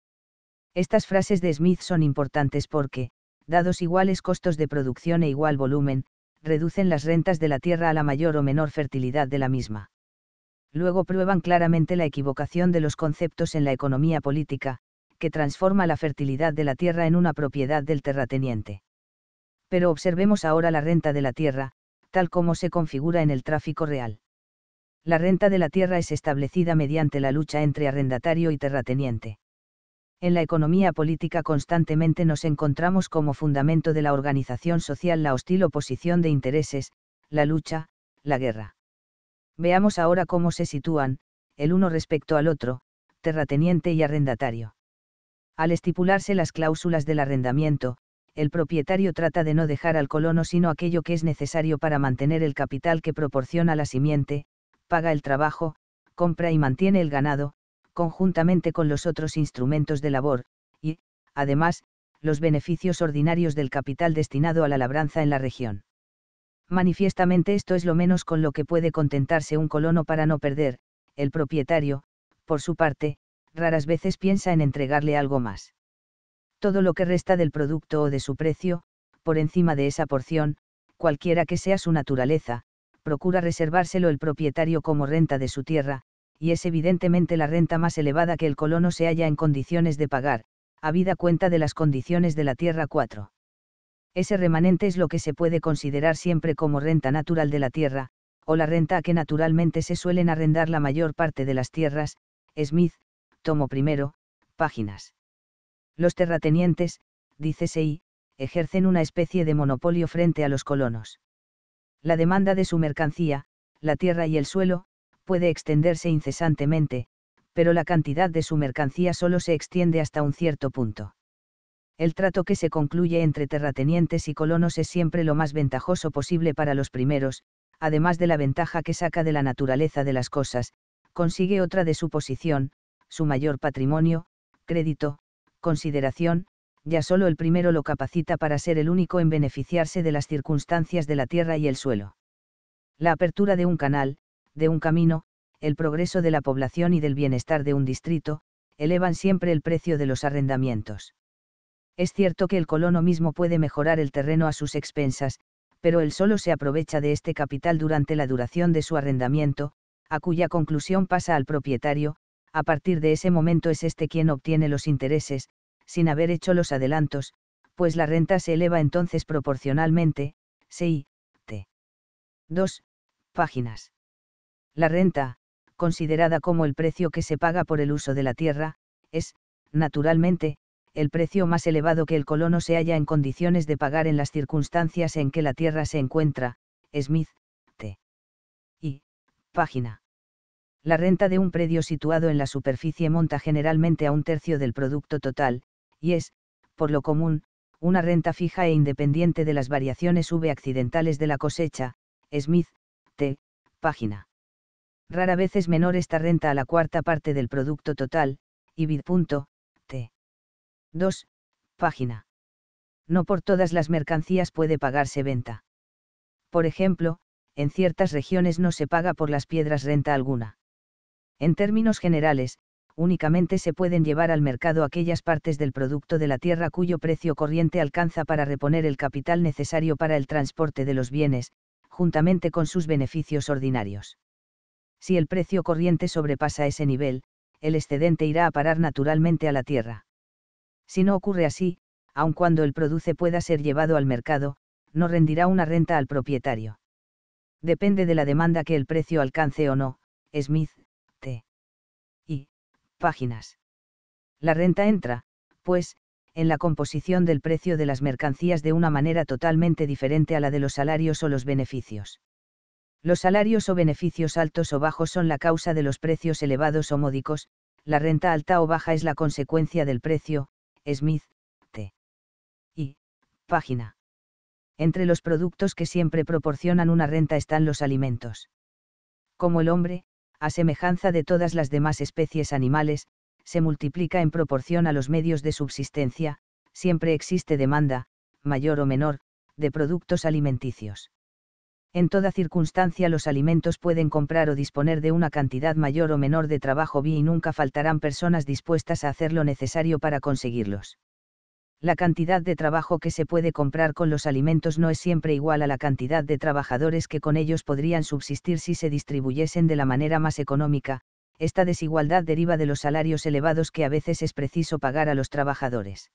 Estas frases de Smith son importantes porque, dados iguales costos de producción e igual volumen, reducen las rentas de la tierra a la mayor o menor fertilidad de la misma luego prueban claramente la equivocación de los conceptos en la economía política, que transforma la fertilidad de la tierra en una propiedad del terrateniente. Pero observemos ahora la renta de la tierra, tal como se configura en el tráfico real. La renta de la tierra es establecida mediante la lucha entre arrendatario y terrateniente. En la economía política constantemente nos encontramos como fundamento de la organización social la hostil oposición de intereses, la lucha, la guerra. Veamos ahora cómo se sitúan, el uno respecto al otro, terrateniente y arrendatario. Al estipularse las cláusulas del arrendamiento, el propietario trata de no dejar al colono sino aquello que es necesario para mantener el capital que proporciona la simiente, paga el trabajo, compra y mantiene el ganado, conjuntamente con los otros instrumentos de labor, y, además, los beneficios ordinarios del capital destinado a la labranza en la región. Manifiestamente esto es lo menos con lo que puede contentarse un colono para no perder, el propietario, por su parte, raras veces piensa en entregarle algo más. Todo lo que resta del producto o de su precio, por encima de esa porción, cualquiera que sea su naturaleza, procura reservárselo el propietario como renta de su tierra, y es evidentemente la renta más elevada que el colono se halla en condiciones de pagar, habida cuenta de las condiciones de la tierra 4. Ese remanente es lo que se puede considerar siempre como renta natural de la tierra, o la renta a que naturalmente se suelen arrendar la mayor parte de las tierras, Smith, tomo primero, páginas. Los terratenientes, dice Sey, ejercen una especie de monopolio frente a los colonos. La demanda de su mercancía, la tierra y el suelo, puede extenderse incesantemente, pero la cantidad de su mercancía solo se extiende hasta un cierto punto el trato que se concluye entre terratenientes y colonos es siempre lo más ventajoso posible para los primeros, además de la ventaja que saca de la naturaleza de las cosas, consigue otra de su posición, su mayor patrimonio, crédito, consideración, ya solo el primero lo capacita para ser el único en beneficiarse de las circunstancias de la tierra y el suelo. La apertura de un canal, de un camino, el progreso de la población y del bienestar de un distrito, elevan siempre el precio de los arrendamientos. Es cierto que el colono mismo puede mejorar el terreno a sus expensas, pero él solo se aprovecha de este capital durante la duración de su arrendamiento, a cuya conclusión pasa al propietario, a partir de ese momento es este quien obtiene los intereses, sin haber hecho los adelantos, pues la renta se eleva entonces proporcionalmente, si, T. 2. Páginas. La renta, considerada como el precio que se paga por el uso de la tierra, es, naturalmente, el precio más elevado que el colono se halla en condiciones de pagar en las circunstancias en que la tierra se encuentra, Smith, T. Y, página. La renta de un predio situado en la superficie monta generalmente a un tercio del producto total, y es, por lo común, una renta fija e independiente de las variaciones V accidentales de la cosecha, Smith, T. Página. Rara vez es menor esta renta a la cuarta parte del producto total, y vid. 2. Página. No por todas las mercancías puede pagarse venta. Por ejemplo, en ciertas regiones no se paga por las piedras renta alguna. En términos generales, únicamente se pueden llevar al mercado aquellas partes del producto de la tierra cuyo precio corriente alcanza para reponer el capital necesario para el transporte de los bienes, juntamente con sus beneficios ordinarios. Si el precio corriente sobrepasa ese nivel, el excedente irá a parar naturalmente a la tierra. Si no ocurre así, aun cuando el produce pueda ser llevado al mercado, no rendirá una renta al propietario. Depende de la demanda que el precio alcance o no, Smith, T. Y. Páginas. La renta entra, pues, en la composición del precio de las mercancías de una manera totalmente diferente a la de los salarios o los beneficios. Los salarios o beneficios altos o bajos son la causa de los precios elevados o módicos, la renta alta o baja es la consecuencia del precio, Smith, T. Y, página. Entre los productos que siempre proporcionan una renta están los alimentos. Como el hombre, a semejanza de todas las demás especies animales, se multiplica en proporción a los medios de subsistencia, siempre existe demanda, mayor o menor, de productos alimenticios. En toda circunstancia los alimentos pueden comprar o disponer de una cantidad mayor o menor de trabajo y nunca faltarán personas dispuestas a hacer lo necesario para conseguirlos. La cantidad de trabajo que se puede comprar con los alimentos no es siempre igual a la cantidad de trabajadores que con ellos podrían subsistir si se distribuyesen de la manera más económica, esta desigualdad deriva de los salarios elevados que a veces es preciso pagar a los trabajadores.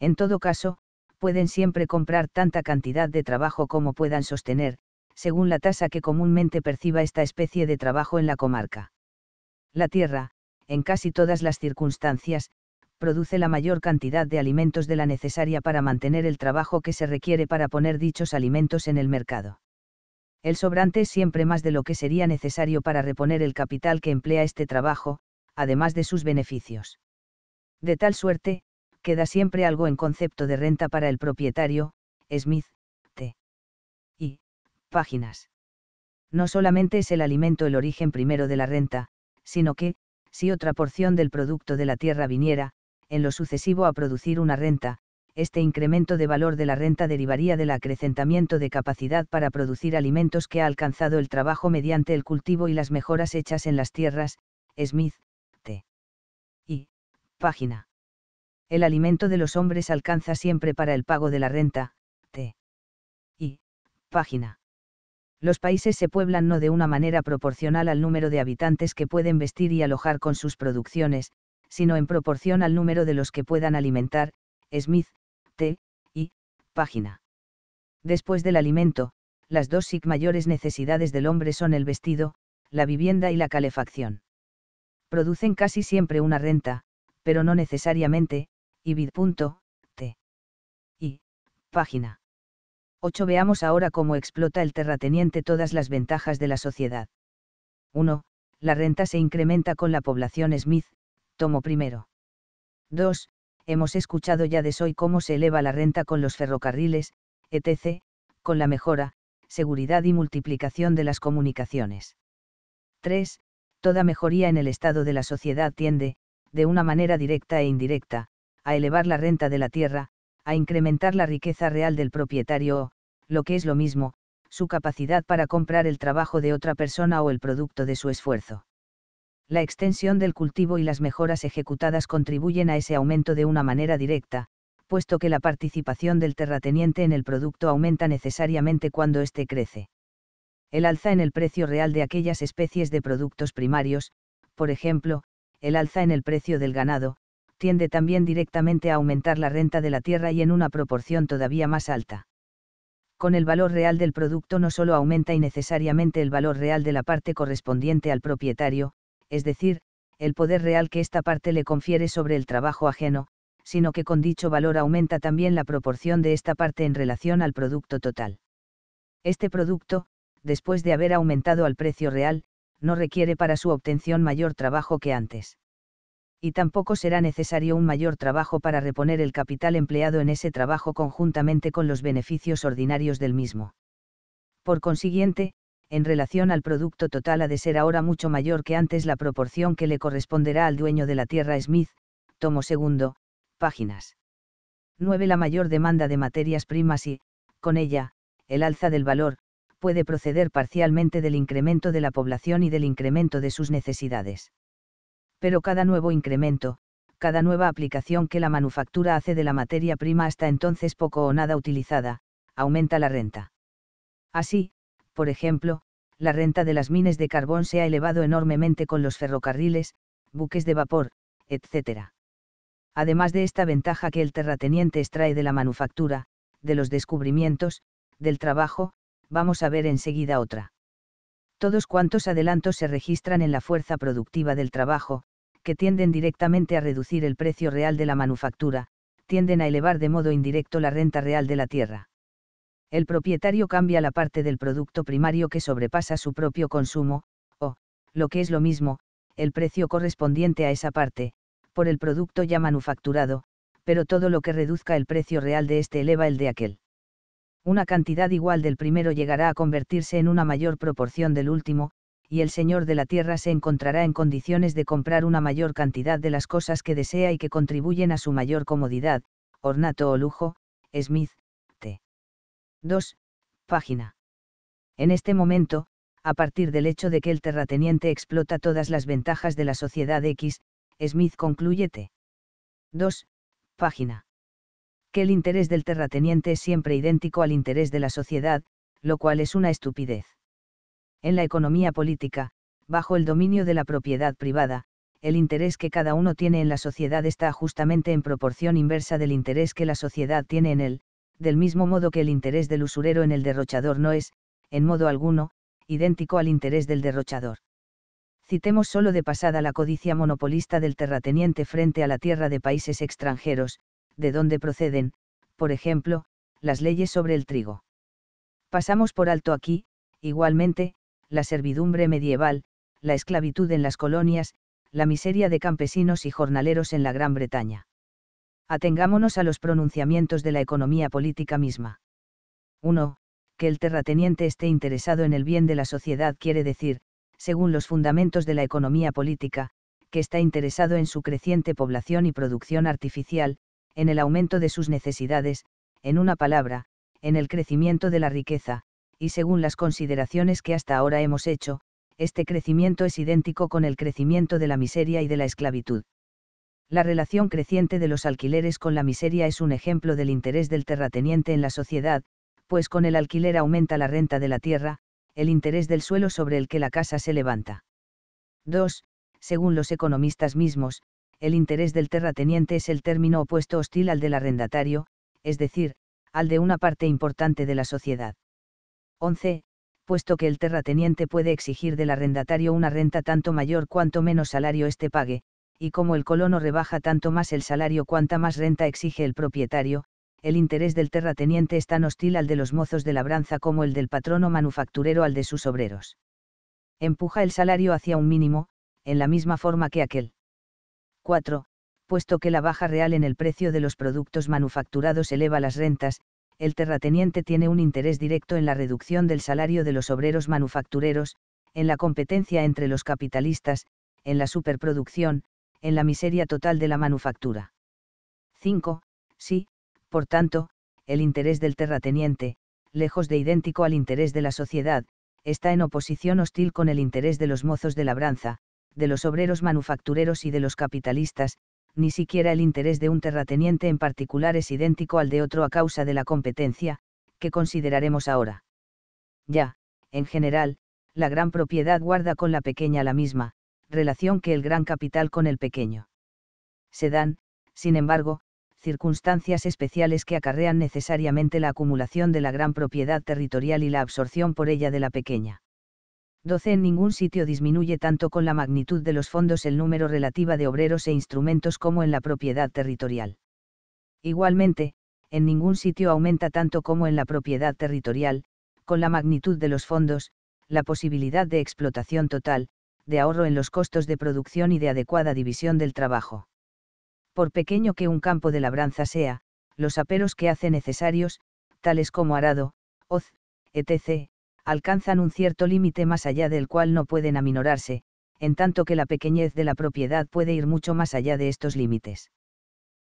En todo caso, pueden siempre comprar tanta cantidad de trabajo como puedan sostener, según la tasa que comúnmente perciba esta especie de trabajo en la comarca. La tierra, en casi todas las circunstancias, produce la mayor cantidad de alimentos de la necesaria para mantener el trabajo que se requiere para poner dichos alimentos en el mercado. El sobrante es siempre más de lo que sería necesario para reponer el capital que emplea este trabajo, además de sus beneficios. De tal suerte, queda siempre algo en concepto de renta para el propietario, Smith, páginas. No solamente es el alimento el origen primero de la renta, sino que, si otra porción del producto de la tierra viniera, en lo sucesivo a producir una renta, este incremento de valor de la renta derivaría del acrecentamiento de capacidad para producir alimentos que ha alcanzado el trabajo mediante el cultivo y las mejoras hechas en las tierras, Smith, T. Y, página. El alimento de los hombres alcanza siempre para el pago de la renta, T. Y, página los países se pueblan no de una manera proporcional al número de habitantes que pueden vestir y alojar con sus producciones, sino en proporción al número de los que puedan alimentar, Smith, T, y, página. Después del alimento, las dos sig mayores necesidades del hombre son el vestido, la vivienda y la calefacción. Producen casi siempre una renta, pero no necesariamente, y vid. T. Y. Página. 8. Veamos ahora cómo explota el terrateniente todas las ventajas de la sociedad. 1. La renta se incrementa con la población Smith, tomo primero. 2. Hemos escuchado ya de hoy cómo se eleva la renta con los ferrocarriles, etc., con la mejora, seguridad y multiplicación de las comunicaciones. 3. Toda mejoría en el estado de la sociedad tiende, de una manera directa e indirecta, a elevar la renta de la tierra, a incrementar la riqueza real del propietario o, lo que es lo mismo, su capacidad para comprar el trabajo de otra persona o el producto de su esfuerzo. La extensión del cultivo y las mejoras ejecutadas contribuyen a ese aumento de una manera directa, puesto que la participación del terrateniente en el producto aumenta necesariamente cuando éste crece. El alza en el precio real de aquellas especies de productos primarios, por ejemplo, el alza en el precio del ganado, tiende también directamente a aumentar la renta de la tierra y en una proporción todavía más alta. Con el valor real del producto no solo aumenta innecesariamente el valor real de la parte correspondiente al propietario, es decir, el poder real que esta parte le confiere sobre el trabajo ajeno, sino que con dicho valor aumenta también la proporción de esta parte en relación al producto total. Este producto, después de haber aumentado al precio real, no requiere para su obtención mayor trabajo que antes y tampoco será necesario un mayor trabajo para reponer el capital empleado en ese trabajo conjuntamente con los beneficios ordinarios del mismo. Por consiguiente, en relación al producto total ha de ser ahora mucho mayor que antes la proporción que le corresponderá al dueño de la tierra Smith, tomo segundo, páginas. 9. La mayor demanda de materias primas y, con ella, el alza del valor, puede proceder parcialmente del incremento de la población y del incremento de sus necesidades pero cada nuevo incremento, cada nueva aplicación que la manufactura hace de la materia prima hasta entonces poco o nada utilizada, aumenta la renta. Así, por ejemplo, la renta de las minas de carbón se ha elevado enormemente con los ferrocarriles, buques de vapor, etc. Además de esta ventaja que el terrateniente extrae de la manufactura, de los descubrimientos, del trabajo, vamos a ver enseguida otra. Todos cuantos adelantos se registran en la fuerza productiva del trabajo, que tienden directamente a reducir el precio real de la manufactura, tienden a elevar de modo indirecto la renta real de la tierra. El propietario cambia la parte del producto primario que sobrepasa su propio consumo, o, lo que es lo mismo, el precio correspondiente a esa parte, por el producto ya manufacturado, pero todo lo que reduzca el precio real de este eleva el de aquel. Una cantidad igual del primero llegará a convertirse en una mayor proporción del último, y el Señor de la Tierra se encontrará en condiciones de comprar una mayor cantidad de las cosas que desea y que contribuyen a su mayor comodidad, ornato o lujo, Smith, T. 2, página. En este momento, a partir del hecho de que el terrateniente explota todas las ventajas de la sociedad X, Smith concluye T. 2, página. Que el interés del terrateniente es siempre idéntico al interés de la sociedad, lo cual es una estupidez en la economía política, bajo el dominio de la propiedad privada, el interés que cada uno tiene en la sociedad está justamente en proporción inversa del interés que la sociedad tiene en él, del mismo modo que el interés del usurero en el derrochador no es, en modo alguno, idéntico al interés del derrochador. Citemos solo de pasada la codicia monopolista del terrateniente frente a la tierra de países extranjeros, de donde proceden, por ejemplo, las leyes sobre el trigo. Pasamos por alto aquí, igualmente, la servidumbre medieval, la esclavitud en las colonias, la miseria de campesinos y jornaleros en la Gran Bretaña. Atengámonos a los pronunciamientos de la economía política misma. 1. Que el terrateniente esté interesado en el bien de la sociedad quiere decir, según los fundamentos de la economía política, que está interesado en su creciente población y producción artificial, en el aumento de sus necesidades, en una palabra, en el crecimiento de la riqueza, y según las consideraciones que hasta ahora hemos hecho, este crecimiento es idéntico con el crecimiento de la miseria y de la esclavitud. La relación creciente de los alquileres con la miseria es un ejemplo del interés del terrateniente en la sociedad, pues con el alquiler aumenta la renta de la tierra, el interés del suelo sobre el que la casa se levanta. 2. Según los economistas mismos, el interés del terrateniente es el término opuesto hostil al del arrendatario, es decir, al de una parte importante de la sociedad. 11. Puesto que el terrateniente puede exigir del arrendatario una renta tanto mayor cuanto menos salario éste pague, y como el colono rebaja tanto más el salario cuanta más renta exige el propietario, el interés del terrateniente es tan hostil al de los mozos de labranza como el del patrono manufacturero al de sus obreros. Empuja el salario hacia un mínimo, en la misma forma que aquel. 4. Puesto que la baja real en el precio de los productos manufacturados eleva las rentas, el terrateniente tiene un interés directo en la reducción del salario de los obreros manufactureros, en la competencia entre los capitalistas, en la superproducción, en la miseria total de la manufactura. 5. Sí, por tanto, el interés del terrateniente, lejos de idéntico al interés de la sociedad, está en oposición hostil con el interés de los mozos de labranza, de los obreros manufactureros y de los capitalistas, ni siquiera el interés de un terrateniente en particular es idéntico al de otro a causa de la competencia, que consideraremos ahora. Ya, en general, la gran propiedad guarda con la pequeña la misma, relación que el gran capital con el pequeño. Se dan, sin embargo, circunstancias especiales que acarrean necesariamente la acumulación de la gran propiedad territorial y la absorción por ella de la pequeña. 12 en ningún sitio disminuye tanto con la magnitud de los fondos el número relativa de obreros e instrumentos como en la propiedad territorial. Igualmente, en ningún sitio aumenta tanto como en la propiedad territorial, con la magnitud de los fondos, la posibilidad de explotación total, de ahorro en los costos de producción y de adecuada división del trabajo. Por pequeño que un campo de labranza sea, los aperos que hace necesarios, tales como arado, hoz, etc., alcanzan un cierto límite más allá del cual no pueden aminorarse, en tanto que la pequeñez de la propiedad puede ir mucho más allá de estos límites.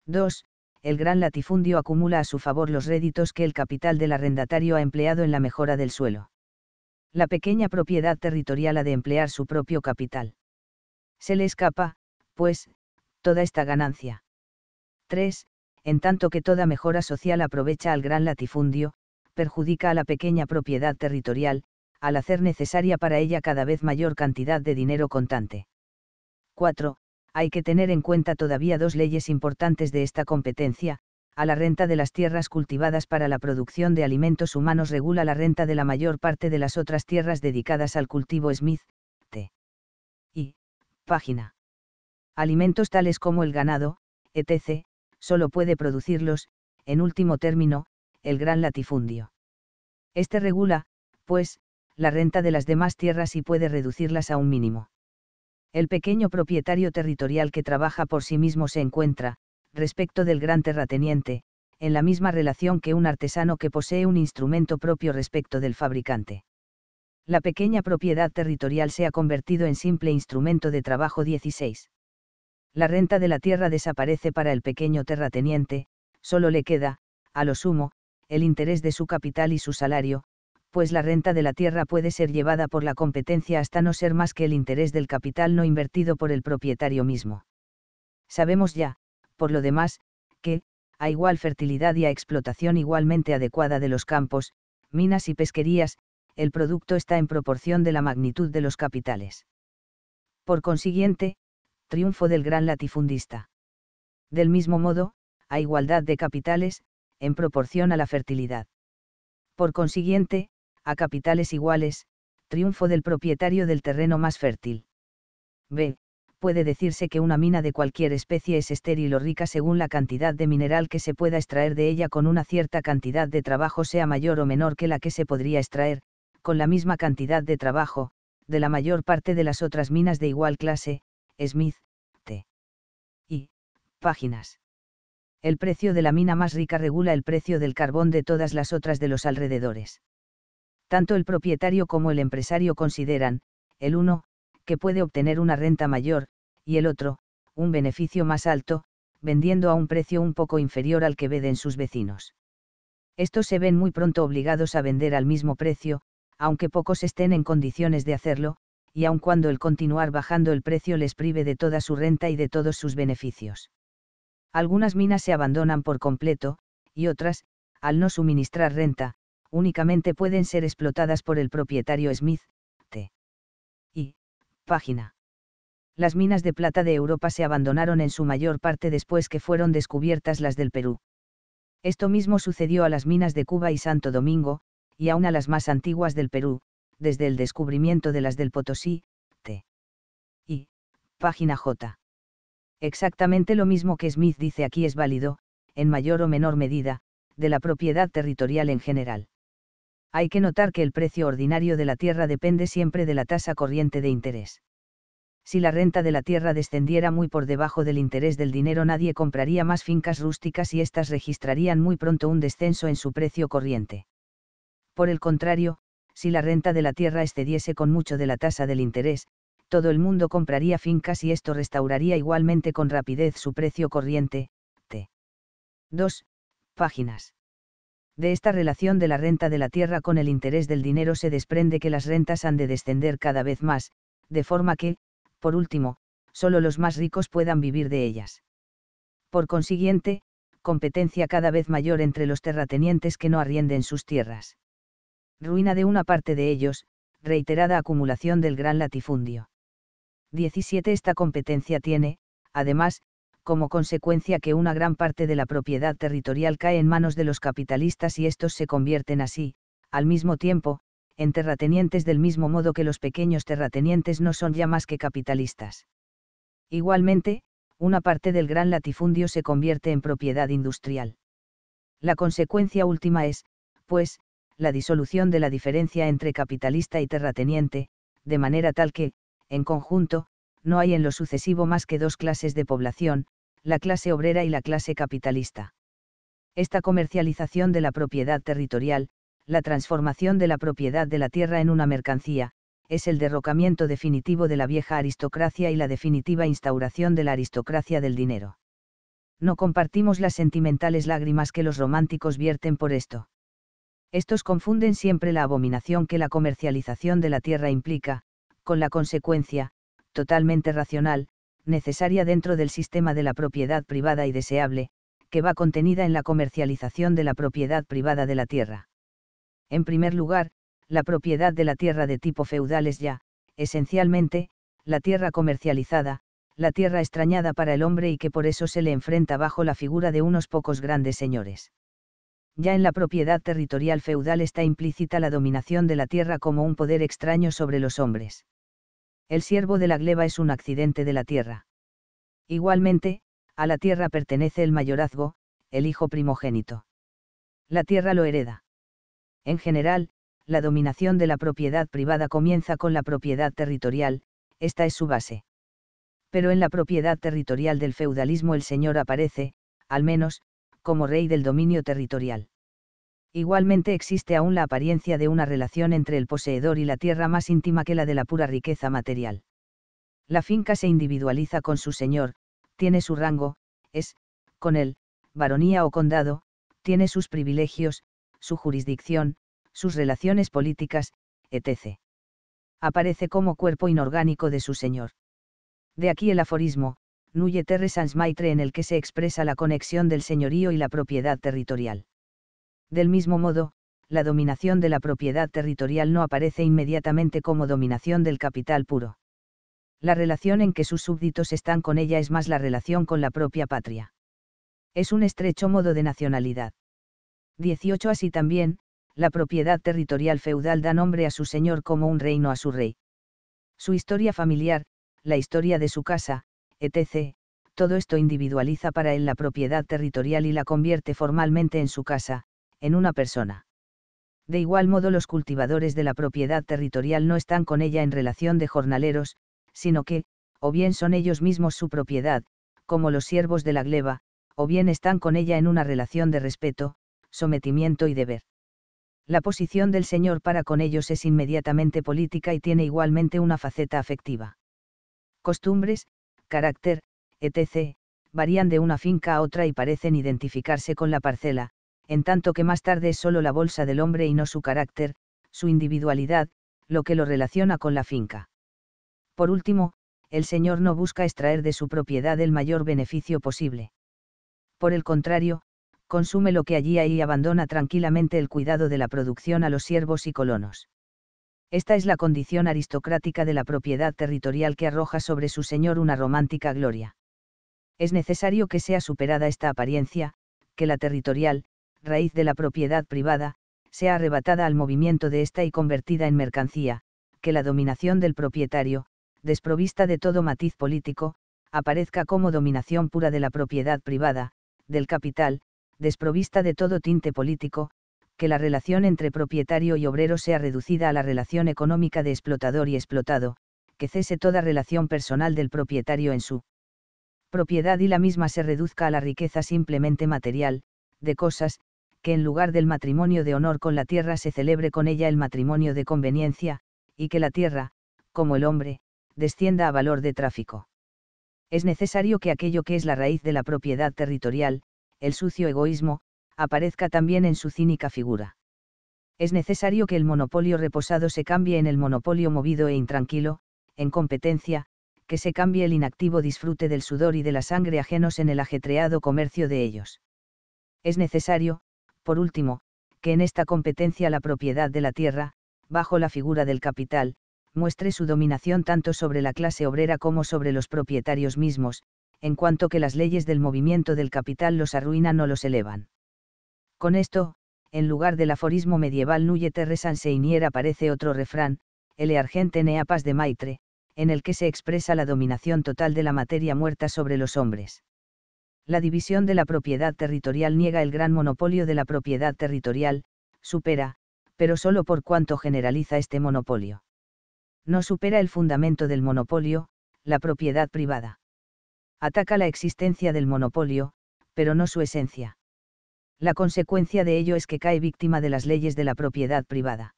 2. El gran latifundio acumula a su favor los réditos que el capital del arrendatario ha empleado en la mejora del suelo. La pequeña propiedad territorial ha de emplear su propio capital. Se le escapa, pues, toda esta ganancia. 3. En tanto que toda mejora social aprovecha al gran latifundio, perjudica a la pequeña propiedad territorial, al hacer necesaria para ella cada vez mayor cantidad de dinero contante. 4. Hay que tener en cuenta todavía dos leyes importantes de esta competencia, a la renta de las tierras cultivadas para la producción de alimentos humanos regula la renta de la mayor parte de las otras tierras dedicadas al cultivo Smith, T. Y. Página. Alimentos tales como el ganado, etc., solo puede producirlos, en último término, el gran latifundio. Este regula, pues, la renta de las demás tierras y puede reducirlas a un mínimo. El pequeño propietario territorial que trabaja por sí mismo se encuentra, respecto del gran terrateniente, en la misma relación que un artesano que posee un instrumento propio respecto del fabricante. La pequeña propiedad territorial se ha convertido en simple instrumento de trabajo 16. La renta de la tierra desaparece para el pequeño terrateniente, solo le queda, a lo sumo, el interés de su capital y su salario, pues la renta de la tierra puede ser llevada por la competencia hasta no ser más que el interés del capital no invertido por el propietario mismo. Sabemos ya, por lo demás, que, a igual fertilidad y a explotación igualmente adecuada de los campos, minas y pesquerías, el producto está en proporción de la magnitud de los capitales. Por consiguiente, triunfo del gran latifundista. Del mismo modo, a igualdad de capitales, en proporción a la fertilidad. Por consiguiente, a capitales iguales, triunfo del propietario del terreno más fértil. B. Puede decirse que una mina de cualquier especie es estéril o rica según la cantidad de mineral que se pueda extraer de ella con una cierta cantidad de trabajo sea mayor o menor que la que se podría extraer, con la misma cantidad de trabajo, de la mayor parte de las otras minas de igual clase, Smith, T. Y. Páginas el precio de la mina más rica regula el precio del carbón de todas las otras de los alrededores. Tanto el propietario como el empresario consideran, el uno, que puede obtener una renta mayor, y el otro, un beneficio más alto, vendiendo a un precio un poco inferior al que venden sus vecinos. Estos se ven muy pronto obligados a vender al mismo precio, aunque pocos estén en condiciones de hacerlo, y aun cuando el continuar bajando el precio les prive de toda su renta y de todos sus beneficios. Algunas minas se abandonan por completo, y otras, al no suministrar renta, únicamente pueden ser explotadas por el propietario Smith, T. Y. Página. Las minas de plata de Europa se abandonaron en su mayor parte después que fueron descubiertas las del Perú. Esto mismo sucedió a las minas de Cuba y Santo Domingo, y aún a las más antiguas del Perú, desde el descubrimiento de las del Potosí, T. Y. Página J. Exactamente lo mismo que Smith dice aquí es válido, en mayor o menor medida, de la propiedad territorial en general. Hay que notar que el precio ordinario de la tierra depende siempre de la tasa corriente de interés. Si la renta de la tierra descendiera muy por debajo del interés del dinero nadie compraría más fincas rústicas y éstas registrarían muy pronto un descenso en su precio corriente. Por el contrario, si la renta de la tierra excediese con mucho de la tasa del interés, todo el mundo compraría fincas y esto restauraría igualmente con rapidez su precio corriente. T. 2. Páginas. De esta relación de la renta de la tierra con el interés del dinero se desprende que las rentas han de descender cada vez más, de forma que, por último, solo los más ricos puedan vivir de ellas. Por consiguiente, competencia cada vez mayor entre los terratenientes que no arrienden sus tierras. Ruina de una parte de ellos, reiterada acumulación del gran latifundio. 17 Esta competencia tiene, además, como consecuencia que una gran parte de la propiedad territorial cae en manos de los capitalistas y estos se convierten así, al mismo tiempo, en terratenientes del mismo modo que los pequeños terratenientes no son ya más que capitalistas. Igualmente, una parte del gran latifundio se convierte en propiedad industrial. La consecuencia última es, pues, la disolución de la diferencia entre capitalista y terrateniente, de manera tal que, en conjunto, no hay en lo sucesivo más que dos clases de población, la clase obrera y la clase capitalista. Esta comercialización de la propiedad territorial, la transformación de la propiedad de la tierra en una mercancía, es el derrocamiento definitivo de la vieja aristocracia y la definitiva instauración de la aristocracia del dinero. No compartimos las sentimentales lágrimas que los románticos vierten por esto. Estos confunden siempre la abominación que la comercialización de la tierra implica, con la consecuencia, totalmente racional, necesaria dentro del sistema de la propiedad privada y deseable, que va contenida en la comercialización de la propiedad privada de la tierra. En primer lugar, la propiedad de la tierra de tipo feudal es ya, esencialmente, la tierra comercializada, la tierra extrañada para el hombre y que por eso se le enfrenta bajo la figura de unos pocos grandes señores. Ya en la propiedad territorial feudal está implícita la dominación de la tierra como un poder extraño sobre los hombres el siervo de la gleba es un accidente de la tierra. Igualmente, a la tierra pertenece el mayorazgo, el hijo primogénito. La tierra lo hereda. En general, la dominación de la propiedad privada comienza con la propiedad territorial, esta es su base. Pero en la propiedad territorial del feudalismo el señor aparece, al menos, como rey del dominio territorial igualmente existe aún la apariencia de una relación entre el poseedor y la tierra más íntima que la de la pura riqueza material. La finca se individualiza con su señor, tiene su rango, es, con él, baronía o condado, tiene sus privilegios, su jurisdicción, sus relaciones políticas, etc. Aparece como cuerpo inorgánico de su señor. De aquí el aforismo, nuye Terre Sans Maitre en el que se expresa la conexión del señorío y la propiedad territorial. Del mismo modo, la dominación de la propiedad territorial no aparece inmediatamente como dominación del capital puro. La relación en que sus súbditos están con ella es más la relación con la propia patria. Es un estrecho modo de nacionalidad. 18 Así también, la propiedad territorial feudal da nombre a su señor como un reino a su rey. Su historia familiar, la historia de su casa, etc., todo esto individualiza para él la propiedad territorial y la convierte formalmente en su casa, en una persona. De igual modo los cultivadores de la propiedad territorial no están con ella en relación de jornaleros, sino que, o bien son ellos mismos su propiedad, como los siervos de la gleba, o bien están con ella en una relación de respeto, sometimiento y deber. La posición del Señor para con ellos es inmediatamente política y tiene igualmente una faceta afectiva. Costumbres, carácter, etc., varían de una finca a otra y parecen identificarse con la parcela, en tanto que más tarde es solo la bolsa del hombre y no su carácter, su individualidad, lo que lo relaciona con la finca. Por último, el Señor no busca extraer de su propiedad el mayor beneficio posible. Por el contrario, consume lo que allí hay y abandona tranquilamente el cuidado de la producción a los siervos y colonos. Esta es la condición aristocrática de la propiedad territorial que arroja sobre su señor una romántica gloria. Es necesario que sea superada esta apariencia, que la territorial, raíz de la propiedad privada, sea arrebatada al movimiento de ésta y convertida en mercancía, que la dominación del propietario, desprovista de todo matiz político, aparezca como dominación pura de la propiedad privada, del capital, desprovista de todo tinte político, que la relación entre propietario y obrero sea reducida a la relación económica de explotador y explotado, que cese toda relación personal del propietario en su propiedad y la misma se reduzca a la riqueza simplemente material, de cosas, que en lugar del matrimonio de honor con la tierra se celebre con ella el matrimonio de conveniencia, y que la tierra, como el hombre, descienda a valor de tráfico. Es necesario que aquello que es la raíz de la propiedad territorial, el sucio egoísmo, aparezca también en su cínica figura. Es necesario que el monopolio reposado se cambie en el monopolio movido e intranquilo, en competencia, que se cambie el inactivo disfrute del sudor y de la sangre ajenos en el ajetreado comercio de ellos. Es necesario, por último, que en esta competencia la propiedad de la tierra, bajo la figura del capital, muestre su dominación tanto sobre la clase obrera como sobre los propietarios mismos, en cuanto que las leyes del movimiento del capital los arruinan o los elevan. Con esto, en lugar del aforismo medieval Nulle terre Saint-Seinier aparece otro refrán, el argente neapas de Maitre, en el que se expresa la dominación total de la materia muerta sobre los hombres la división de la propiedad territorial niega el gran monopolio de la propiedad territorial, supera, pero solo por cuanto generaliza este monopolio. No supera el fundamento del monopolio, la propiedad privada. Ataca la existencia del monopolio, pero no su esencia. La consecuencia de ello es que cae víctima de las leyes de la propiedad privada.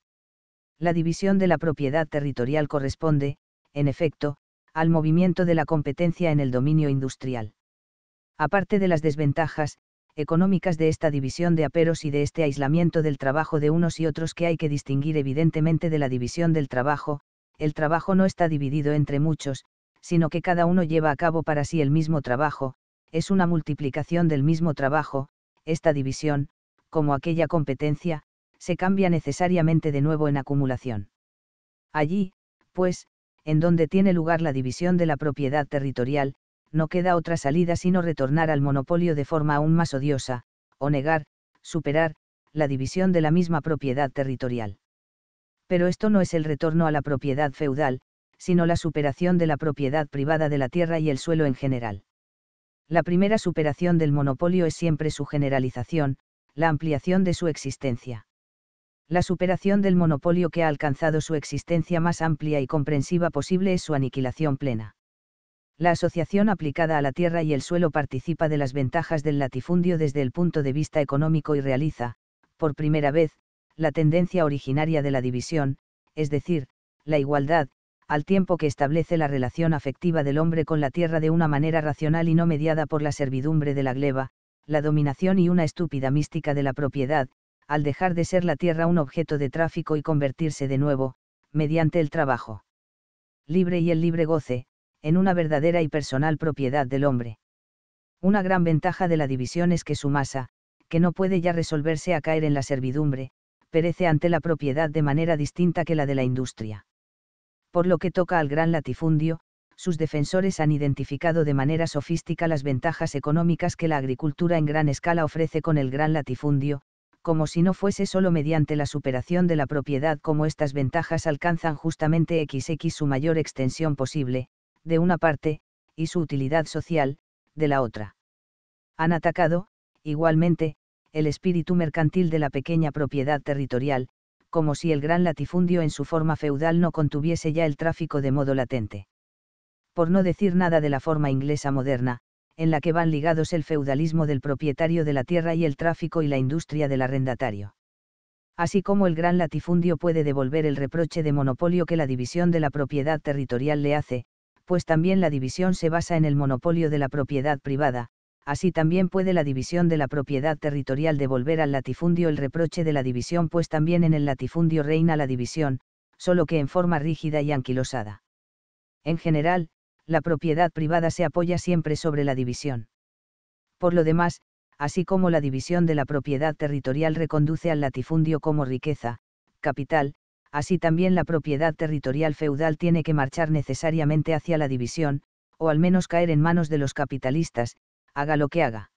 La división de la propiedad territorial corresponde, en efecto, al movimiento de la competencia en el dominio industrial. Aparte de las desventajas, económicas de esta división de aperos y de este aislamiento del trabajo de unos y otros que hay que distinguir evidentemente de la división del trabajo, el trabajo no está dividido entre muchos, sino que cada uno lleva a cabo para sí el mismo trabajo, es una multiplicación del mismo trabajo, esta división, como aquella competencia, se cambia necesariamente de nuevo en acumulación. Allí, pues, en donde tiene lugar la división de la propiedad territorial, no queda otra salida sino retornar al monopolio de forma aún más odiosa, o negar, superar, la división de la misma propiedad territorial. Pero esto no es el retorno a la propiedad feudal, sino la superación de la propiedad privada de la tierra y el suelo en general. La primera superación del monopolio es siempre su generalización, la ampliación de su existencia. La superación del monopolio que ha alcanzado su existencia más amplia y comprensiva posible es su aniquilación plena. La asociación aplicada a la tierra y el suelo participa de las ventajas del latifundio desde el punto de vista económico y realiza, por primera vez, la tendencia originaria de la división, es decir, la igualdad, al tiempo que establece la relación afectiva del hombre con la tierra de una manera racional y no mediada por la servidumbre de la gleba, la dominación y una estúpida mística de la propiedad, al dejar de ser la tierra un objeto de tráfico y convertirse de nuevo, mediante el trabajo libre y el libre goce, en una verdadera y personal propiedad del hombre. Una gran ventaja de la división es que su masa, que no puede ya resolverse a caer en la servidumbre, perece ante la propiedad de manera distinta que la de la industria. Por lo que toca al gran latifundio, sus defensores han identificado de manera sofística las ventajas económicas que la agricultura en gran escala ofrece con el gran latifundio, como si no fuese solo mediante la superación de la propiedad como estas ventajas alcanzan justamente XX su mayor extensión posible, de una parte, y su utilidad social, de la otra. Han atacado, igualmente, el espíritu mercantil de la pequeña propiedad territorial, como si el gran latifundio en su forma feudal no contuviese ya el tráfico de modo latente. Por no decir nada de la forma inglesa moderna, en la que van ligados el feudalismo del propietario de la tierra y el tráfico y la industria del arrendatario. Así como el gran latifundio puede devolver el reproche de monopolio que la división de la propiedad territorial le hace, pues también la división se basa en el monopolio de la propiedad privada, así también puede la división de la propiedad territorial devolver al latifundio el reproche de la división, pues también en el latifundio reina la división, solo que en forma rígida y anquilosada. En general, la propiedad privada se apoya siempre sobre la división. Por lo demás, así como la división de la propiedad territorial reconduce al latifundio como riqueza, capital, así también la propiedad territorial feudal tiene que marchar necesariamente hacia la división, o al menos caer en manos de los capitalistas, haga lo que haga.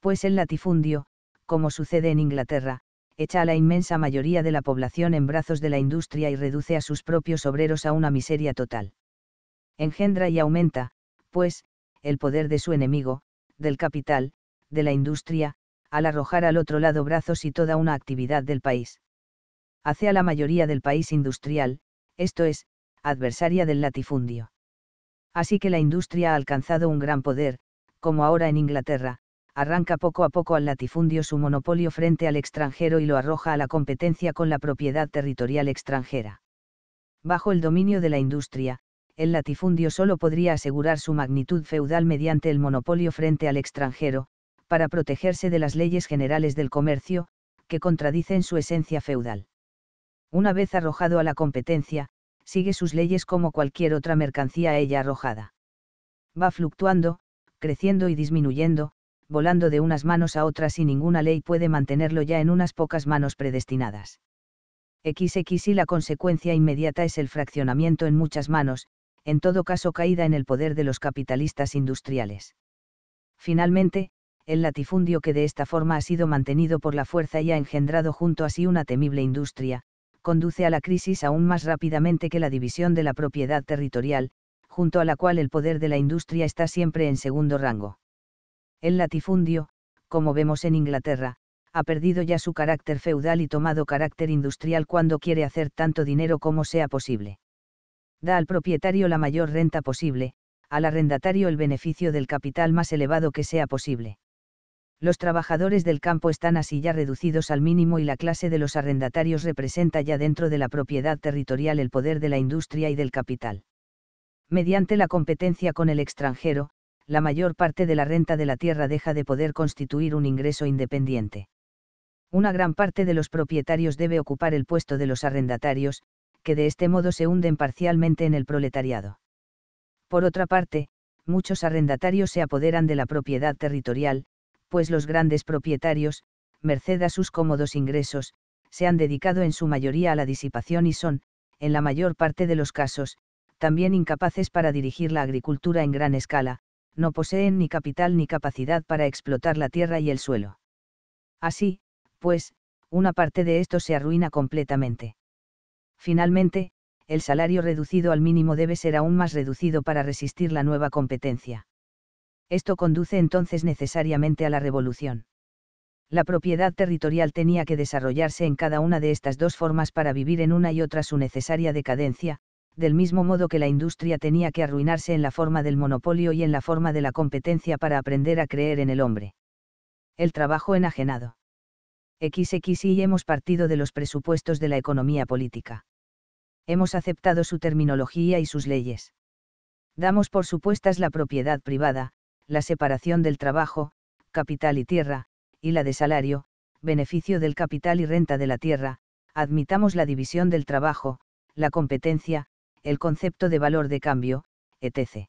Pues el latifundio, como sucede en Inglaterra, echa a la inmensa mayoría de la población en brazos de la industria y reduce a sus propios obreros a una miseria total. Engendra y aumenta, pues, el poder de su enemigo, del capital, de la industria, al arrojar al otro lado brazos y toda una actividad del país hace a la mayoría del país industrial, esto es, adversaria del latifundio. Así que la industria ha alcanzado un gran poder, como ahora en Inglaterra, arranca poco a poco al latifundio su monopolio frente al extranjero y lo arroja a la competencia con la propiedad territorial extranjera. Bajo el dominio de la industria, el latifundio solo podría asegurar su magnitud feudal mediante el monopolio frente al extranjero, para protegerse de las leyes generales del comercio, que contradicen su esencia feudal una vez arrojado a la competencia, sigue sus leyes como cualquier otra mercancía a ella arrojada. Va fluctuando, creciendo y disminuyendo, volando de unas manos a otras y ninguna ley puede mantenerlo ya en unas pocas manos predestinadas. XX y la consecuencia inmediata es el fraccionamiento en muchas manos, en todo caso caída en el poder de los capitalistas industriales. Finalmente, el latifundio que de esta forma ha sido mantenido por la fuerza y ha engendrado junto a sí una temible industria, conduce a la crisis aún más rápidamente que la división de la propiedad territorial, junto a la cual el poder de la industria está siempre en segundo rango. El latifundio, como vemos en Inglaterra, ha perdido ya su carácter feudal y tomado carácter industrial cuando quiere hacer tanto dinero como sea posible. Da al propietario la mayor renta posible, al arrendatario el beneficio del capital más elevado que sea posible. Los trabajadores del campo están así ya reducidos al mínimo y la clase de los arrendatarios representa ya dentro de la propiedad territorial el poder de la industria y del capital. Mediante la competencia con el extranjero, la mayor parte de la renta de la tierra deja de poder constituir un ingreso independiente. Una gran parte de los propietarios debe ocupar el puesto de los arrendatarios, que de este modo se hunden parcialmente en el proletariado. Por otra parte, muchos arrendatarios se apoderan de la propiedad territorial, pues los grandes propietarios, merced a sus cómodos ingresos, se han dedicado en su mayoría a la disipación y son, en la mayor parte de los casos, también incapaces para dirigir la agricultura en gran escala, no poseen ni capital ni capacidad para explotar la tierra y el suelo. Así, pues, una parte de esto se arruina completamente. Finalmente, el salario reducido al mínimo debe ser aún más reducido para resistir la nueva competencia. Esto conduce entonces necesariamente a la revolución. La propiedad territorial tenía que desarrollarse en cada una de estas dos formas para vivir en una y otra su necesaria decadencia, del mismo modo que la industria tenía que arruinarse en la forma del monopolio y en la forma de la competencia para aprender a creer en el hombre. El trabajo enajenado. XXI hemos partido de los presupuestos de la economía política. Hemos aceptado su terminología y sus leyes. Damos por supuestas la propiedad privada, la separación del trabajo, capital y tierra, y la de salario, beneficio del capital y renta de la tierra, admitamos la división del trabajo, la competencia, el concepto de valor de cambio, etc.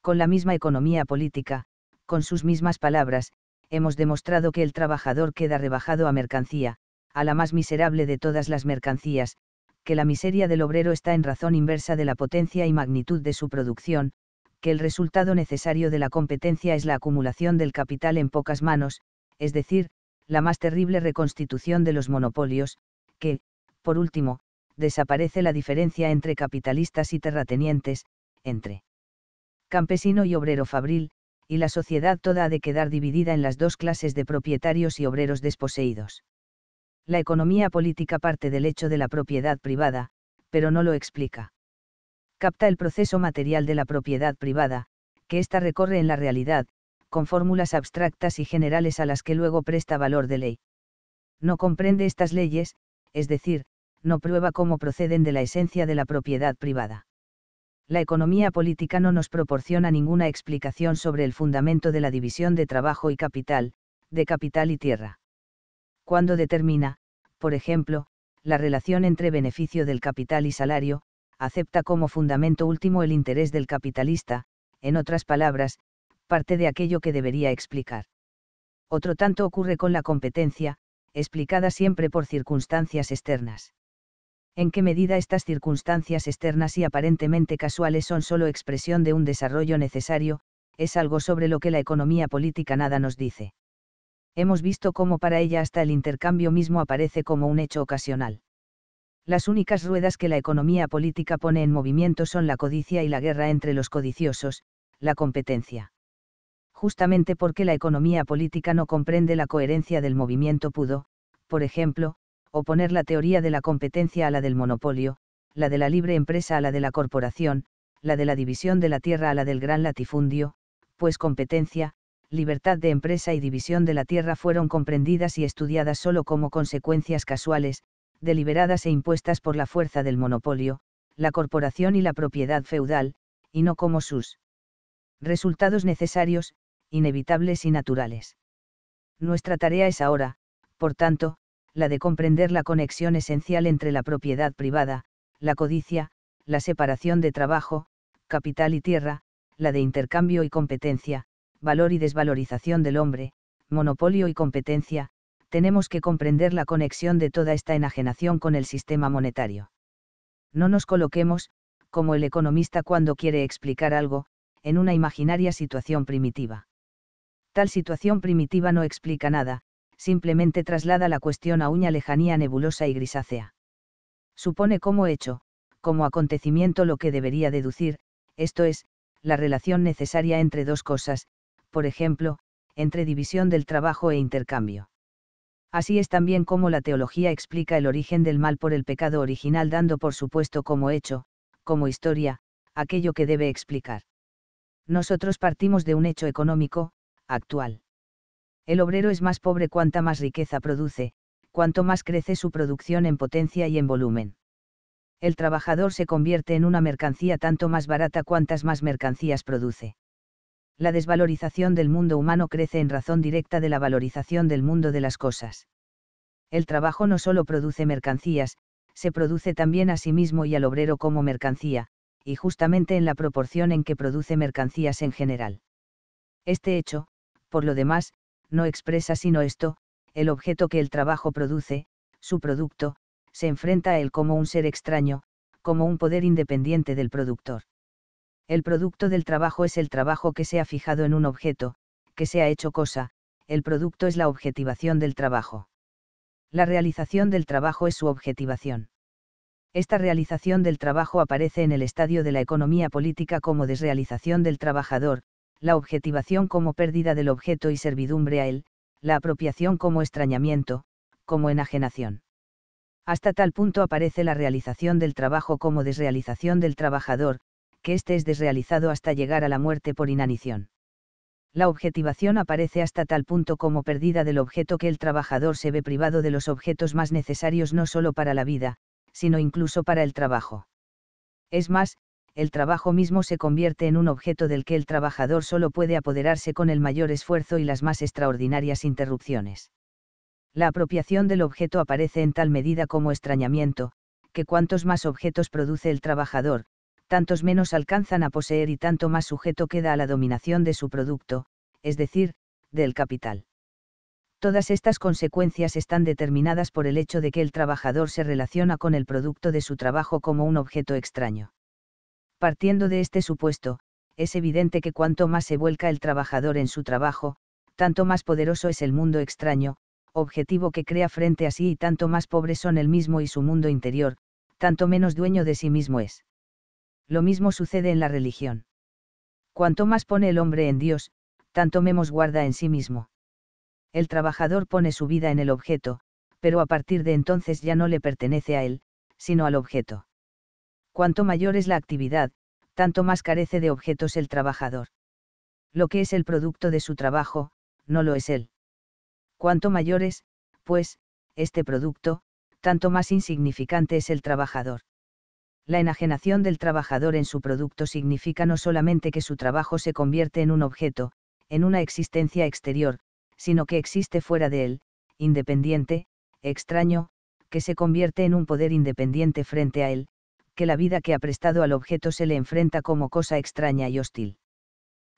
Con la misma economía política, con sus mismas palabras, hemos demostrado que el trabajador queda rebajado a mercancía, a la más miserable de todas las mercancías, que la miseria del obrero está en razón inversa de la potencia y magnitud de su producción, que el resultado necesario de la competencia es la acumulación del capital en pocas manos, es decir, la más terrible reconstitución de los monopolios, que, por último, desaparece la diferencia entre capitalistas y terratenientes, entre campesino y obrero fabril, y la sociedad toda ha de quedar dividida en las dos clases de propietarios y obreros desposeídos. La economía política parte del hecho de la propiedad privada, pero no lo explica capta el proceso material de la propiedad privada, que ésta recorre en la realidad, con fórmulas abstractas y generales a las que luego presta valor de ley. No comprende estas leyes, es decir, no prueba cómo proceden de la esencia de la propiedad privada. La economía política no nos proporciona ninguna explicación sobre el fundamento de la división de trabajo y capital, de capital y tierra. Cuando determina, por ejemplo, la relación entre beneficio del capital y salario, acepta como fundamento último el interés del capitalista, en otras palabras, parte de aquello que debería explicar. Otro tanto ocurre con la competencia, explicada siempre por circunstancias externas. ¿En qué medida estas circunstancias externas y aparentemente casuales son solo expresión de un desarrollo necesario, es algo sobre lo que la economía política nada nos dice? Hemos visto cómo para ella hasta el intercambio mismo aparece como un hecho ocasional las únicas ruedas que la economía política pone en movimiento son la codicia y la guerra entre los codiciosos, la competencia. Justamente porque la economía política no comprende la coherencia del movimiento pudo, por ejemplo, oponer la teoría de la competencia a la del monopolio, la de la libre empresa a la de la corporación, la de la división de la tierra a la del gran latifundio, pues competencia, libertad de empresa y división de la tierra fueron comprendidas y estudiadas solo como consecuencias casuales, deliberadas e impuestas por la fuerza del monopolio, la corporación y la propiedad feudal, y no como sus resultados necesarios, inevitables y naturales. Nuestra tarea es ahora, por tanto, la de comprender la conexión esencial entre la propiedad privada, la codicia, la separación de trabajo, capital y tierra, la de intercambio y competencia, valor y desvalorización del hombre, monopolio y competencia, tenemos que comprender la conexión de toda esta enajenación con el sistema monetario. No nos coloquemos, como el economista cuando quiere explicar algo, en una imaginaria situación primitiva. Tal situación primitiva no explica nada, simplemente traslada la cuestión a una lejanía nebulosa y grisácea. Supone como hecho, como acontecimiento lo que debería deducir, esto es, la relación necesaria entre dos cosas, por ejemplo, entre división del trabajo e intercambio. Así es también como la teología explica el origen del mal por el pecado original dando por supuesto como hecho, como historia, aquello que debe explicar. Nosotros partimos de un hecho económico, actual. El obrero es más pobre cuanta más riqueza produce, cuanto más crece su producción en potencia y en volumen. El trabajador se convierte en una mercancía tanto más barata cuantas más mercancías produce la desvalorización del mundo humano crece en razón directa de la valorización del mundo de las cosas. El trabajo no solo produce mercancías, se produce también a sí mismo y al obrero como mercancía, y justamente en la proporción en que produce mercancías en general. Este hecho, por lo demás, no expresa sino esto, el objeto que el trabajo produce, su producto, se enfrenta a él como un ser extraño, como un poder independiente del productor. El producto del trabajo es el trabajo que se ha fijado en un objeto, que se ha hecho cosa, el producto es la objetivación del trabajo. La realización del trabajo es su objetivación. Esta realización del trabajo aparece en el estadio de la economía política como desrealización del trabajador, la objetivación como pérdida del objeto y servidumbre a él, la apropiación como extrañamiento, como enajenación. Hasta tal punto aparece la realización del trabajo como desrealización del trabajador, que éste es desrealizado hasta llegar a la muerte por inanición. La objetivación aparece hasta tal punto como pérdida del objeto que el trabajador se ve privado de los objetos más necesarios no solo para la vida, sino incluso para el trabajo. Es más, el trabajo mismo se convierte en un objeto del que el trabajador solo puede apoderarse con el mayor esfuerzo y las más extraordinarias interrupciones. La apropiación del objeto aparece en tal medida como extrañamiento, que cuantos más objetos produce el trabajador, tantos menos alcanzan a poseer y tanto más sujeto queda a la dominación de su producto, es decir, del capital. Todas estas consecuencias están determinadas por el hecho de que el trabajador se relaciona con el producto de su trabajo como un objeto extraño. Partiendo de este supuesto, es evidente que cuanto más se vuelca el trabajador en su trabajo, tanto más poderoso es el mundo extraño, objetivo que crea frente a sí y tanto más pobres son el mismo y su mundo interior, tanto menos dueño de sí mismo es lo mismo sucede en la religión. Cuanto más pone el hombre en Dios, tanto menos guarda en sí mismo. El trabajador pone su vida en el objeto, pero a partir de entonces ya no le pertenece a él, sino al objeto. Cuanto mayor es la actividad, tanto más carece de objetos el trabajador. Lo que es el producto de su trabajo, no lo es él. Cuanto mayor es, pues, este producto, tanto más insignificante es el trabajador la enajenación del trabajador en su producto significa no solamente que su trabajo se convierte en un objeto, en una existencia exterior, sino que existe fuera de él, independiente, extraño, que se convierte en un poder independiente frente a él, que la vida que ha prestado al objeto se le enfrenta como cosa extraña y hostil.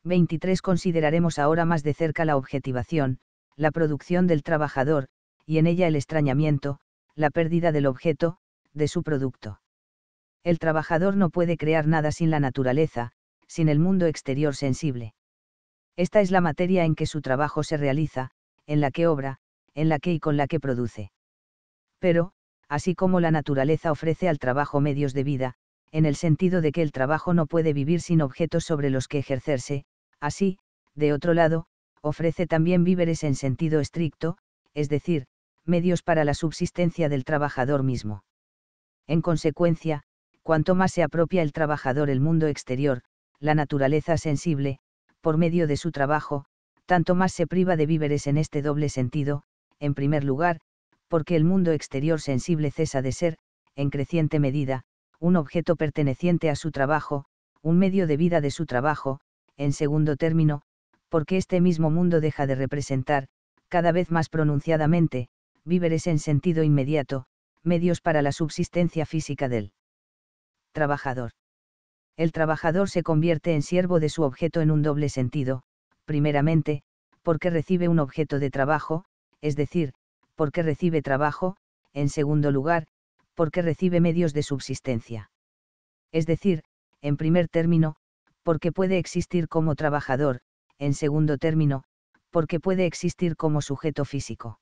23. Consideraremos ahora más de cerca la objetivación, la producción del trabajador, y en ella el extrañamiento, la pérdida del objeto, de su producto el trabajador no puede crear nada sin la naturaleza, sin el mundo exterior sensible. Esta es la materia en que su trabajo se realiza, en la que obra, en la que y con la que produce. Pero, así como la naturaleza ofrece al trabajo medios de vida, en el sentido de que el trabajo no puede vivir sin objetos sobre los que ejercerse, así, de otro lado, ofrece también víveres en sentido estricto, es decir, medios para la subsistencia del trabajador mismo. En consecuencia, cuanto más se apropia el trabajador el mundo exterior, la naturaleza sensible, por medio de su trabajo, tanto más se priva de víveres en este doble sentido, en primer lugar, porque el mundo exterior sensible cesa de ser, en creciente medida, un objeto perteneciente a su trabajo, un medio de vida de su trabajo, en segundo término, porque este mismo mundo deja de representar, cada vez más pronunciadamente, víveres en sentido inmediato, medios para la subsistencia física del trabajador. El trabajador se convierte en siervo de su objeto en un doble sentido, primeramente, porque recibe un objeto de trabajo, es decir, porque recibe trabajo, en segundo lugar, porque recibe medios de subsistencia. Es decir, en primer término, porque puede existir como trabajador, en segundo término, porque puede existir como sujeto físico.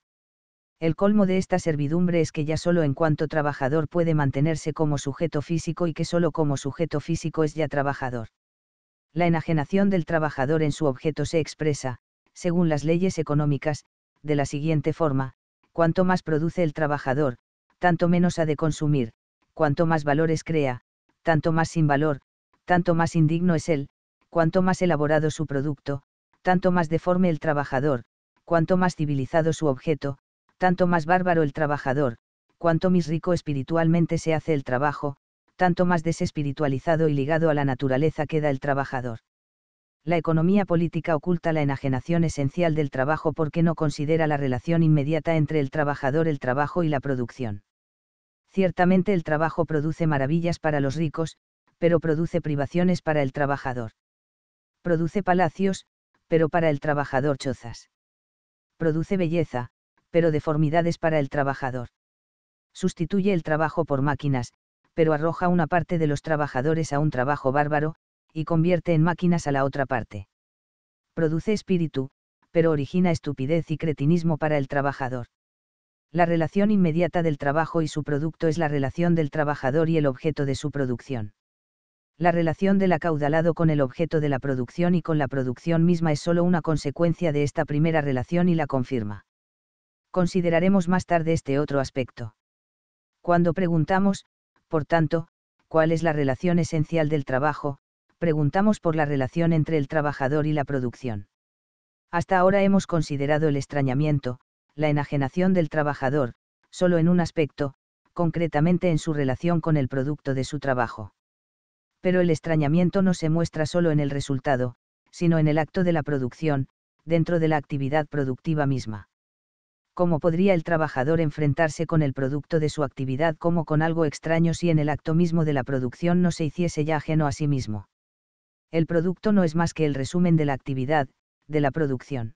El colmo de esta servidumbre es que ya solo en cuanto trabajador puede mantenerse como sujeto físico y que solo como sujeto físico es ya trabajador. La enajenación del trabajador en su objeto se expresa, según las leyes económicas, de la siguiente forma, cuanto más produce el trabajador, tanto menos ha de consumir, cuanto más valores crea, tanto más sin valor, tanto más indigno es él, cuanto más elaborado su producto, tanto más deforme el trabajador, cuanto más civilizado su objeto, tanto más bárbaro el trabajador, cuanto más rico espiritualmente se hace el trabajo, tanto más desespiritualizado y ligado a la naturaleza queda el trabajador. La economía política oculta la enajenación esencial del trabajo porque no considera la relación inmediata entre el trabajador, el trabajo y la producción. Ciertamente el trabajo produce maravillas para los ricos, pero produce privaciones para el trabajador. Produce palacios, pero para el trabajador chozas. Produce belleza, pero deformidades para el trabajador. Sustituye el trabajo por máquinas, pero arroja una parte de los trabajadores a un trabajo bárbaro, y convierte en máquinas a la otra parte. Produce espíritu, pero origina estupidez y cretinismo para el trabajador. La relación inmediata del trabajo y su producto es la relación del trabajador y el objeto de su producción. La relación del acaudalado con el objeto de la producción y con la producción misma es sólo una consecuencia de esta primera relación y la confirma consideraremos más tarde este otro aspecto. Cuando preguntamos, por tanto, cuál es la relación esencial del trabajo, preguntamos por la relación entre el trabajador y la producción. Hasta ahora hemos considerado el extrañamiento, la enajenación del trabajador, solo en un aspecto, concretamente en su relación con el producto de su trabajo. Pero el extrañamiento no se muestra solo en el resultado, sino en el acto de la producción, dentro de la actividad productiva misma. ¿cómo podría el trabajador enfrentarse con el producto de su actividad como con algo extraño si en el acto mismo de la producción no se hiciese ya ajeno a sí mismo? El producto no es más que el resumen de la actividad, de la producción.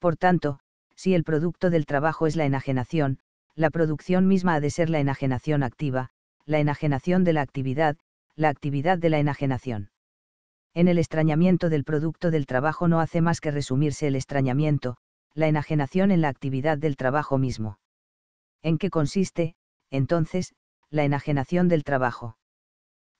Por tanto, si el producto del trabajo es la enajenación, la producción misma ha de ser la enajenación activa, la enajenación de la actividad, la actividad de la enajenación. En el extrañamiento del producto del trabajo no hace más que resumirse el extrañamiento, la enajenación en la actividad del trabajo mismo. ¿En qué consiste, entonces, la enajenación del trabajo?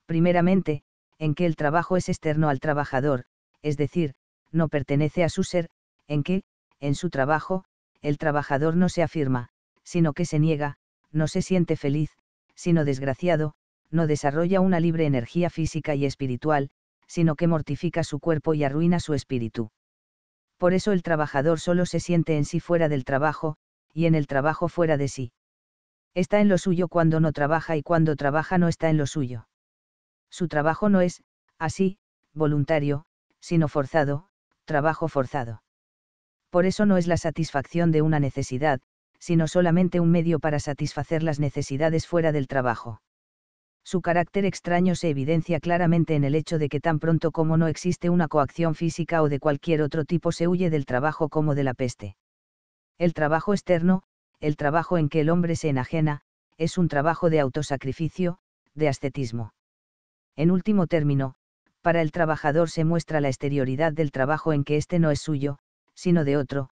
Primeramente, en que el trabajo es externo al trabajador, es decir, no pertenece a su ser, en que, en su trabajo, el trabajador no se afirma, sino que se niega, no se siente feliz, sino desgraciado, no desarrolla una libre energía física y espiritual, sino que mortifica su cuerpo y arruina su espíritu por eso el trabajador solo se siente en sí fuera del trabajo, y en el trabajo fuera de sí. Está en lo suyo cuando no trabaja y cuando trabaja no está en lo suyo. Su trabajo no es, así, voluntario, sino forzado, trabajo forzado. Por eso no es la satisfacción de una necesidad, sino solamente un medio para satisfacer las necesidades fuera del trabajo. Su carácter extraño se evidencia claramente en el hecho de que tan pronto como no existe una coacción física o de cualquier otro tipo se huye del trabajo como de la peste. El trabajo externo, el trabajo en que el hombre se enajena, es un trabajo de autosacrificio, de ascetismo. En último término, para el trabajador se muestra la exterioridad del trabajo en que éste no es suyo, sino de otro,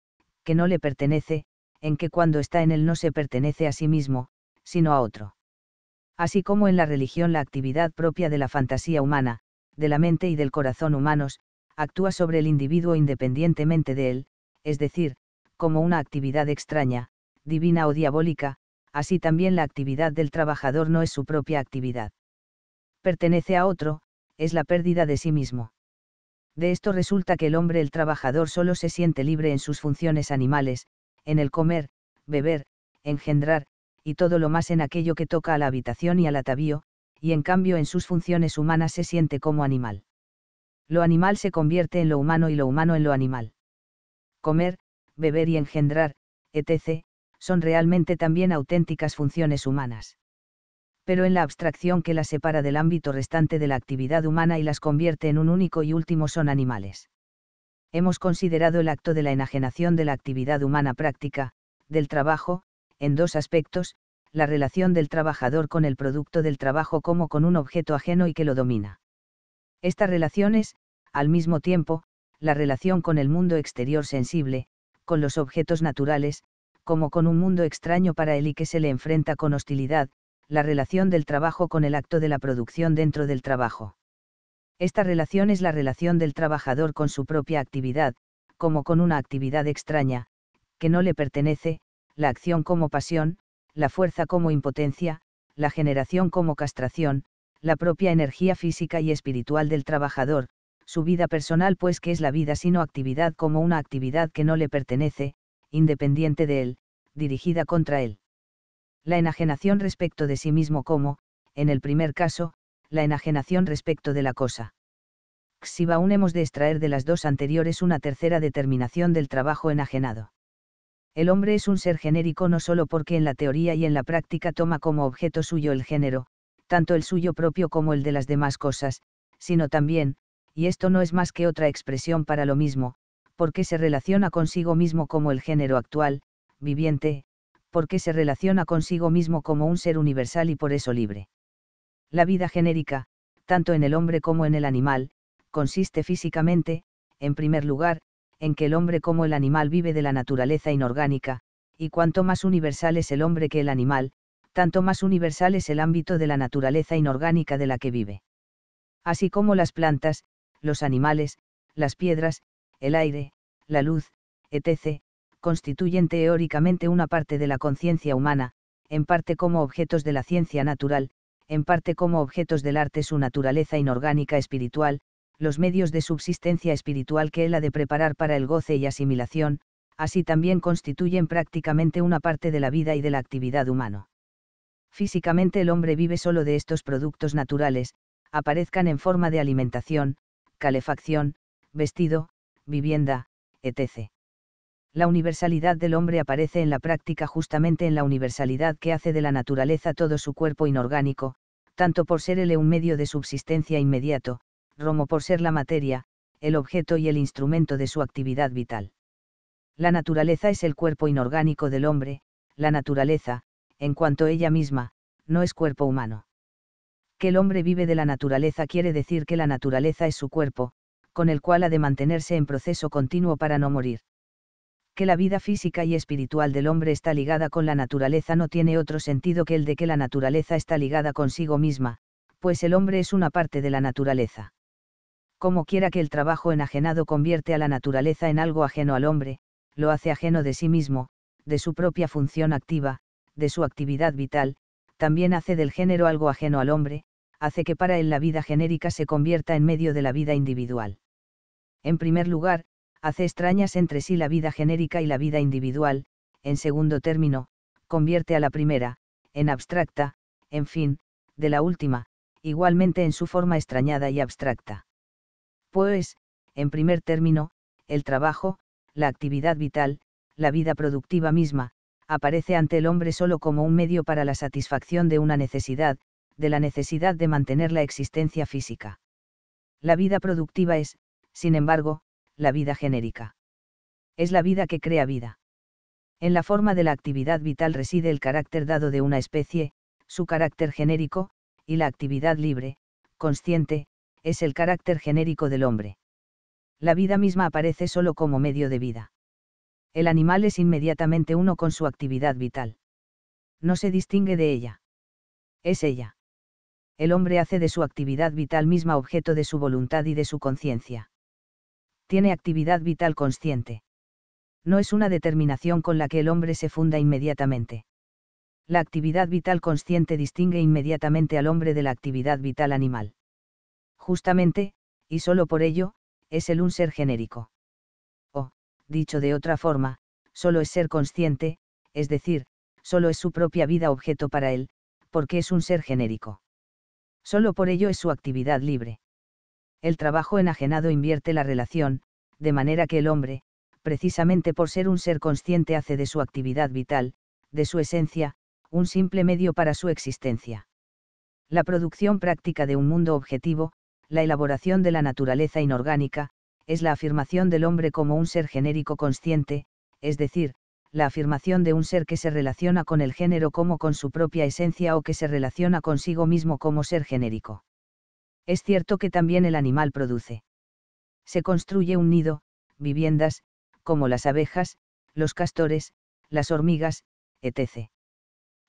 que no le pertenece, en que cuando está en él no se pertenece a sí mismo, sino a otro así como en la religión la actividad propia de la fantasía humana, de la mente y del corazón humanos, actúa sobre el individuo independientemente de él, es decir, como una actividad extraña, divina o diabólica, así también la actividad del trabajador no es su propia actividad. Pertenece a otro, es la pérdida de sí mismo. De esto resulta que el hombre, el trabajador, solo se siente libre en sus funciones animales, en el comer, beber, engendrar, y todo lo más en aquello que toca a la habitación y al atavío, y en cambio en sus funciones humanas se siente como animal. Lo animal se convierte en lo humano y lo humano en lo animal. Comer, beber y engendrar, etc., son realmente también auténticas funciones humanas. Pero en la abstracción que las separa del ámbito restante de la actividad humana y las convierte en un único y último son animales. Hemos considerado el acto de la enajenación de la actividad humana práctica, del trabajo, en dos aspectos, la relación del trabajador con el producto del trabajo como con un objeto ajeno y que lo domina. Esta relación es, al mismo tiempo, la relación con el mundo exterior sensible, con los objetos naturales, como con un mundo extraño para él y que se le enfrenta con hostilidad, la relación del trabajo con el acto de la producción dentro del trabajo. Esta relación es la relación del trabajador con su propia actividad, como con una actividad extraña, que no le pertenece, la acción como pasión, la fuerza como impotencia, la generación como castración, la propia energía física y espiritual del trabajador, su vida personal pues que es la vida sino actividad como una actividad que no le pertenece, independiente de él, dirigida contra él. La enajenación respecto de sí mismo como, en el primer caso, la enajenación respecto de la cosa. Si aún hemos de extraer de las dos anteriores una tercera determinación del trabajo enajenado el hombre es un ser genérico no solo porque en la teoría y en la práctica toma como objeto suyo el género, tanto el suyo propio como el de las demás cosas, sino también, y esto no es más que otra expresión para lo mismo, porque se relaciona consigo mismo como el género actual, viviente, porque se relaciona consigo mismo como un ser universal y por eso libre. La vida genérica, tanto en el hombre como en el animal, consiste físicamente, en primer lugar, en que el hombre como el animal vive de la naturaleza inorgánica, y cuanto más universal es el hombre que el animal, tanto más universal es el ámbito de la naturaleza inorgánica de la que vive. Así como las plantas, los animales, las piedras, el aire, la luz, etc., constituyen teóricamente una parte de la conciencia humana, en parte como objetos de la ciencia natural, en parte como objetos del arte su naturaleza inorgánica espiritual, los medios de subsistencia espiritual que él ha de preparar para el goce y asimilación, así también constituyen prácticamente una parte de la vida y de la actividad humana. Físicamente el hombre vive solo de estos productos naturales, aparezcan en forma de alimentación, calefacción, vestido, vivienda, etc. La universalidad del hombre aparece en la práctica justamente en la universalidad que hace de la naturaleza todo su cuerpo inorgánico, tanto por serle un medio de subsistencia inmediato, Romo por ser la materia, el objeto y el instrumento de su actividad vital. La naturaleza es el cuerpo inorgánico del hombre, la naturaleza, en cuanto ella misma, no es cuerpo humano. Que el hombre vive de la naturaleza quiere decir que la naturaleza es su cuerpo, con el cual ha de mantenerse en proceso continuo para no morir. Que la vida física y espiritual del hombre está ligada con la naturaleza no tiene otro sentido que el de que la naturaleza está ligada consigo misma, pues el hombre es una parte de la naturaleza como quiera que el trabajo enajenado convierte a la naturaleza en algo ajeno al hombre, lo hace ajeno de sí mismo, de su propia función activa, de su actividad vital, también hace del género algo ajeno al hombre, hace que para él la vida genérica se convierta en medio de la vida individual. En primer lugar, hace extrañas entre sí la vida genérica y la vida individual, en segundo término, convierte a la primera, en abstracta, en fin, de la última, igualmente en su forma extrañada y abstracta pues, en primer término, el trabajo, la actividad vital, la vida productiva misma, aparece ante el hombre solo como un medio para la satisfacción de una necesidad, de la necesidad de mantener la existencia física. La vida productiva es, sin embargo, la vida genérica. Es la vida que crea vida. En la forma de la actividad vital reside el carácter dado de una especie, su carácter genérico, y la actividad libre, consciente, es el carácter genérico del hombre. La vida misma aparece solo como medio de vida. El animal es inmediatamente uno con su actividad vital. No se distingue de ella. Es ella. El hombre hace de su actividad vital misma objeto de su voluntad y de su conciencia. Tiene actividad vital consciente. No es una determinación con la que el hombre se funda inmediatamente la actividad vital consciente distingue inmediatamente al hombre de la actividad vital animal. Justamente, y solo por ello, es el un ser genérico. O, dicho de otra forma, solo es ser consciente, es decir, solo es su propia vida objeto para él, porque es un ser genérico. Solo por ello es su actividad libre. El trabajo enajenado invierte la relación, de manera que el hombre, precisamente por ser un ser consciente, hace de su actividad vital, de su esencia, un simple medio para su existencia. La producción práctica de un mundo objetivo, la elaboración de la naturaleza inorgánica, es la afirmación del hombre como un ser genérico consciente, es decir, la afirmación de un ser que se relaciona con el género como con su propia esencia o que se relaciona consigo mismo como ser genérico. Es cierto que también el animal produce. Se construye un nido, viviendas, como las abejas, los castores, las hormigas, etc.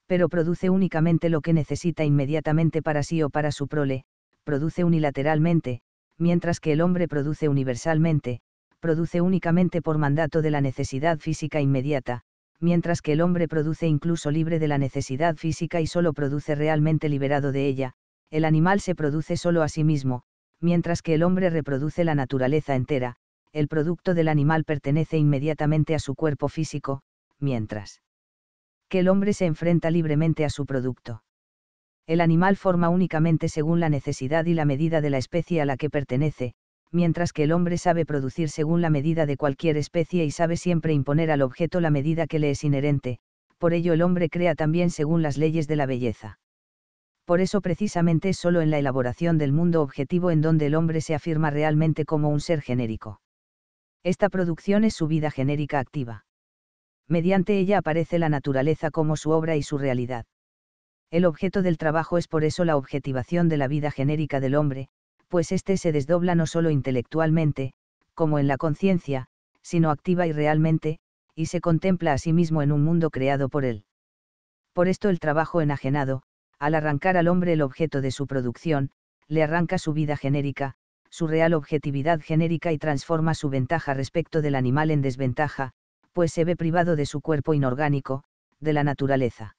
Pero produce únicamente lo que necesita inmediatamente para sí o para su prole, produce unilateralmente, mientras que el hombre produce universalmente, produce únicamente por mandato de la necesidad física inmediata, mientras que el hombre produce incluso libre de la necesidad física y solo produce realmente liberado de ella, el animal se produce solo a sí mismo, mientras que el hombre reproduce la naturaleza entera, el producto del animal pertenece inmediatamente a su cuerpo físico, mientras que el hombre se enfrenta libremente a su producto. El animal forma únicamente según la necesidad y la medida de la especie a la que pertenece, mientras que el hombre sabe producir según la medida de cualquier especie y sabe siempre imponer al objeto la medida que le es inherente, por ello el hombre crea también según las leyes de la belleza. Por eso precisamente es solo en la elaboración del mundo objetivo en donde el hombre se afirma realmente como un ser genérico. Esta producción es su vida genérica activa. Mediante ella aparece la naturaleza como su obra y su realidad. El objeto del trabajo es por eso la objetivación de la vida genérica del hombre, pues éste se desdobla no solo intelectualmente, como en la conciencia, sino activa y realmente, y se contempla a sí mismo en un mundo creado por él. Por esto el trabajo enajenado, al arrancar al hombre el objeto de su producción, le arranca su vida genérica, su real objetividad genérica y transforma su ventaja respecto del animal en desventaja, pues se ve privado de su cuerpo inorgánico, de la naturaleza.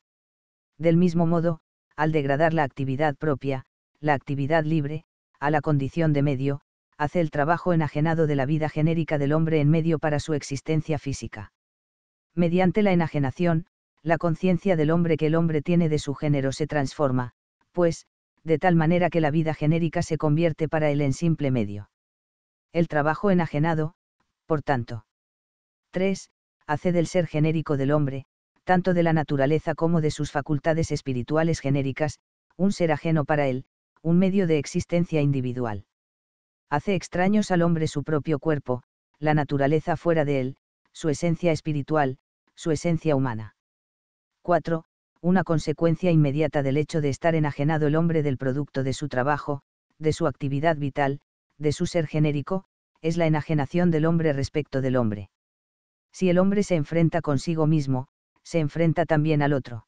Del mismo modo, al degradar la actividad propia, la actividad libre, a la condición de medio, hace el trabajo enajenado de la vida genérica del hombre en medio para su existencia física. Mediante la enajenación, la conciencia del hombre que el hombre tiene de su género se transforma, pues, de tal manera que la vida genérica se convierte para él en simple medio. El trabajo enajenado, por tanto. 3. Hace del ser genérico del hombre, tanto de la naturaleza como de sus facultades espirituales genéricas, un ser ajeno para él, un medio de existencia individual. Hace extraños al hombre su propio cuerpo, la naturaleza fuera de él, su esencia espiritual, su esencia humana. 4. Una consecuencia inmediata del hecho de estar enajenado el hombre del producto de su trabajo, de su actividad vital, de su ser genérico, es la enajenación del hombre respecto del hombre. Si el hombre se enfrenta consigo mismo, se enfrenta también al otro.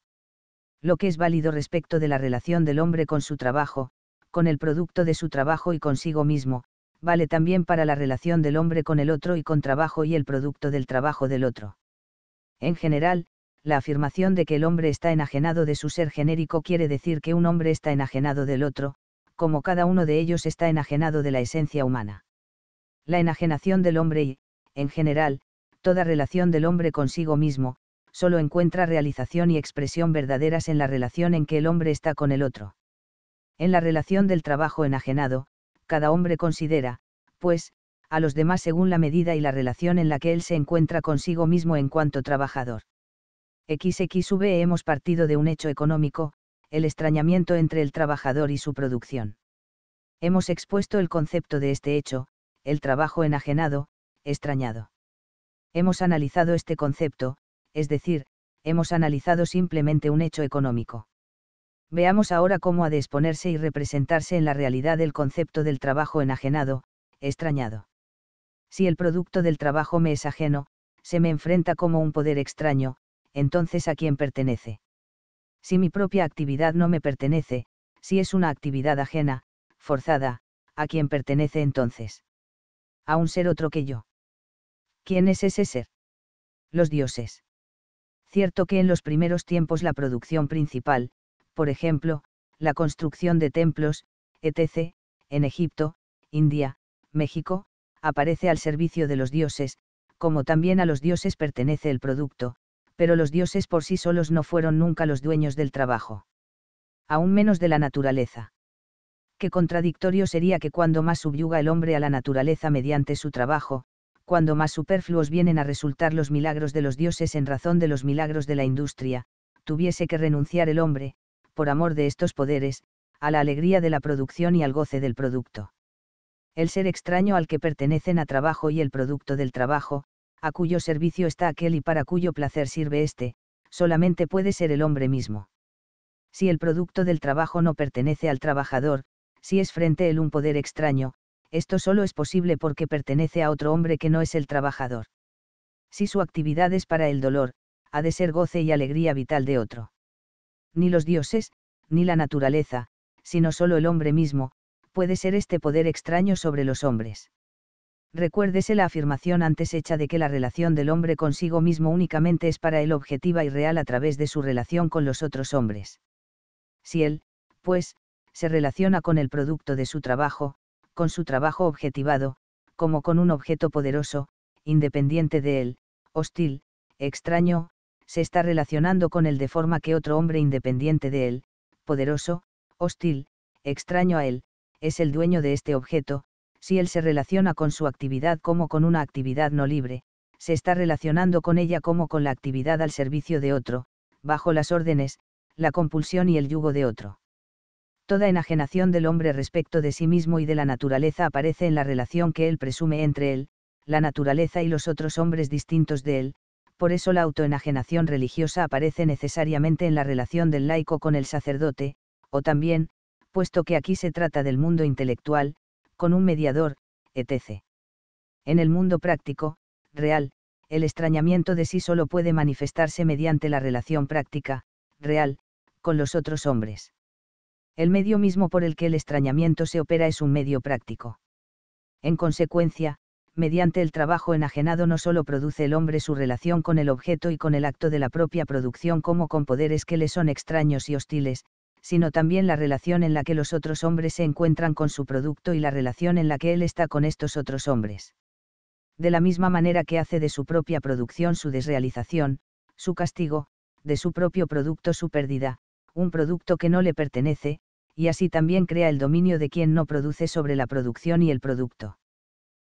Lo que es válido respecto de la relación del hombre con su trabajo, con el producto de su trabajo y consigo mismo, vale también para la relación del hombre con el otro y con trabajo y el producto del trabajo del otro. En general, la afirmación de que el hombre está enajenado de su ser genérico quiere decir que un hombre está enajenado del otro, como cada uno de ellos está enajenado de la esencia humana. La enajenación del hombre y, en general, toda relación del hombre consigo mismo, sólo encuentra realización y expresión verdaderas en la relación en que el hombre está con el otro. En la relación del trabajo enajenado, cada hombre considera, pues, a los demás según la medida y la relación en la que él se encuentra consigo mismo en cuanto trabajador. XXV hemos partido de un hecho económico, el extrañamiento entre el trabajador y su producción. Hemos expuesto el concepto de este hecho, el trabajo enajenado, extrañado. Hemos analizado este concepto, es decir, hemos analizado simplemente un hecho económico. Veamos ahora cómo ha de exponerse y representarse en la realidad el concepto del trabajo enajenado, extrañado. Si el producto del trabajo me es ajeno, se me enfrenta como un poder extraño, entonces a quién pertenece. Si mi propia actividad no me pertenece, si es una actividad ajena, forzada, ¿a quién pertenece entonces? A un ser otro que yo. ¿Quién es ese ser? Los dioses. Cierto que en los primeros tiempos la producción principal, por ejemplo, la construcción de templos, etc., en Egipto, India, México, aparece al servicio de los dioses, como también a los dioses pertenece el producto, pero los dioses por sí solos no fueron nunca los dueños del trabajo. Aún menos de la naturaleza. Qué contradictorio sería que cuando más subyuga el hombre a la naturaleza mediante su trabajo, cuando más superfluos vienen a resultar los milagros de los dioses en razón de los milagros de la industria, tuviese que renunciar el hombre, por amor de estos poderes, a la alegría de la producción y al goce del producto. El ser extraño al que pertenecen a trabajo y el producto del trabajo, a cuyo servicio está aquel y para cuyo placer sirve éste, solamente puede ser el hombre mismo. Si el producto del trabajo no pertenece al trabajador, si es frente él un poder extraño, esto solo es posible porque pertenece a otro hombre que no es el trabajador. Si su actividad es para el dolor, ha de ser goce y alegría vital de otro. Ni los dioses, ni la naturaleza, sino solo el hombre mismo, puede ser este poder extraño sobre los hombres. Recuérdese la afirmación antes hecha de que la relación del hombre consigo mismo únicamente es para él objetiva y real a través de su relación con los otros hombres. Si él, pues, se relaciona con el producto de su trabajo, con su trabajo objetivado, como con un objeto poderoso, independiente de él, hostil, extraño, se está relacionando con él de forma que otro hombre independiente de él, poderoso, hostil, extraño a él, es el dueño de este objeto, si él se relaciona con su actividad como con una actividad no libre, se está relacionando con ella como con la actividad al servicio de otro, bajo las órdenes, la compulsión y el yugo de otro toda enajenación del hombre respecto de sí mismo y de la naturaleza aparece en la relación que él presume entre él, la naturaleza y los otros hombres distintos de él, por eso la autoenajenación religiosa aparece necesariamente en la relación del laico con el sacerdote, o también, puesto que aquí se trata del mundo intelectual, con un mediador, etc. En el mundo práctico, real, el extrañamiento de sí solo puede manifestarse mediante la relación práctica, real, con los otros hombres. El medio mismo por el que el extrañamiento se opera es un medio práctico. En consecuencia, mediante el trabajo enajenado no solo produce el hombre su relación con el objeto y con el acto de la propia producción como con poderes que le son extraños y hostiles, sino también la relación en la que los otros hombres se encuentran con su producto y la relación en la que él está con estos otros hombres. De la misma manera que hace de su propia producción su desrealización, su castigo, de su propio producto su pérdida, un producto que no le pertenece, y así también crea el dominio de quien no produce sobre la producción y el producto.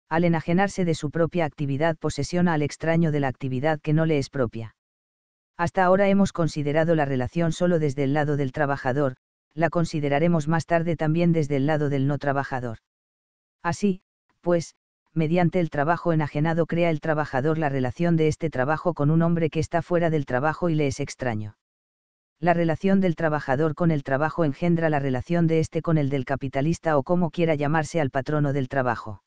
Al enajenarse de su propia actividad posesiona al extraño de la actividad que no le es propia. Hasta ahora hemos considerado la relación solo desde el lado del trabajador, la consideraremos más tarde también desde el lado del no trabajador. Así, pues, mediante el trabajo enajenado crea el trabajador la relación de este trabajo con un hombre que está fuera del trabajo y le es extraño la relación del trabajador con el trabajo engendra la relación de éste con el del capitalista o como quiera llamarse al patrono del trabajo.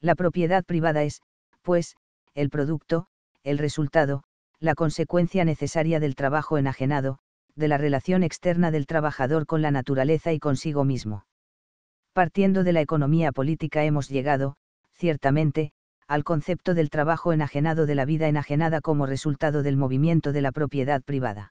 La propiedad privada es, pues, el producto, el resultado, la consecuencia necesaria del trabajo enajenado, de la relación externa del trabajador con la naturaleza y consigo mismo. Partiendo de la economía política hemos llegado, ciertamente, al concepto del trabajo enajenado de la vida enajenada como resultado del movimiento de la propiedad privada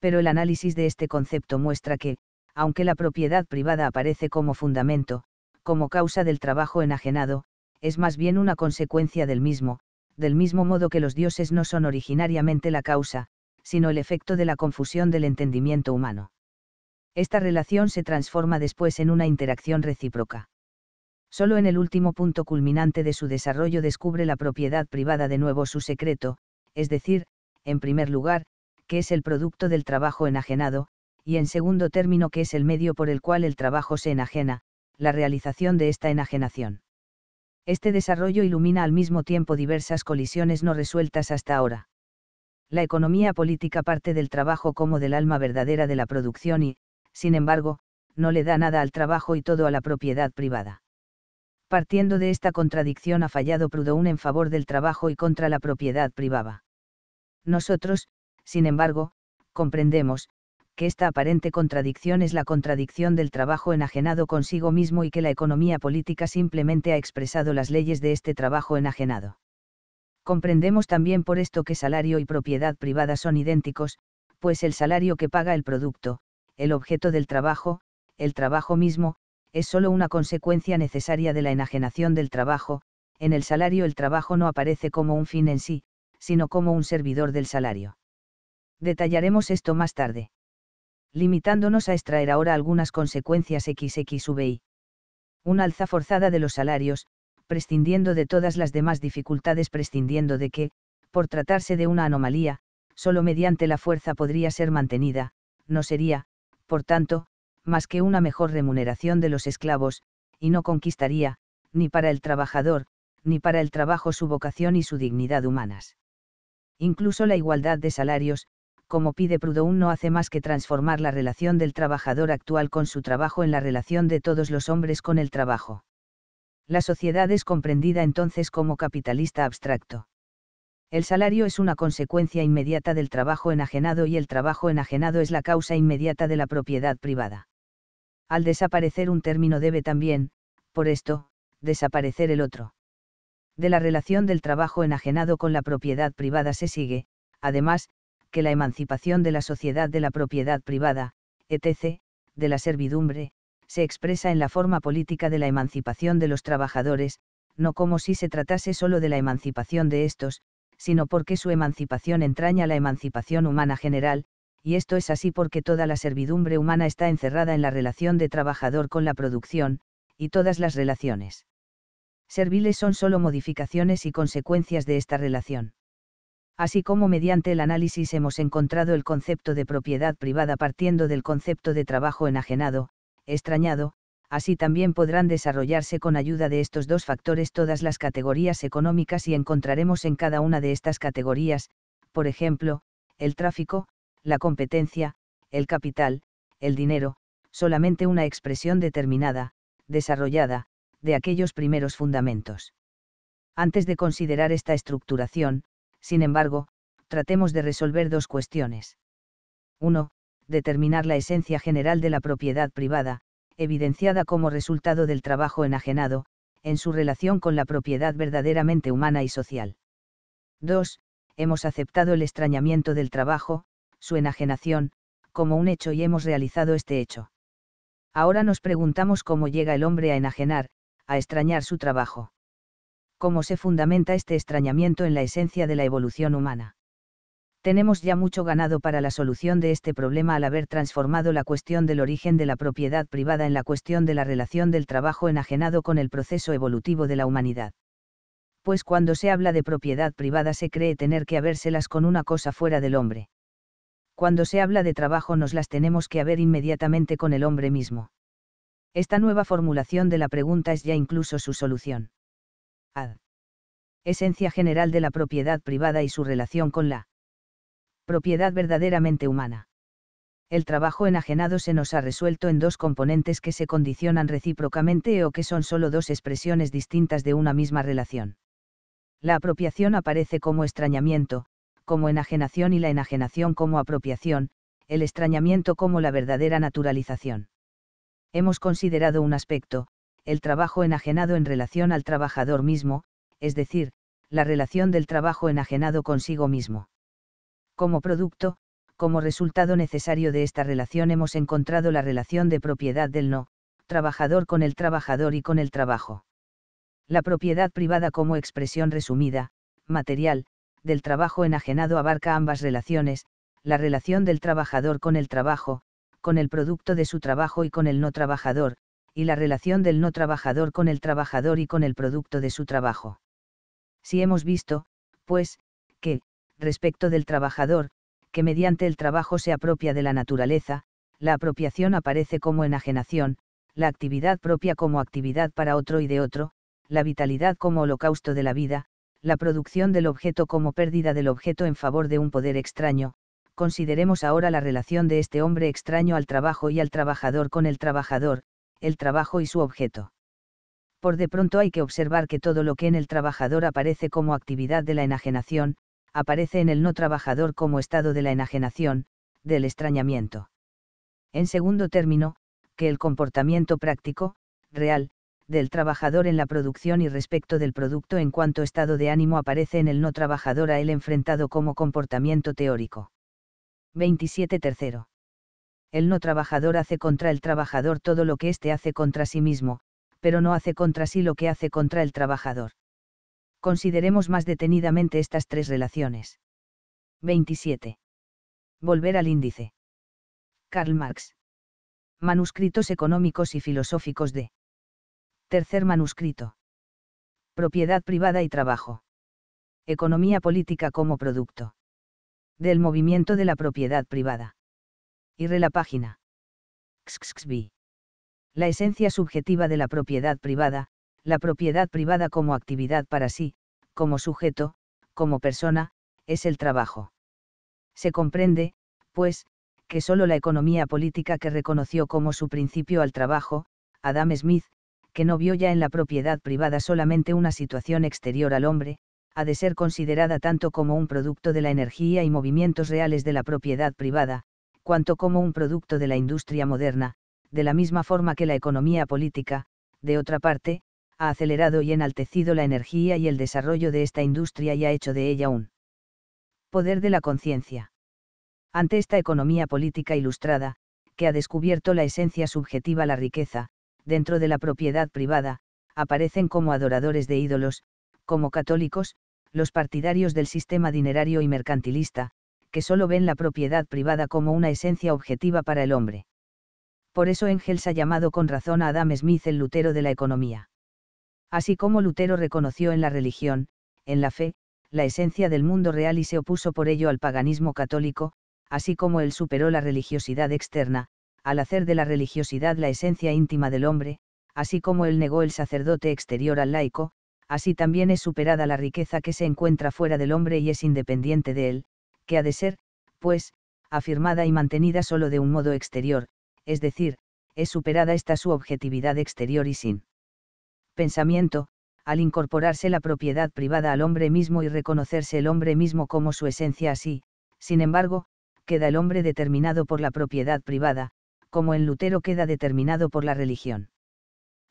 pero el análisis de este concepto muestra que, aunque la propiedad privada aparece como fundamento, como causa del trabajo enajenado, es más bien una consecuencia del mismo, del mismo modo que los dioses no son originariamente la causa, sino el efecto de la confusión del entendimiento humano. Esta relación se transforma después en una interacción recíproca. Solo en el último punto culminante de su desarrollo descubre la propiedad privada de nuevo su secreto, es decir, en primer lugar, que es el producto del trabajo enajenado, y en segundo término que es el medio por el cual el trabajo se enajena, la realización de esta enajenación. Este desarrollo ilumina al mismo tiempo diversas colisiones no resueltas hasta ahora. La economía política parte del trabajo como del alma verdadera de la producción y, sin embargo, no le da nada al trabajo y todo a la propiedad privada. Partiendo de esta contradicción ha fallado Proudhon en favor del trabajo y contra la propiedad privada. Nosotros, sin embargo, comprendemos, que esta aparente contradicción es la contradicción del trabajo enajenado consigo mismo y que la economía política simplemente ha expresado las leyes de este trabajo enajenado. Comprendemos también por esto que salario y propiedad privada son idénticos, pues el salario que paga el producto, el objeto del trabajo, el trabajo mismo, es sólo una consecuencia necesaria de la enajenación del trabajo, en el salario el trabajo no aparece como un fin en sí, sino como un servidor del salario detallaremos esto más tarde. Limitándonos a extraer ahora algunas consecuencias XXVI. Una alza forzada de los salarios, prescindiendo de todas las demás dificultades, prescindiendo de que, por tratarse de una anomalía, solo mediante la fuerza podría ser mantenida, no sería, por tanto, más que una mejor remuneración de los esclavos, y no conquistaría, ni para el trabajador, ni para el trabajo su vocación y su dignidad humanas. Incluso la igualdad de salarios, como pide Proudhon, no hace más que transformar la relación del trabajador actual con su trabajo en la relación de todos los hombres con el trabajo. La sociedad es comprendida entonces como capitalista abstracto. El salario es una consecuencia inmediata del trabajo enajenado y el trabajo enajenado es la causa inmediata de la propiedad privada. Al desaparecer un término debe también, por esto, desaparecer el otro. De la relación del trabajo enajenado con la propiedad privada se sigue, además, que la emancipación de la sociedad de la propiedad privada, etc., de la servidumbre, se expresa en la forma política de la emancipación de los trabajadores, no como si se tratase solo de la emancipación de estos, sino porque su emancipación entraña la emancipación humana general, y esto es así porque toda la servidumbre humana está encerrada en la relación de trabajador con la producción, y todas las relaciones serviles son solo modificaciones y consecuencias de esta relación así como mediante el análisis hemos encontrado el concepto de propiedad privada partiendo del concepto de trabajo enajenado, extrañado, así también podrán desarrollarse con ayuda de estos dos factores todas las categorías económicas y encontraremos en cada una de estas categorías, por ejemplo, el tráfico, la competencia, el capital, el dinero, solamente una expresión determinada, desarrollada, de aquellos primeros fundamentos. Antes de considerar esta estructuración, sin embargo, tratemos de resolver dos cuestiones. 1. Determinar la esencia general de la propiedad privada, evidenciada como resultado del trabajo enajenado, en su relación con la propiedad verdaderamente humana y social. 2. Hemos aceptado el extrañamiento del trabajo, su enajenación, como un hecho y hemos realizado este hecho. Ahora nos preguntamos cómo llega el hombre a enajenar, a extrañar su trabajo cómo se fundamenta este extrañamiento en la esencia de la evolución humana. Tenemos ya mucho ganado para la solución de este problema al haber transformado la cuestión del origen de la propiedad privada en la cuestión de la relación del trabajo enajenado con el proceso evolutivo de la humanidad. Pues cuando se habla de propiedad privada se cree tener que habérselas con una cosa fuera del hombre. Cuando se habla de trabajo nos las tenemos que haber inmediatamente con el hombre mismo. Esta nueva formulación de la pregunta es ya incluso su solución ad. Esencia general de la propiedad privada y su relación con la propiedad verdaderamente humana. El trabajo enajenado se nos ha resuelto en dos componentes que se condicionan recíprocamente o que son solo dos expresiones distintas de una misma relación. La apropiación aparece como extrañamiento, como enajenación y la enajenación como apropiación, el extrañamiento como la verdadera naturalización. Hemos considerado un aspecto, el trabajo enajenado en relación al trabajador mismo, es decir, la relación del trabajo enajenado consigo mismo. Como producto, como resultado necesario de esta relación hemos encontrado la relación de propiedad del no, trabajador con el trabajador y con el trabajo. La propiedad privada como expresión resumida, material, del trabajo enajenado abarca ambas relaciones, la relación del trabajador con el trabajo, con el producto de su trabajo y con el no trabajador, y la relación del no trabajador con el trabajador y con el producto de su trabajo. Si hemos visto, pues, que, respecto del trabajador, que mediante el trabajo se apropia de la naturaleza, la apropiación aparece como enajenación, la actividad propia como actividad para otro y de otro, la vitalidad como holocausto de la vida, la producción del objeto como pérdida del objeto en favor de un poder extraño, consideremos ahora la relación de este hombre extraño al trabajo y al trabajador con el trabajador, el trabajo y su objeto. Por de pronto hay que observar que todo lo que en el trabajador aparece como actividad de la enajenación, aparece en el no trabajador como estado de la enajenación, del extrañamiento. En segundo término, que el comportamiento práctico, real, del trabajador en la producción y respecto del producto en cuanto estado de ánimo aparece en el no trabajador a él enfrentado como comportamiento teórico. 27 tercero el no trabajador hace contra el trabajador todo lo que éste hace contra sí mismo, pero no hace contra sí lo que hace contra el trabajador. Consideremos más detenidamente estas tres relaciones. 27. Volver al índice. Karl Marx. Manuscritos económicos y filosóficos de. Tercer manuscrito. Propiedad privada y trabajo. Economía política como producto. Del movimiento de la propiedad privada re la página. XXXVI. La esencia subjetiva de la propiedad privada, la propiedad privada como actividad para sí, como sujeto, como persona, es el trabajo. Se comprende, pues, que solo la economía política que reconoció como su principio al trabajo, Adam Smith, que no vio ya en la propiedad privada solamente una situación exterior al hombre, ha de ser considerada tanto como un producto de la energía y movimientos reales de la propiedad privada, cuanto como un producto de la industria moderna, de la misma forma que la economía política, de otra parte, ha acelerado y enaltecido la energía y el desarrollo de esta industria y ha hecho de ella un poder de la conciencia. Ante esta economía política ilustrada, que ha descubierto la esencia subjetiva la riqueza, dentro de la propiedad privada, aparecen como adoradores de ídolos, como católicos, los partidarios del sistema dinerario y mercantilista, que solo ven la propiedad privada como una esencia objetiva para el hombre. Por eso Engels ha llamado con razón a Adam Smith el Lutero de la economía. Así como Lutero reconoció en la religión, en la fe, la esencia del mundo real y se opuso por ello al paganismo católico, así como él superó la religiosidad externa, al hacer de la religiosidad la esencia íntima del hombre, así como él negó el sacerdote exterior al laico, así también es superada la riqueza que se encuentra fuera del hombre y es independiente de él, que ha de ser, pues, afirmada y mantenida solo de un modo exterior, es decir, es superada esta su objetividad exterior y sin pensamiento, al incorporarse la propiedad privada al hombre mismo y reconocerse el hombre mismo como su esencia así, sin embargo, queda el hombre determinado por la propiedad privada, como en Lutero queda determinado por la religión.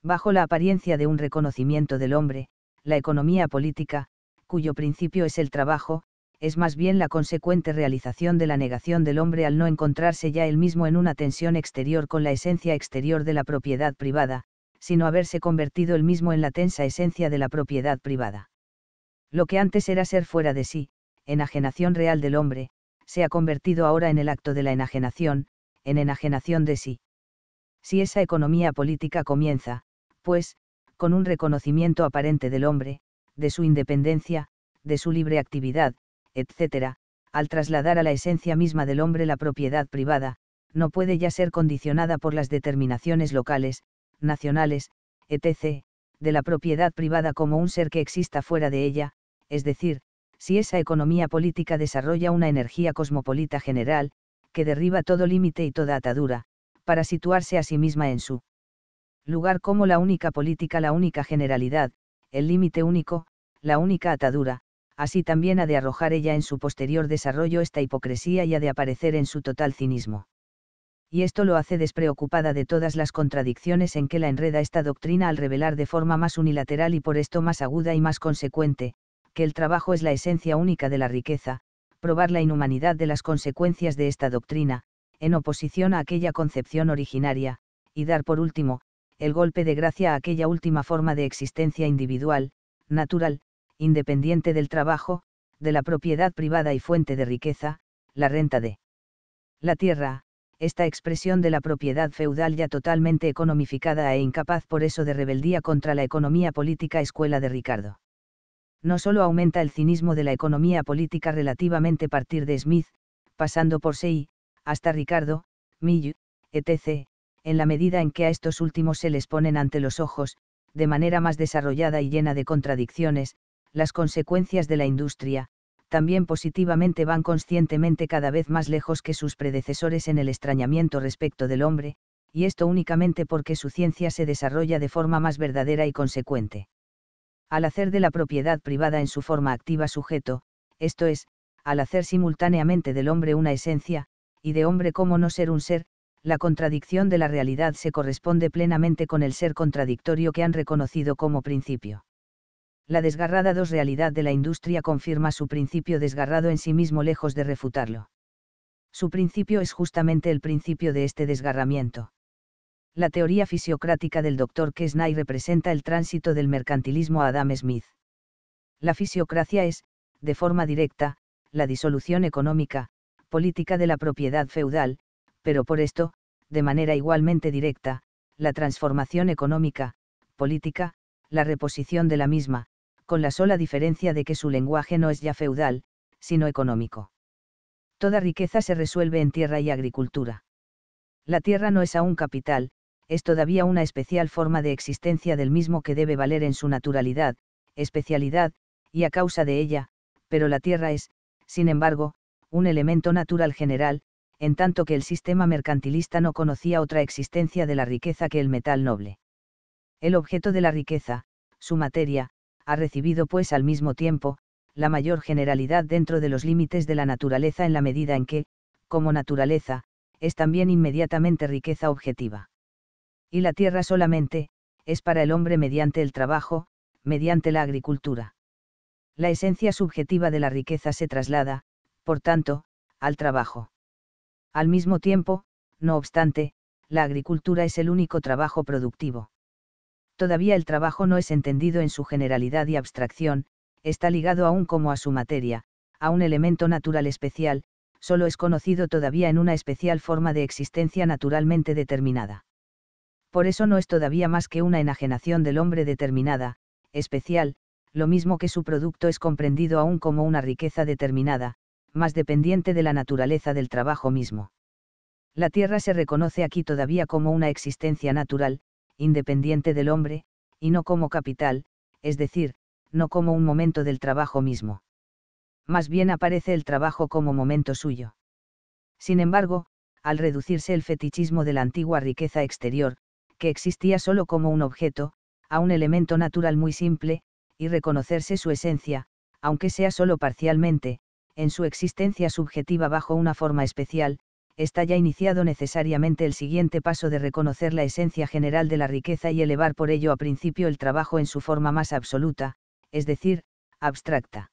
Bajo la apariencia de un reconocimiento del hombre, la economía política, cuyo principio es el trabajo, es más bien la consecuente realización de la negación del hombre al no encontrarse ya él mismo en una tensión exterior con la esencia exterior de la propiedad privada, sino haberse convertido él mismo en la tensa esencia de la propiedad privada. Lo que antes era ser fuera de sí, enajenación real del hombre, se ha convertido ahora en el acto de la enajenación, en enajenación de sí. Si esa economía política comienza, pues, con un reconocimiento aparente del hombre, de su independencia, de su libre actividad, etc., al trasladar a la esencia misma del hombre la propiedad privada, no puede ya ser condicionada por las determinaciones locales, nacionales, etc., de la propiedad privada como un ser que exista fuera de ella, es decir, si esa economía política desarrolla una energía cosmopolita general, que derriba todo límite y toda atadura, para situarse a sí misma en su lugar como la única política, la única generalidad, el límite único, la única atadura, así también ha de arrojar ella en su posterior desarrollo esta hipocresía y ha de aparecer en su total cinismo. Y esto lo hace despreocupada de todas las contradicciones en que la enreda esta doctrina al revelar de forma más unilateral y por esto más aguda y más consecuente, que el trabajo es la esencia única de la riqueza, probar la inhumanidad de las consecuencias de esta doctrina, en oposición a aquella concepción originaria, y dar por último, el golpe de gracia a aquella última forma de existencia individual, natural, independiente del trabajo, de la propiedad privada y fuente de riqueza, la renta de la tierra, esta expresión de la propiedad feudal ya totalmente economificada e incapaz por eso de rebeldía contra la economía política escuela de Ricardo. No solo aumenta el cinismo de la economía política relativamente a partir de Smith, pasando por Say, hasta Ricardo, Mill, etc., en la medida en que a estos últimos se les ponen ante los ojos, de manera más desarrollada y llena de contradicciones, las consecuencias de la industria, también positivamente van conscientemente cada vez más lejos que sus predecesores en el extrañamiento respecto del hombre, y esto únicamente porque su ciencia se desarrolla de forma más verdadera y consecuente. Al hacer de la propiedad privada en su forma activa sujeto, esto es, al hacer simultáneamente del hombre una esencia, y de hombre como no ser un ser, la contradicción de la realidad se corresponde plenamente con el ser contradictorio que han reconocido como principio la desgarrada dos realidad de la industria confirma su principio desgarrado en sí mismo lejos de refutarlo. Su principio es justamente el principio de este desgarramiento. La teoría fisiocrática del doctor Kesnay representa el tránsito del mercantilismo a Adam Smith. La fisiocracia es, de forma directa, la disolución económica, política de la propiedad feudal, pero por esto, de manera igualmente directa, la transformación económica, política, la reposición de la misma, con la sola diferencia de que su lenguaje no es ya feudal, sino económico. Toda riqueza se resuelve en tierra y agricultura. La tierra no es aún capital, es todavía una especial forma de existencia del mismo que debe valer en su naturalidad, especialidad, y a causa de ella, pero la tierra es, sin embargo, un elemento natural general, en tanto que el sistema mercantilista no conocía otra existencia de la riqueza que el metal noble. El objeto de la riqueza, su materia, ha recibido pues al mismo tiempo, la mayor generalidad dentro de los límites de la naturaleza en la medida en que, como naturaleza, es también inmediatamente riqueza objetiva. Y la tierra solamente, es para el hombre mediante el trabajo, mediante la agricultura. La esencia subjetiva de la riqueza se traslada, por tanto, al trabajo. Al mismo tiempo, no obstante, la agricultura es el único trabajo productivo todavía el trabajo no es entendido en su generalidad y abstracción, está ligado aún como a su materia, a un elemento natural especial, solo es conocido todavía en una especial forma de existencia naturalmente determinada. Por eso no es todavía más que una enajenación del hombre determinada, especial, lo mismo que su producto es comprendido aún como una riqueza determinada, más dependiente de la naturaleza del trabajo mismo. La Tierra se reconoce aquí todavía como una existencia natural, independiente del hombre, y no como capital, es decir, no como un momento del trabajo mismo. Más bien aparece el trabajo como momento suyo. Sin embargo, al reducirse el fetichismo de la antigua riqueza exterior, que existía solo como un objeto, a un elemento natural muy simple, y reconocerse su esencia, aunque sea solo parcialmente, en su existencia subjetiva bajo una forma especial, está ya iniciado necesariamente el siguiente paso de reconocer la esencia general de la riqueza y elevar por ello a principio el trabajo en su forma más absoluta, es decir, abstracta.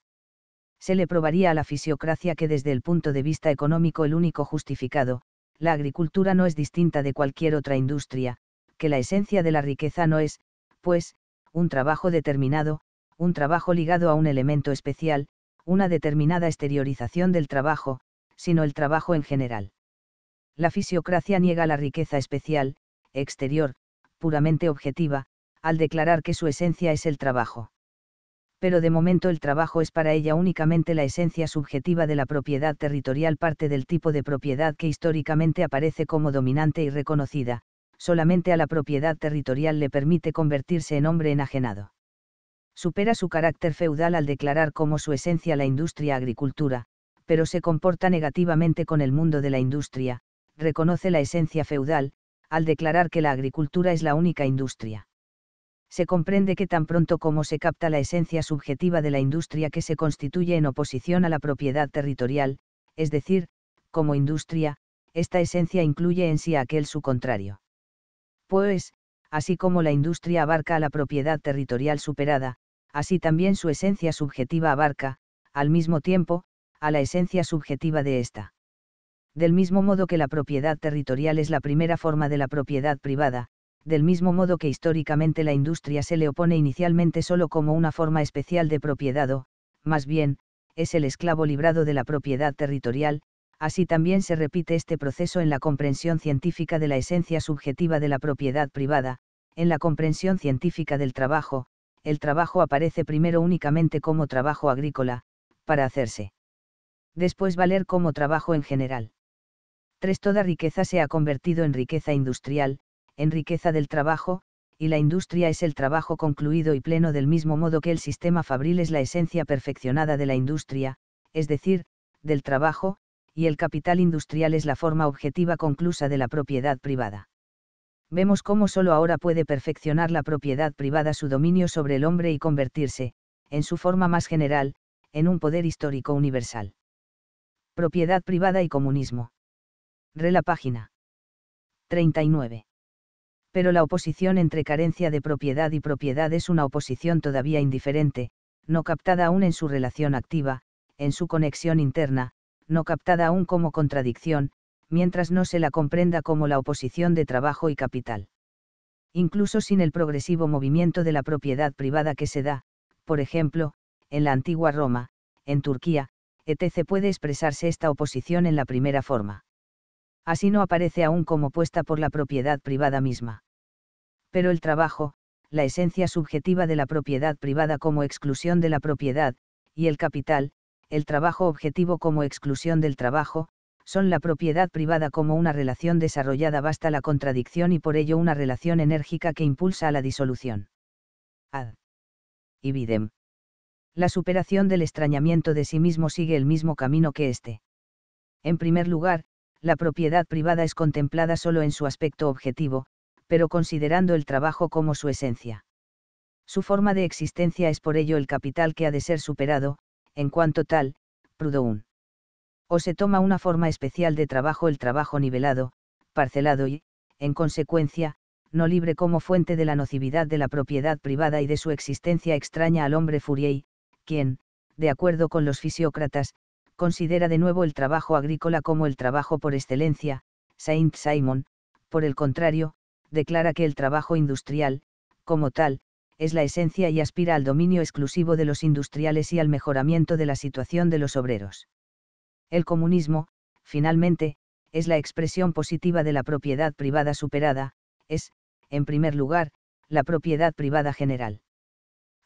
Se le probaría a la fisiocracia que desde el punto de vista económico el único justificado, la agricultura no es distinta de cualquier otra industria, que la esencia de la riqueza no es, pues, un trabajo determinado, un trabajo ligado a un elemento especial, una determinada exteriorización del trabajo, sino el trabajo en general la fisiocracia niega la riqueza especial, exterior, puramente objetiva, al declarar que su esencia es el trabajo. Pero de momento el trabajo es para ella únicamente la esencia subjetiva de la propiedad territorial, parte del tipo de propiedad que históricamente aparece como dominante y reconocida, solamente a la propiedad territorial le permite convertirse en hombre enajenado. Supera su carácter feudal al declarar como su esencia la industria-agricultura, pero se comporta negativamente con el mundo de la industria, reconoce la esencia feudal, al declarar que la agricultura es la única industria. Se comprende que tan pronto como se capta la esencia subjetiva de la industria que se constituye en oposición a la propiedad territorial, es decir, como industria, esta esencia incluye en sí a aquel su contrario. Pues, así como la industria abarca a la propiedad territorial superada, así también su esencia subjetiva abarca, al mismo tiempo, a la esencia subjetiva de ésta del mismo modo que la propiedad territorial es la primera forma de la propiedad privada, del mismo modo que históricamente la industria se le opone inicialmente solo como una forma especial de propiedad o, más bien, es el esclavo librado de la propiedad territorial, así también se repite este proceso en la comprensión científica de la esencia subjetiva de la propiedad privada, en la comprensión científica del trabajo, el trabajo aparece primero únicamente como trabajo agrícola, para hacerse. Después valer como trabajo en general. 3. Toda riqueza se ha convertido en riqueza industrial, en riqueza del trabajo, y la industria es el trabajo concluido y pleno del mismo modo que el sistema fabril es la esencia perfeccionada de la industria, es decir, del trabajo, y el capital industrial es la forma objetiva conclusa de la propiedad privada. Vemos cómo sólo ahora puede perfeccionar la propiedad privada su dominio sobre el hombre y convertirse, en su forma más general, en un poder histórico universal. Propiedad privada y comunismo. Re la página. 39. Pero la oposición entre carencia de propiedad y propiedad es una oposición todavía indiferente, no captada aún en su relación activa, en su conexión interna, no captada aún como contradicción, mientras no se la comprenda como la oposición de trabajo y capital. Incluso sin el progresivo movimiento de la propiedad privada que se da, por ejemplo, en la antigua Roma, en Turquía, etc. puede expresarse esta oposición en la primera forma así no aparece aún como puesta por la propiedad privada misma. Pero el trabajo, la esencia subjetiva de la propiedad privada como exclusión de la propiedad, y el capital, el trabajo objetivo como exclusión del trabajo, son la propiedad privada como una relación desarrollada basta la contradicción y por ello una relación enérgica que impulsa a la disolución. Ad. Ibidem. La superación del extrañamiento de sí mismo sigue el mismo camino que éste. En primer lugar, la propiedad privada es contemplada solo en su aspecto objetivo, pero considerando el trabajo como su esencia. Su forma de existencia es por ello el capital que ha de ser superado, en cuanto tal, Proudhon. O se toma una forma especial de trabajo el trabajo nivelado, parcelado y, en consecuencia, no libre como fuente de la nocividad de la propiedad privada y de su existencia extraña al hombre Fourier, quien, de acuerdo con los fisiócratas, considera de nuevo el trabajo agrícola como el trabajo por excelencia, Saint Simon, por el contrario, declara que el trabajo industrial, como tal, es la esencia y aspira al dominio exclusivo de los industriales y al mejoramiento de la situación de los obreros. El comunismo, finalmente, es la expresión positiva de la propiedad privada superada, es, en primer lugar, la propiedad privada general.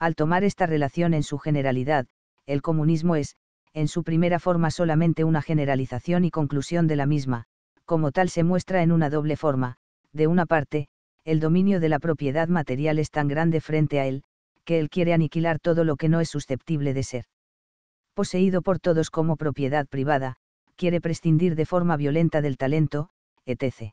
Al tomar esta relación en su generalidad, el comunismo es, en su primera forma solamente una generalización y conclusión de la misma, como tal se muestra en una doble forma, de una parte, el dominio de la propiedad material es tan grande frente a él, que él quiere aniquilar todo lo que no es susceptible de ser. Poseído por todos como propiedad privada, quiere prescindir de forma violenta del talento, etc.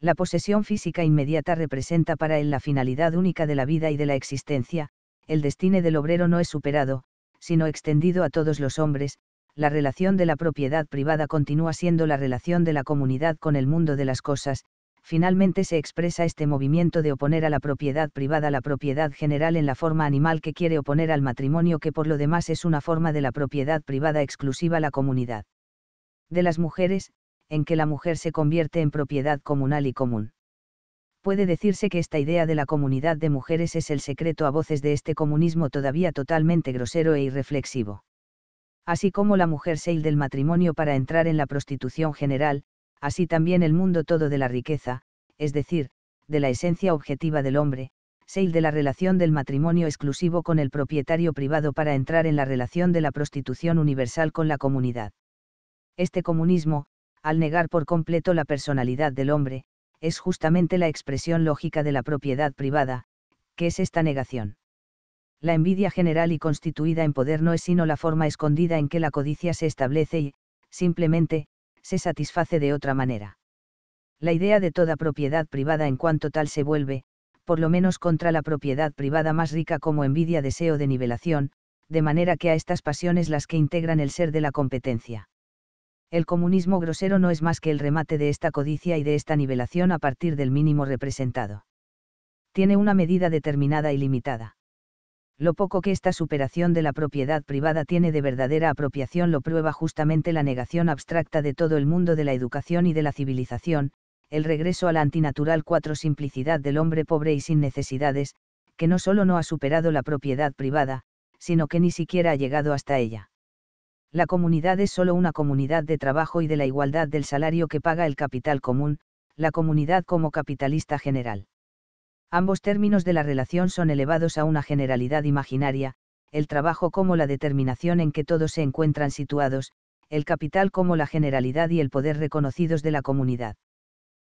La posesión física inmediata representa para él la finalidad única de la vida y de la existencia, el destino del obrero no es superado, sino extendido a todos los hombres, la relación de la propiedad privada continúa siendo la relación de la comunidad con el mundo de las cosas, finalmente se expresa este movimiento de oponer a la propiedad privada la propiedad general en la forma animal que quiere oponer al matrimonio que por lo demás es una forma de la propiedad privada exclusiva la comunidad. De las mujeres, en que la mujer se convierte en propiedad comunal y común puede decirse que esta idea de la comunidad de mujeres es el secreto a voces de este comunismo todavía totalmente grosero e irreflexivo. Así como la mujer se del matrimonio para entrar en la prostitución general, así también el mundo todo de la riqueza, es decir, de la esencia objetiva del hombre, se de la relación del matrimonio exclusivo con el propietario privado para entrar en la relación de la prostitución universal con la comunidad. Este comunismo, al negar por completo la personalidad del hombre, es justamente la expresión lógica de la propiedad privada, que es esta negación. La envidia general y constituida en poder no es sino la forma escondida en que la codicia se establece y, simplemente, se satisface de otra manera. La idea de toda propiedad privada en cuanto tal se vuelve, por lo menos contra la propiedad privada más rica como envidia deseo de nivelación, de manera que a estas pasiones las que integran el ser de la competencia. El comunismo grosero no es más que el remate de esta codicia y de esta nivelación a partir del mínimo representado. Tiene una medida determinada y limitada. Lo poco que esta superación de la propiedad privada tiene de verdadera apropiación lo prueba justamente la negación abstracta de todo el mundo de la educación y de la civilización, el regreso a la antinatural cuatro simplicidad del hombre pobre y sin necesidades, que no solo no ha superado la propiedad privada, sino que ni siquiera ha llegado hasta ella la comunidad es solo una comunidad de trabajo y de la igualdad del salario que paga el capital común, la comunidad como capitalista general. Ambos términos de la relación son elevados a una generalidad imaginaria, el trabajo como la determinación en que todos se encuentran situados, el capital como la generalidad y el poder reconocidos de la comunidad.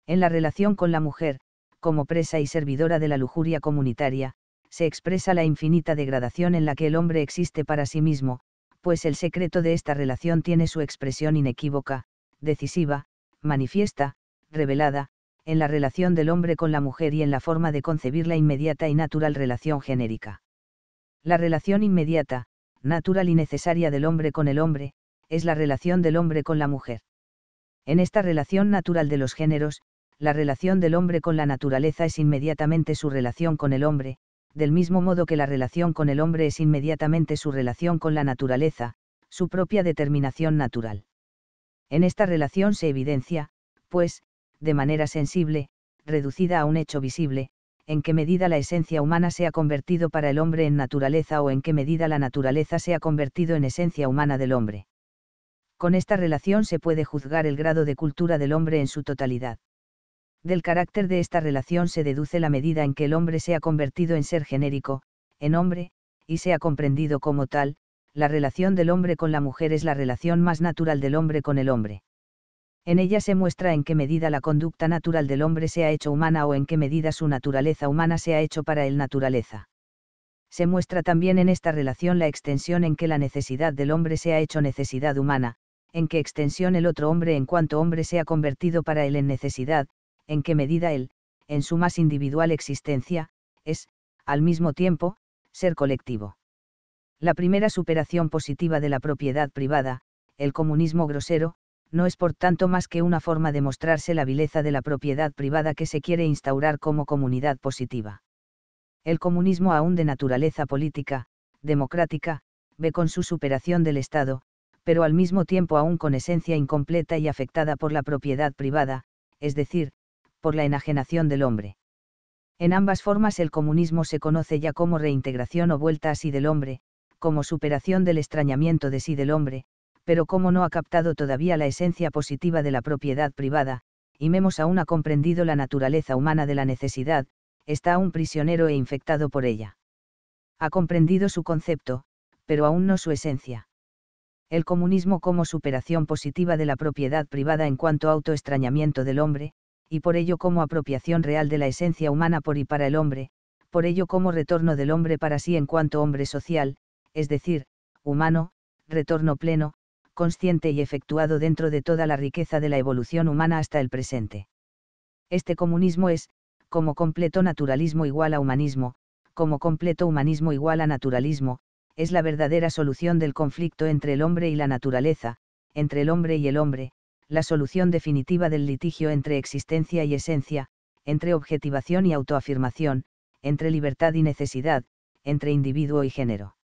En la relación con la mujer, como presa y servidora de la lujuria comunitaria, se expresa la infinita degradación en la que el hombre existe para sí mismo, pues el secreto de esta relación tiene su expresión inequívoca, decisiva, manifiesta, revelada, en la relación del hombre con la mujer y en la forma de concebir la inmediata y natural relación genérica. La relación inmediata, natural y necesaria del hombre con el hombre, es la relación del hombre con la mujer. En esta relación natural de los géneros, la relación del hombre con la naturaleza es inmediatamente su relación con el hombre, del mismo modo que la relación con el hombre es inmediatamente su relación con la naturaleza, su propia determinación natural. En esta relación se evidencia, pues, de manera sensible, reducida a un hecho visible, en qué medida la esencia humana se ha convertido para el hombre en naturaleza o en qué medida la naturaleza se ha convertido en esencia humana del hombre. Con esta relación se puede juzgar el grado de cultura del hombre en su totalidad. Del carácter de esta relación se deduce la medida en que el hombre se ha convertido en ser genérico, en hombre, y se ha comprendido como tal, la relación del hombre con la mujer es la relación más natural del hombre con el hombre. En ella se muestra en qué medida la conducta natural del hombre se ha hecho humana o en qué medida su naturaleza humana se ha hecho para él naturaleza. Se muestra también en esta relación la extensión en que la necesidad del hombre se ha hecho necesidad humana, en qué extensión el otro hombre en cuanto hombre se ha convertido para él en necesidad, en qué medida él, en su más individual existencia, es, al mismo tiempo, ser colectivo. La primera superación positiva de la propiedad privada, el comunismo grosero, no es por tanto más que una forma de mostrarse la vileza de la propiedad privada que se quiere instaurar como comunidad positiva. El comunismo aún de naturaleza política, democrática, ve con su superación del Estado, pero al mismo tiempo aún con esencia incompleta y afectada por la propiedad privada, es decir, por la enajenación del hombre. En ambas formas el comunismo se conoce ya como reintegración o vuelta a sí del hombre, como superación del extrañamiento de sí del hombre, pero como no ha captado todavía la esencia positiva de la propiedad privada, y Memos aún ha comprendido la naturaleza humana de la necesidad, está aún prisionero e infectado por ella. Ha comprendido su concepto, pero aún no su esencia. El comunismo como superación positiva de la propiedad privada en cuanto autoextrañamiento del hombre, y por ello como apropiación real de la esencia humana por y para el hombre, por ello como retorno del hombre para sí en cuanto hombre social, es decir, humano, retorno pleno, consciente y efectuado dentro de toda la riqueza de la evolución humana hasta el presente. Este comunismo es, como completo naturalismo igual a humanismo, como completo humanismo igual a naturalismo, es la verdadera solución del conflicto entre el hombre y la naturaleza, entre el hombre y el hombre, la solución definitiva del litigio entre existencia y esencia, entre objetivación y autoafirmación, entre libertad y necesidad, entre individuo y género.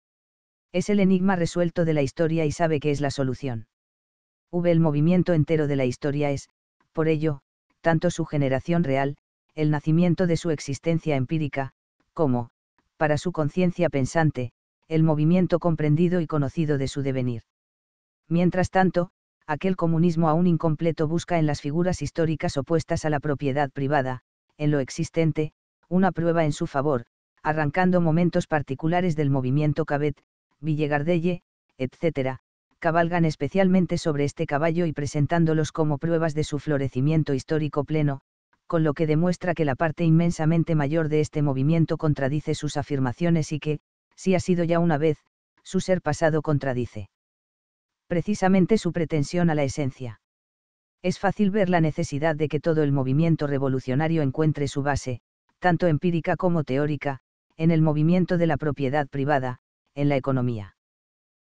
Es el enigma resuelto de la historia y sabe que es la solución. V. El movimiento entero de la historia es, por ello, tanto su generación real, el nacimiento de su existencia empírica, como, para su conciencia pensante, el movimiento comprendido y conocido de su devenir. Mientras tanto, aquel comunismo aún incompleto busca en las figuras históricas opuestas a la propiedad privada, en lo existente, una prueba en su favor, arrancando momentos particulares del movimiento Cabet, Villegardelle, etc., cabalgan especialmente sobre este caballo y presentándolos como pruebas de su florecimiento histórico pleno, con lo que demuestra que la parte inmensamente mayor de este movimiento contradice sus afirmaciones y que, si ha sido ya una vez, su ser pasado contradice precisamente su pretensión a la esencia. Es fácil ver la necesidad de que todo el movimiento revolucionario encuentre su base, tanto empírica como teórica, en el movimiento de la propiedad privada, en la economía.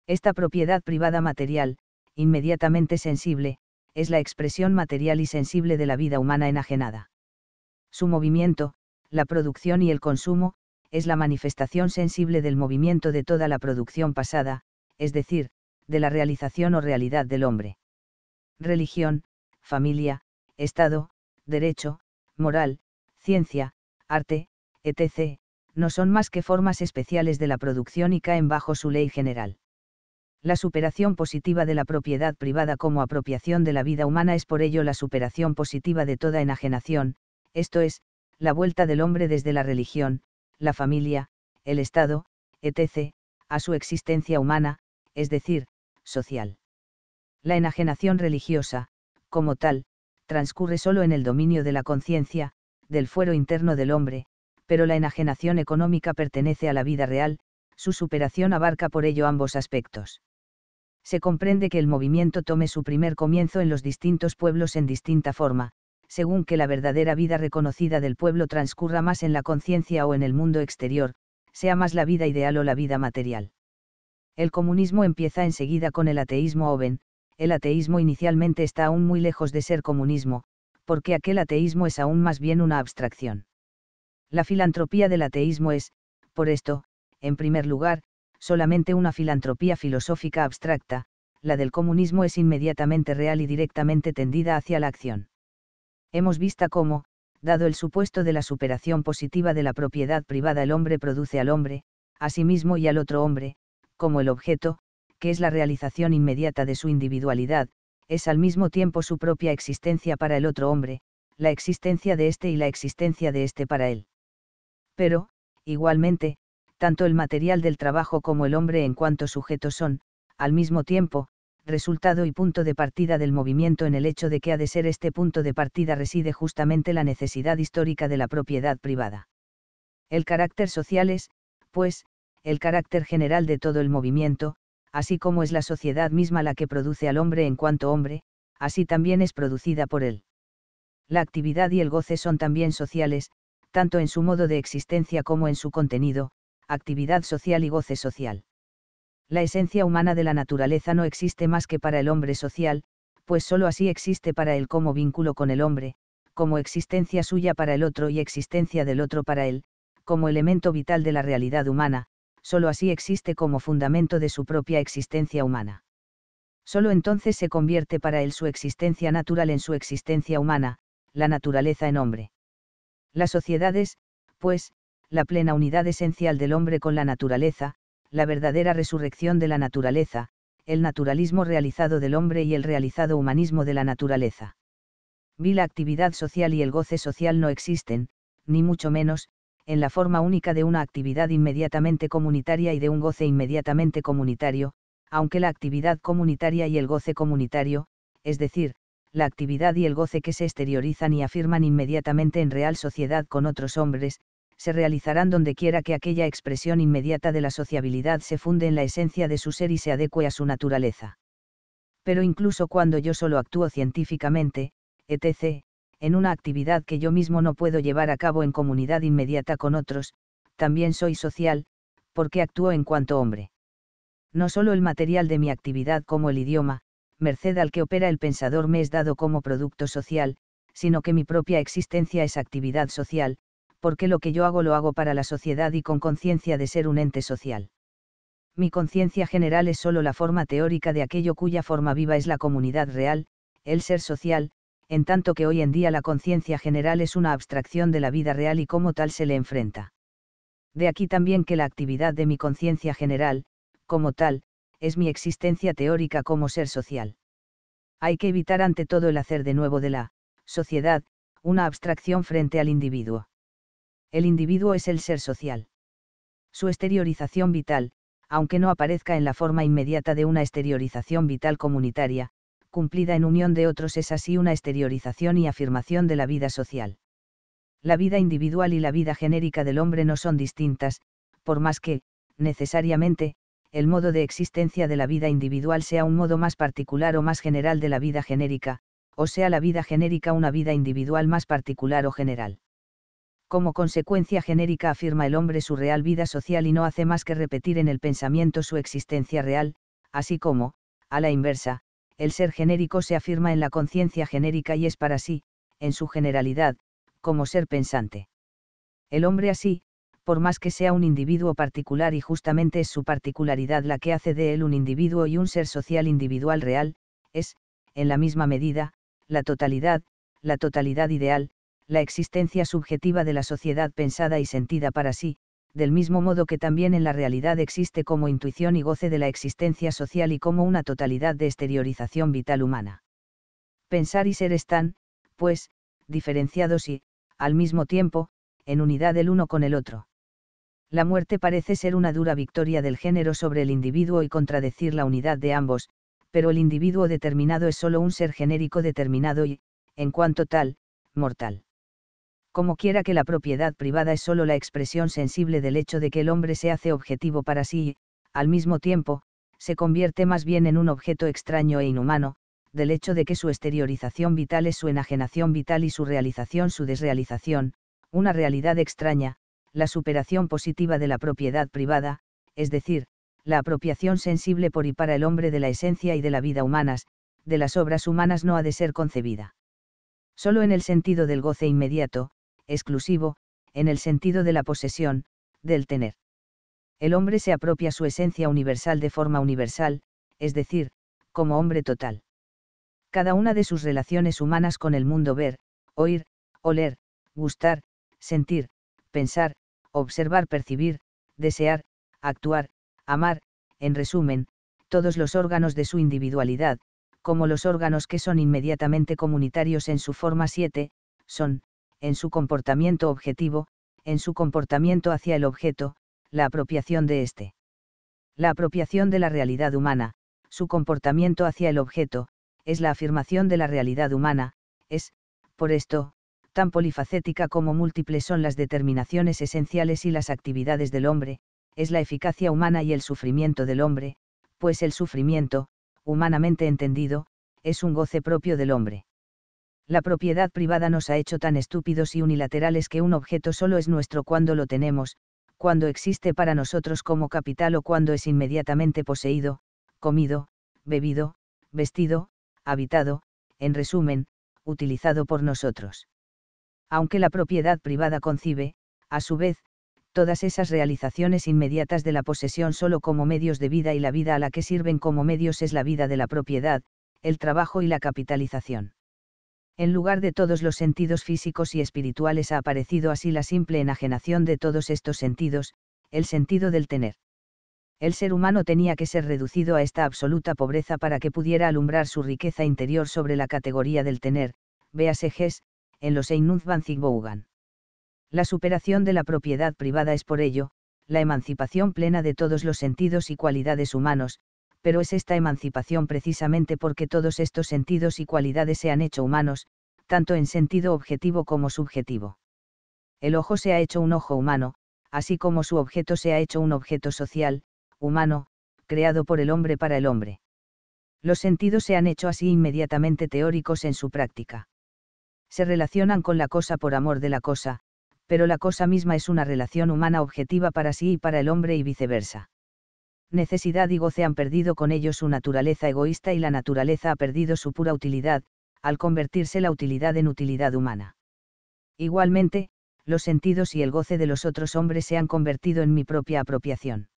Esta propiedad privada material, inmediatamente sensible, es la expresión material y sensible de la vida humana enajenada. Su movimiento, la producción y el consumo, es la manifestación sensible del movimiento de toda la producción pasada, es decir, de la realización o realidad del hombre. Religión, familia, Estado, derecho, moral, ciencia, arte, etc., no son más que formas especiales de la producción y caen bajo su ley general. La superación positiva de la propiedad privada como apropiación de la vida humana es por ello la superación positiva de toda enajenación, esto es, la vuelta del hombre desde la religión, la familia, el Estado, etc., a su existencia humana, es decir, social. La enajenación religiosa, como tal, transcurre solo en el dominio de la conciencia, del fuero interno del hombre, pero la enajenación económica pertenece a la vida real, su superación abarca por ello ambos aspectos. Se comprende que el movimiento tome su primer comienzo en los distintos pueblos en distinta forma, según que la verdadera vida reconocida del pueblo transcurra más en la conciencia o en el mundo exterior, sea más la vida ideal o la vida material. El comunismo empieza enseguida con el ateísmo Oven, el ateísmo inicialmente está aún muy lejos de ser comunismo, porque aquel ateísmo es aún más bien una abstracción. La filantropía del ateísmo es, por esto, en primer lugar, solamente una filantropía filosófica abstracta, la del comunismo es inmediatamente real y directamente tendida hacia la acción. Hemos visto cómo, dado el supuesto de la superación positiva de la propiedad privada, el hombre produce al hombre, a sí mismo y al otro hombre, como el objeto, que es la realización inmediata de su individualidad, es al mismo tiempo su propia existencia para el otro hombre, la existencia de éste y la existencia de éste para él. Pero, igualmente, tanto el material del trabajo como el hombre en cuanto sujeto son, al mismo tiempo, resultado y punto de partida del movimiento en el hecho de que ha de ser este punto de partida reside justamente la necesidad histórica de la propiedad privada. El carácter social es, pues, el carácter general de todo el movimiento, así como es la sociedad misma la que produce al hombre en cuanto hombre, así también es producida por él. La actividad y el goce son también sociales, tanto en su modo de existencia como en su contenido, actividad social y goce social. La esencia humana de la naturaleza no existe más que para el hombre social, pues sólo así existe para él como vínculo con el hombre, como existencia suya para el otro y existencia del otro para él, como elemento vital de la realidad humana, sólo así existe como fundamento de su propia existencia humana. Sólo entonces se convierte para él su existencia natural en su existencia humana, la naturaleza en hombre. Las sociedades, pues, la plena unidad esencial del hombre con la naturaleza, la verdadera resurrección de la naturaleza, el naturalismo realizado del hombre y el realizado humanismo de la naturaleza. Vi la actividad social y el goce social no existen, ni mucho menos, en la forma única de una actividad inmediatamente comunitaria y de un goce inmediatamente comunitario, aunque la actividad comunitaria y el goce comunitario, es decir, la actividad y el goce que se exteriorizan y afirman inmediatamente en real sociedad con otros hombres, se realizarán donde quiera que aquella expresión inmediata de la sociabilidad se funde en la esencia de su ser y se adecue a su naturaleza. Pero incluso cuando yo solo actúo científicamente, etc., en una actividad que yo mismo no puedo llevar a cabo en comunidad inmediata con otros, también soy social, porque actúo en cuanto hombre. No solo el material de mi actividad como el idioma, merced al que opera el pensador me es dado como producto social, sino que mi propia existencia es actividad social, porque lo que yo hago lo hago para la sociedad y con conciencia de ser un ente social. Mi conciencia general es solo la forma teórica de aquello cuya forma viva es la comunidad real, el ser social, en tanto que hoy en día la conciencia general es una abstracción de la vida real y como tal se le enfrenta. De aquí también que la actividad de mi conciencia general, como tal, es mi existencia teórica como ser social. Hay que evitar ante todo el hacer de nuevo de la sociedad, una abstracción frente al individuo. El individuo es el ser social. Su exteriorización vital, aunque no aparezca en la forma inmediata de una exteriorización vital comunitaria, cumplida en unión de otros es así una exteriorización y afirmación de la vida social. La vida individual y la vida genérica del hombre no son distintas, por más que, necesariamente, el modo de existencia de la vida individual sea un modo más particular o más general de la vida genérica, o sea la vida genérica una vida individual más particular o general. Como consecuencia genérica afirma el hombre su real vida social y no hace más que repetir en el pensamiento su existencia real, así como, a la inversa, el ser genérico se afirma en la conciencia genérica y es para sí, en su generalidad, como ser pensante. El hombre así, por más que sea un individuo particular y justamente es su particularidad la que hace de él un individuo y un ser social individual real, es, en la misma medida, la totalidad, la totalidad ideal, la existencia subjetiva de la sociedad pensada y sentida para sí, del mismo modo que también en la realidad existe como intuición y goce de la existencia social y como una totalidad de exteriorización vital humana. Pensar y ser están, pues, diferenciados y, al mismo tiempo, en unidad el uno con el otro. La muerte parece ser una dura victoria del género sobre el individuo y contradecir la unidad de ambos, pero el individuo determinado es solo un ser genérico determinado y, en cuanto tal, mortal como quiera que la propiedad privada es sólo la expresión sensible del hecho de que el hombre se hace objetivo para sí y, al mismo tiempo, se convierte más bien en un objeto extraño e inhumano, del hecho de que su exteriorización vital es su enajenación vital y su realización su desrealización, una realidad extraña, la superación positiva de la propiedad privada, es decir, la apropiación sensible por y para el hombre de la esencia y de la vida humanas, de las obras humanas no ha de ser concebida. Solo en el sentido del goce inmediato, exclusivo, en el sentido de la posesión, del tener. El hombre se apropia su esencia universal de forma universal, es decir, como hombre total. Cada una de sus relaciones humanas con el mundo ver, oír, oler, gustar, sentir, pensar, observar, percibir, desear, actuar, amar, en resumen, todos los órganos de su individualidad, como los órganos que son inmediatamente comunitarios en su forma 7, son, en su comportamiento objetivo, en su comportamiento hacia el objeto, la apropiación de éste. La apropiación de la realidad humana, su comportamiento hacia el objeto, es la afirmación de la realidad humana, es, por esto, tan polifacética como múltiples son las determinaciones esenciales y las actividades del hombre, es la eficacia humana y el sufrimiento del hombre, pues el sufrimiento, humanamente entendido, es un goce propio del hombre la propiedad privada nos ha hecho tan estúpidos y unilaterales que un objeto solo es nuestro cuando lo tenemos, cuando existe para nosotros como capital o cuando es inmediatamente poseído, comido, bebido, vestido, habitado, en resumen, utilizado por nosotros. Aunque la propiedad privada concibe, a su vez, todas esas realizaciones inmediatas de la posesión solo como medios de vida y la vida a la que sirven como medios es la vida de la propiedad, el trabajo y la capitalización en lugar de todos los sentidos físicos y espirituales ha aparecido así la simple enajenación de todos estos sentidos, el sentido del tener. El ser humano tenía que ser reducido a esta absoluta pobreza para que pudiera alumbrar su riqueza interior sobre la categoría del tener, véase en los Zigbogan. La superación de la propiedad privada es por ello, la emancipación plena de todos los sentidos y cualidades humanos, pero es esta emancipación precisamente porque todos estos sentidos y cualidades se han hecho humanos, tanto en sentido objetivo como subjetivo. El ojo se ha hecho un ojo humano, así como su objeto se ha hecho un objeto social, humano, creado por el hombre para el hombre. Los sentidos se han hecho así inmediatamente teóricos en su práctica. Se relacionan con la cosa por amor de la cosa, pero la cosa misma es una relación humana objetiva para sí y para el hombre y viceversa necesidad y goce han perdido con ellos su naturaleza egoísta y la naturaleza ha perdido su pura utilidad, al convertirse la utilidad en utilidad humana. Igualmente, los sentidos y el goce de los otros hombres se han convertido en mi propia apropiación.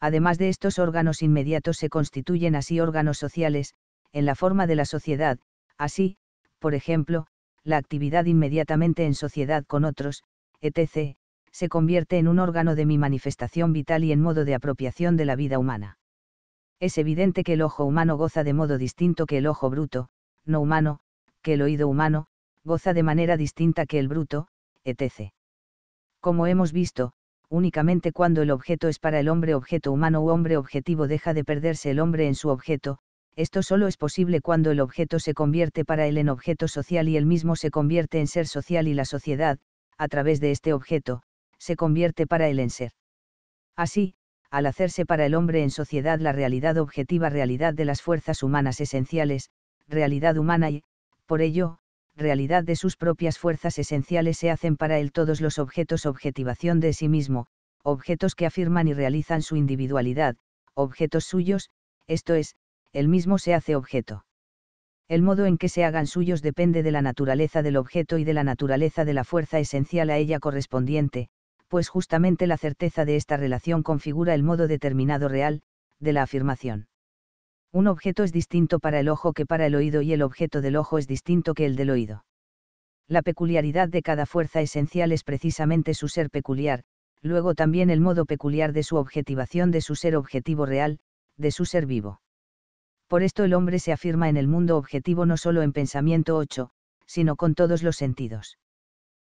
Además de estos órganos inmediatos se constituyen así órganos sociales, en la forma de la sociedad, así, por ejemplo, la actividad inmediatamente en sociedad con otros, etc., se convierte en un órgano de mi manifestación vital y en modo de apropiación de la vida humana. Es evidente que el ojo humano goza de modo distinto que el ojo bruto, no humano, que el oído humano, goza de manera distinta que el bruto, etc. Como hemos visto, únicamente cuando el objeto es para el hombre objeto humano u hombre objetivo deja de perderse el hombre en su objeto, esto solo es posible cuando el objeto se convierte para él en objeto social y él mismo se convierte en ser social y la sociedad, a través de este objeto, se convierte para él en ser. Así, al hacerse para el hombre en sociedad la realidad objetiva realidad de las fuerzas humanas esenciales, realidad humana y, por ello, realidad de sus propias fuerzas esenciales se hacen para él todos los objetos objetivación de sí mismo, objetos que afirman y realizan su individualidad, objetos suyos, esto es, el mismo se hace objeto. El modo en que se hagan suyos depende de la naturaleza del objeto y de la naturaleza de la fuerza esencial a ella correspondiente, pues justamente la certeza de esta relación configura el modo determinado real, de la afirmación. Un objeto es distinto para el ojo que para el oído y el objeto del ojo es distinto que el del oído. La peculiaridad de cada fuerza esencial es precisamente su ser peculiar, luego también el modo peculiar de su objetivación de su ser objetivo real, de su ser vivo. Por esto el hombre se afirma en el mundo objetivo no solo en pensamiento 8, sino con todos los sentidos.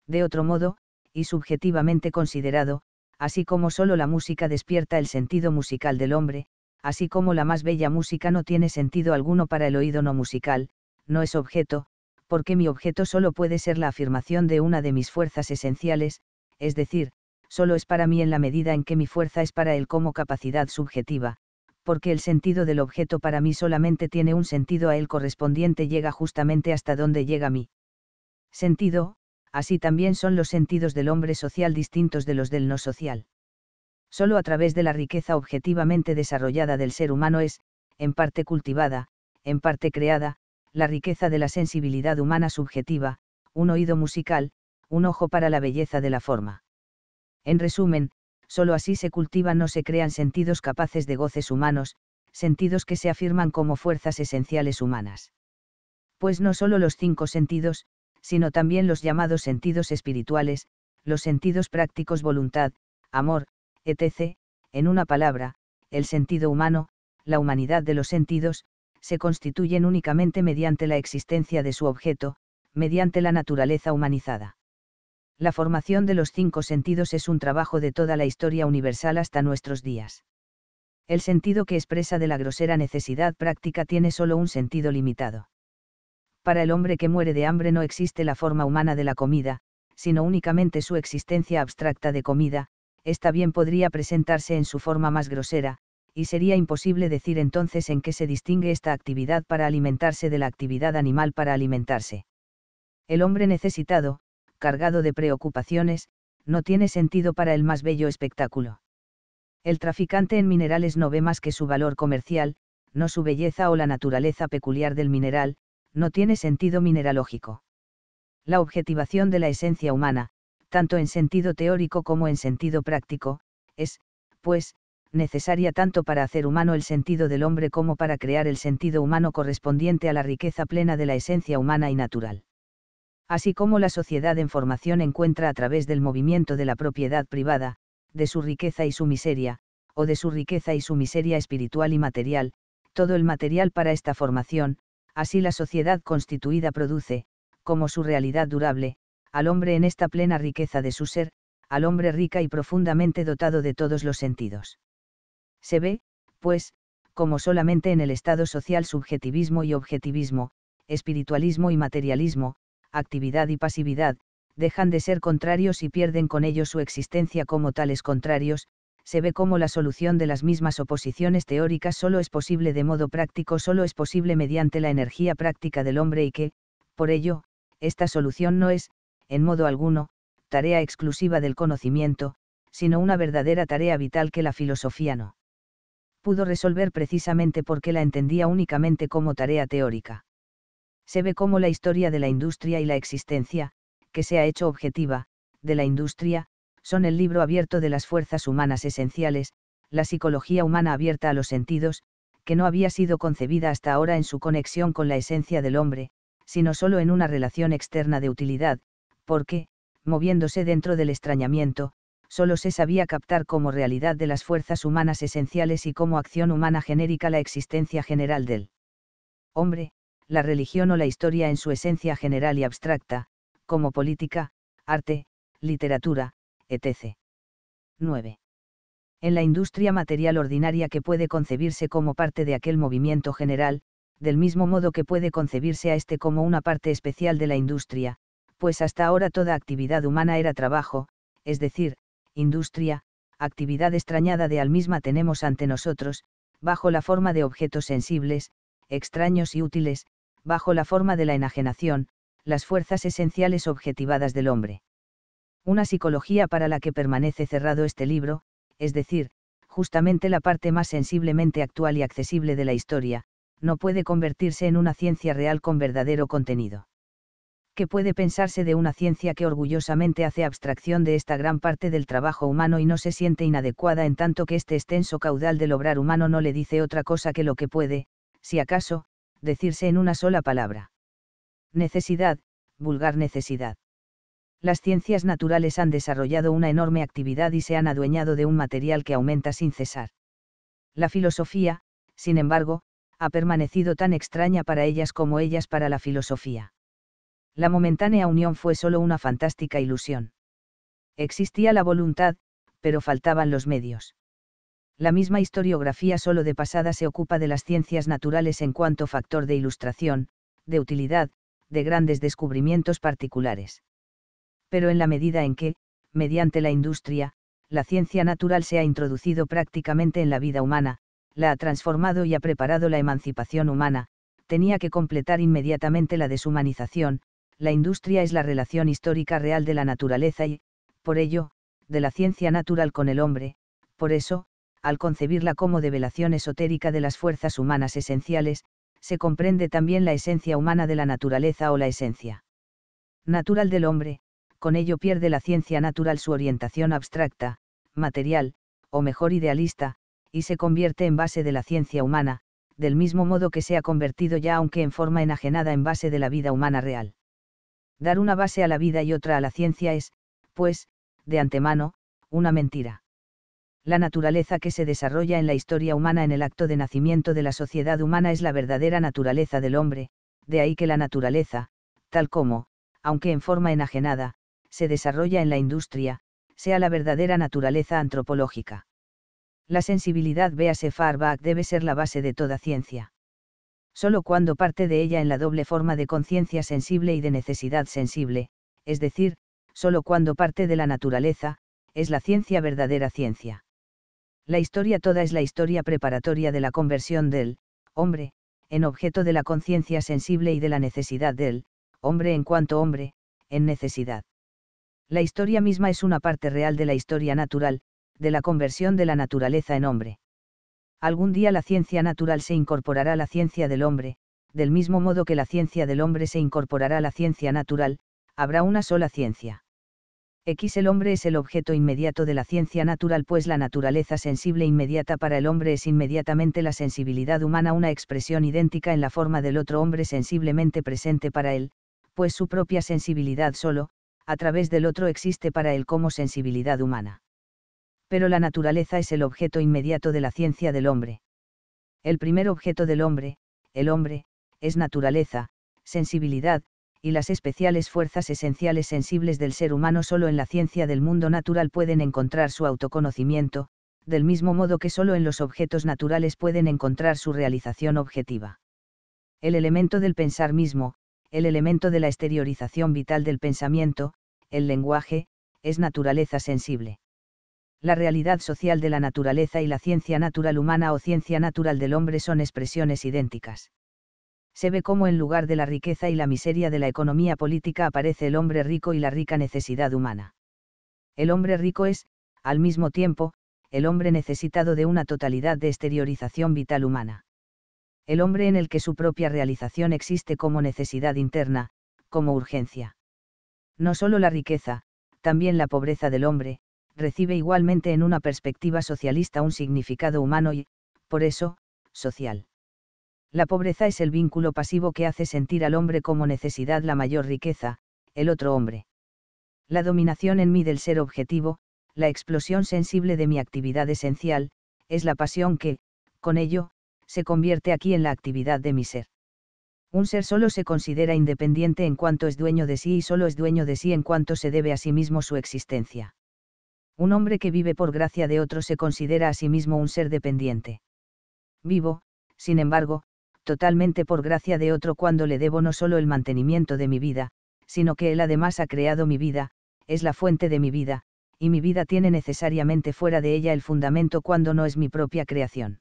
De otro modo, y subjetivamente considerado, así como solo la música despierta el sentido musical del hombre, así como la más bella música no tiene sentido alguno para el oído no musical, no es objeto, porque mi objeto solo puede ser la afirmación de una de mis fuerzas esenciales, es decir, solo es para mí en la medida en que mi fuerza es para él como capacidad subjetiva, porque el sentido del objeto para mí solamente tiene un sentido a él correspondiente llega justamente hasta donde llega mi sentido, así también son los sentidos del hombre social distintos de los del no social. Solo a través de la riqueza objetivamente desarrollada del ser humano es, en parte cultivada, en parte creada, la riqueza de la sensibilidad humana subjetiva, un oído musical, un ojo para la belleza de la forma. En resumen, solo así se cultivan o se crean sentidos capaces de goces humanos, sentidos que se afirman como fuerzas esenciales humanas. Pues no solo los cinco sentidos, sino también los llamados sentidos espirituales, los sentidos prácticos voluntad, amor, etc., en una palabra, el sentido humano, la humanidad de los sentidos, se constituyen únicamente mediante la existencia de su objeto, mediante la naturaleza humanizada. La formación de los cinco sentidos es un trabajo de toda la historia universal hasta nuestros días. El sentido que expresa de la grosera necesidad práctica tiene solo un sentido limitado para el hombre que muere de hambre no existe la forma humana de la comida, sino únicamente su existencia abstracta de comida, esta bien podría presentarse en su forma más grosera, y sería imposible decir entonces en qué se distingue esta actividad para alimentarse de la actividad animal para alimentarse. El hombre necesitado, cargado de preocupaciones, no tiene sentido para el más bello espectáculo. El traficante en minerales no ve más que su valor comercial, no su belleza o la naturaleza peculiar del mineral, no tiene sentido mineralógico. La objetivación de la esencia humana, tanto en sentido teórico como en sentido práctico, es, pues, necesaria tanto para hacer humano el sentido del hombre como para crear el sentido humano correspondiente a la riqueza plena de la esencia humana y natural. Así como la sociedad en formación encuentra a través del movimiento de la propiedad privada, de su riqueza y su miseria, o de su riqueza y su miseria espiritual y material, todo el material para esta formación, Así la sociedad constituida produce, como su realidad durable, al hombre en esta plena riqueza de su ser, al hombre rica y profundamente dotado de todos los sentidos. Se ve, pues, como solamente en el estado social subjetivismo y objetivismo, espiritualismo y materialismo, actividad y pasividad, dejan de ser contrarios y pierden con ello su existencia como tales contrarios, se ve cómo la solución de las mismas oposiciones teóricas solo es posible de modo práctico, solo es posible mediante la energía práctica del hombre y que, por ello, esta solución no es, en modo alguno, tarea exclusiva del conocimiento, sino una verdadera tarea vital que la filosofía no pudo resolver precisamente porque la entendía únicamente como tarea teórica. Se ve cómo la historia de la industria y la existencia, que se ha hecho objetiva, de la industria, son el libro abierto de las fuerzas humanas esenciales, la psicología humana abierta a los sentidos, que no había sido concebida hasta ahora en su conexión con la esencia del hombre, sino solo en una relación externa de utilidad, porque, moviéndose dentro del extrañamiento, solo se sabía captar como realidad de las fuerzas humanas esenciales y como acción humana genérica la existencia general del hombre, la religión o la historia en su esencia general y abstracta, como política, arte, literatura, etc. 9. En la industria material ordinaria que puede concebirse como parte de aquel movimiento general, del mismo modo que puede concebirse a este como una parte especial de la industria, pues hasta ahora toda actividad humana era trabajo, es decir, industria, actividad extrañada de al misma tenemos ante nosotros, bajo la forma de objetos sensibles, extraños y útiles, bajo la forma de la enajenación, las fuerzas esenciales objetivadas del hombre una psicología para la que permanece cerrado este libro, es decir, justamente la parte más sensiblemente actual y accesible de la historia, no puede convertirse en una ciencia real con verdadero contenido. ¿Qué puede pensarse de una ciencia que orgullosamente hace abstracción de esta gran parte del trabajo humano y no se siente inadecuada en tanto que este extenso caudal del obrar humano no le dice otra cosa que lo que puede, si acaso, decirse en una sola palabra? Necesidad, vulgar necesidad las ciencias naturales han desarrollado una enorme actividad y se han adueñado de un material que aumenta sin cesar. La filosofía, sin embargo, ha permanecido tan extraña para ellas como ellas para la filosofía. La momentánea unión fue solo una fantástica ilusión. Existía la voluntad, pero faltaban los medios. La misma historiografía solo de pasada se ocupa de las ciencias naturales en cuanto factor de ilustración, de utilidad, de grandes descubrimientos particulares pero en la medida en que, mediante la industria, la ciencia natural se ha introducido prácticamente en la vida humana, la ha transformado y ha preparado la emancipación humana, tenía que completar inmediatamente la deshumanización, la industria es la relación histórica real de la naturaleza y, por ello, de la ciencia natural con el hombre, por eso, al concebirla como develación esotérica de las fuerzas humanas esenciales, se comprende también la esencia humana de la naturaleza o la esencia natural del hombre, con ello pierde la ciencia natural su orientación abstracta, material, o mejor idealista, y se convierte en base de la ciencia humana, del mismo modo que se ha convertido ya aunque en forma enajenada en base de la vida humana real. Dar una base a la vida y otra a la ciencia es, pues, de antemano, una mentira. La naturaleza que se desarrolla en la historia humana en el acto de nacimiento de la sociedad humana es la verdadera naturaleza del hombre, de ahí que la naturaleza, tal como, aunque en forma enajenada, se desarrolla en la industria, sea la verdadera naturaleza antropológica. La sensibilidad véase Farbach debe ser la base de toda ciencia. Solo cuando parte de ella en la doble forma de conciencia sensible y de necesidad sensible, es decir, solo cuando parte de la naturaleza, es la ciencia verdadera ciencia. La historia toda es la historia preparatoria de la conversión del hombre, en objeto de la conciencia sensible y de la necesidad del hombre en cuanto hombre, en necesidad. La historia misma es una parte real de la historia natural, de la conversión de la naturaleza en hombre. Algún día la ciencia natural se incorporará a la ciencia del hombre, del mismo modo que la ciencia del hombre se incorporará a la ciencia natural, habrá una sola ciencia. X el hombre es el objeto inmediato de la ciencia natural, pues la naturaleza sensible inmediata para el hombre es inmediatamente la sensibilidad humana, una expresión idéntica en la forma del otro hombre sensiblemente presente para él, pues su propia sensibilidad solo, a través del otro existe para él como sensibilidad humana. Pero la naturaleza es el objeto inmediato de la ciencia del hombre. El primer objeto del hombre, el hombre, es naturaleza, sensibilidad, y las especiales fuerzas esenciales sensibles del ser humano solo en la ciencia del mundo natural pueden encontrar su autoconocimiento, del mismo modo que solo en los objetos naturales pueden encontrar su realización objetiva. El elemento del pensar mismo, el elemento de la exteriorización vital del pensamiento, el lenguaje, es naturaleza sensible. La realidad social de la naturaleza y la ciencia natural humana o ciencia natural del hombre son expresiones idénticas. Se ve cómo en lugar de la riqueza y la miseria de la economía política aparece el hombre rico y la rica necesidad humana. El hombre rico es, al mismo tiempo, el hombre necesitado de una totalidad de exteriorización vital humana. El hombre en el que su propia realización existe como necesidad interna, como urgencia. No solo la riqueza, también la pobreza del hombre, recibe igualmente en una perspectiva socialista un significado humano y, por eso, social. La pobreza es el vínculo pasivo que hace sentir al hombre como necesidad la mayor riqueza, el otro hombre. La dominación en mí del ser objetivo, la explosión sensible de mi actividad esencial, es la pasión que, con ello, se convierte aquí en la actividad de mi ser. Un ser solo se considera independiente en cuanto es dueño de sí y solo es dueño de sí en cuanto se debe a sí mismo su existencia. Un hombre que vive por gracia de otro se considera a sí mismo un ser dependiente. Vivo, sin embargo, totalmente por gracia de otro cuando le debo no solo el mantenimiento de mi vida, sino que él además ha creado mi vida, es la fuente de mi vida, y mi vida tiene necesariamente fuera de ella el fundamento cuando no es mi propia creación.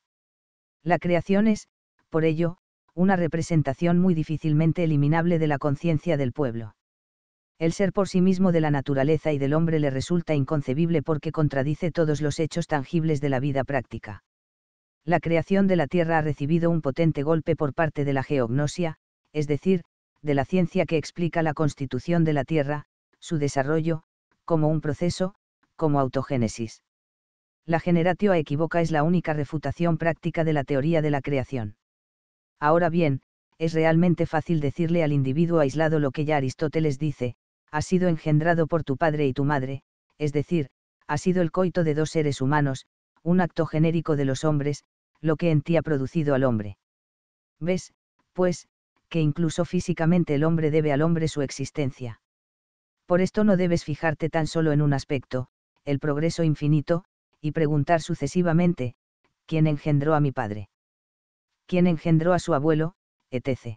La creación es, por ello, una representación muy difícilmente eliminable de la conciencia del pueblo. El ser por sí mismo de la naturaleza y del hombre le resulta inconcebible porque contradice todos los hechos tangibles de la vida práctica. La creación de la Tierra ha recibido un potente golpe por parte de la geognosia, es decir, de la ciencia que explica la constitución de la Tierra, su desarrollo, como un proceso, como autogénesis. La generatio equivoca es la única refutación práctica de la teoría de la creación. Ahora bien, es realmente fácil decirle al individuo aislado lo que ya Aristóteles dice, ha sido engendrado por tu padre y tu madre, es decir, ha sido el coito de dos seres humanos, un acto genérico de los hombres, lo que en ti ha producido al hombre. ¿Ves, pues, que incluso físicamente el hombre debe al hombre su existencia? Por esto no debes fijarte tan solo en un aspecto, el progreso infinito, y preguntar sucesivamente, ¿quién engendró a mi padre? quien engendró a su abuelo, etc.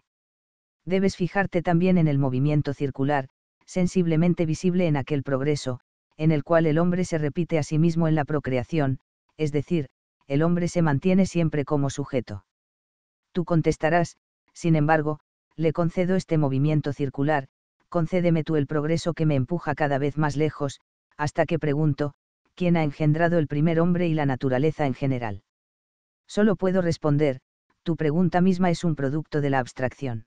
Debes fijarte también en el movimiento circular, sensiblemente visible en aquel progreso, en el cual el hombre se repite a sí mismo en la procreación, es decir, el hombre se mantiene siempre como sujeto. Tú contestarás, sin embargo, le concedo este movimiento circular, concédeme tú el progreso que me empuja cada vez más lejos, hasta que pregunto, ¿quién ha engendrado el primer hombre y la naturaleza en general? Solo puedo responder, tu pregunta misma es un producto de la abstracción.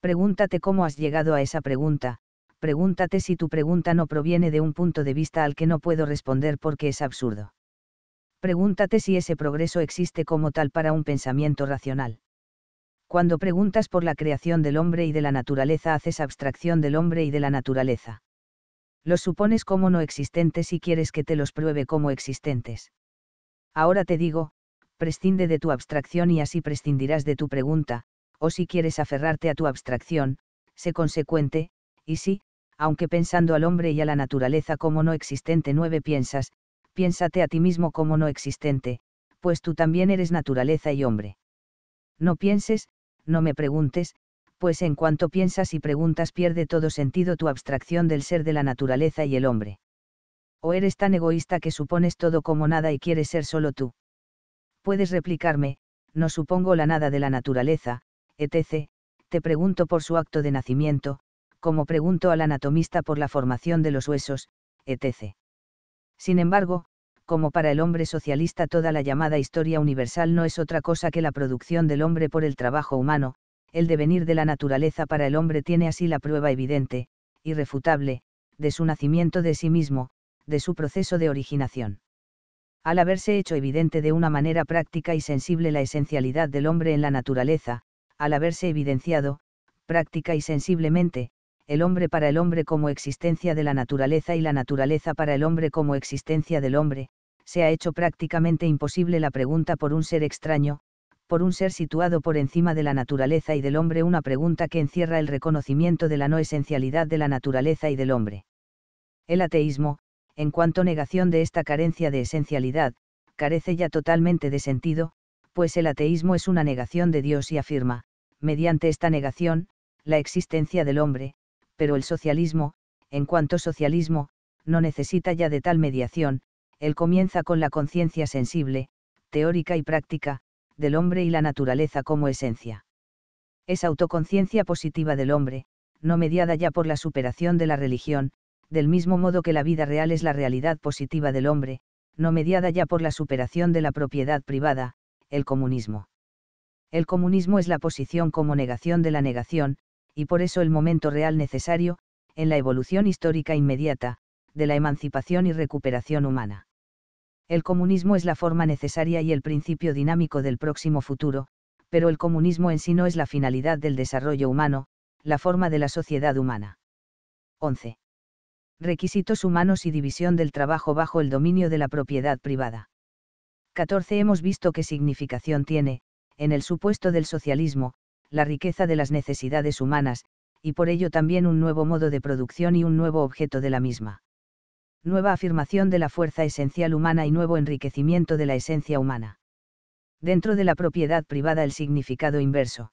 Pregúntate cómo has llegado a esa pregunta, pregúntate si tu pregunta no proviene de un punto de vista al que no puedo responder porque es absurdo. Pregúntate si ese progreso existe como tal para un pensamiento racional. Cuando preguntas por la creación del hombre y de la naturaleza haces abstracción del hombre y de la naturaleza. Los supones como no existentes y quieres que te los pruebe como existentes. Ahora te digo, prescinde de tu abstracción y así prescindirás de tu pregunta, o si quieres aferrarte a tu abstracción, sé consecuente, y si, aunque pensando al hombre y a la naturaleza como no existente nueve piensas, piénsate a ti mismo como no existente, pues tú también eres naturaleza y hombre. No pienses, no me preguntes, pues en cuanto piensas y preguntas pierde todo sentido tu abstracción del ser de la naturaleza y el hombre. O eres tan egoísta que supones todo como nada y quieres ser solo tú. Puedes replicarme, no supongo la nada de la naturaleza, etc., te pregunto por su acto de nacimiento, como pregunto al anatomista por la formación de los huesos, etc. Sin embargo, como para el hombre socialista toda la llamada historia universal no es otra cosa que la producción del hombre por el trabajo humano, el devenir de la naturaleza para el hombre tiene así la prueba evidente, irrefutable, de su nacimiento de sí mismo, de su proceso de originación al haberse hecho evidente de una manera práctica y sensible la esencialidad del hombre en la naturaleza, al haberse evidenciado, práctica y sensiblemente, el hombre para el hombre como existencia de la naturaleza y la naturaleza para el hombre como existencia del hombre, se ha hecho prácticamente imposible la pregunta por un ser extraño, por un ser situado por encima de la naturaleza y del hombre, una pregunta que encierra el reconocimiento de la no esencialidad de la naturaleza y del hombre. El ateísmo, en cuanto negación de esta carencia de esencialidad, carece ya totalmente de sentido, pues el ateísmo es una negación de Dios y afirma, mediante esta negación, la existencia del hombre, pero el socialismo, en cuanto socialismo, no necesita ya de tal mediación, él comienza con la conciencia sensible, teórica y práctica, del hombre y la naturaleza como esencia. Es autoconciencia positiva del hombre, no mediada ya por la superación de la religión, del mismo modo que la vida real es la realidad positiva del hombre, no mediada ya por la superación de la propiedad privada, el comunismo. El comunismo es la posición como negación de la negación, y por eso el momento real necesario, en la evolución histórica inmediata, de la emancipación y recuperación humana. El comunismo es la forma necesaria y el principio dinámico del próximo futuro, pero el comunismo en sí no es la finalidad del desarrollo humano, la forma de la sociedad humana. 11 requisitos humanos y división del trabajo bajo el dominio de la propiedad privada. 14. Hemos visto qué significación tiene, en el supuesto del socialismo, la riqueza de las necesidades humanas, y por ello también un nuevo modo de producción y un nuevo objeto de la misma. Nueva afirmación de la fuerza esencial humana y nuevo enriquecimiento de la esencia humana. Dentro de la propiedad privada el significado inverso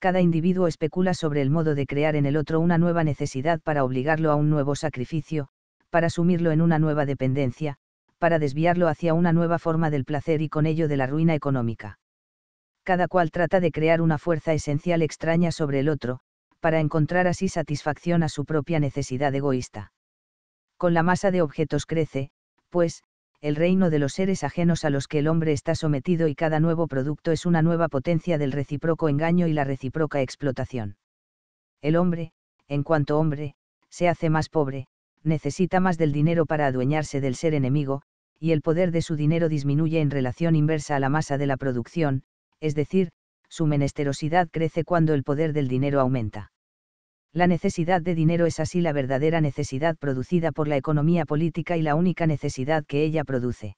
cada individuo especula sobre el modo de crear en el otro una nueva necesidad para obligarlo a un nuevo sacrificio, para sumirlo en una nueva dependencia, para desviarlo hacia una nueva forma del placer y con ello de la ruina económica. Cada cual trata de crear una fuerza esencial extraña sobre el otro, para encontrar así satisfacción a su propia necesidad egoísta. Con la masa de objetos crece, pues, el reino de los seres ajenos a los que el hombre está sometido y cada nuevo producto es una nueva potencia del recíproco engaño y la recíproca explotación. El hombre, en cuanto hombre, se hace más pobre, necesita más del dinero para adueñarse del ser enemigo, y el poder de su dinero disminuye en relación inversa a la masa de la producción, es decir, su menesterosidad crece cuando el poder del dinero aumenta la necesidad de dinero es así la verdadera necesidad producida por la economía política y la única necesidad que ella produce.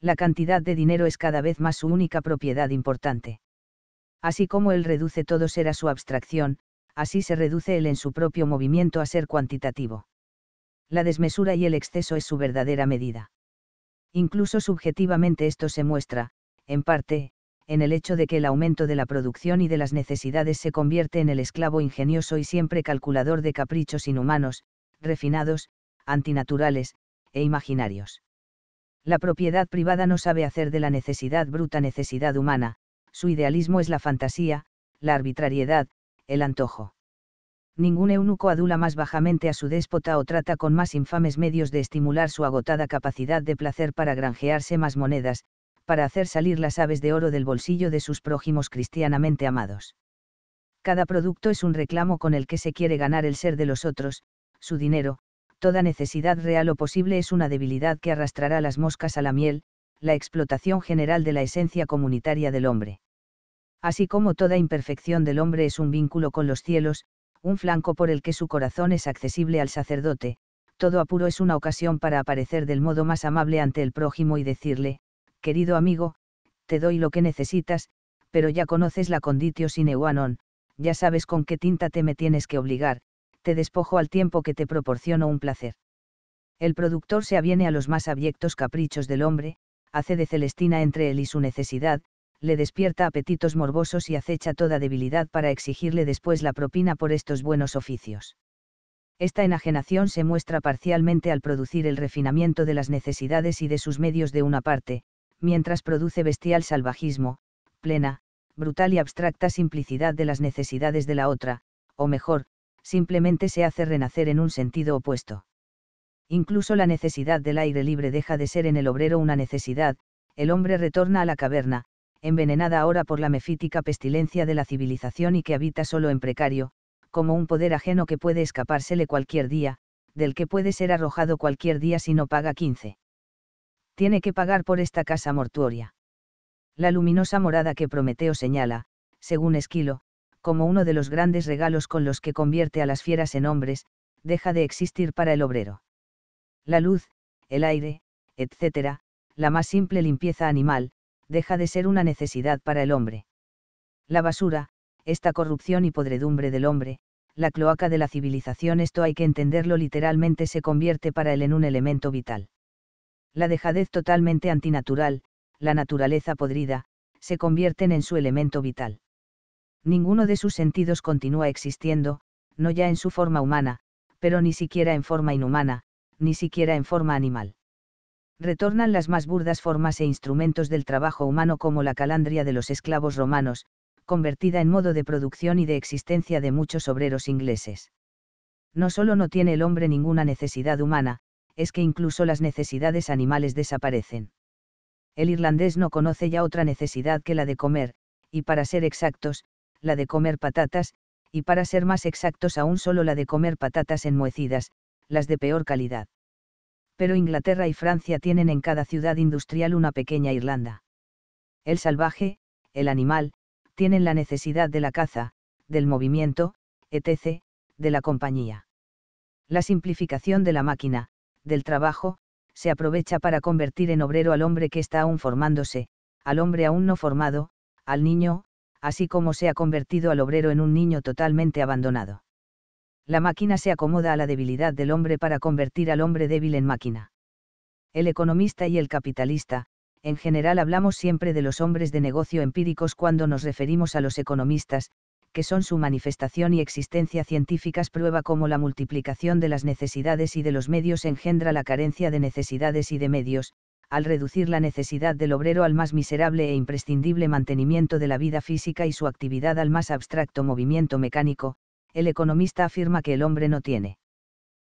La cantidad de dinero es cada vez más su única propiedad importante. Así como él reduce todo ser a su abstracción, así se reduce él en su propio movimiento a ser cuantitativo. La desmesura y el exceso es su verdadera medida. Incluso subjetivamente esto se muestra, en parte, en el hecho de que el aumento de la producción y de las necesidades se convierte en el esclavo ingenioso y siempre calculador de caprichos inhumanos, refinados, antinaturales, e imaginarios. La propiedad privada no sabe hacer de la necesidad bruta necesidad humana, su idealismo es la fantasía, la arbitrariedad, el antojo. Ningún eunuco adula más bajamente a su déspota o trata con más infames medios de estimular su agotada capacidad de placer para granjearse más monedas, para hacer salir las aves de oro del bolsillo de sus prójimos cristianamente amados. Cada producto es un reclamo con el que se quiere ganar el ser de los otros, su dinero, toda necesidad real o posible es una debilidad que arrastrará las moscas a la miel, la explotación general de la esencia comunitaria del hombre. Así como toda imperfección del hombre es un vínculo con los cielos, un flanco por el que su corazón es accesible al sacerdote, todo apuro es una ocasión para aparecer del modo más amable ante el prójimo y decirle, querido amigo, te doy lo que necesitas, pero ya conoces la conditio sine qua non, ya sabes con qué tinta te me tienes que obligar, te despojo al tiempo que te proporciono un placer. El productor se aviene a los más abyectos caprichos del hombre, hace de Celestina entre él y su necesidad, le despierta apetitos morbosos y acecha toda debilidad para exigirle después la propina por estos buenos oficios. Esta enajenación se muestra parcialmente al producir el refinamiento de las necesidades y de sus medios de una parte, mientras produce bestial salvajismo, plena, brutal y abstracta simplicidad de las necesidades de la otra, o mejor, simplemente se hace renacer en un sentido opuesto. Incluso la necesidad del aire libre deja de ser en el obrero una necesidad, el hombre retorna a la caverna, envenenada ahora por la mefítica pestilencia de la civilización y que habita solo en precario, como un poder ajeno que puede escapársele cualquier día, del que puede ser arrojado cualquier día si no paga 15 tiene que pagar por esta casa mortuoria. La luminosa morada que Prometeo señala, según Esquilo, como uno de los grandes regalos con los que convierte a las fieras en hombres, deja de existir para el obrero. La luz, el aire, etc., la más simple limpieza animal, deja de ser una necesidad para el hombre. La basura, esta corrupción y podredumbre del hombre, la cloaca de la civilización, esto hay que entenderlo literalmente, se convierte para él en un elemento vital la dejadez totalmente antinatural, la naturaleza podrida, se convierten en su elemento vital. Ninguno de sus sentidos continúa existiendo, no ya en su forma humana, pero ni siquiera en forma inhumana, ni siquiera en forma animal. Retornan las más burdas formas e instrumentos del trabajo humano como la calandria de los esclavos romanos, convertida en modo de producción y de existencia de muchos obreros ingleses. No solo no tiene el hombre ninguna necesidad humana, es que incluso las necesidades animales desaparecen. El irlandés no conoce ya otra necesidad que la de comer, y para ser exactos, la de comer patatas, y para ser más exactos aún solo la de comer patatas enmohecidas, las de peor calidad. Pero Inglaterra y Francia tienen en cada ciudad industrial una pequeña Irlanda. El salvaje, el animal, tienen la necesidad de la caza, del movimiento, etc., de la compañía. La simplificación de la máquina, del trabajo, se aprovecha para convertir en obrero al hombre que está aún formándose, al hombre aún no formado, al niño, así como se ha convertido al obrero en un niño totalmente abandonado. La máquina se acomoda a la debilidad del hombre para convertir al hombre débil en máquina. El economista y el capitalista, en general hablamos siempre de los hombres de negocio empíricos cuando nos referimos a los economistas, que son su manifestación y existencia científicas prueba cómo la multiplicación de las necesidades y de los medios engendra la carencia de necesidades y de medios, al reducir la necesidad del obrero al más miserable e imprescindible mantenimiento de la vida física y su actividad al más abstracto movimiento mecánico, el economista afirma que el hombre no tiene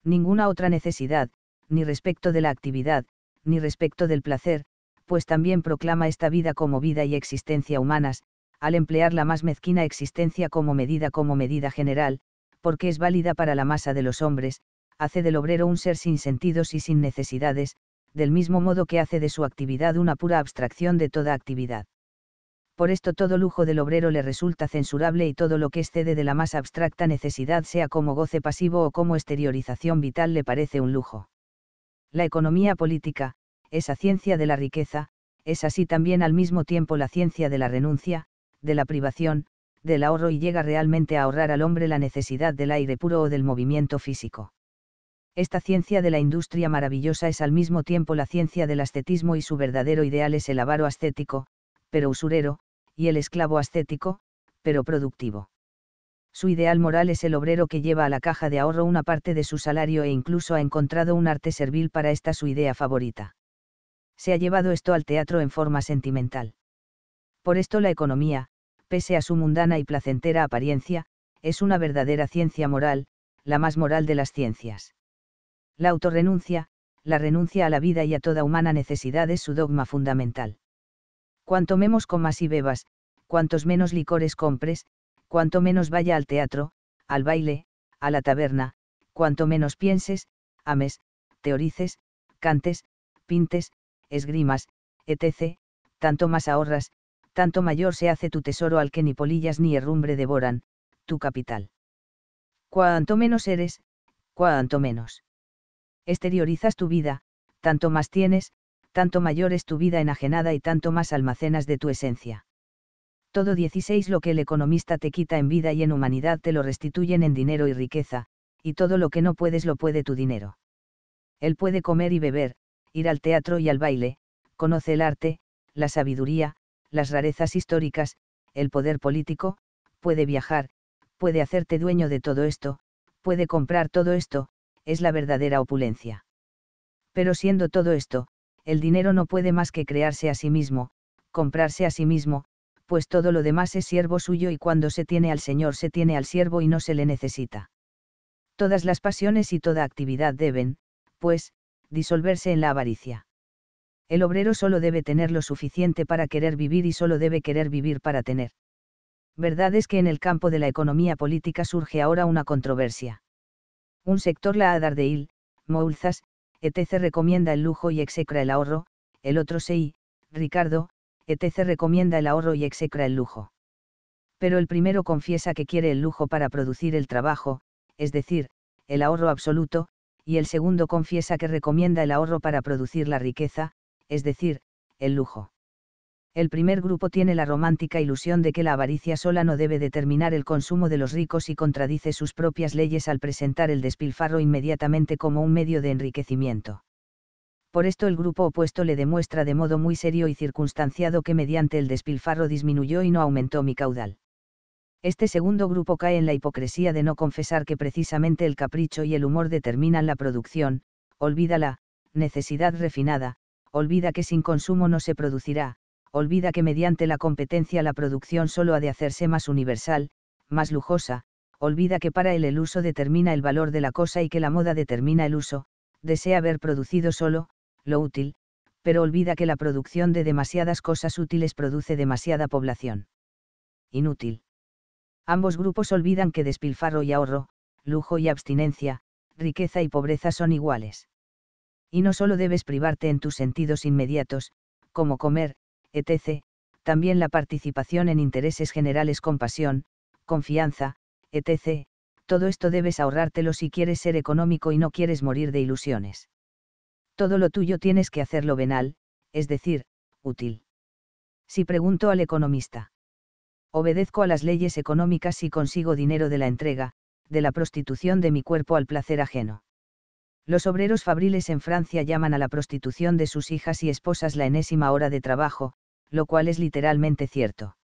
ninguna otra necesidad, ni respecto de la actividad, ni respecto del placer, pues también proclama esta vida como vida y existencia humanas, al emplear la más mezquina existencia como medida como medida general, porque es válida para la masa de los hombres, hace del obrero un ser sin sentidos y sin necesidades, del mismo modo que hace de su actividad una pura abstracción de toda actividad. Por esto todo lujo del obrero le resulta censurable y todo lo que excede de la más abstracta necesidad, sea como goce pasivo o como exteriorización vital, le parece un lujo. La economía política, esa ciencia de la riqueza, es así también al mismo tiempo la ciencia de la renuncia, de la privación, del ahorro y llega realmente a ahorrar al hombre la necesidad del aire puro o del movimiento físico. Esta ciencia de la industria maravillosa es al mismo tiempo la ciencia del ascetismo y su verdadero ideal es el avaro ascético, pero usurero, y el esclavo ascético, pero productivo. Su ideal moral es el obrero que lleva a la caja de ahorro una parte de su salario e incluso ha encontrado un arte servil para esta su idea favorita. Se ha llevado esto al teatro en forma sentimental. Por esto la economía, pese a su mundana y placentera apariencia, es una verdadera ciencia moral, la más moral de las ciencias. La autorrenuncia, la renuncia a la vida y a toda humana necesidad es su dogma fundamental. Cuanto menos comas y bebas, cuantos menos licores compres, cuanto menos vaya al teatro, al baile, a la taberna, cuanto menos pienses, ames, teorices, cantes, pintes, esgrimas, etc., tanto más ahorras, tanto mayor se hace tu tesoro al que ni polillas ni herrumbre devoran, tu capital. Cuanto menos eres, cuanto menos. Exteriorizas tu vida, tanto más tienes, tanto mayor es tu vida enajenada y tanto más almacenas de tu esencia. Todo 16 lo que el economista te quita en vida y en humanidad te lo restituyen en dinero y riqueza, y todo lo que no puedes lo puede tu dinero. Él puede comer y beber, ir al teatro y al baile, conoce el arte, la sabiduría, las rarezas históricas, el poder político, puede viajar, puede hacerte dueño de todo esto, puede comprar todo esto, es la verdadera opulencia. Pero siendo todo esto, el dinero no puede más que crearse a sí mismo, comprarse a sí mismo, pues todo lo demás es siervo suyo y cuando se tiene al Señor se tiene al siervo y no se le necesita. Todas las pasiones y toda actividad deben, pues, disolverse en la avaricia el obrero solo debe tener lo suficiente para querer vivir y solo debe querer vivir para tener. Verdad es que en el campo de la economía política surge ahora una controversia. Un sector la il, Moulzas, etc. recomienda el lujo y execra el ahorro, el otro Sei, Ricardo, etc. recomienda el ahorro y execra el lujo. Pero el primero confiesa que quiere el lujo para producir el trabajo, es decir, el ahorro absoluto, y el segundo confiesa que recomienda el ahorro para producir la riqueza, es decir, el lujo. El primer grupo tiene la romántica ilusión de que la avaricia sola no debe determinar el consumo de los ricos y contradice sus propias leyes al presentar el despilfarro inmediatamente como un medio de enriquecimiento. Por esto el grupo opuesto le demuestra de modo muy serio y circunstanciado que mediante el despilfarro disminuyó y no aumentó mi caudal. Este segundo grupo cae en la hipocresía de no confesar que precisamente el capricho y el humor determinan la producción, olvida la necesidad refinada, olvida que sin consumo no se producirá, olvida que mediante la competencia la producción solo ha de hacerse más universal, más lujosa, olvida que para él el uso determina el valor de la cosa y que la moda determina el uso, desea haber producido solo, lo útil, pero olvida que la producción de demasiadas cosas útiles produce demasiada población. Inútil. Ambos grupos olvidan que despilfarro y ahorro, lujo y abstinencia, riqueza y pobreza son iguales y no solo debes privarte en tus sentidos inmediatos, como comer, etc., también la participación en intereses generales con pasión, confianza, etc., todo esto debes ahorrártelo si quieres ser económico y no quieres morir de ilusiones. Todo lo tuyo tienes que hacerlo venal, es decir, útil. Si pregunto al economista. Obedezco a las leyes económicas si consigo dinero de la entrega, de la prostitución de mi cuerpo al placer ajeno. Los obreros fabriles en Francia llaman a la prostitución de sus hijas y esposas la enésima hora de trabajo, lo cual es literalmente cierto.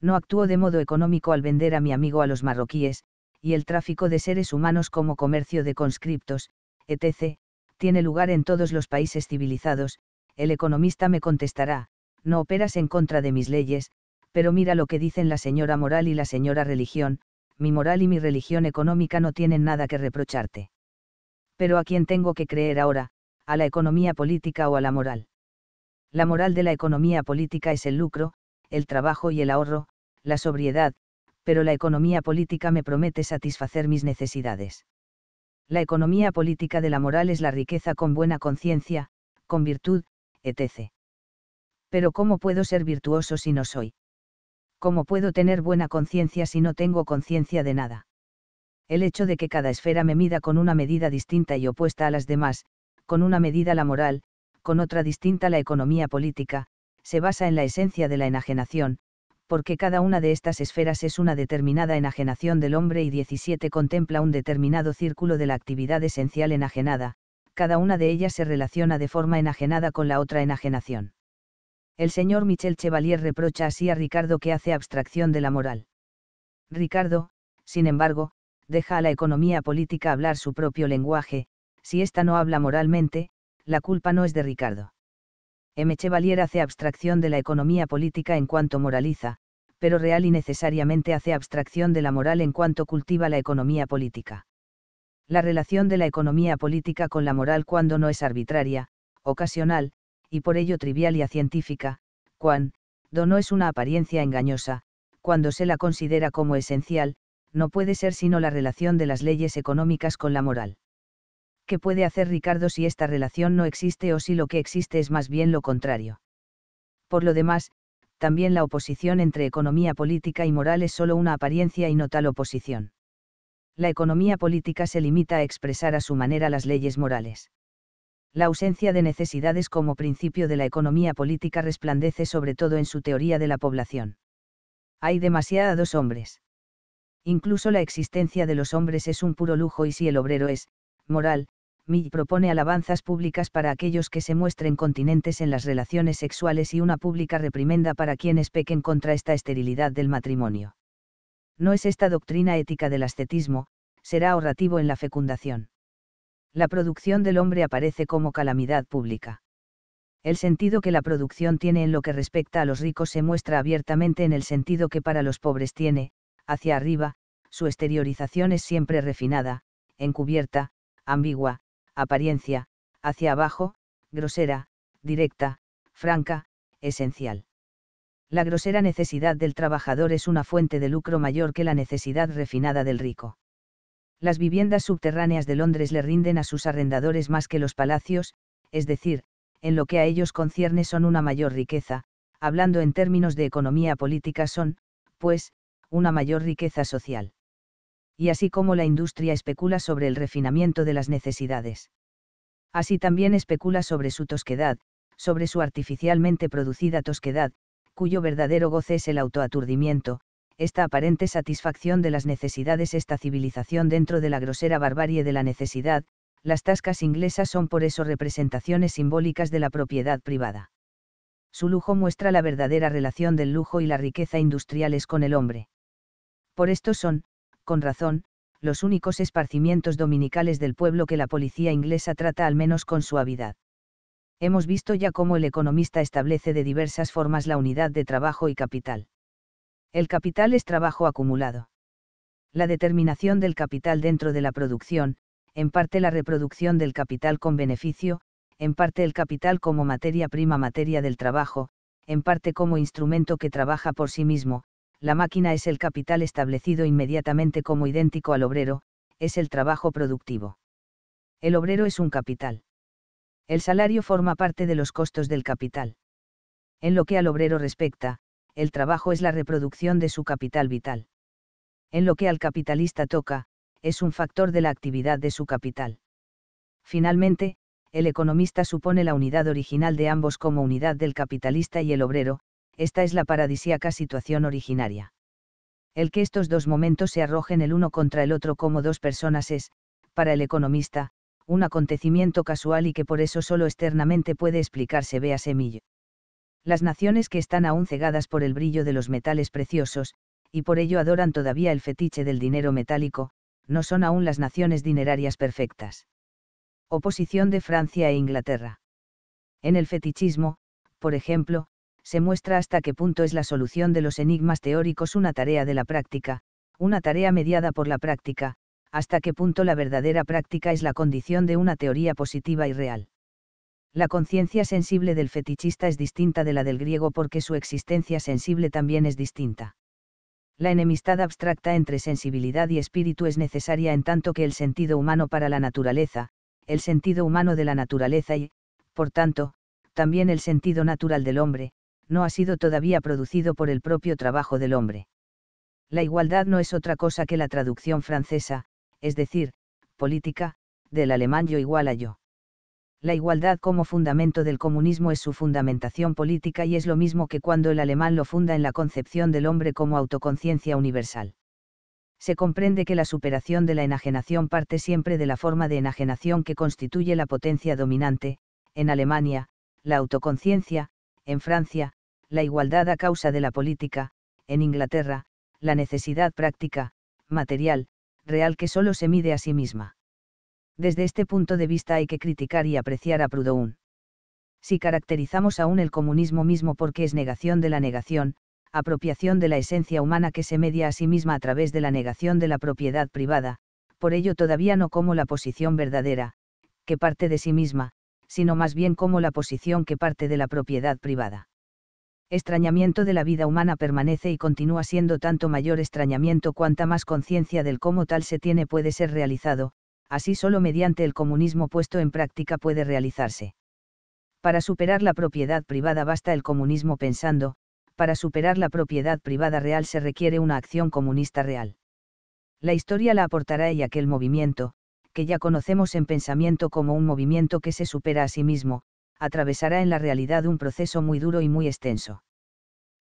No actúo de modo económico al vender a mi amigo a los marroquíes, y el tráfico de seres humanos como comercio de conscriptos, etc., tiene lugar en todos los países civilizados, el economista me contestará, no operas en contra de mis leyes, pero mira lo que dicen la señora moral y la señora religión, mi moral y mi religión económica no tienen nada que reprocharte pero ¿a quién tengo que creer ahora, a la economía política o a la moral? La moral de la economía política es el lucro, el trabajo y el ahorro, la sobriedad, pero la economía política me promete satisfacer mis necesidades. La economía política de la moral es la riqueza con buena conciencia, con virtud, etc. Pero ¿cómo puedo ser virtuoso si no soy? ¿Cómo puedo tener buena conciencia si no tengo conciencia de nada? el hecho de que cada esfera me mida con una medida distinta y opuesta a las demás, con una medida la moral, con otra distinta la economía política, se basa en la esencia de la enajenación, porque cada una de estas esferas es una determinada enajenación del hombre y 17 contempla un determinado círculo de la actividad esencial enajenada, cada una de ellas se relaciona de forma enajenada con la otra enajenación. El señor Michel Chevalier reprocha así a Ricardo que hace abstracción de la moral. Ricardo, sin embargo, deja a la economía política hablar su propio lenguaje, si ésta no habla moralmente, la culpa no es de Ricardo. M. Chevalier hace abstracción de la economía política en cuanto moraliza, pero real y necesariamente hace abstracción de la moral en cuanto cultiva la economía política. La relación de la economía política con la moral cuando no es arbitraria, ocasional, y por ello trivial y acientífica, cuando no es una apariencia engañosa, cuando se la considera como esencial, no puede ser sino la relación de las leyes económicas con la moral. ¿Qué puede hacer Ricardo si esta relación no existe o si lo que existe es más bien lo contrario? Por lo demás, también la oposición entre economía política y moral es solo una apariencia y no tal oposición. La economía política se limita a expresar a su manera las leyes morales. La ausencia de necesidades como principio de la economía política resplandece sobre todo en su teoría de la población. Hay demasiados hombres. Incluso la existencia de los hombres es un puro lujo y si el obrero es, moral, Mill propone alabanzas públicas para aquellos que se muestren continentes en las relaciones sexuales y una pública reprimenda para quienes pequen contra esta esterilidad del matrimonio. No es esta doctrina ética del ascetismo, será ahorrativo en la fecundación. La producción del hombre aparece como calamidad pública. El sentido que la producción tiene en lo que respecta a los ricos se muestra abiertamente en el sentido que para los pobres tiene, hacia arriba, su exteriorización es siempre refinada, encubierta, ambigua, apariencia, hacia abajo, grosera, directa, franca, esencial. La grosera necesidad del trabajador es una fuente de lucro mayor que la necesidad refinada del rico. Las viviendas subterráneas de Londres le rinden a sus arrendadores más que los palacios, es decir, en lo que a ellos concierne son una mayor riqueza, hablando en términos de economía política son, pues, una mayor riqueza social. Y así como la industria especula sobre el refinamiento de las necesidades. Así también especula sobre su tosquedad, sobre su artificialmente producida tosquedad, cuyo verdadero goce es el autoaturdimiento, esta aparente satisfacción de las necesidades, esta civilización dentro de la grosera barbarie de la necesidad, las tascas inglesas son por eso representaciones simbólicas de la propiedad privada. Su lujo muestra la verdadera relación del lujo y la riqueza industriales con el hombre. Por esto son, con razón, los únicos esparcimientos dominicales del pueblo que la policía inglesa trata al menos con suavidad. Hemos visto ya cómo el economista establece de diversas formas la unidad de trabajo y capital. El capital es trabajo acumulado. La determinación del capital dentro de la producción, en parte la reproducción del capital con beneficio, en parte el capital como materia prima materia del trabajo, en parte como instrumento que trabaja por sí mismo, la máquina es el capital establecido inmediatamente como idéntico al obrero, es el trabajo productivo. El obrero es un capital. El salario forma parte de los costos del capital. En lo que al obrero respecta, el trabajo es la reproducción de su capital vital. En lo que al capitalista toca, es un factor de la actividad de su capital. Finalmente, el economista supone la unidad original de ambos como unidad del capitalista y el obrero, esta es la paradisíaca situación originaria. El que estos dos momentos se arrojen el uno contra el otro como dos personas es, para el economista, un acontecimiento casual y que por eso solo externamente puede explicarse vea semillo. Las naciones que están aún cegadas por el brillo de los metales preciosos, y por ello adoran todavía el fetiche del dinero metálico, no son aún las naciones dinerarias perfectas. Oposición de Francia e Inglaterra. En el fetichismo, por ejemplo, se muestra hasta qué punto es la solución de los enigmas teóricos una tarea de la práctica, una tarea mediada por la práctica, hasta qué punto la verdadera práctica es la condición de una teoría positiva y real. La conciencia sensible del fetichista es distinta de la del griego porque su existencia sensible también es distinta. La enemistad abstracta entre sensibilidad y espíritu es necesaria en tanto que el sentido humano para la naturaleza, el sentido humano de la naturaleza y, por tanto, también el sentido natural del hombre, no ha sido todavía producido por el propio trabajo del hombre. La igualdad no es otra cosa que la traducción francesa, es decir, política, del alemán yo igual a yo. La igualdad como fundamento del comunismo es su fundamentación política y es lo mismo que cuando el alemán lo funda en la concepción del hombre como autoconciencia universal. Se comprende que la superación de la enajenación parte siempre de la forma de enajenación que constituye la potencia dominante, en Alemania, la autoconciencia, en Francia, la igualdad a causa de la política, en Inglaterra, la necesidad práctica, material, real que solo se mide a sí misma. Desde este punto de vista hay que criticar y apreciar a Proudhon. Si caracterizamos aún el comunismo mismo porque es negación de la negación, apropiación de la esencia humana que se media a sí misma a través de la negación de la propiedad privada, por ello todavía no como la posición verdadera, que parte de sí misma, sino más bien como la posición que parte de la propiedad privada. Extrañamiento de la vida humana permanece y continúa siendo tanto mayor extrañamiento cuanta más conciencia del cómo tal se tiene puede ser realizado, así solo mediante el comunismo puesto en práctica puede realizarse. Para superar la propiedad privada basta el comunismo pensando, para superar la propiedad privada real se requiere una acción comunista real. La historia la aportará y aquel movimiento, que ya conocemos en pensamiento como un movimiento que se supera a sí mismo, atravesará en la realidad un proceso muy duro y muy extenso.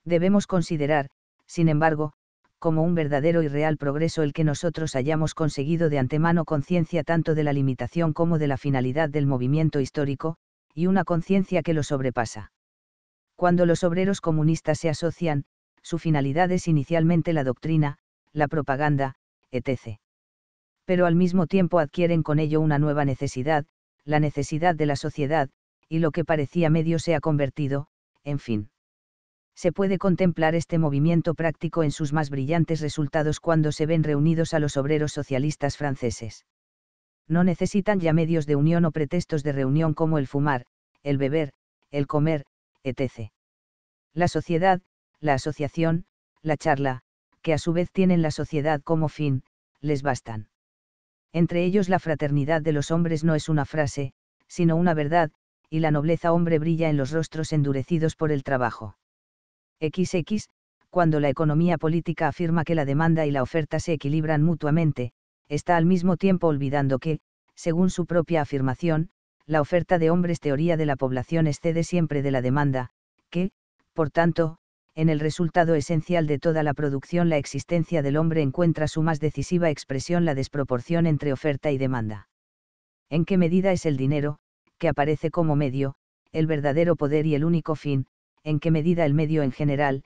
Debemos considerar, sin embargo, como un verdadero y real progreso el que nosotros hayamos conseguido de antemano conciencia tanto de la limitación como de la finalidad del movimiento histórico, y una conciencia que lo sobrepasa. Cuando los obreros comunistas se asocian, su finalidad es inicialmente la doctrina, la propaganda, etc pero al mismo tiempo adquieren con ello una nueva necesidad, la necesidad de la sociedad, y lo que parecía medio se ha convertido, en fin. Se puede contemplar este movimiento práctico en sus más brillantes resultados cuando se ven reunidos a los obreros socialistas franceses. No necesitan ya medios de unión o pretextos de reunión como el fumar, el beber, el comer, etc. La sociedad, la asociación, la charla, que a su vez tienen la sociedad como fin, les bastan entre ellos la fraternidad de los hombres no es una frase, sino una verdad, y la nobleza hombre brilla en los rostros endurecidos por el trabajo. XX, cuando la economía política afirma que la demanda y la oferta se equilibran mutuamente, está al mismo tiempo olvidando que, según su propia afirmación, la oferta de hombres teoría de la población excede siempre de la demanda, que, por tanto, en el resultado esencial de toda la producción la existencia del hombre encuentra su más decisiva expresión la desproporción entre oferta y demanda. ¿En qué medida es el dinero, que aparece como medio, el verdadero poder y el único fin, en qué medida el medio en general,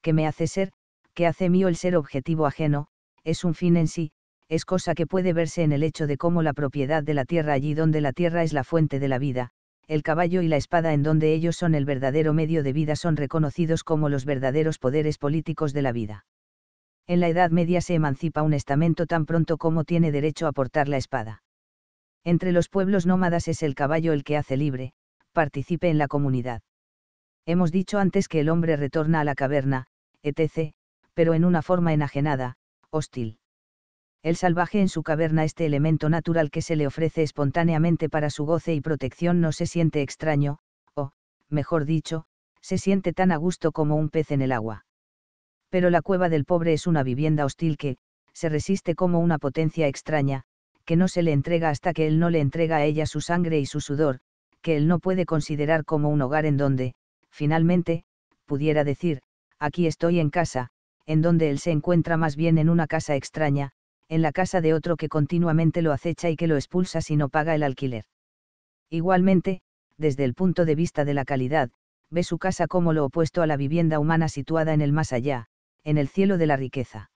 que me hace ser, que hace mío el ser objetivo ajeno, es un fin en sí, es cosa que puede verse en el hecho de cómo la propiedad de la tierra allí donde la tierra es la fuente de la vida, el caballo y la espada en donde ellos son el verdadero medio de vida son reconocidos como los verdaderos poderes políticos de la vida. En la Edad Media se emancipa un estamento tan pronto como tiene derecho a portar la espada. Entre los pueblos nómadas es el caballo el que hace libre, participe en la comunidad. Hemos dicho antes que el hombre retorna a la caverna, etc., pero en una forma enajenada, hostil el salvaje en su caverna este elemento natural que se le ofrece espontáneamente para su goce y protección no se siente extraño, o, mejor dicho, se siente tan a gusto como un pez en el agua. Pero la cueva del pobre es una vivienda hostil que, se resiste como una potencia extraña, que no se le entrega hasta que él no le entrega a ella su sangre y su sudor, que él no puede considerar como un hogar en donde, finalmente, pudiera decir, aquí estoy en casa, en donde él se encuentra más bien en una casa extraña, en la casa de otro que continuamente lo acecha y que lo expulsa si no paga el alquiler. Igualmente, desde el punto de vista de la calidad, ve su casa como lo opuesto a la vivienda humana situada en el más allá, en el cielo de la riqueza.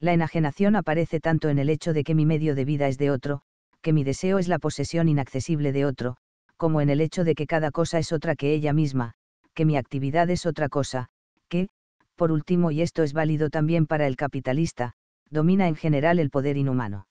La enajenación aparece tanto en el hecho de que mi medio de vida es de otro, que mi deseo es la posesión inaccesible de otro, como en el hecho de que cada cosa es otra que ella misma, que mi actividad es otra cosa, que, por último, y esto es válido también para el capitalista, domina en general el poder inhumano.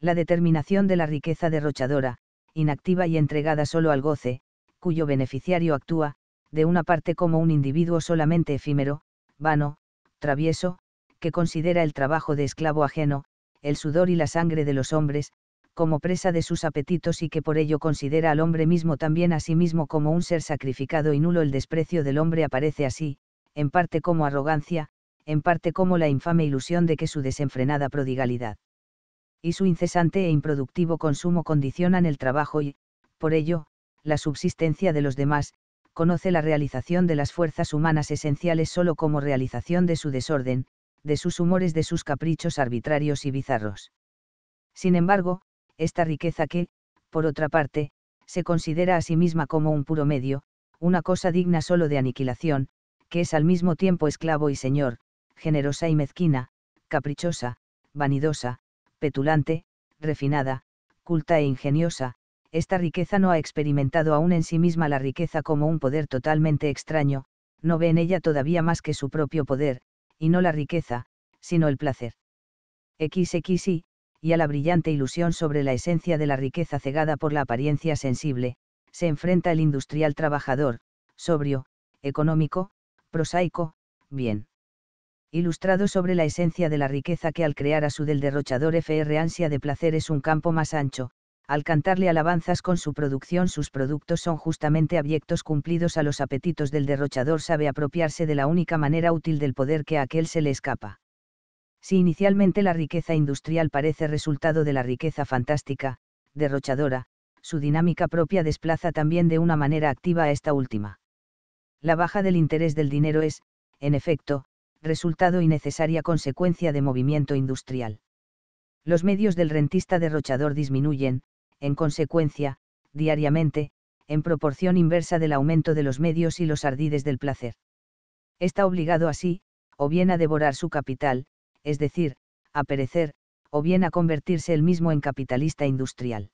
La determinación de la riqueza derrochadora, inactiva y entregada solo al goce, cuyo beneficiario actúa, de una parte como un individuo solamente efímero, vano, travieso, que considera el trabajo de esclavo ajeno, el sudor y la sangre de los hombres, como presa de sus apetitos y que por ello considera al hombre mismo también a sí mismo como un ser sacrificado y nulo el desprecio del hombre aparece así, en parte como arrogancia, en parte como la infame ilusión de que su desenfrenada prodigalidad y su incesante e improductivo consumo condicionan el trabajo y, por ello, la subsistencia de los demás, conoce la realización de las fuerzas humanas esenciales solo como realización de su desorden, de sus humores, de sus caprichos arbitrarios y bizarros. Sin embargo, esta riqueza que, por otra parte, se considera a sí misma como un puro medio, una cosa digna solo de aniquilación, que es al mismo tiempo esclavo y señor, generosa y mezquina, caprichosa, vanidosa, petulante, refinada, culta e ingeniosa, esta riqueza no ha experimentado aún en sí misma la riqueza como un poder totalmente extraño, no ve en ella todavía más que su propio poder, y no la riqueza, sino el placer. XXI, y a la brillante ilusión sobre la esencia de la riqueza cegada por la apariencia sensible, se enfrenta el industrial trabajador, sobrio, económico, prosaico, bien ilustrado sobre la esencia de la riqueza que al crear a su del derrochador FR ansia de placer es un campo más ancho, al cantarle alabanzas con su producción sus productos son justamente abyectos cumplidos a los apetitos del derrochador sabe apropiarse de la única manera útil del poder que a aquel se le escapa. Si inicialmente la riqueza industrial parece resultado de la riqueza fantástica, derrochadora, su dinámica propia desplaza también de una manera activa a esta última. La baja del interés del dinero es, en efecto, resultado y necesaria consecuencia de movimiento industrial. Los medios del rentista derrochador disminuyen, en consecuencia, diariamente, en proporción inversa del aumento de los medios y los ardides del placer. Está obligado así, o bien a devorar su capital, es decir, a perecer, o bien a convertirse él mismo en capitalista industrial.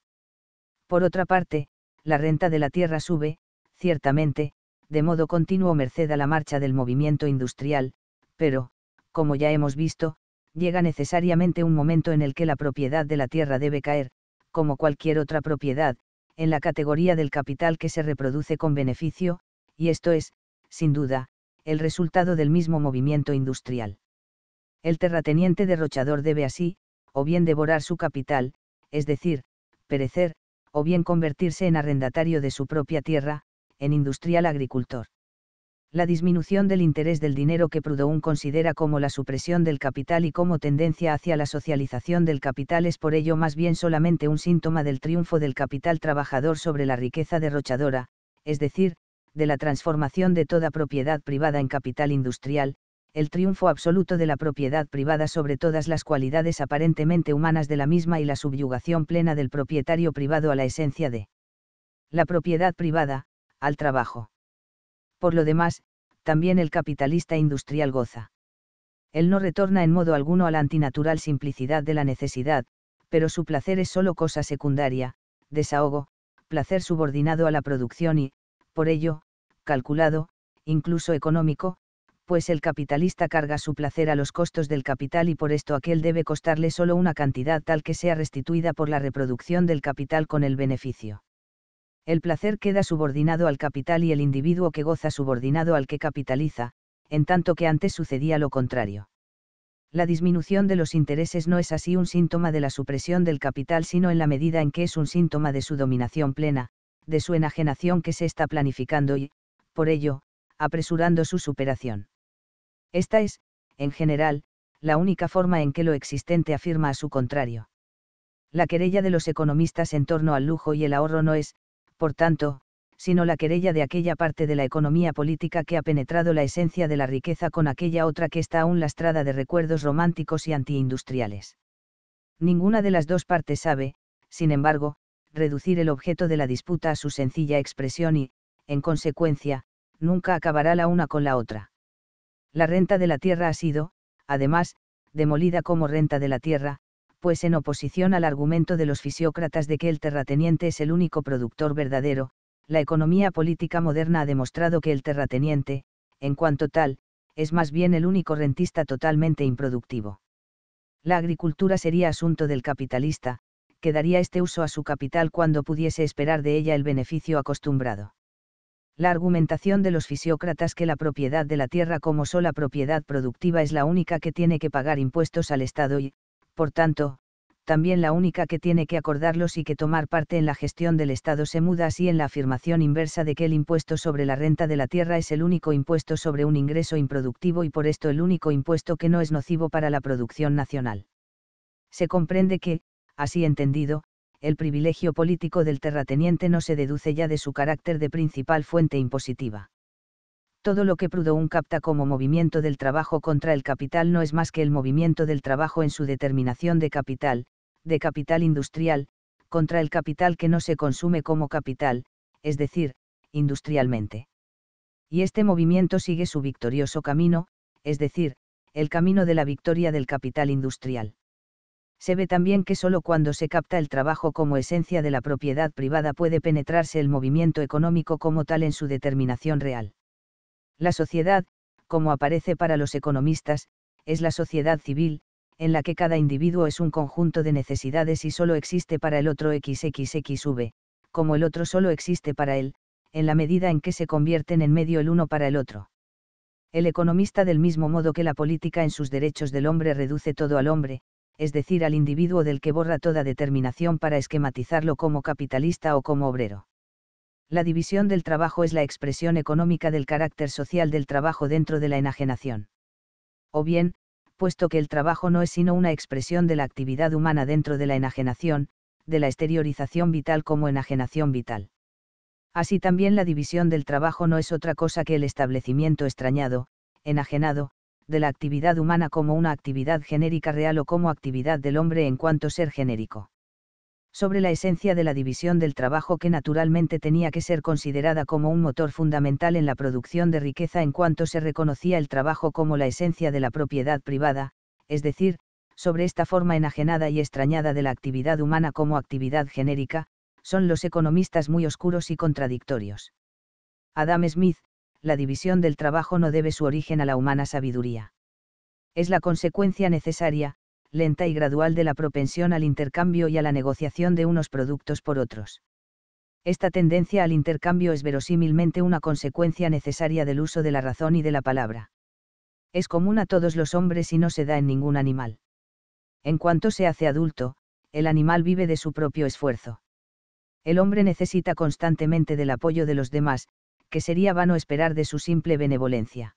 Por otra parte, la renta de la tierra sube, ciertamente, de modo continuo merced a la marcha del movimiento industrial, pero, como ya hemos visto, llega necesariamente un momento en el que la propiedad de la tierra debe caer, como cualquier otra propiedad, en la categoría del capital que se reproduce con beneficio, y esto es, sin duda, el resultado del mismo movimiento industrial. El terrateniente derrochador debe así, o bien devorar su capital, es decir, perecer, o bien convertirse en arrendatario de su propia tierra, en industrial agricultor la disminución del interés del dinero que Proudhon considera como la supresión del capital y como tendencia hacia la socialización del capital es por ello más bien solamente un síntoma del triunfo del capital trabajador sobre la riqueza derrochadora, es decir, de la transformación de toda propiedad privada en capital industrial, el triunfo absoluto de la propiedad privada sobre todas las cualidades aparentemente humanas de la misma y la subyugación plena del propietario privado a la esencia de la propiedad privada, al trabajo. Por lo demás, también el capitalista industrial goza. Él no retorna en modo alguno a la antinatural simplicidad de la necesidad, pero su placer es solo cosa secundaria, desahogo, placer subordinado a la producción y, por ello, calculado, incluso económico, pues el capitalista carga su placer a los costos del capital y por esto aquel debe costarle solo una cantidad tal que sea restituida por la reproducción del capital con el beneficio el placer queda subordinado al capital y el individuo que goza subordinado al que capitaliza, en tanto que antes sucedía lo contrario. La disminución de los intereses no es así un síntoma de la supresión del capital sino en la medida en que es un síntoma de su dominación plena, de su enajenación que se está planificando y, por ello, apresurando su superación. Esta es, en general, la única forma en que lo existente afirma a su contrario. La querella de los economistas en torno al lujo y el ahorro no es, por tanto, sino la querella de aquella parte de la economía política que ha penetrado la esencia de la riqueza con aquella otra que está aún lastrada de recuerdos románticos y antiindustriales. Ninguna de las dos partes sabe, sin embargo, reducir el objeto de la disputa a su sencilla expresión y, en consecuencia, nunca acabará la una con la otra. La renta de la tierra ha sido, además, demolida como renta de la tierra, pues en oposición al argumento de los fisiócratas de que el terrateniente es el único productor verdadero, la economía política moderna ha demostrado que el terrateniente, en cuanto tal, es más bien el único rentista totalmente improductivo. La agricultura sería asunto del capitalista, que daría este uso a su capital cuando pudiese esperar de ella el beneficio acostumbrado. La argumentación de los fisiócratas que la propiedad de la tierra como sola propiedad productiva es la única que tiene que pagar impuestos al Estado y, por tanto, también la única que tiene que acordarlos y que tomar parte en la gestión del Estado se muda así en la afirmación inversa de que el impuesto sobre la renta de la tierra es el único impuesto sobre un ingreso improductivo y por esto el único impuesto que no es nocivo para la producción nacional. Se comprende que, así entendido, el privilegio político del terrateniente no se deduce ya de su carácter de principal fuente impositiva todo lo que Proudhon capta como movimiento del trabajo contra el capital no es más que el movimiento del trabajo en su determinación de capital, de capital industrial, contra el capital que no se consume como capital, es decir, industrialmente. Y este movimiento sigue su victorioso camino, es decir, el camino de la victoria del capital industrial. Se ve también que solo cuando se capta el trabajo como esencia de la propiedad privada puede penetrarse el movimiento económico como tal en su determinación real. La sociedad, como aparece para los economistas, es la sociedad civil, en la que cada individuo es un conjunto de necesidades y solo existe para el otro XXXV, como el otro solo existe para él, en la medida en que se convierten en medio el uno para el otro. El economista del mismo modo que la política en sus derechos del hombre reduce todo al hombre, es decir, al individuo del que borra toda determinación para esquematizarlo como capitalista o como obrero la división del trabajo es la expresión económica del carácter social del trabajo dentro de la enajenación. O bien, puesto que el trabajo no es sino una expresión de la actividad humana dentro de la enajenación, de la exteriorización vital como enajenación vital. Así también la división del trabajo no es otra cosa que el establecimiento extrañado, enajenado, de la actividad humana como una actividad genérica real o como actividad del hombre en cuanto ser genérico sobre la esencia de la división del trabajo que naturalmente tenía que ser considerada como un motor fundamental en la producción de riqueza en cuanto se reconocía el trabajo como la esencia de la propiedad privada, es decir, sobre esta forma enajenada y extrañada de la actividad humana como actividad genérica, son los economistas muy oscuros y contradictorios. Adam Smith, la división del trabajo no debe su origen a la humana sabiduría. Es la consecuencia necesaria, lenta y gradual de la propensión al intercambio y a la negociación de unos productos por otros. Esta tendencia al intercambio es verosímilmente una consecuencia necesaria del uso de la razón y de la palabra. Es común a todos los hombres y no se da en ningún animal. En cuanto se hace adulto, el animal vive de su propio esfuerzo. El hombre necesita constantemente del apoyo de los demás, que sería vano esperar de su simple benevolencia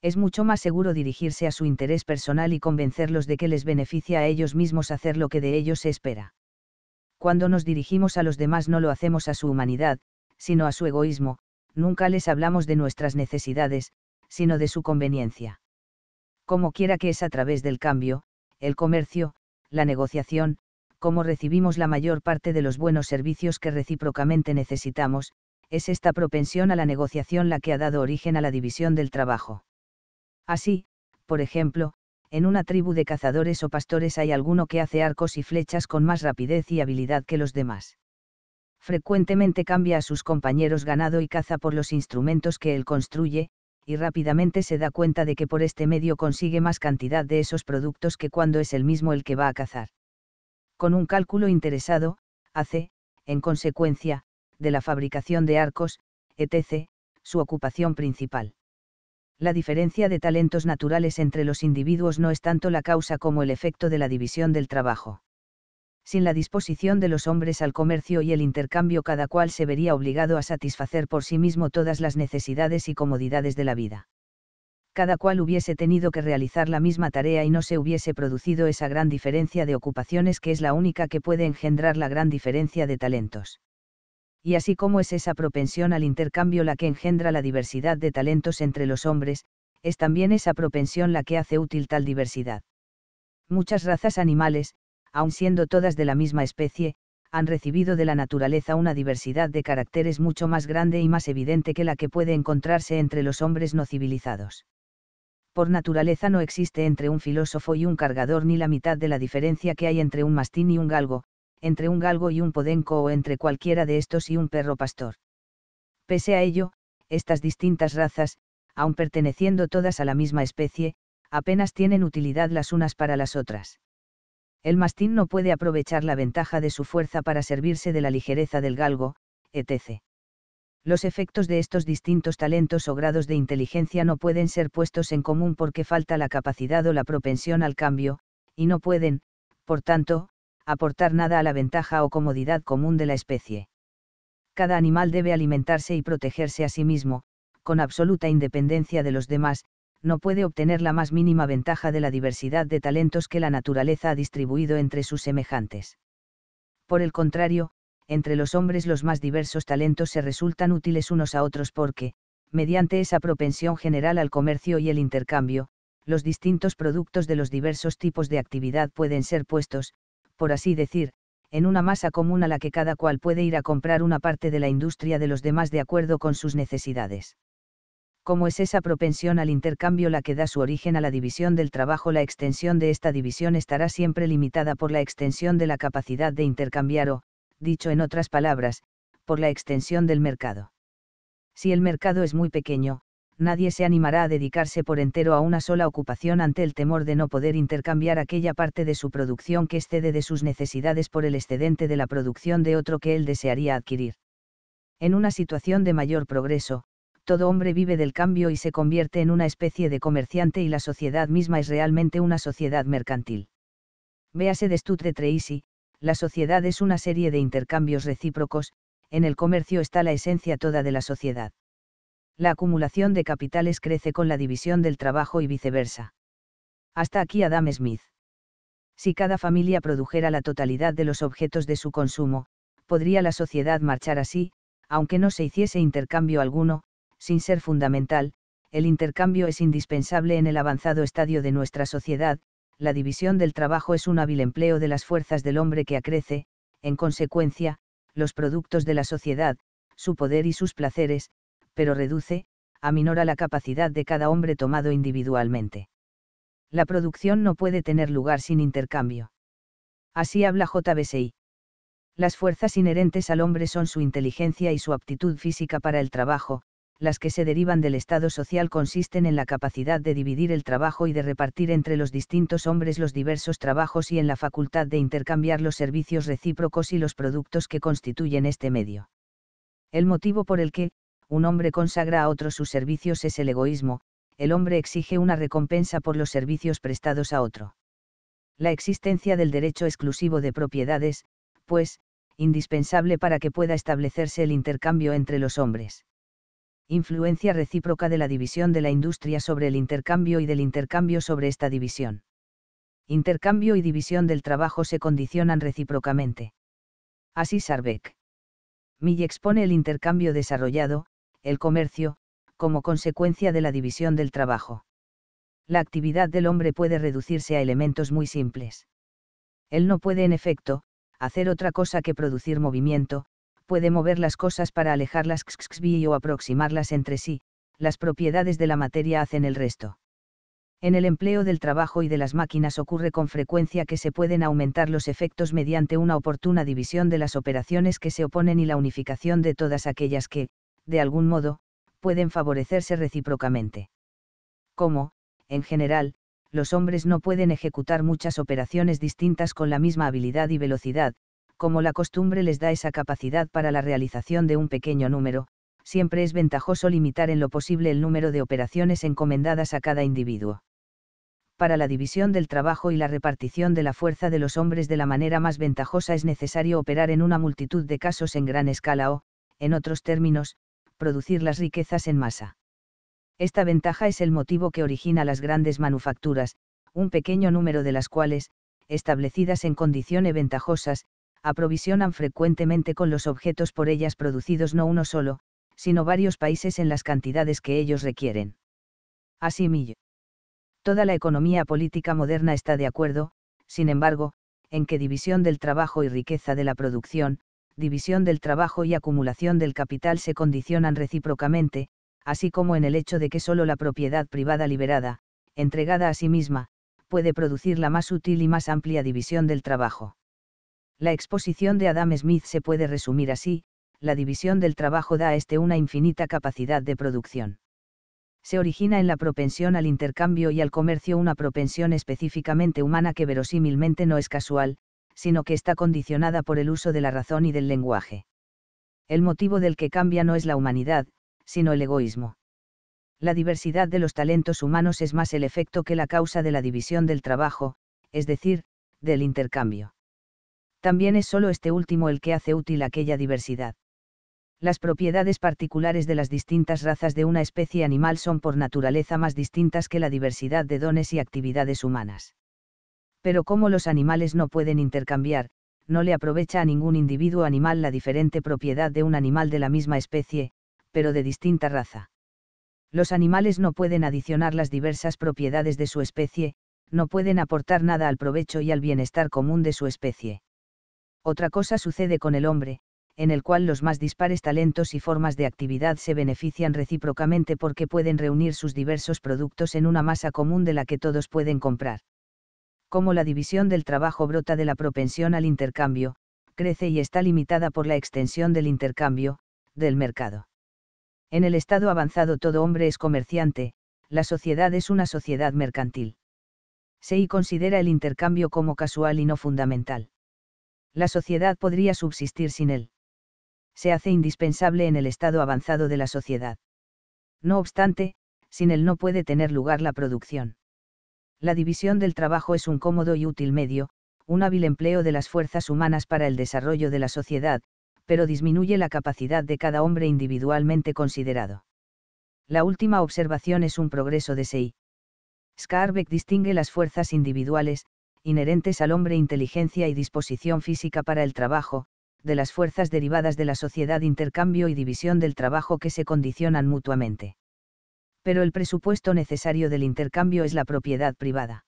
es mucho más seguro dirigirse a su interés personal y convencerlos de que les beneficia a ellos mismos hacer lo que de ellos se espera. Cuando nos dirigimos a los demás no lo hacemos a su humanidad, sino a su egoísmo, nunca les hablamos de nuestras necesidades, sino de su conveniencia. Como quiera que es a través del cambio, el comercio, la negociación, como recibimos la mayor parte de los buenos servicios que recíprocamente necesitamos, es esta propensión a la negociación la que ha dado origen a la división del trabajo Así, por ejemplo, en una tribu de cazadores o pastores hay alguno que hace arcos y flechas con más rapidez y habilidad que los demás. Frecuentemente cambia a sus compañeros ganado y caza por los instrumentos que él construye, y rápidamente se da cuenta de que por este medio consigue más cantidad de esos productos que cuando es el mismo el que va a cazar. Con un cálculo interesado, hace, en consecuencia, de la fabricación de arcos, etc., su ocupación principal la diferencia de talentos naturales entre los individuos no es tanto la causa como el efecto de la división del trabajo. Sin la disposición de los hombres al comercio y el intercambio cada cual se vería obligado a satisfacer por sí mismo todas las necesidades y comodidades de la vida. Cada cual hubiese tenido que realizar la misma tarea y no se hubiese producido esa gran diferencia de ocupaciones que es la única que puede engendrar la gran diferencia de talentos y así como es esa propensión al intercambio la que engendra la diversidad de talentos entre los hombres, es también esa propensión la que hace útil tal diversidad. Muchas razas animales, aun siendo todas de la misma especie, han recibido de la naturaleza una diversidad de caracteres mucho más grande y más evidente que la que puede encontrarse entre los hombres no civilizados. Por naturaleza no existe entre un filósofo y un cargador ni la mitad de la diferencia que hay entre un mastín y un galgo, entre un galgo y un podenco o entre cualquiera de estos y un perro pastor. Pese a ello, estas distintas razas, aun perteneciendo todas a la misma especie, apenas tienen utilidad las unas para las otras. El mastín no puede aprovechar la ventaja de su fuerza para servirse de la ligereza del galgo, etc. Los efectos de estos distintos talentos o grados de inteligencia no pueden ser puestos en común porque falta la capacidad o la propensión al cambio, y no pueden, por tanto, aportar nada a la ventaja o comodidad común de la especie. Cada animal debe alimentarse y protegerse a sí mismo, con absoluta independencia de los demás, no puede obtener la más mínima ventaja de la diversidad de talentos que la naturaleza ha distribuido entre sus semejantes. Por el contrario, entre los hombres los más diversos talentos se resultan útiles unos a otros porque, mediante esa propensión general al comercio y el intercambio, los distintos productos de los diversos tipos de actividad pueden ser puestos, por así decir, en una masa común a la que cada cual puede ir a comprar una parte de la industria de los demás de acuerdo con sus necesidades. Como es esa propensión al intercambio la que da su origen a la división del trabajo, la extensión de esta división estará siempre limitada por la extensión de la capacidad de intercambiar o, dicho en otras palabras, por la extensión del mercado. Si el mercado es muy pequeño, nadie se animará a dedicarse por entero a una sola ocupación ante el temor de no poder intercambiar aquella parte de su producción que excede de sus necesidades por el excedente de la producción de otro que él desearía adquirir. En una situación de mayor progreso, todo hombre vive del cambio y se convierte en una especie de comerciante y la sociedad misma es realmente una sociedad mercantil. Véase de de Tracy, la sociedad es una serie de intercambios recíprocos, en el comercio está la esencia toda de la sociedad la acumulación de capitales crece con la división del trabajo y viceversa. Hasta aquí Adam Smith. Si cada familia produjera la totalidad de los objetos de su consumo, podría la sociedad marchar así, aunque no se hiciese intercambio alguno, sin ser fundamental, el intercambio es indispensable en el avanzado estadio de nuestra sociedad, la división del trabajo es un hábil empleo de las fuerzas del hombre que acrece, en consecuencia, los productos de la sociedad, su poder y sus placeres, pero reduce, aminora la capacidad de cada hombre tomado individualmente. La producción no puede tener lugar sin intercambio. Así habla JBSI. Las fuerzas inherentes al hombre son su inteligencia y su aptitud física para el trabajo, las que se derivan del estado social consisten en la capacidad de dividir el trabajo y de repartir entre los distintos hombres los diversos trabajos y en la facultad de intercambiar los servicios recíprocos y los productos que constituyen este medio. El motivo por el que, un hombre consagra a otro sus servicios es el egoísmo, el hombre exige una recompensa por los servicios prestados a otro. La existencia del derecho exclusivo de propiedades, pues, indispensable para que pueda establecerse el intercambio entre los hombres. Influencia recíproca de la división de la industria sobre el intercambio y del intercambio sobre esta división. Intercambio y división del trabajo se condicionan recíprocamente. Así Sarbeck. Mill expone el intercambio desarrollado, el comercio, como consecuencia de la división del trabajo. La actividad del hombre puede reducirse a elementos muy simples. Él no puede, en efecto, hacer otra cosa que producir movimiento, puede mover las cosas para alejarlas o aproximarlas entre sí, las propiedades de la materia hacen el resto. En el empleo del trabajo y de las máquinas ocurre con frecuencia que se pueden aumentar los efectos mediante una oportuna división de las operaciones que se oponen y la unificación de todas aquellas que, de algún modo, pueden favorecerse recíprocamente. Como, en general, los hombres no pueden ejecutar muchas operaciones distintas con la misma habilidad y velocidad, como la costumbre les da esa capacidad para la realización de un pequeño número, siempre es ventajoso limitar en lo posible el número de operaciones encomendadas a cada individuo. Para la división del trabajo y la repartición de la fuerza de los hombres de la manera más ventajosa es necesario operar en una multitud de casos en gran escala o, en otros términos, producir las riquezas en masa. Esta ventaja es el motivo que origina las grandes manufacturas, un pequeño número de las cuales, establecidas en condiciones ventajosas, aprovisionan frecuentemente con los objetos por ellas producidos no uno solo, sino varios países en las cantidades que ellos requieren. Asimillo. Toda la economía política moderna está de acuerdo, sin embargo, en que división del trabajo y riqueza de la producción, división del trabajo y acumulación del capital se condicionan recíprocamente, así como en el hecho de que sólo la propiedad privada liberada, entregada a sí misma, puede producir la más útil y más amplia división del trabajo. La exposición de Adam Smith se puede resumir así, la división del trabajo da a este una infinita capacidad de producción. Se origina en la propensión al intercambio y al comercio una propensión específicamente humana que verosímilmente no es casual, sino que está condicionada por el uso de la razón y del lenguaje. El motivo del que cambia no es la humanidad, sino el egoísmo. La diversidad de los talentos humanos es más el efecto que la causa de la división del trabajo, es decir, del intercambio. También es solo este último el que hace útil aquella diversidad. Las propiedades particulares de las distintas razas de una especie animal son por naturaleza más distintas que la diversidad de dones y actividades humanas pero como los animales no pueden intercambiar, no le aprovecha a ningún individuo animal la diferente propiedad de un animal de la misma especie, pero de distinta raza. Los animales no pueden adicionar las diversas propiedades de su especie, no pueden aportar nada al provecho y al bienestar común de su especie. Otra cosa sucede con el hombre, en el cual los más dispares talentos y formas de actividad se benefician recíprocamente porque pueden reunir sus diversos productos en una masa común de la que todos pueden comprar como la división del trabajo brota de la propensión al intercambio, crece y está limitada por la extensión del intercambio, del mercado. En el estado avanzado todo hombre es comerciante, la sociedad es una sociedad mercantil. Se y considera el intercambio como casual y no fundamental. La sociedad podría subsistir sin él. Se hace indispensable en el estado avanzado de la sociedad. No obstante, sin él no puede tener lugar la producción la división del trabajo es un cómodo y útil medio, un hábil empleo de las fuerzas humanas para el desarrollo de la sociedad, pero disminuye la capacidad de cada hombre individualmente considerado. La última observación es un progreso de SEI. Scarbeck distingue las fuerzas individuales, inherentes al hombre inteligencia y disposición física para el trabajo, de las fuerzas derivadas de la sociedad intercambio y división del trabajo que se condicionan mutuamente pero el presupuesto necesario del intercambio es la propiedad privada.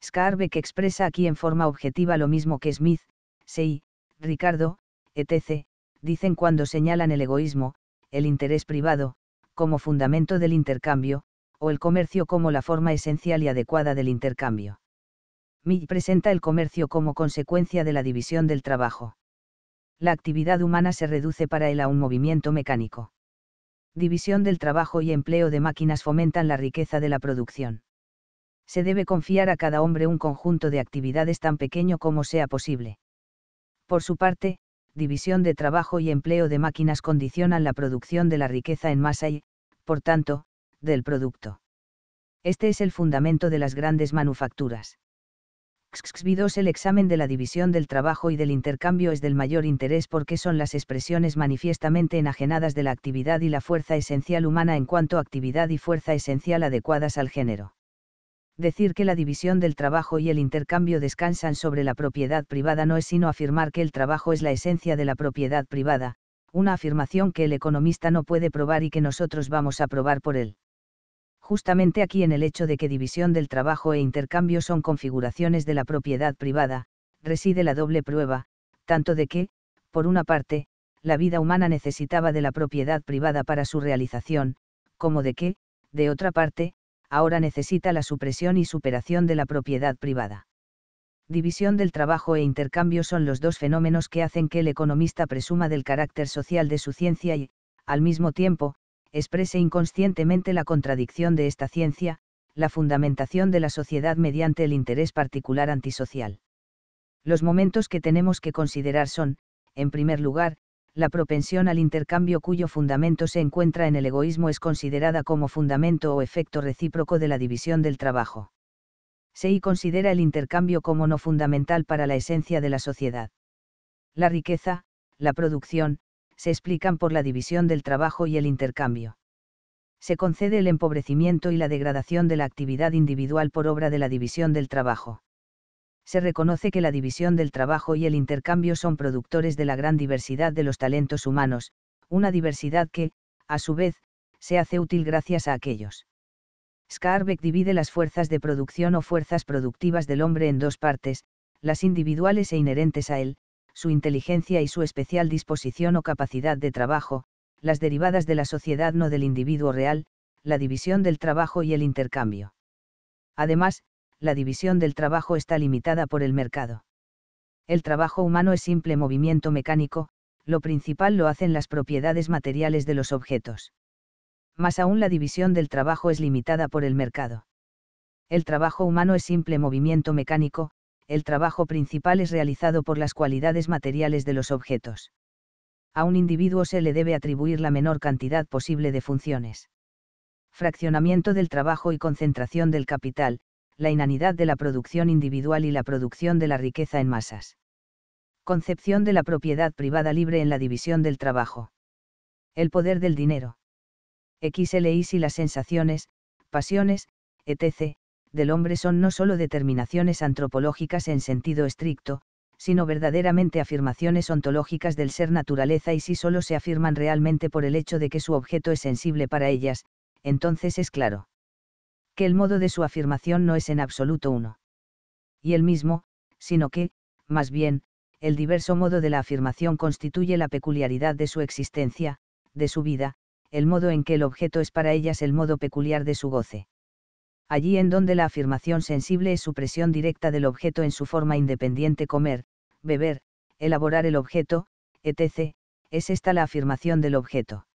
Scarbeck expresa aquí en forma objetiva lo mismo que Smith, Sey, Ricardo, etc., dicen cuando señalan el egoísmo, el interés privado, como fundamento del intercambio, o el comercio como la forma esencial y adecuada del intercambio. Mill presenta el comercio como consecuencia de la división del trabajo. La actividad humana se reduce para él a un movimiento mecánico. División del Trabajo y Empleo de Máquinas fomentan la riqueza de la producción. Se debe confiar a cada hombre un conjunto de actividades tan pequeño como sea posible. Por su parte, división de trabajo y empleo de máquinas condicionan la producción de la riqueza en masa y, por tanto, del producto. Este es el fundamento de las grandes manufacturas. El examen de la división del trabajo y del intercambio es del mayor interés porque son las expresiones manifiestamente enajenadas de la actividad y la fuerza esencial humana en cuanto a actividad y fuerza esencial adecuadas al género. Decir que la división del trabajo y el intercambio descansan sobre la propiedad privada no es sino afirmar que el trabajo es la esencia de la propiedad privada, una afirmación que el economista no puede probar y que nosotros vamos a probar por él justamente aquí en el hecho de que división del trabajo e intercambio son configuraciones de la propiedad privada, reside la doble prueba, tanto de que, por una parte, la vida humana necesitaba de la propiedad privada para su realización, como de que, de otra parte, ahora necesita la supresión y superación de la propiedad privada. División del trabajo e intercambio son los dos fenómenos que hacen que el economista presuma del carácter social de su ciencia y, al mismo tiempo, exprese inconscientemente la contradicción de esta ciencia, la fundamentación de la sociedad mediante el interés particular antisocial. Los momentos que tenemos que considerar son, en primer lugar, la propensión al intercambio cuyo fundamento se encuentra en el egoísmo es considerada como fundamento o efecto recíproco de la división del trabajo. Se y considera el intercambio como no fundamental para la esencia de la sociedad. La riqueza, la producción, se explican por la división del trabajo y el intercambio. Se concede el empobrecimiento y la degradación de la actividad individual por obra de la división del trabajo. Se reconoce que la división del trabajo y el intercambio son productores de la gran diversidad de los talentos humanos, una diversidad que, a su vez, se hace útil gracias a aquellos. Scarbeck divide las fuerzas de producción o fuerzas productivas del hombre en dos partes, las individuales e inherentes a él, su inteligencia y su especial disposición o capacidad de trabajo, las derivadas de la sociedad no del individuo real, la división del trabajo y el intercambio. Además, la división del trabajo está limitada por el mercado. El trabajo humano es simple movimiento mecánico, lo principal lo hacen las propiedades materiales de los objetos. Más aún la división del trabajo es limitada por el mercado. El trabajo humano es simple movimiento mecánico, el trabajo principal es realizado por las cualidades materiales de los objetos. A un individuo se le debe atribuir la menor cantidad posible de funciones. Fraccionamiento del trabajo y concentración del capital, la inanidad de la producción individual y la producción de la riqueza en masas. Concepción de la propiedad privada libre en la división del trabajo. El poder del dinero. XLI y las sensaciones, pasiones, etc., del hombre son no sólo determinaciones antropológicas en sentido estricto, sino verdaderamente afirmaciones ontológicas del ser naturaleza y si solo se afirman realmente por el hecho de que su objeto es sensible para ellas, entonces es claro que el modo de su afirmación no es en absoluto uno y el mismo, sino que, más bien, el diverso modo de la afirmación constituye la peculiaridad de su existencia, de su vida, el modo en que el objeto es para ellas el modo peculiar de su goce allí en donde la afirmación sensible es su presión directa del objeto en su forma independiente comer, beber, elaborar el objeto, etc., es esta la afirmación del objeto.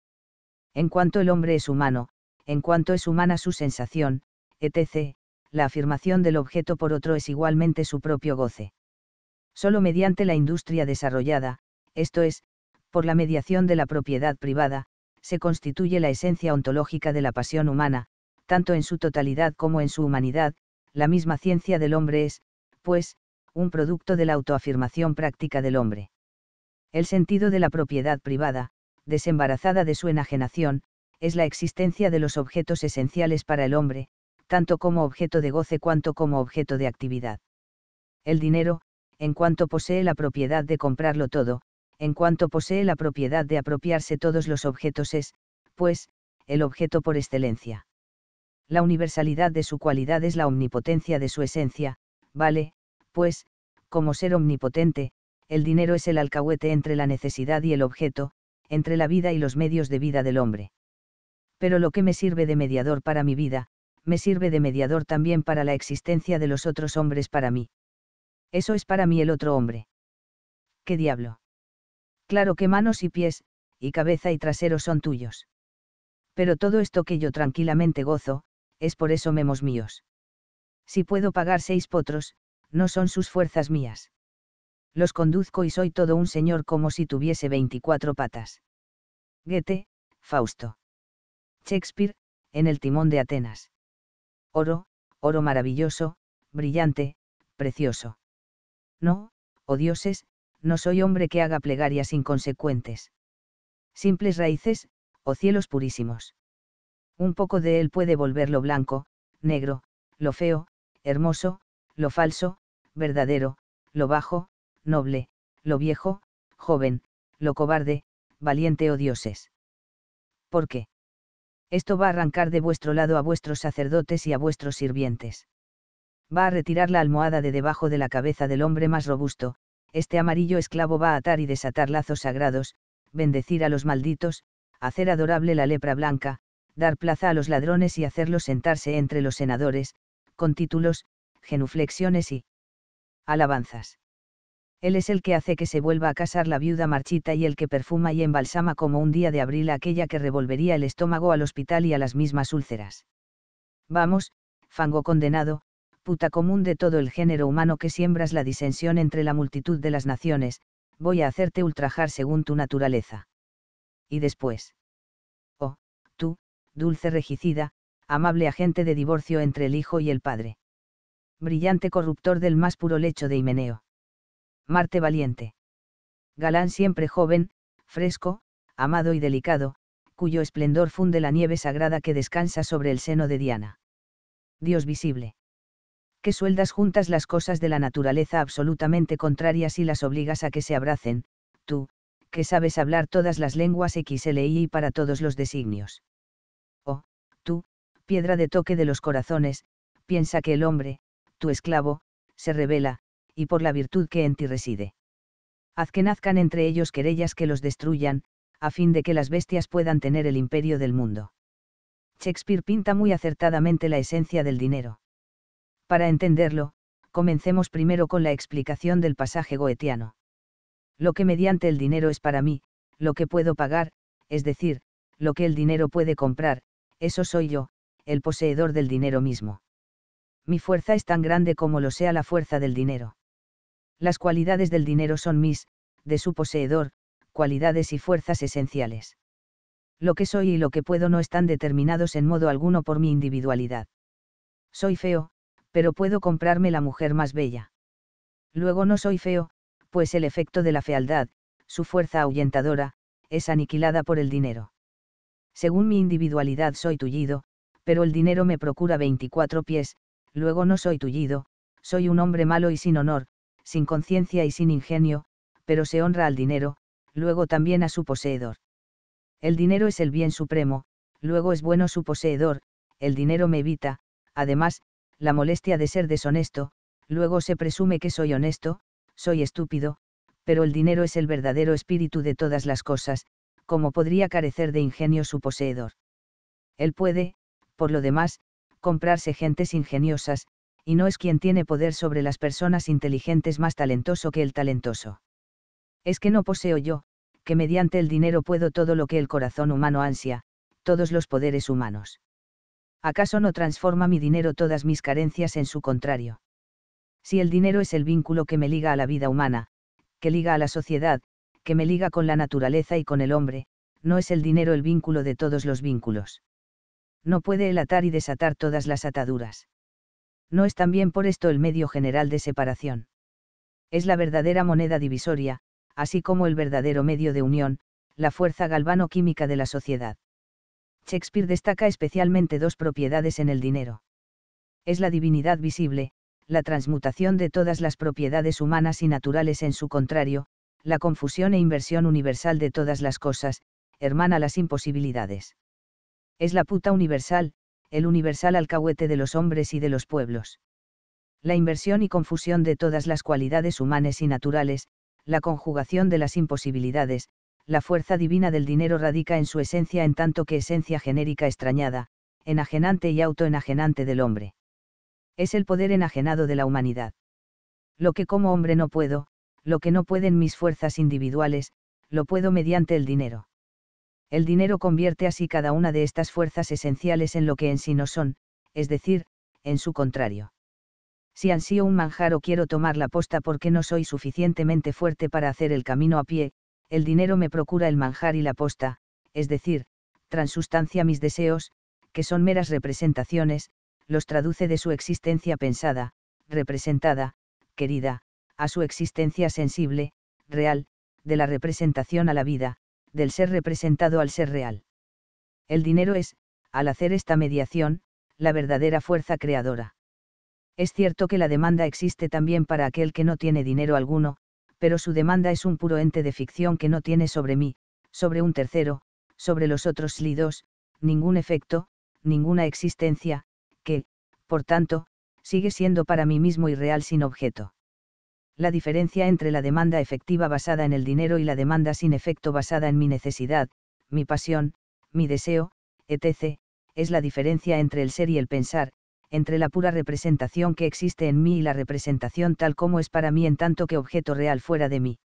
En cuanto el hombre es humano, en cuanto es humana su sensación, etc., la afirmación del objeto por otro es igualmente su propio goce. Solo mediante la industria desarrollada, esto es, por la mediación de la propiedad privada, se constituye la esencia ontológica de la pasión humana, tanto en su totalidad como en su humanidad, la misma ciencia del hombre es, pues, un producto de la autoafirmación práctica del hombre. El sentido de la propiedad privada, desembarazada de su enajenación, es la existencia de los objetos esenciales para el hombre, tanto como objeto de goce cuanto como objeto de actividad. El dinero, en cuanto posee la propiedad de comprarlo todo, en cuanto posee la propiedad de apropiarse todos los objetos es, pues, el objeto por excelencia la universalidad de su cualidad es la omnipotencia de su esencia, vale, pues, como ser omnipotente, el dinero es el alcahuete entre la necesidad y el objeto, entre la vida y los medios de vida del hombre. Pero lo que me sirve de mediador para mi vida, me sirve de mediador también para la existencia de los otros hombres para mí. Eso es para mí el otro hombre. ¿Qué diablo? Claro que manos y pies, y cabeza y trasero son tuyos. Pero todo esto que yo tranquilamente gozo, es por eso memos míos. Si puedo pagar seis potros, no son sus fuerzas mías. Los conduzco y soy todo un señor como si tuviese veinticuatro patas. Goethe, Fausto. Shakespeare, en el timón de Atenas. Oro, oro maravilloso, brillante, precioso. No, oh dioses, no soy hombre que haga plegarias inconsecuentes. Simples raíces, oh cielos purísimos. Un poco de él puede volverlo blanco, negro, lo feo, hermoso, lo falso, verdadero, lo bajo, noble, lo viejo, joven, lo cobarde, valiente o dioses. ¿Por qué? Esto va a arrancar de vuestro lado a vuestros sacerdotes y a vuestros sirvientes. Va a retirar la almohada de debajo de la cabeza del hombre más robusto, este amarillo esclavo va a atar y desatar lazos sagrados, bendecir a los malditos, hacer adorable la lepra blanca, dar plaza a los ladrones y hacerlos sentarse entre los senadores, con títulos, genuflexiones y alabanzas. Él es el que hace que se vuelva a casar la viuda marchita y el que perfuma y embalsama como un día de abril aquella que revolvería el estómago al hospital y a las mismas úlceras. Vamos, fango condenado, puta común de todo el género humano que siembras la disensión entre la multitud de las naciones, voy a hacerte ultrajar según tu naturaleza. Y después dulce regicida, amable agente de divorcio entre el hijo y el padre. Brillante corruptor del más puro lecho de Himeneo. Marte valiente. Galán siempre joven, fresco, amado y delicado, cuyo esplendor funde la nieve sagrada que descansa sobre el seno de Diana. Dios visible. Que sueldas juntas las cosas de la naturaleza absolutamente contrarias y las obligas a que se abracen, tú, que sabes hablar todas las lenguas y para todos los designios piedra de toque de los corazones, piensa que el hombre, tu esclavo, se revela, y por la virtud que en ti reside. Haz que nazcan entre ellos querellas que los destruyan, a fin de que las bestias puedan tener el imperio del mundo. Shakespeare pinta muy acertadamente la esencia del dinero. Para entenderlo, comencemos primero con la explicación del pasaje goetiano. Lo que mediante el dinero es para mí, lo que puedo pagar, es decir, lo que el dinero puede comprar, eso soy yo, el poseedor del dinero mismo. Mi fuerza es tan grande como lo sea la fuerza del dinero. Las cualidades del dinero son mis, de su poseedor, cualidades y fuerzas esenciales. Lo que soy y lo que puedo no están determinados en modo alguno por mi individualidad. Soy feo, pero puedo comprarme la mujer más bella. Luego no soy feo, pues el efecto de la fealdad, su fuerza ahuyentadora, es aniquilada por el dinero. Según mi individualidad soy tullido, pero el dinero me procura 24 pies, luego no soy tullido, soy un hombre malo y sin honor, sin conciencia y sin ingenio, pero se honra al dinero, luego también a su poseedor. El dinero es el bien supremo, luego es bueno su poseedor, el dinero me evita, además, la molestia de ser deshonesto, luego se presume que soy honesto, soy estúpido, pero el dinero es el verdadero espíritu de todas las cosas, como podría carecer de ingenio su poseedor. Él puede, por lo demás, comprarse gentes ingeniosas, y no es quien tiene poder sobre las personas inteligentes más talentoso que el talentoso. Es que no poseo yo, que mediante el dinero puedo todo lo que el corazón humano ansia, todos los poderes humanos. ¿Acaso no transforma mi dinero todas mis carencias en su contrario? Si el dinero es el vínculo que me liga a la vida humana, que liga a la sociedad, que me liga con la naturaleza y con el hombre, no es el dinero el vínculo de todos los vínculos no puede elatar y desatar todas las ataduras. No es también por esto el medio general de separación. Es la verdadera moneda divisoria, así como el verdadero medio de unión, la fuerza galvano-química de la sociedad. Shakespeare destaca especialmente dos propiedades en el dinero. Es la divinidad visible, la transmutación de todas las propiedades humanas y naturales en su contrario, la confusión e inversión universal de todas las cosas, hermana las imposibilidades. Es la puta universal, el universal alcahuete de los hombres y de los pueblos. La inversión y confusión de todas las cualidades humanas y naturales, la conjugación de las imposibilidades, la fuerza divina del dinero radica en su esencia en tanto que esencia genérica extrañada, enajenante y autoenajenante del hombre. Es el poder enajenado de la humanidad. Lo que como hombre no puedo, lo que no pueden mis fuerzas individuales, lo puedo mediante el dinero el dinero convierte así cada una de estas fuerzas esenciales en lo que en sí no son, es decir, en su contrario. Si ansío un manjar o quiero tomar la posta porque no soy suficientemente fuerte para hacer el camino a pie, el dinero me procura el manjar y la posta, es decir, transustancia mis deseos, que son meras representaciones, los traduce de su existencia pensada, representada, querida, a su existencia sensible, real, de la representación a la vida, del ser representado al ser real. El dinero es, al hacer esta mediación, la verdadera fuerza creadora. Es cierto que la demanda existe también para aquel que no tiene dinero alguno, pero su demanda es un puro ente de ficción que no tiene sobre mí, sobre un tercero, sobre los otros lidos, ningún efecto, ninguna existencia, que, por tanto, sigue siendo para mí mismo irreal sin objeto la diferencia entre la demanda efectiva basada en el dinero y la demanda sin efecto basada en mi necesidad, mi pasión, mi deseo, etc., es la diferencia entre el ser y el pensar, entre la pura representación que existe en mí y la representación tal como es para mí en tanto que objeto real fuera de mí.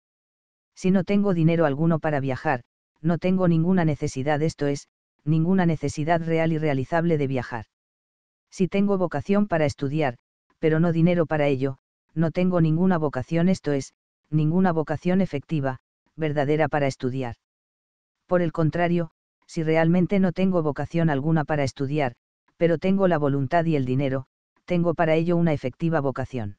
Si no tengo dinero alguno para viajar, no tengo ninguna necesidad, esto es, ninguna necesidad real y realizable de viajar. Si tengo vocación para estudiar, pero no dinero para ello, no tengo ninguna vocación, esto es, ninguna vocación efectiva, verdadera para estudiar. Por el contrario, si realmente no tengo vocación alguna para estudiar, pero tengo la voluntad y el dinero, tengo para ello una efectiva vocación.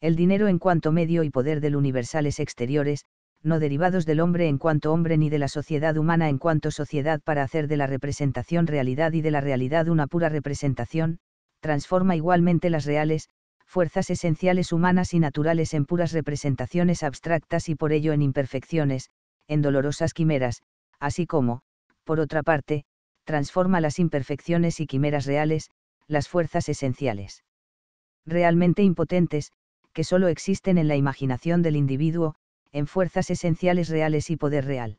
El dinero en cuanto medio y poder del universales exteriores, no derivados del hombre en cuanto hombre ni de la sociedad humana en cuanto sociedad para hacer de la representación realidad y de la realidad una pura representación, transforma igualmente las reales, fuerzas esenciales humanas y naturales en puras representaciones abstractas y por ello en imperfecciones, en dolorosas quimeras, así como, por otra parte, transforma las imperfecciones y quimeras reales, las fuerzas esenciales. Realmente impotentes, que solo existen en la imaginación del individuo, en fuerzas esenciales reales y poder real.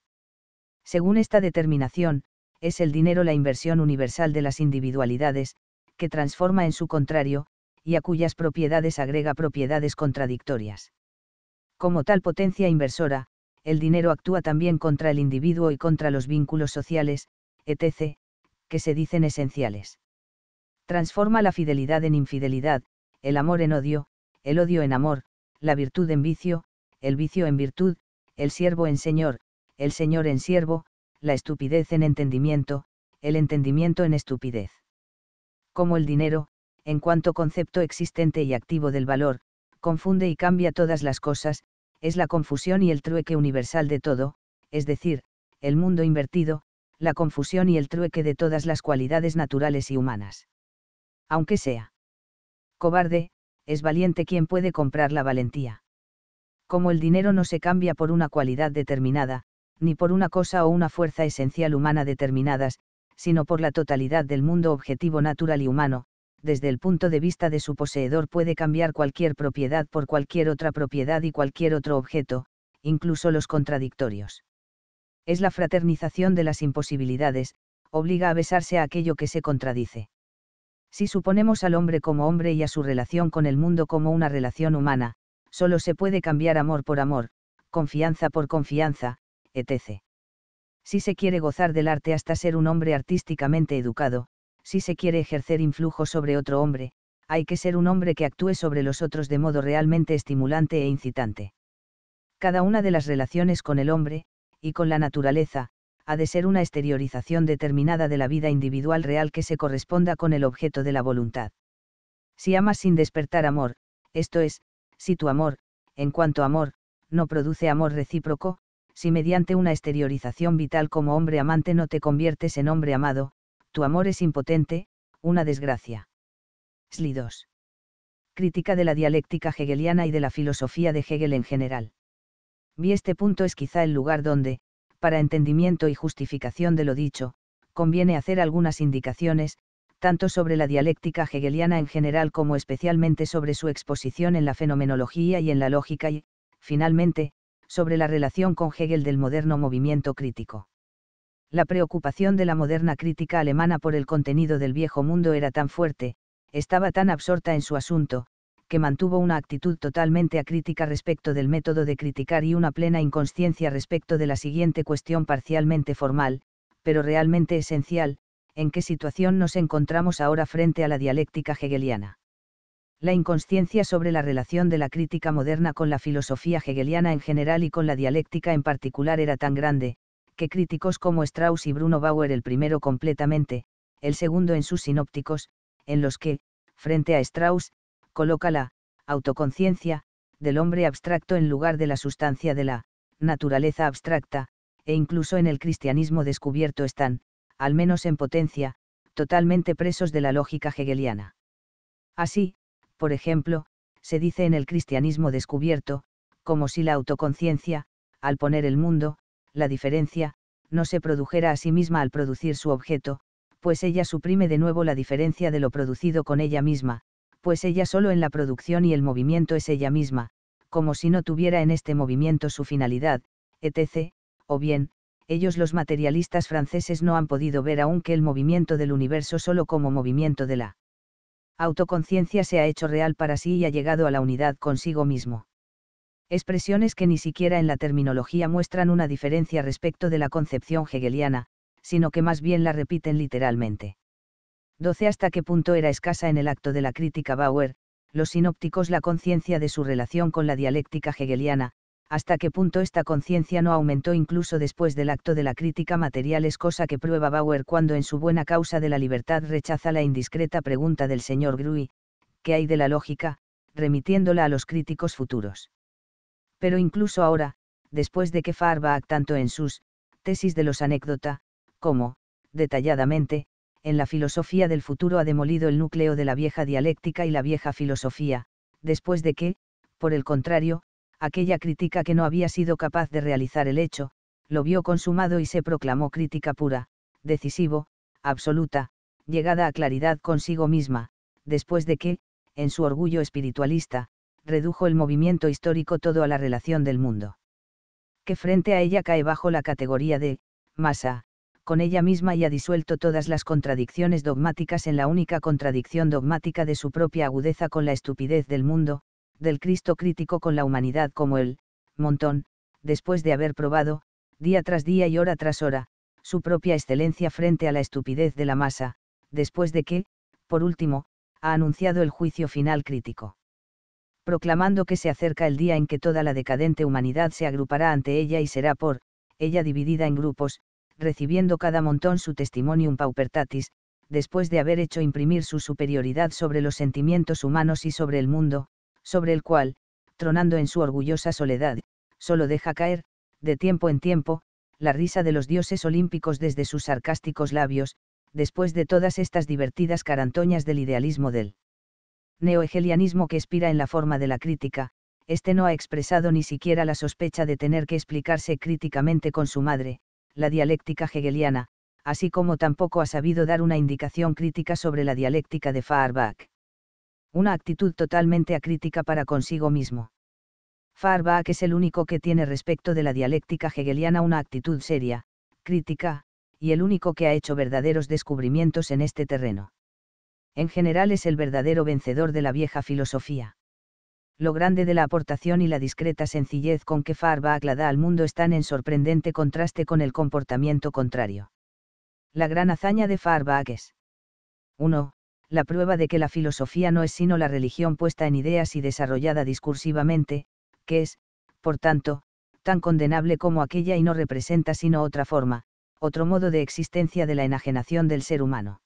Según esta determinación, es el dinero la inversión universal de las individualidades, que transforma en su contrario, y a cuyas propiedades agrega propiedades contradictorias. Como tal potencia inversora, el dinero actúa también contra el individuo y contra los vínculos sociales, etc., que se dicen esenciales. Transforma la fidelidad en infidelidad, el amor en odio, el odio en amor, la virtud en vicio, el vicio en virtud, el siervo en señor, el señor en siervo, la estupidez en entendimiento, el entendimiento en estupidez. Como el dinero, en cuanto concepto existente y activo del valor, confunde y cambia todas las cosas, es la confusión y el trueque universal de todo, es decir, el mundo invertido, la confusión y el trueque de todas las cualidades naturales y humanas. Aunque sea cobarde, es valiente quien puede comprar la valentía. Como el dinero no se cambia por una cualidad determinada, ni por una cosa o una fuerza esencial humana determinadas, sino por la totalidad del mundo objetivo natural y humano, desde el punto de vista de su poseedor puede cambiar cualquier propiedad por cualquier otra propiedad y cualquier otro objeto, incluso los contradictorios. Es la fraternización de las imposibilidades, obliga a besarse a aquello que se contradice. Si suponemos al hombre como hombre y a su relación con el mundo como una relación humana, solo se puede cambiar amor por amor, confianza por confianza, etc. Si se quiere gozar del arte hasta ser un hombre artísticamente educado, si se quiere ejercer influjo sobre otro hombre, hay que ser un hombre que actúe sobre los otros de modo realmente estimulante e incitante. Cada una de las relaciones con el hombre, y con la naturaleza, ha de ser una exteriorización determinada de la vida individual real que se corresponda con el objeto de la voluntad. Si amas sin despertar amor, esto es, si tu amor, en cuanto amor, no produce amor recíproco, si mediante una exteriorización vital como hombre amante no te conviertes en hombre amado, tu amor es impotente, una desgracia. 2. Crítica de la dialéctica hegeliana y de la filosofía de Hegel en general. Vi este punto es quizá el lugar donde, para entendimiento y justificación de lo dicho, conviene hacer algunas indicaciones, tanto sobre la dialéctica hegeliana en general como especialmente sobre su exposición en la fenomenología y en la lógica y, finalmente, sobre la relación con Hegel del moderno movimiento crítico la preocupación de la moderna crítica alemana por el contenido del viejo mundo era tan fuerte, estaba tan absorta en su asunto, que mantuvo una actitud totalmente acrítica respecto del método de criticar y una plena inconsciencia respecto de la siguiente cuestión parcialmente formal, pero realmente esencial, en qué situación nos encontramos ahora frente a la dialéctica hegeliana. La inconsciencia sobre la relación de la crítica moderna con la filosofía hegeliana en general y con la dialéctica en particular era tan grande, que críticos como Strauss y Bruno Bauer el primero completamente, el segundo en sus sinópticos, en los que, frente a Strauss, coloca la autoconciencia del hombre abstracto en lugar de la sustancia de la naturaleza abstracta, e incluso en el cristianismo descubierto están, al menos en potencia, totalmente presos de la lógica hegeliana. Así, por ejemplo, se dice en el cristianismo descubierto, como si la autoconciencia, al poner el mundo, la diferencia, no se produjera a sí misma al producir su objeto, pues ella suprime de nuevo la diferencia de lo producido con ella misma, pues ella solo en la producción y el movimiento es ella misma, como si no tuviera en este movimiento su finalidad, etc., o bien, ellos los materialistas franceses no han podido ver aún que el movimiento del universo solo como movimiento de la autoconciencia se ha hecho real para sí y ha llegado a la unidad consigo mismo expresiones que ni siquiera en la terminología muestran una diferencia respecto de la concepción hegeliana, sino que más bien la repiten literalmente. 12. Hasta qué punto era escasa en el acto de la crítica Bauer, los sinópticos la conciencia de su relación con la dialéctica hegeliana, hasta qué punto esta conciencia no aumentó incluso después del acto de la crítica material es cosa que prueba Bauer cuando en su buena causa de la libertad rechaza la indiscreta pregunta del señor Gruy, ¿qué hay de la lógica?, remitiéndola a los críticos futuros pero incluso ahora, después de que Farbach tanto en sus tesis de los anécdota, como, detalladamente, en la filosofía del futuro ha demolido el núcleo de la vieja dialéctica y la vieja filosofía, después de que, por el contrario, aquella crítica que no había sido capaz de realizar el hecho, lo vio consumado y se proclamó crítica pura, decisivo, absoluta, llegada a claridad consigo misma, después de que, en su orgullo espiritualista, redujo el movimiento histórico todo a la relación del mundo. Que frente a ella cae bajo la categoría de masa, con ella misma y ha disuelto todas las contradicciones dogmáticas en la única contradicción dogmática de su propia agudeza con la estupidez del mundo, del Cristo crítico con la humanidad como el montón, después de haber probado, día tras día y hora tras hora, su propia excelencia frente a la estupidez de la masa, después de que, por último, ha anunciado el juicio final crítico proclamando que se acerca el día en que toda la decadente humanidad se agrupará ante ella y será por, ella dividida en grupos, recibiendo cada montón su testimonium paupertatis, después de haber hecho imprimir su superioridad sobre los sentimientos humanos y sobre el mundo, sobre el cual, tronando en su orgullosa soledad, solo deja caer, de tiempo en tiempo, la risa de los dioses olímpicos desde sus sarcásticos labios, después de todas estas divertidas carantoñas del idealismo del neohegelianismo que expira en la forma de la crítica, este no ha expresado ni siquiera la sospecha de tener que explicarse críticamente con su madre, la dialéctica hegeliana, así como tampoco ha sabido dar una indicación crítica sobre la dialéctica de Fahrbach. Una actitud totalmente acrítica para consigo mismo. Fahrbach es el único que tiene respecto de la dialéctica hegeliana una actitud seria, crítica, y el único que ha hecho verdaderos descubrimientos en este terreno en general es el verdadero vencedor de la vieja filosofía. Lo grande de la aportación y la discreta sencillez con que Farbach la da al mundo están en sorprendente contraste con el comportamiento contrario. La gran hazaña de Farbach es 1. La prueba de que la filosofía no es sino la religión puesta en ideas y desarrollada discursivamente, que es, por tanto, tan condenable como aquella y no representa sino otra forma, otro modo de existencia de la enajenación del ser humano.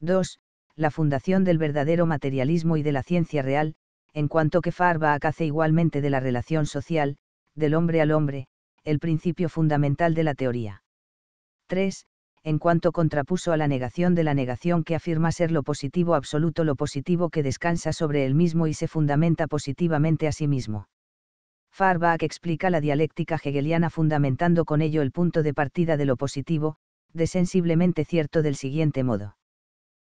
2 la fundación del verdadero materialismo y de la ciencia real, en cuanto que Farbach hace igualmente de la relación social, del hombre al hombre, el principio fundamental de la teoría. 3. En cuanto contrapuso a la negación de la negación que afirma ser lo positivo absoluto lo positivo que descansa sobre él mismo y se fundamenta positivamente a sí mismo. Farbach explica la dialéctica hegeliana fundamentando con ello el punto de partida de lo positivo, de sensiblemente cierto del siguiente modo.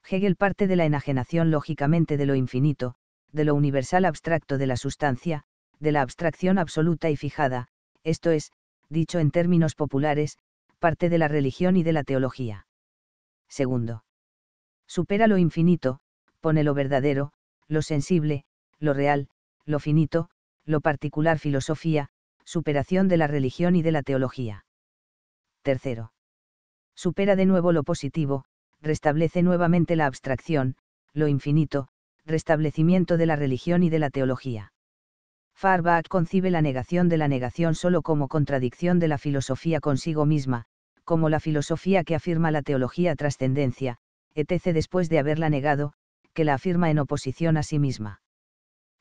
Hegel parte de la enajenación lógicamente de lo infinito, de lo universal abstracto de la sustancia, de la abstracción absoluta y fijada, esto es, dicho en términos populares, parte de la religión y de la teología. Segundo. Supera lo infinito, pone lo verdadero, lo sensible, lo real, lo finito, lo particular filosofía, superación de la religión y de la teología. Tercero. Supera de nuevo lo positivo, restablece nuevamente la abstracción, lo infinito, restablecimiento de la religión y de la teología. Farbach concibe la negación de la negación solo como contradicción de la filosofía consigo misma, como la filosofía que afirma la teología trascendencia, etc. después de haberla negado, que la afirma en oposición a sí misma.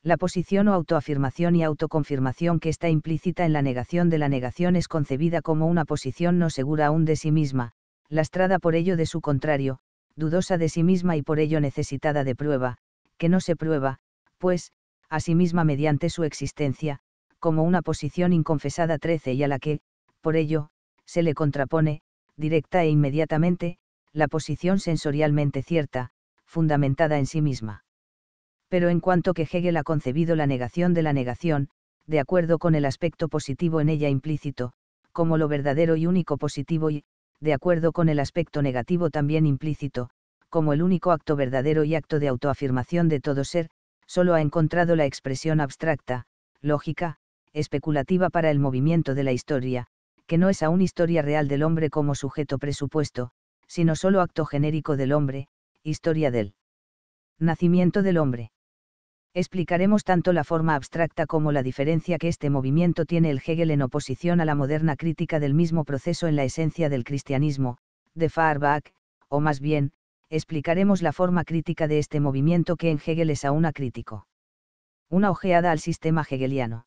La posición o autoafirmación y autoconfirmación que está implícita en la negación de la negación es concebida como una posición no segura aún de sí misma, lastrada por ello de su contrario, dudosa de sí misma y por ello necesitada de prueba, que no se prueba, pues, a sí misma mediante su existencia, como una posición inconfesada 13 y a la que, por ello, se le contrapone, directa e inmediatamente, la posición sensorialmente cierta, fundamentada en sí misma. Pero en cuanto que Hegel ha concebido la negación de la negación, de acuerdo con el aspecto positivo en ella implícito, como lo verdadero y único positivo y, de acuerdo con el aspecto negativo también implícito, como el único acto verdadero y acto de autoafirmación de todo ser, solo ha encontrado la expresión abstracta, lógica, especulativa para el movimiento de la historia, que no es aún historia real del hombre como sujeto presupuesto, sino solo acto genérico del hombre, historia del nacimiento del hombre explicaremos tanto la forma abstracta como la diferencia que este movimiento tiene el Hegel en oposición a la moderna crítica del mismo proceso en la esencia del cristianismo, de Farbach, o más bien, explicaremos la forma crítica de este movimiento que en Hegel es aún acrítico. Una ojeada al sistema hegeliano.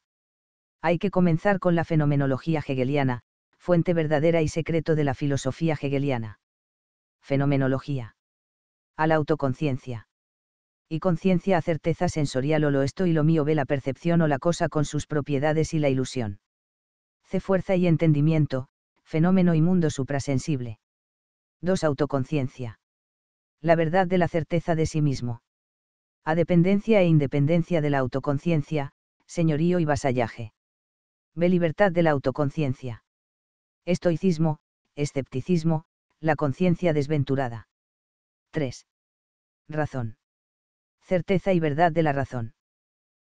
Hay que comenzar con la fenomenología hegeliana, fuente verdadera y secreto de la filosofía hegeliana. Fenomenología. A la autoconciencia y conciencia a certeza sensorial o lo esto y lo mío ve la percepción o la cosa con sus propiedades y la ilusión. C. Fuerza y entendimiento, fenómeno y mundo suprasensible. 2. Autoconciencia. La verdad de la certeza de sí mismo. A dependencia e independencia de la autoconciencia, señorío y vasallaje. B. Libertad de la autoconciencia. Estoicismo, escepticismo, la conciencia desventurada. 3. Razón certeza y verdad de la razón.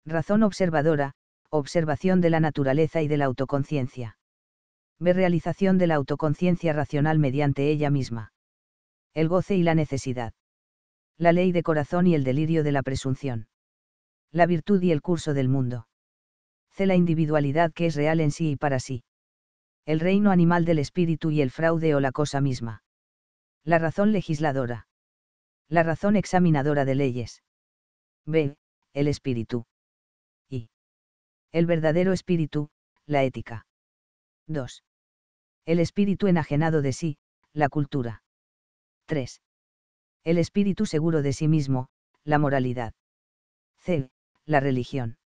Razón observadora, observación de la naturaleza y de la autoconciencia. Ve realización de la autoconciencia racional mediante ella misma. El goce y la necesidad. La ley de corazón y el delirio de la presunción. La virtud y el curso del mundo. C. La individualidad que es real en sí y para sí. El reino animal del espíritu y el fraude o la cosa misma. La razón legisladora. La razón examinadora de leyes. B. El espíritu. Y. El verdadero espíritu, la ética. 2. El espíritu enajenado de sí, la cultura. 3. El espíritu seguro de sí mismo, la moralidad. C. La religión.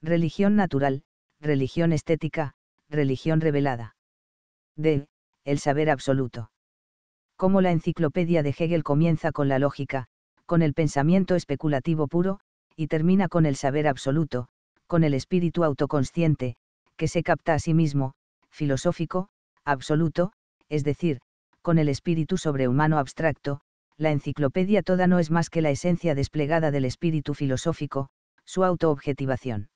Religión natural, religión estética, religión revelada. D. El saber absoluto. Como la enciclopedia de Hegel comienza con la lógica, con el pensamiento especulativo puro, y termina con el saber absoluto, con el espíritu autoconsciente, que se capta a sí mismo, filosófico, absoluto, es decir, con el espíritu sobrehumano abstracto, la enciclopedia toda no es más que la esencia desplegada del espíritu filosófico, su autoobjetivación.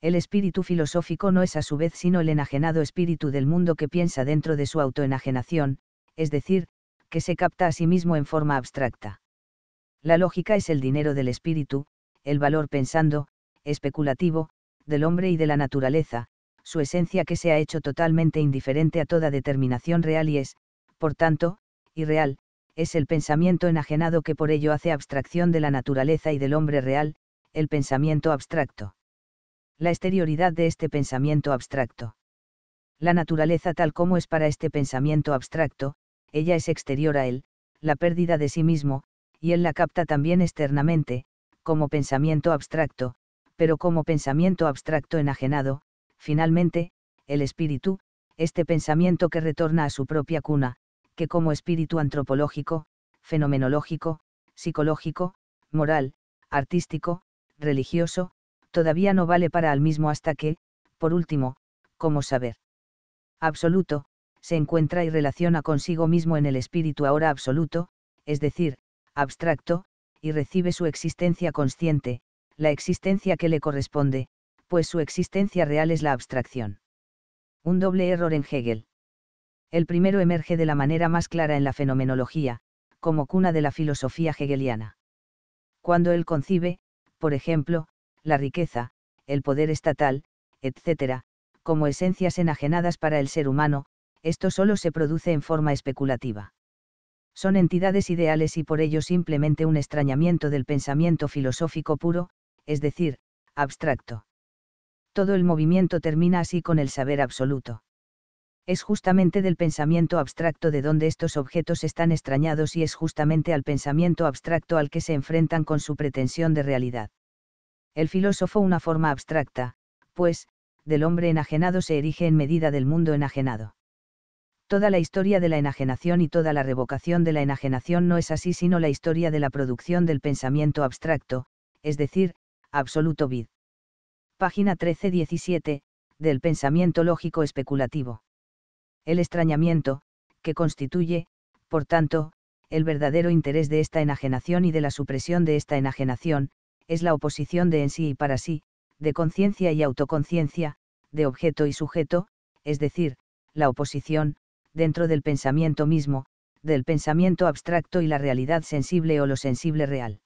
El espíritu filosófico no es a su vez sino el enajenado espíritu del mundo que piensa dentro de su autoenajenación, es decir, que se capta a sí mismo en forma abstracta. La lógica es el dinero del espíritu, el valor pensando, especulativo, del hombre y de la naturaleza, su esencia que se ha hecho totalmente indiferente a toda determinación real y es, por tanto, irreal, es el pensamiento enajenado que por ello hace abstracción de la naturaleza y del hombre real, el pensamiento abstracto. La exterioridad de este pensamiento abstracto. La naturaleza tal como es para este pensamiento abstracto, ella es exterior a él, la pérdida de sí mismo, y él la capta también externamente, como pensamiento abstracto, pero como pensamiento abstracto enajenado, finalmente, el espíritu, este pensamiento que retorna a su propia cuna, que como espíritu antropológico, fenomenológico, psicológico, moral, artístico, religioso, todavía no vale para al mismo hasta que, por último, como saber absoluto, se encuentra y relaciona consigo mismo en el espíritu ahora absoluto, es decir, abstracto, y recibe su existencia consciente, la existencia que le corresponde, pues su existencia real es la abstracción. Un doble error en Hegel. El primero emerge de la manera más clara en la fenomenología, como cuna de la filosofía hegeliana. Cuando él concibe, por ejemplo, la riqueza, el poder estatal, etc., como esencias enajenadas para el ser humano, esto solo se produce en forma especulativa. Son entidades ideales y por ello simplemente un extrañamiento del pensamiento filosófico puro, es decir, abstracto. Todo el movimiento termina así con el saber absoluto. Es justamente del pensamiento abstracto de donde estos objetos están extrañados y es justamente al pensamiento abstracto al que se enfrentan con su pretensión de realidad. El filósofo una forma abstracta, pues, del hombre enajenado se erige en medida del mundo enajenado. Toda la historia de la enajenación y toda la revocación de la enajenación no es así sino la historia de la producción del pensamiento abstracto, es decir, absoluto vid. Página 1317, del pensamiento lógico especulativo. El extrañamiento, que constituye, por tanto, el verdadero interés de esta enajenación y de la supresión de esta enajenación, es la oposición de en sí y para sí, de conciencia y autoconciencia, de objeto y sujeto, es decir, la oposición, dentro del pensamiento mismo, del pensamiento abstracto y la realidad sensible o lo sensible real.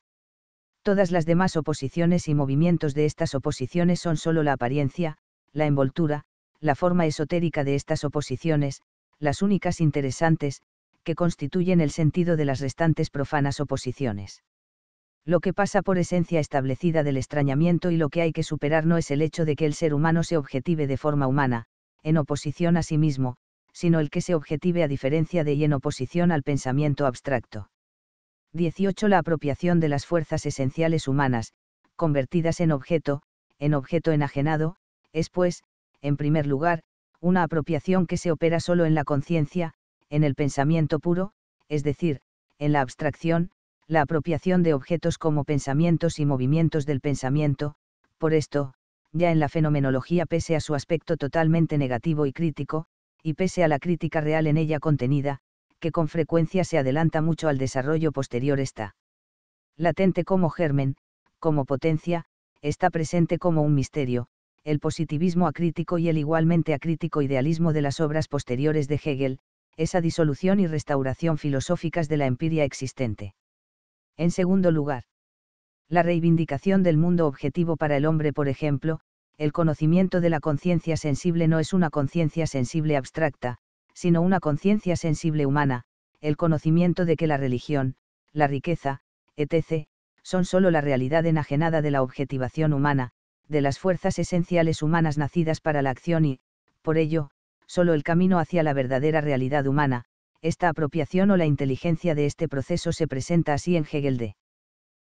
Todas las demás oposiciones y movimientos de estas oposiciones son sólo la apariencia, la envoltura, la forma esotérica de estas oposiciones, las únicas interesantes, que constituyen el sentido de las restantes profanas oposiciones. Lo que pasa por esencia establecida del extrañamiento y lo que hay que superar no es el hecho de que el ser humano se objetive de forma humana, en oposición a sí mismo, sino el que se objetive a diferencia de y en oposición al pensamiento abstracto. 18. La apropiación de las fuerzas esenciales humanas, convertidas en objeto, en objeto enajenado, es pues, en primer lugar, una apropiación que se opera solo en la conciencia, en el pensamiento puro, es decir, en la abstracción, la apropiación de objetos como pensamientos y movimientos del pensamiento, por esto, ya en la fenomenología pese a su aspecto totalmente negativo y crítico, y pese a la crítica real en ella contenida, que con frecuencia se adelanta mucho al desarrollo posterior está. Latente como germen, como potencia, está presente como un misterio, el positivismo acrítico y el igualmente acrítico idealismo de las obras posteriores de Hegel, esa disolución y restauración filosóficas de la empiria existente. En segundo lugar, la reivindicación del mundo objetivo para el hombre, por ejemplo, el conocimiento de la conciencia sensible no es una conciencia sensible abstracta, sino una conciencia sensible humana, el conocimiento de que la religión, la riqueza, etc., son sólo la realidad enajenada de la objetivación humana, de las fuerzas esenciales humanas nacidas para la acción y, por ello, sólo el camino hacia la verdadera realidad humana, esta apropiación o la inteligencia de este proceso se presenta así en Hegel de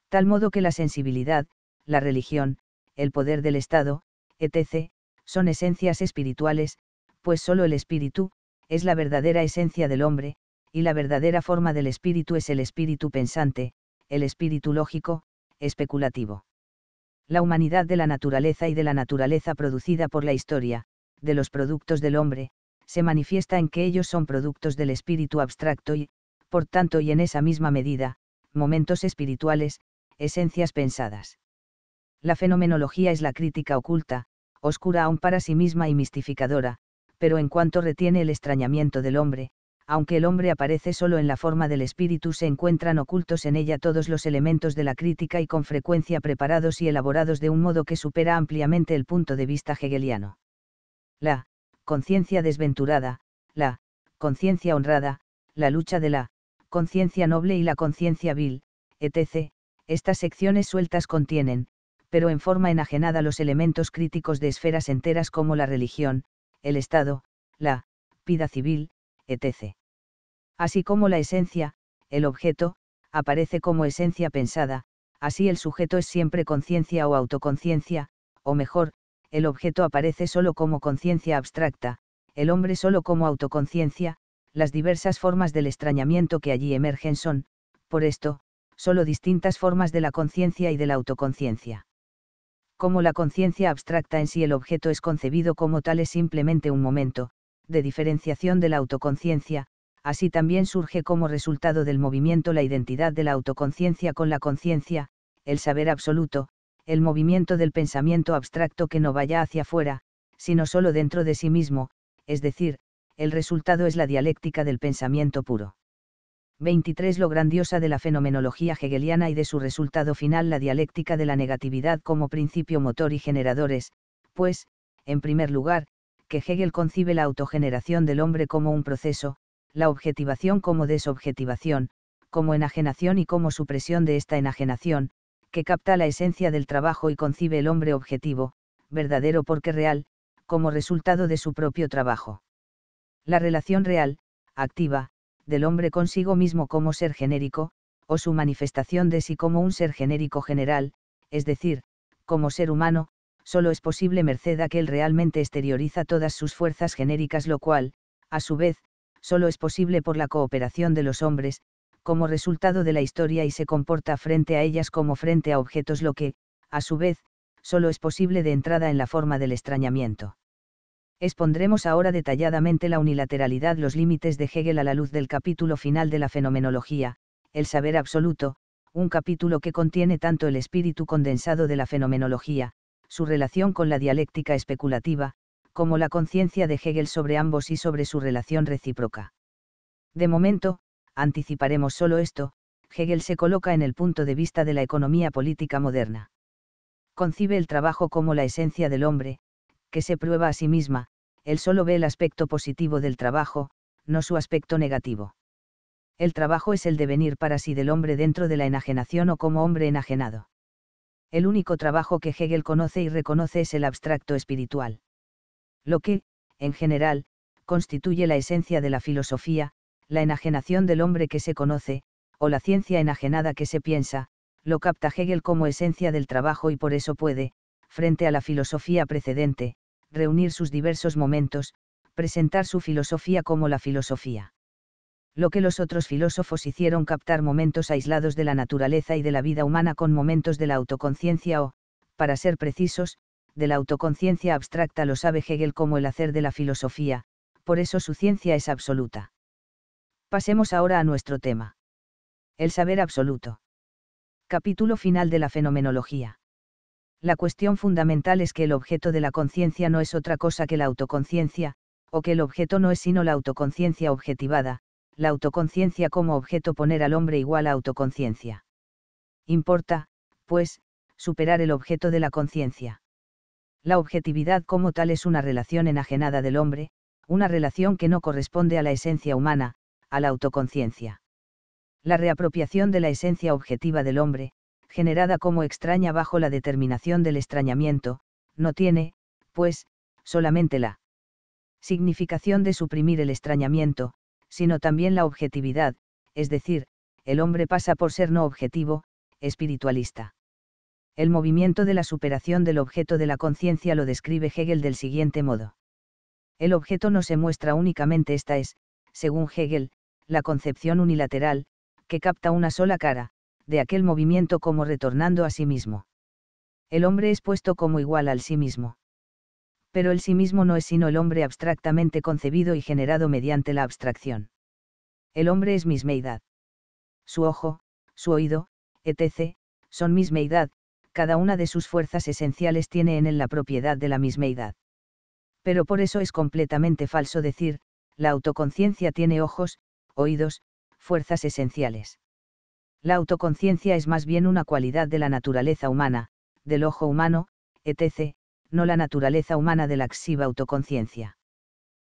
tal modo que la sensibilidad, la religión, el poder del Estado, etc., son esencias espirituales, pues solo el espíritu, es la verdadera esencia del hombre, y la verdadera forma del espíritu es el espíritu pensante, el espíritu lógico, especulativo. La humanidad de la naturaleza y de la naturaleza producida por la historia, de los productos del hombre, se manifiesta en que ellos son productos del espíritu abstracto y, por tanto y en esa misma medida, momentos espirituales, esencias pensadas. La fenomenología es la crítica oculta, oscura aún para sí misma y mistificadora, pero en cuanto retiene el extrañamiento del hombre, aunque el hombre aparece solo en la forma del espíritu, se encuentran ocultos en ella todos los elementos de la crítica y con frecuencia preparados y elaborados de un modo que supera ampliamente el punto de vista hegeliano. La conciencia desventurada, la conciencia honrada, la lucha de la conciencia noble y la conciencia vil, etc., estas secciones sueltas contienen, pero en forma enajenada los elementos críticos de esferas enteras como la religión, el Estado, la vida civil, etc. Así como la esencia, el objeto, aparece como esencia pensada, así el sujeto es siempre conciencia o autoconciencia, o mejor, el objeto aparece solo como conciencia abstracta, el hombre solo como autoconciencia, las diversas formas del extrañamiento que allí emergen son, por esto, solo distintas formas de la conciencia y de la autoconciencia como la conciencia abstracta en sí el objeto es concebido como tal es simplemente un momento, de diferenciación de la autoconciencia, así también surge como resultado del movimiento la identidad de la autoconciencia con la conciencia, el saber absoluto, el movimiento del pensamiento abstracto que no vaya hacia afuera, sino solo dentro de sí mismo, es decir, el resultado es la dialéctica del pensamiento puro. 23 lo grandiosa de la fenomenología hegeliana y de su resultado final la dialéctica de la negatividad como principio motor y generadores, pues, en primer lugar, que Hegel concibe la autogeneración del hombre como un proceso, la objetivación como desobjetivación, como enajenación y como supresión de esta enajenación, que capta la esencia del trabajo y concibe el hombre objetivo, verdadero porque real, como resultado de su propio trabajo. La relación real, activa, del hombre consigo mismo como ser genérico, o su manifestación de sí como un ser genérico general, es decir, como ser humano, solo es posible merced a que él realmente exterioriza todas sus fuerzas genéricas, lo cual, a su vez, solo es posible por la cooperación de los hombres, como resultado de la historia y se comporta frente a ellas como frente a objetos, lo que, a su vez, solo es posible de entrada en la forma del extrañamiento expondremos ahora detalladamente la unilateralidad, los límites de Hegel a la luz del capítulo final de la fenomenología, el saber absoluto, un capítulo que contiene tanto el espíritu condensado de la fenomenología, su relación con la dialéctica especulativa, como la conciencia de Hegel sobre ambos y sobre su relación recíproca. De momento, anticiparemos solo esto, Hegel se coloca en el punto de vista de la economía política moderna. Concibe el trabajo como la esencia del hombre, que se prueba a sí misma, él solo ve el aspecto positivo del trabajo, no su aspecto negativo. El trabajo es el devenir para sí del hombre dentro de la enajenación o como hombre enajenado. El único trabajo que Hegel conoce y reconoce es el abstracto espiritual. Lo que, en general, constituye la esencia de la filosofía, la enajenación del hombre que se conoce, o la ciencia enajenada que se piensa, lo capta Hegel como esencia del trabajo y por eso puede, frente a la filosofía precedente, reunir sus diversos momentos, presentar su filosofía como la filosofía. Lo que los otros filósofos hicieron captar momentos aislados de la naturaleza y de la vida humana con momentos de la autoconciencia o, para ser precisos, de la autoconciencia abstracta lo sabe Hegel como el hacer de la filosofía, por eso su ciencia es absoluta. Pasemos ahora a nuestro tema. El saber absoluto. Capítulo final de la fenomenología la cuestión fundamental es que el objeto de la conciencia no es otra cosa que la autoconciencia, o que el objeto no es sino la autoconciencia objetivada, la autoconciencia como objeto poner al hombre igual a autoconciencia. Importa, pues, superar el objeto de la conciencia. La objetividad como tal es una relación enajenada del hombre, una relación que no corresponde a la esencia humana, a la autoconciencia. La reapropiación de la esencia objetiva del hombre, generada como extraña bajo la determinación del extrañamiento, no tiene, pues, solamente la significación de suprimir el extrañamiento, sino también la objetividad, es decir, el hombre pasa por ser no objetivo, espiritualista. El movimiento de la superación del objeto de la conciencia lo describe Hegel del siguiente modo. El objeto no se muestra únicamente, esta es, según Hegel, la concepción unilateral, que capta una sola cara, de aquel movimiento como retornando a sí mismo. El hombre es puesto como igual al sí mismo. Pero el sí mismo no es sino el hombre abstractamente concebido y generado mediante la abstracción. El hombre es mismeidad. Su ojo, su oído, etc., son mismeidad, cada una de sus fuerzas esenciales tiene en él la propiedad de la mismeidad. Pero por eso es completamente falso decir, la autoconciencia tiene ojos, oídos, fuerzas esenciales. La autoconciencia es más bien una cualidad de la naturaleza humana, del ojo humano, etc., no la naturaleza humana de la axiva autoconciencia.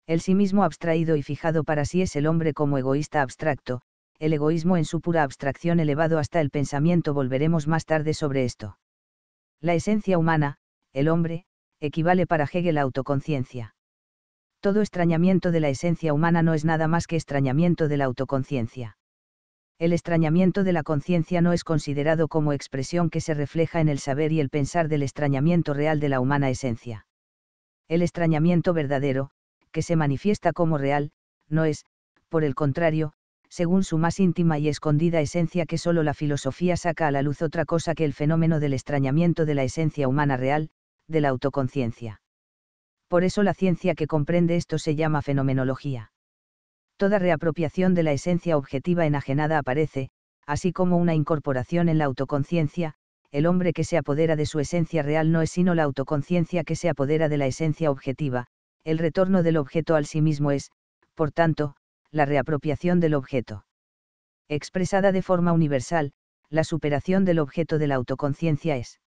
El sí mismo abstraído y fijado para sí es el hombre como egoísta abstracto, el egoísmo en su pura abstracción elevado hasta el pensamiento volveremos más tarde sobre esto. La esencia humana, el hombre, equivale para Hegel a autoconciencia. Todo extrañamiento de la esencia humana no es nada más que extrañamiento de la autoconciencia el extrañamiento de la conciencia no es considerado como expresión que se refleja en el saber y el pensar del extrañamiento real de la humana esencia. El extrañamiento verdadero, que se manifiesta como real, no es, por el contrario, según su más íntima y escondida esencia que solo la filosofía saca a la luz otra cosa que el fenómeno del extrañamiento de la esencia humana real, de la autoconciencia. Por eso la ciencia que comprende esto se llama fenomenología toda reapropiación de la esencia objetiva enajenada aparece, así como una incorporación en la autoconciencia, el hombre que se apodera de su esencia real no es sino la autoconciencia que se apodera de la esencia objetiva, el retorno del objeto al sí mismo es, por tanto, la reapropiación del objeto. Expresada de forma universal, la superación del objeto de la autoconciencia es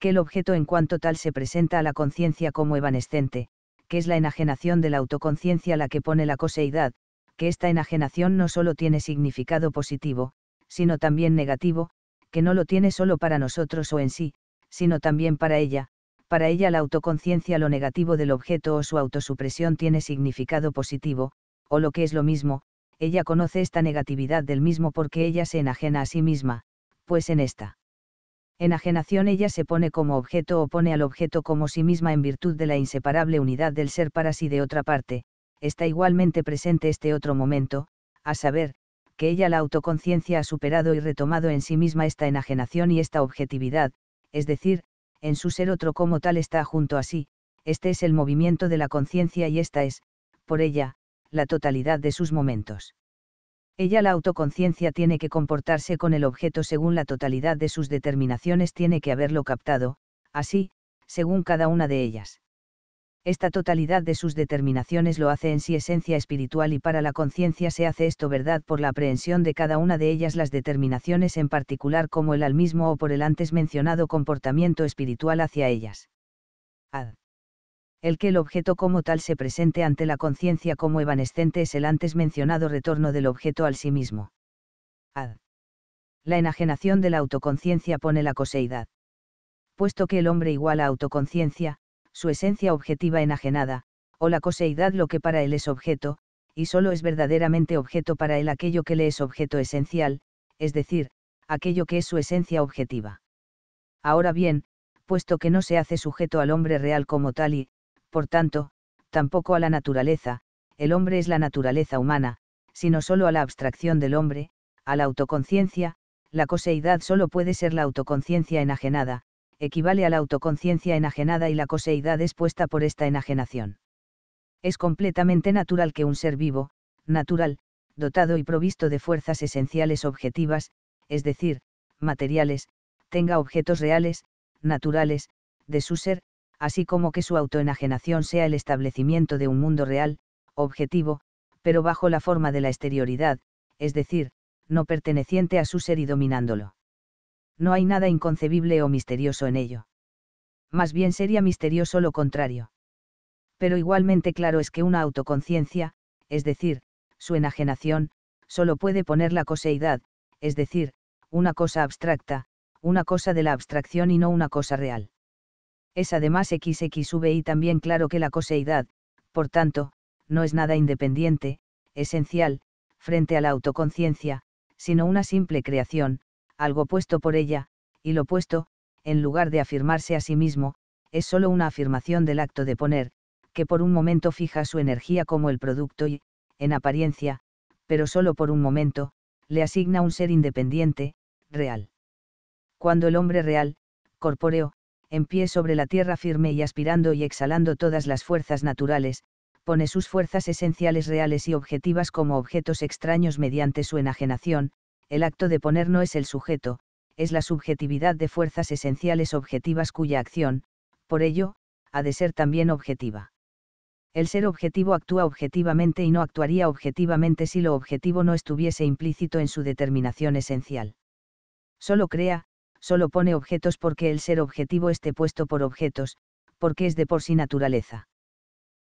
que el objeto en cuanto tal se presenta a la conciencia como evanescente, que es la enajenación de la autoconciencia la que pone la coseidad, que esta enajenación no solo tiene significado positivo, sino también negativo, que no lo tiene solo para nosotros o en sí, sino también para ella, para ella la autoconciencia lo negativo del objeto o su autosupresión tiene significado positivo, o lo que es lo mismo, ella conoce esta negatividad del mismo porque ella se enajena a sí misma, pues en esta enajenación ella se pone como objeto o pone al objeto como sí misma en virtud de la inseparable unidad del ser para sí de otra parte, está igualmente presente este otro momento, a saber, que ella la autoconciencia ha superado y retomado en sí misma esta enajenación y esta objetividad, es decir, en su ser otro como tal está junto a sí, este es el movimiento de la conciencia y esta es, por ella, la totalidad de sus momentos. Ella la autoconciencia tiene que comportarse con el objeto según la totalidad de sus determinaciones tiene que haberlo captado, así, según cada una de ellas esta totalidad de sus determinaciones lo hace en sí esencia espiritual y para la conciencia se hace esto verdad por la aprehensión de cada una de ellas las determinaciones en particular como el al mismo o por el antes mencionado comportamiento espiritual hacia ellas. Ad. El que el objeto como tal se presente ante la conciencia como evanescente es el antes mencionado retorno del objeto al sí mismo. Ad. La enajenación de la autoconciencia pone la coseidad. Puesto que el hombre igual a autoconciencia, su esencia objetiva enajenada, o la coseidad lo que para él es objeto, y solo es verdaderamente objeto para él aquello que le es objeto esencial, es decir, aquello que es su esencia objetiva. Ahora bien, puesto que no se hace sujeto al hombre real como tal y, por tanto, tampoco a la naturaleza, el hombre es la naturaleza humana, sino solo a la abstracción del hombre, a la autoconciencia, la coseidad solo puede ser la autoconciencia enajenada, equivale a la autoconciencia enajenada y la coseidad expuesta por esta enajenación. Es completamente natural que un ser vivo, natural, dotado y provisto de fuerzas esenciales objetivas, es decir, materiales, tenga objetos reales, naturales, de su ser, así como que su autoenajenación sea el establecimiento de un mundo real, objetivo, pero bajo la forma de la exterioridad, es decir, no perteneciente a su ser y dominándolo no hay nada inconcebible o misterioso en ello. Más bien sería misterioso lo contrario. Pero igualmente claro es que una autoconciencia, es decir, su enajenación, solo puede poner la coseidad, es decir, una cosa abstracta, una cosa de la abstracción y no una cosa real. Es además XXVI también claro que la coseidad, por tanto, no es nada independiente, esencial, frente a la autoconciencia, sino una simple creación, algo puesto por ella, y lo puesto, en lugar de afirmarse a sí mismo, es sólo una afirmación del acto de poner, que por un momento fija su energía como el producto y, en apariencia, pero sólo por un momento, le asigna un ser independiente, real. Cuando el hombre real, corpóreo, en pie sobre la tierra firme y aspirando y exhalando todas las fuerzas naturales, pone sus fuerzas esenciales reales y objetivas como objetos extraños mediante su enajenación, el acto de poner no es el sujeto, es la subjetividad de fuerzas esenciales objetivas cuya acción, por ello, ha de ser también objetiva. El ser objetivo actúa objetivamente y no actuaría objetivamente si lo objetivo no estuviese implícito en su determinación esencial. Solo crea, solo pone objetos porque el ser objetivo esté puesto por objetos, porque es de por sí naturaleza.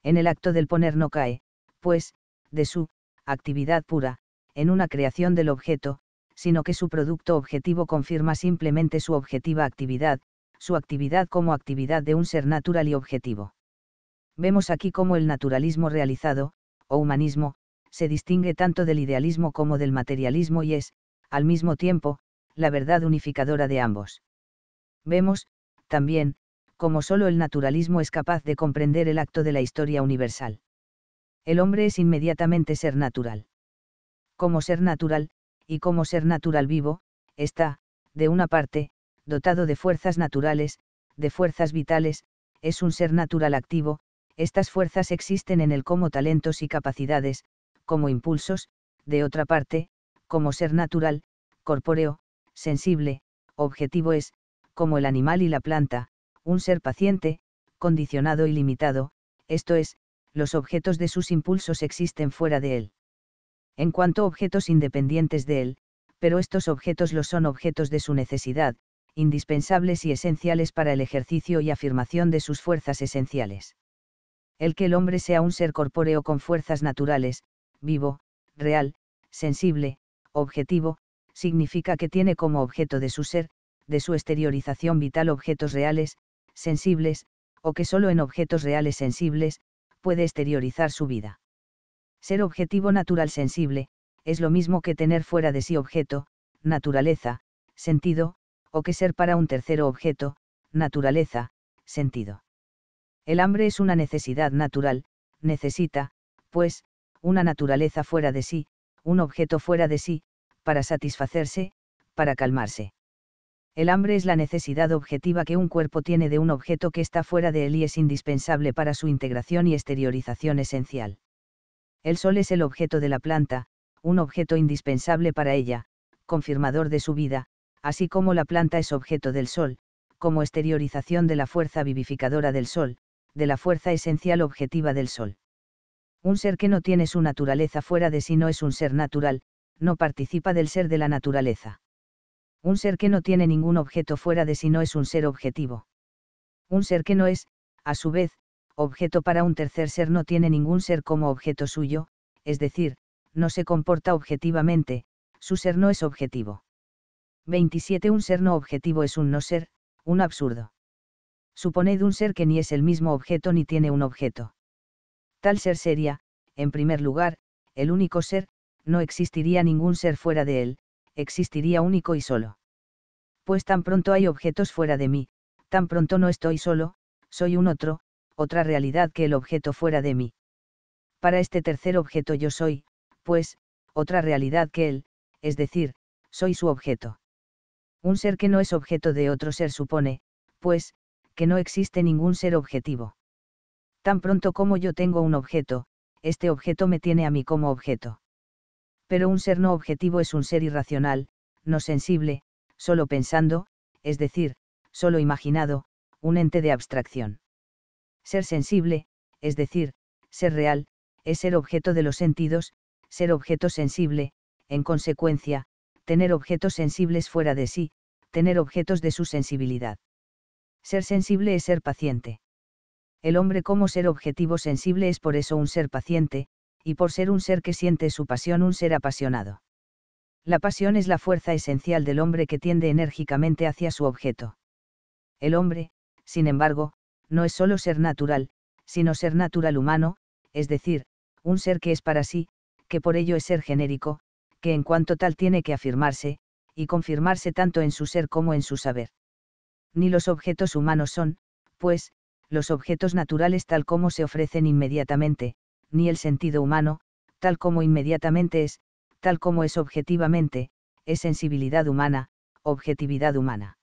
En el acto del poner no cae, pues, de su actividad pura, en una creación del objeto, sino que su producto objetivo confirma simplemente su objetiva actividad, su actividad como actividad de un ser natural y objetivo. Vemos aquí cómo el naturalismo realizado, o humanismo, se distingue tanto del idealismo como del materialismo y es, al mismo tiempo, la verdad unificadora de ambos. Vemos, también, cómo solo el naturalismo es capaz de comprender el acto de la historia universal. El hombre es inmediatamente ser natural. Como ser natural, y como ser natural vivo, está, de una parte, dotado de fuerzas naturales, de fuerzas vitales, es un ser natural activo, estas fuerzas existen en él como talentos y capacidades, como impulsos, de otra parte, como ser natural, corpóreo, sensible, objetivo es, como el animal y la planta, un ser paciente, condicionado y limitado, esto es, los objetos de sus impulsos existen fuera de él en cuanto objetos independientes de él, pero estos objetos los son objetos de su necesidad, indispensables y esenciales para el ejercicio y afirmación de sus fuerzas esenciales. El que el hombre sea un ser corpóreo con fuerzas naturales, vivo, real, sensible, objetivo, significa que tiene como objeto de su ser, de su exteriorización vital objetos reales, sensibles, o que solo en objetos reales sensibles, puede exteriorizar su vida. Ser objetivo natural sensible, es lo mismo que tener fuera de sí objeto, naturaleza, sentido, o que ser para un tercero objeto, naturaleza, sentido. El hambre es una necesidad natural, necesita, pues, una naturaleza fuera de sí, un objeto fuera de sí, para satisfacerse, para calmarse. El hambre es la necesidad objetiva que un cuerpo tiene de un objeto que está fuera de él y es indispensable para su integración y exteriorización esencial. El sol es el objeto de la planta, un objeto indispensable para ella, confirmador de su vida, así como la planta es objeto del sol, como exteriorización de la fuerza vivificadora del sol, de la fuerza esencial objetiva del sol. Un ser que no tiene su naturaleza fuera de sí no es un ser natural, no participa del ser de la naturaleza. Un ser que no tiene ningún objeto fuera de sí no es un ser objetivo. Un ser que no es, a su vez, objeto para un tercer ser no tiene ningún ser como objeto suyo, es decir, no se comporta objetivamente, su ser no es objetivo. 27. Un ser no objetivo es un no ser, un absurdo. Suponed un ser que ni es el mismo objeto ni tiene un objeto. Tal ser sería, en primer lugar, el único ser, no existiría ningún ser fuera de él, existiría único y solo. Pues tan pronto hay objetos fuera de mí, tan pronto no estoy solo, soy un otro, otra realidad que el objeto fuera de mí. Para este tercer objeto yo soy, pues, otra realidad que él, es decir, soy su objeto. Un ser que no es objeto de otro ser supone, pues, que no existe ningún ser objetivo. Tan pronto como yo tengo un objeto, este objeto me tiene a mí como objeto. Pero un ser no objetivo es un ser irracional, no sensible, solo pensando, es decir, solo imaginado, un ente de abstracción. Ser sensible, es decir, ser real, es ser objeto de los sentidos, ser objeto sensible, en consecuencia, tener objetos sensibles fuera de sí, tener objetos de su sensibilidad. Ser sensible es ser paciente. El hombre como ser objetivo sensible es por eso un ser paciente, y por ser un ser que siente su pasión un ser apasionado. La pasión es la fuerza esencial del hombre que tiende enérgicamente hacia su objeto. El hombre, sin embargo, no es solo ser natural, sino ser natural humano, es decir, un ser que es para sí, que por ello es ser genérico, que en cuanto tal tiene que afirmarse, y confirmarse tanto en su ser como en su saber. Ni los objetos humanos son, pues, los objetos naturales tal como se ofrecen inmediatamente, ni el sentido humano, tal como inmediatamente es, tal como es objetivamente, es sensibilidad humana, objetividad humana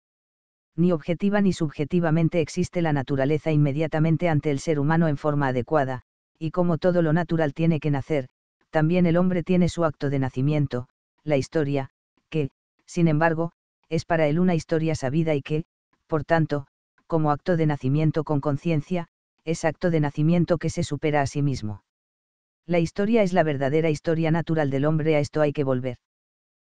ni objetiva ni subjetivamente existe la naturaleza inmediatamente ante el ser humano en forma adecuada, y como todo lo natural tiene que nacer, también el hombre tiene su acto de nacimiento, la historia, que, sin embargo, es para él una historia sabida y que, por tanto, como acto de nacimiento con conciencia, es acto de nacimiento que se supera a sí mismo. La historia es la verdadera historia natural del hombre, a esto hay que volver.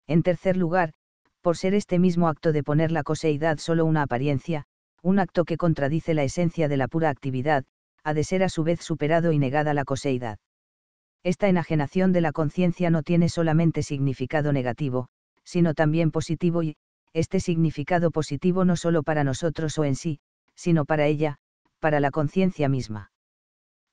En tercer lugar, por ser este mismo acto de poner la coseidad solo una apariencia, un acto que contradice la esencia de la pura actividad, ha de ser a su vez superado y negada la coseidad. Esta enajenación de la conciencia no tiene solamente significado negativo, sino también positivo y, este significado positivo no solo para nosotros o en sí, sino para ella, para la conciencia misma.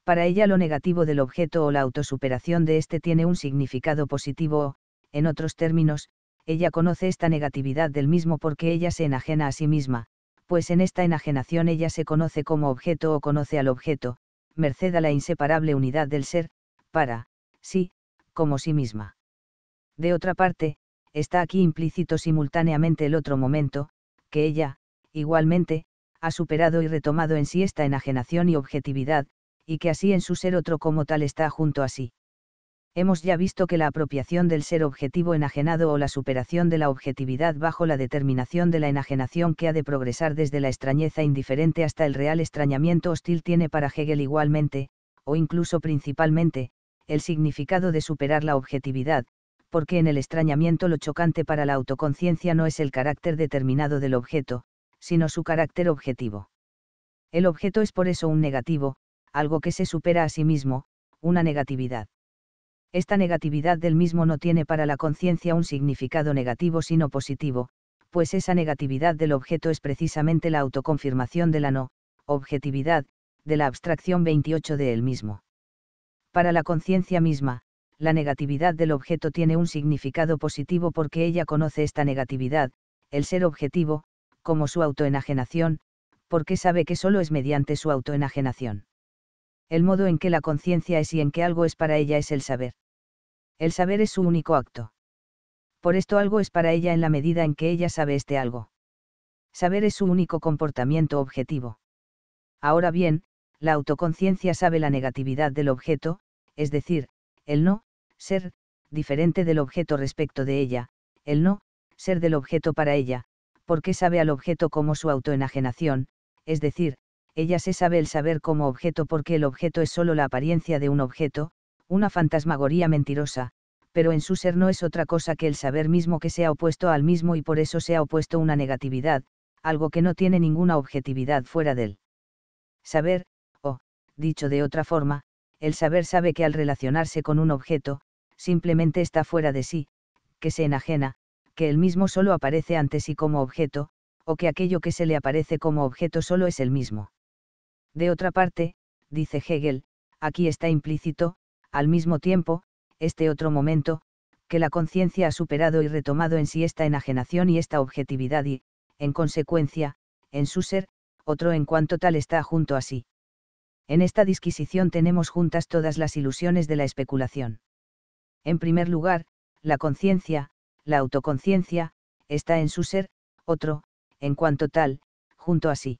Para ella lo negativo del objeto o la autosuperación de éste tiene un significado positivo o, en otros términos, ella conoce esta negatividad del mismo porque ella se enajena a sí misma, pues en esta enajenación ella se conoce como objeto o conoce al objeto, merced a la inseparable unidad del ser, para, sí, como sí misma. De otra parte, está aquí implícito simultáneamente el otro momento, que ella, igualmente, ha superado y retomado en sí esta enajenación y objetividad, y que así en su ser otro como tal está junto a sí hemos ya visto que la apropiación del ser objetivo enajenado o la superación de la objetividad bajo la determinación de la enajenación que ha de progresar desde la extrañeza indiferente hasta el real extrañamiento hostil tiene para Hegel igualmente, o incluso principalmente, el significado de superar la objetividad, porque en el extrañamiento lo chocante para la autoconciencia no es el carácter determinado del objeto, sino su carácter objetivo. El objeto es por eso un negativo, algo que se supera a sí mismo, una negatividad esta negatividad del mismo no tiene para la conciencia un significado negativo sino positivo, pues esa negatividad del objeto es precisamente la autoconfirmación de la no, objetividad, de la abstracción 28 de él mismo. Para la conciencia misma, la negatividad del objeto tiene un significado positivo porque ella conoce esta negatividad, el ser objetivo, como su autoenajenación, porque sabe que solo es mediante su autoenajenación el modo en que la conciencia es y en que algo es para ella es el saber. El saber es su único acto. Por esto algo es para ella en la medida en que ella sabe este algo. Saber es su único comportamiento objetivo. Ahora bien, la autoconciencia sabe la negatividad del objeto, es decir, el no, ser, diferente del objeto respecto de ella, el no, ser del objeto para ella, porque sabe al objeto como su autoenajenación, es decir, ella se sabe el saber como objeto porque el objeto es sólo la apariencia de un objeto, una fantasmagoría mentirosa, pero en su ser no es otra cosa que el saber mismo que se ha opuesto al mismo y por eso se ha opuesto una negatividad, algo que no tiene ninguna objetividad fuera del saber, o, dicho de otra forma, el saber sabe que al relacionarse con un objeto, simplemente está fuera de sí, que se enajena, que el mismo solo aparece ante sí como objeto, o que aquello que se le aparece como objeto solo es el mismo. De otra parte, dice Hegel, aquí está implícito, al mismo tiempo, este otro momento, que la conciencia ha superado y retomado en sí esta enajenación y esta objetividad y, en consecuencia, en su ser, otro en cuanto tal está junto a sí. En esta disquisición tenemos juntas todas las ilusiones de la especulación. En primer lugar, la conciencia, la autoconciencia, está en su ser, otro, en cuanto tal, junto a sí.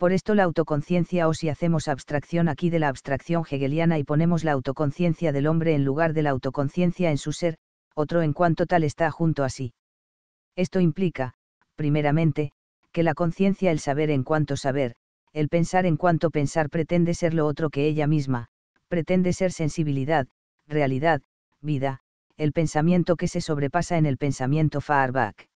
Por esto la autoconciencia o si hacemos abstracción aquí de la abstracción hegeliana y ponemos la autoconciencia del hombre en lugar de la autoconciencia en su ser, otro en cuanto tal está junto a sí. Esto implica, primeramente, que la conciencia el saber en cuanto saber, el pensar en cuanto pensar pretende ser lo otro que ella misma, pretende ser sensibilidad, realidad, vida, el pensamiento que se sobrepasa en el pensamiento far back.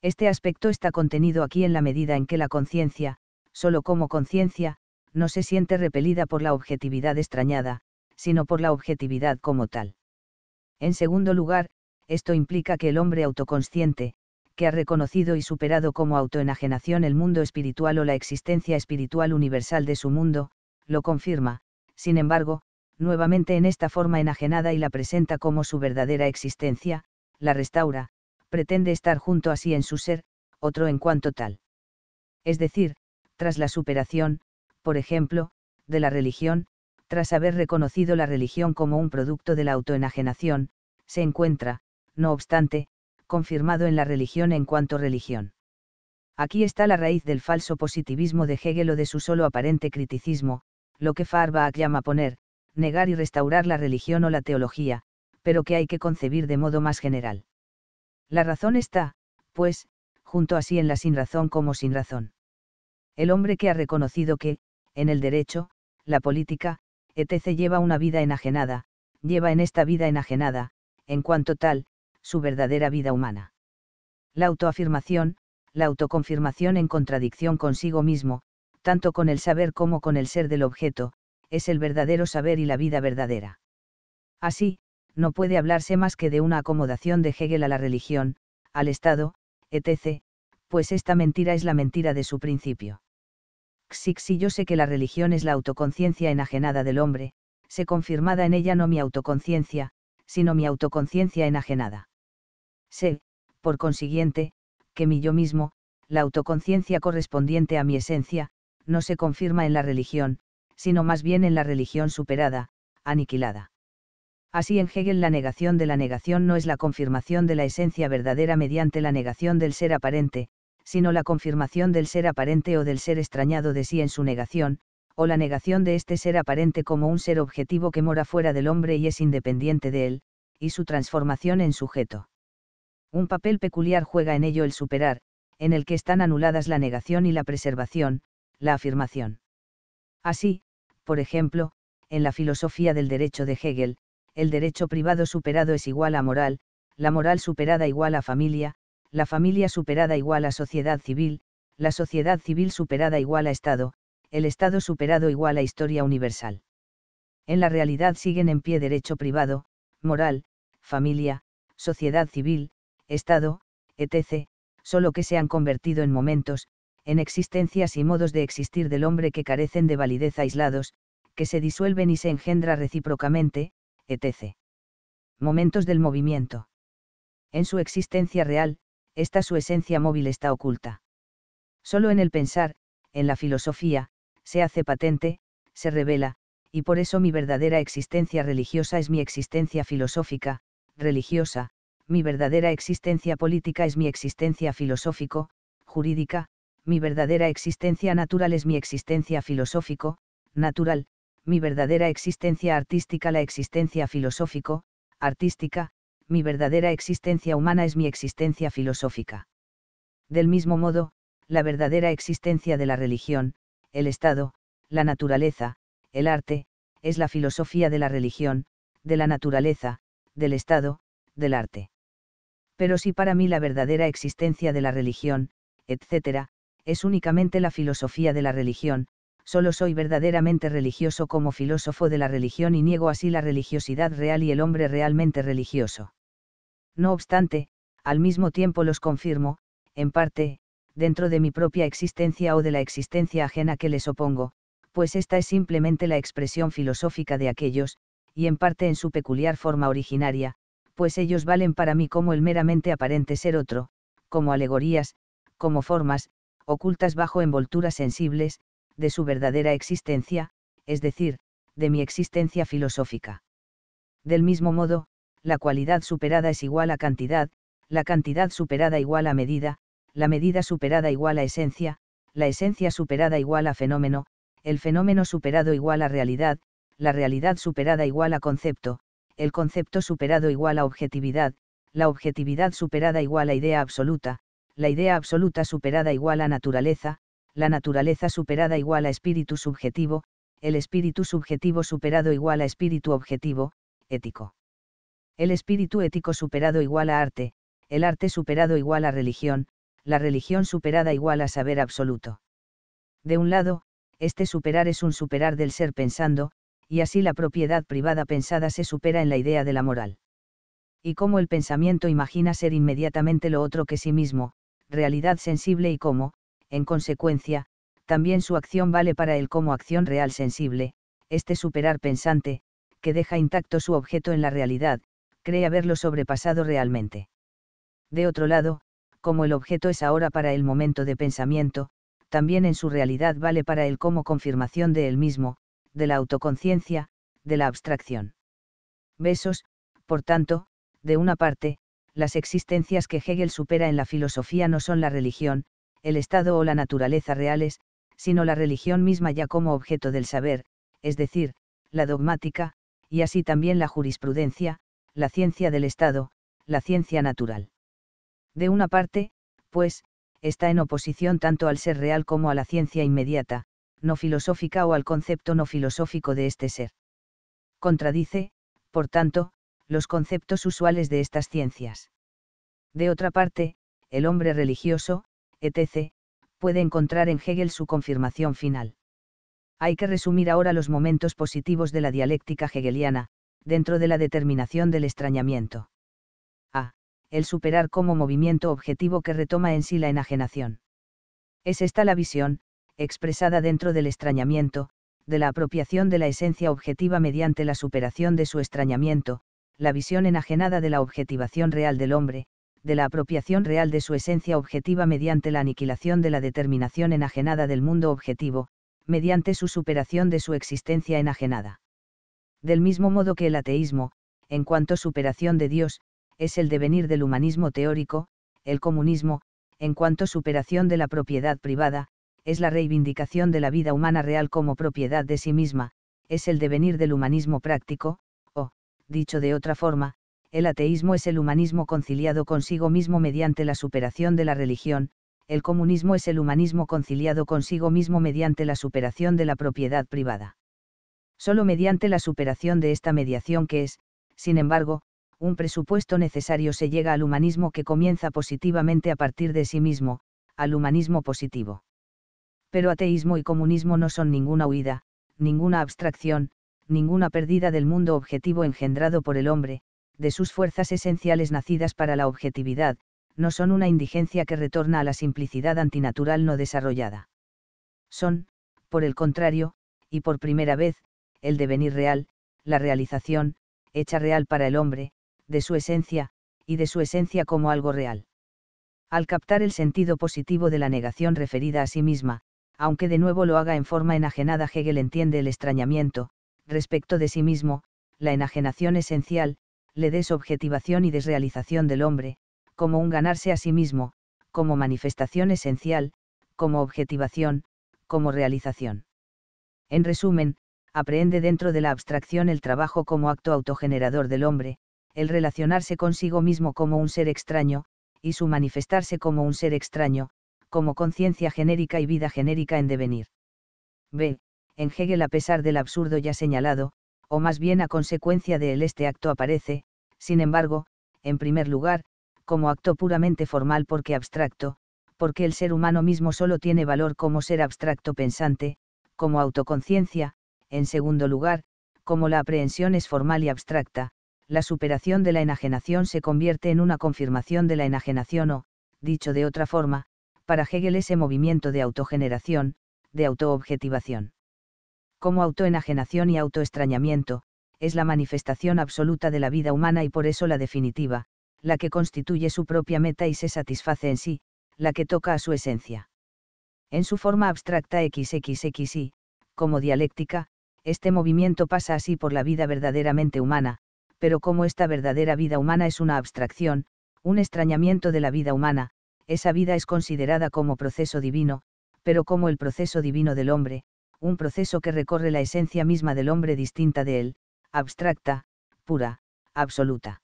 Este aspecto está contenido aquí en la medida en que la conciencia, sólo como conciencia, no se siente repelida por la objetividad extrañada, sino por la objetividad como tal. En segundo lugar, esto implica que el hombre autoconsciente, que ha reconocido y superado como autoenajenación el mundo espiritual o la existencia espiritual universal de su mundo, lo confirma, sin embargo, nuevamente en esta forma enajenada y la presenta como su verdadera existencia, la restaura, pretende estar junto a sí en su ser, otro en cuanto tal. Es decir, tras la superación, por ejemplo, de la religión, tras haber reconocido la religión como un producto de la autoenajenación, se encuentra, no obstante, confirmado en la religión en cuanto religión. Aquí está la raíz del falso positivismo de Hegel o de su solo aparente criticismo, lo que Farbach llama poner, negar y restaurar la religión o la teología, pero que hay que concebir de modo más general. La razón está, pues, junto así en la sin razón como sin razón el hombre que ha reconocido que, en el derecho, la política, etc. lleva una vida enajenada, lleva en esta vida enajenada, en cuanto tal, su verdadera vida humana. La autoafirmación, la autoconfirmación en contradicción consigo mismo, tanto con el saber como con el ser del objeto, es el verdadero saber y la vida verdadera. Así, no puede hablarse más que de una acomodación de Hegel a la religión, al Estado, etc., pues esta mentira es la mentira de su principio. Si yo sé que la religión es la autoconciencia enajenada del hombre, sé confirmada en ella no mi autoconciencia, sino mi autoconciencia enajenada. Sé, por consiguiente, que mi yo mismo, la autoconciencia correspondiente a mi esencia, no se confirma en la religión, sino más bien en la religión superada, aniquilada. Así en Hegel la negación de la negación no es la confirmación de la esencia verdadera mediante la negación del ser aparente, sino la confirmación del ser aparente o del ser extrañado de sí en su negación, o la negación de este ser aparente como un ser objetivo que mora fuera del hombre y es independiente de él, y su transformación en sujeto. Un papel peculiar juega en ello el superar, en el que están anuladas la negación y la preservación, la afirmación. Así, por ejemplo, en la filosofía del derecho de Hegel, el derecho privado superado es igual a moral, la moral superada igual a familia, la familia superada igual a sociedad civil, la sociedad civil superada igual a Estado, el Estado superado igual a historia universal. En la realidad siguen en pie derecho privado, moral, familia, sociedad civil, Estado, etc., solo que se han convertido en momentos, en existencias y modos de existir del hombre que carecen de validez aislados, que se disuelven y se engendra recíprocamente, etc. Momentos del movimiento. En su existencia real, esta su esencia móvil está oculta. Solo en el pensar, en la filosofía, se hace patente, se revela, y por eso mi verdadera existencia religiosa es mi existencia filosófica, religiosa, mi verdadera existencia política es mi existencia filosófico, jurídica, mi verdadera existencia natural es mi existencia filosófico, natural, mi verdadera existencia artística la existencia filosófico, artística, mi verdadera existencia humana es mi existencia filosófica. Del mismo modo, la verdadera existencia de la religión, el Estado, la naturaleza, el arte, es la filosofía de la religión, de la naturaleza, del Estado, del arte. Pero si para mí la verdadera existencia de la religión, etc., es únicamente la filosofía de la religión, solo soy verdaderamente religioso como filósofo de la religión y niego así la religiosidad real y el hombre realmente religioso. No obstante, al mismo tiempo los confirmo, en parte, dentro de mi propia existencia o de la existencia ajena que les opongo, pues esta es simplemente la expresión filosófica de aquellos, y en parte en su peculiar forma originaria, pues ellos valen para mí como el meramente aparente ser otro, como alegorías, como formas, ocultas bajo envolturas sensibles, de su verdadera existencia, es decir, de mi existencia filosófica. Del mismo modo, la cualidad superada es igual a cantidad, la cantidad superada igual a medida, la medida superada igual a esencia, la esencia superada igual a fenómeno, el fenómeno superado igual a realidad, la realidad superada igual a concepto, el concepto superado igual a objetividad, la objetividad superada igual a idea absoluta, la idea absoluta superada igual a naturaleza, la naturaleza superada igual a espíritu subjetivo, el espíritu subjetivo superado igual a espíritu objetivo, ético. El espíritu ético superado igual a arte, el arte superado igual a religión, la religión superada igual a saber absoluto. De un lado, este superar es un superar del ser pensando, y así la propiedad privada pensada se supera en la idea de la moral. Y como el pensamiento imagina ser inmediatamente lo otro que sí mismo, realidad sensible y como, en consecuencia, también su acción vale para él como acción real sensible, este superar pensante, que deja intacto su objeto en la realidad, cree haberlo sobrepasado realmente. De otro lado, como el objeto es ahora para el momento de pensamiento, también en su realidad vale para él como confirmación de él mismo, de la autoconciencia, de la abstracción. Besos, por tanto, de una parte, las existencias que Hegel supera en la filosofía no son la religión, el Estado o la naturaleza reales, sino la religión misma ya como objeto del saber, es decir, la dogmática, y así también la jurisprudencia, la ciencia del Estado, la ciencia natural. De una parte, pues, está en oposición tanto al ser real como a la ciencia inmediata, no filosófica o al concepto no filosófico de este ser. Contradice, por tanto, los conceptos usuales de estas ciencias. De otra parte, el hombre religioso, etc., puede encontrar en Hegel su confirmación final. Hay que resumir ahora los momentos positivos de la dialéctica hegeliana, dentro de la determinación del extrañamiento. A. Ah, el superar como movimiento objetivo que retoma en sí la enajenación. Es esta la visión, expresada dentro del extrañamiento, de la apropiación de la esencia objetiva mediante la superación de su extrañamiento, la visión enajenada de la objetivación real del hombre, de la apropiación real de su esencia objetiva mediante la aniquilación de la determinación enajenada del mundo objetivo, mediante su superación de su existencia enajenada. Del mismo modo que el ateísmo, en cuanto superación de Dios, es el devenir del humanismo teórico, el comunismo, en cuanto superación de la propiedad privada, es la reivindicación de la vida humana real como propiedad de sí misma, es el devenir del humanismo práctico, o, dicho de otra forma, el ateísmo es el humanismo conciliado consigo mismo mediante la superación de la religión, el comunismo es el humanismo conciliado consigo mismo mediante la superación de la propiedad privada. Solo mediante la superación de esta mediación que es, sin embargo, un presupuesto necesario se llega al humanismo que comienza positivamente a partir de sí mismo, al humanismo positivo. Pero ateísmo y comunismo no son ninguna huida, ninguna abstracción, ninguna pérdida del mundo objetivo engendrado por el hombre, de sus fuerzas esenciales nacidas para la objetividad, no son una indigencia que retorna a la simplicidad antinatural no desarrollada. Son, por el contrario, y por primera vez, el devenir real, la realización, hecha real para el hombre, de su esencia, y de su esencia como algo real. Al captar el sentido positivo de la negación referida a sí misma, aunque de nuevo lo haga en forma enajenada, Hegel entiende el extrañamiento, respecto de sí mismo, la enajenación esencial, le objetivación y desrealización del hombre, como un ganarse a sí mismo, como manifestación esencial, como objetivación, como realización. En resumen, aprende dentro de la abstracción el trabajo como acto autogenerador del hombre, el relacionarse consigo mismo como un ser extraño, y su manifestarse como un ser extraño, como conciencia genérica y vida genérica en devenir. B. En Hegel a pesar del absurdo ya señalado, o más bien a consecuencia de él este acto aparece, sin embargo, en primer lugar, como acto puramente formal porque abstracto, porque el ser humano mismo solo tiene valor como ser abstracto pensante, como autoconciencia, en segundo lugar, como la aprehensión es formal y abstracta, la superación de la enajenación se convierte en una confirmación de la enajenación o, dicho de otra forma, para Hegel ese movimiento de autogeneración, de autoobjetivación. Como autoenajenación y autoestrañamiento, es la manifestación absoluta de la vida humana y por eso la definitiva, la que constituye su propia meta y se satisface en sí, la que toca a su esencia. En su forma abstracta XXXI, como dialéctica, este movimiento pasa así por la vida verdaderamente humana, pero como esta verdadera vida humana es una abstracción, un extrañamiento de la vida humana, esa vida es considerada como proceso divino, pero como el proceso divino del hombre, un proceso que recorre la esencia misma del hombre distinta de él, abstracta, pura, absoluta.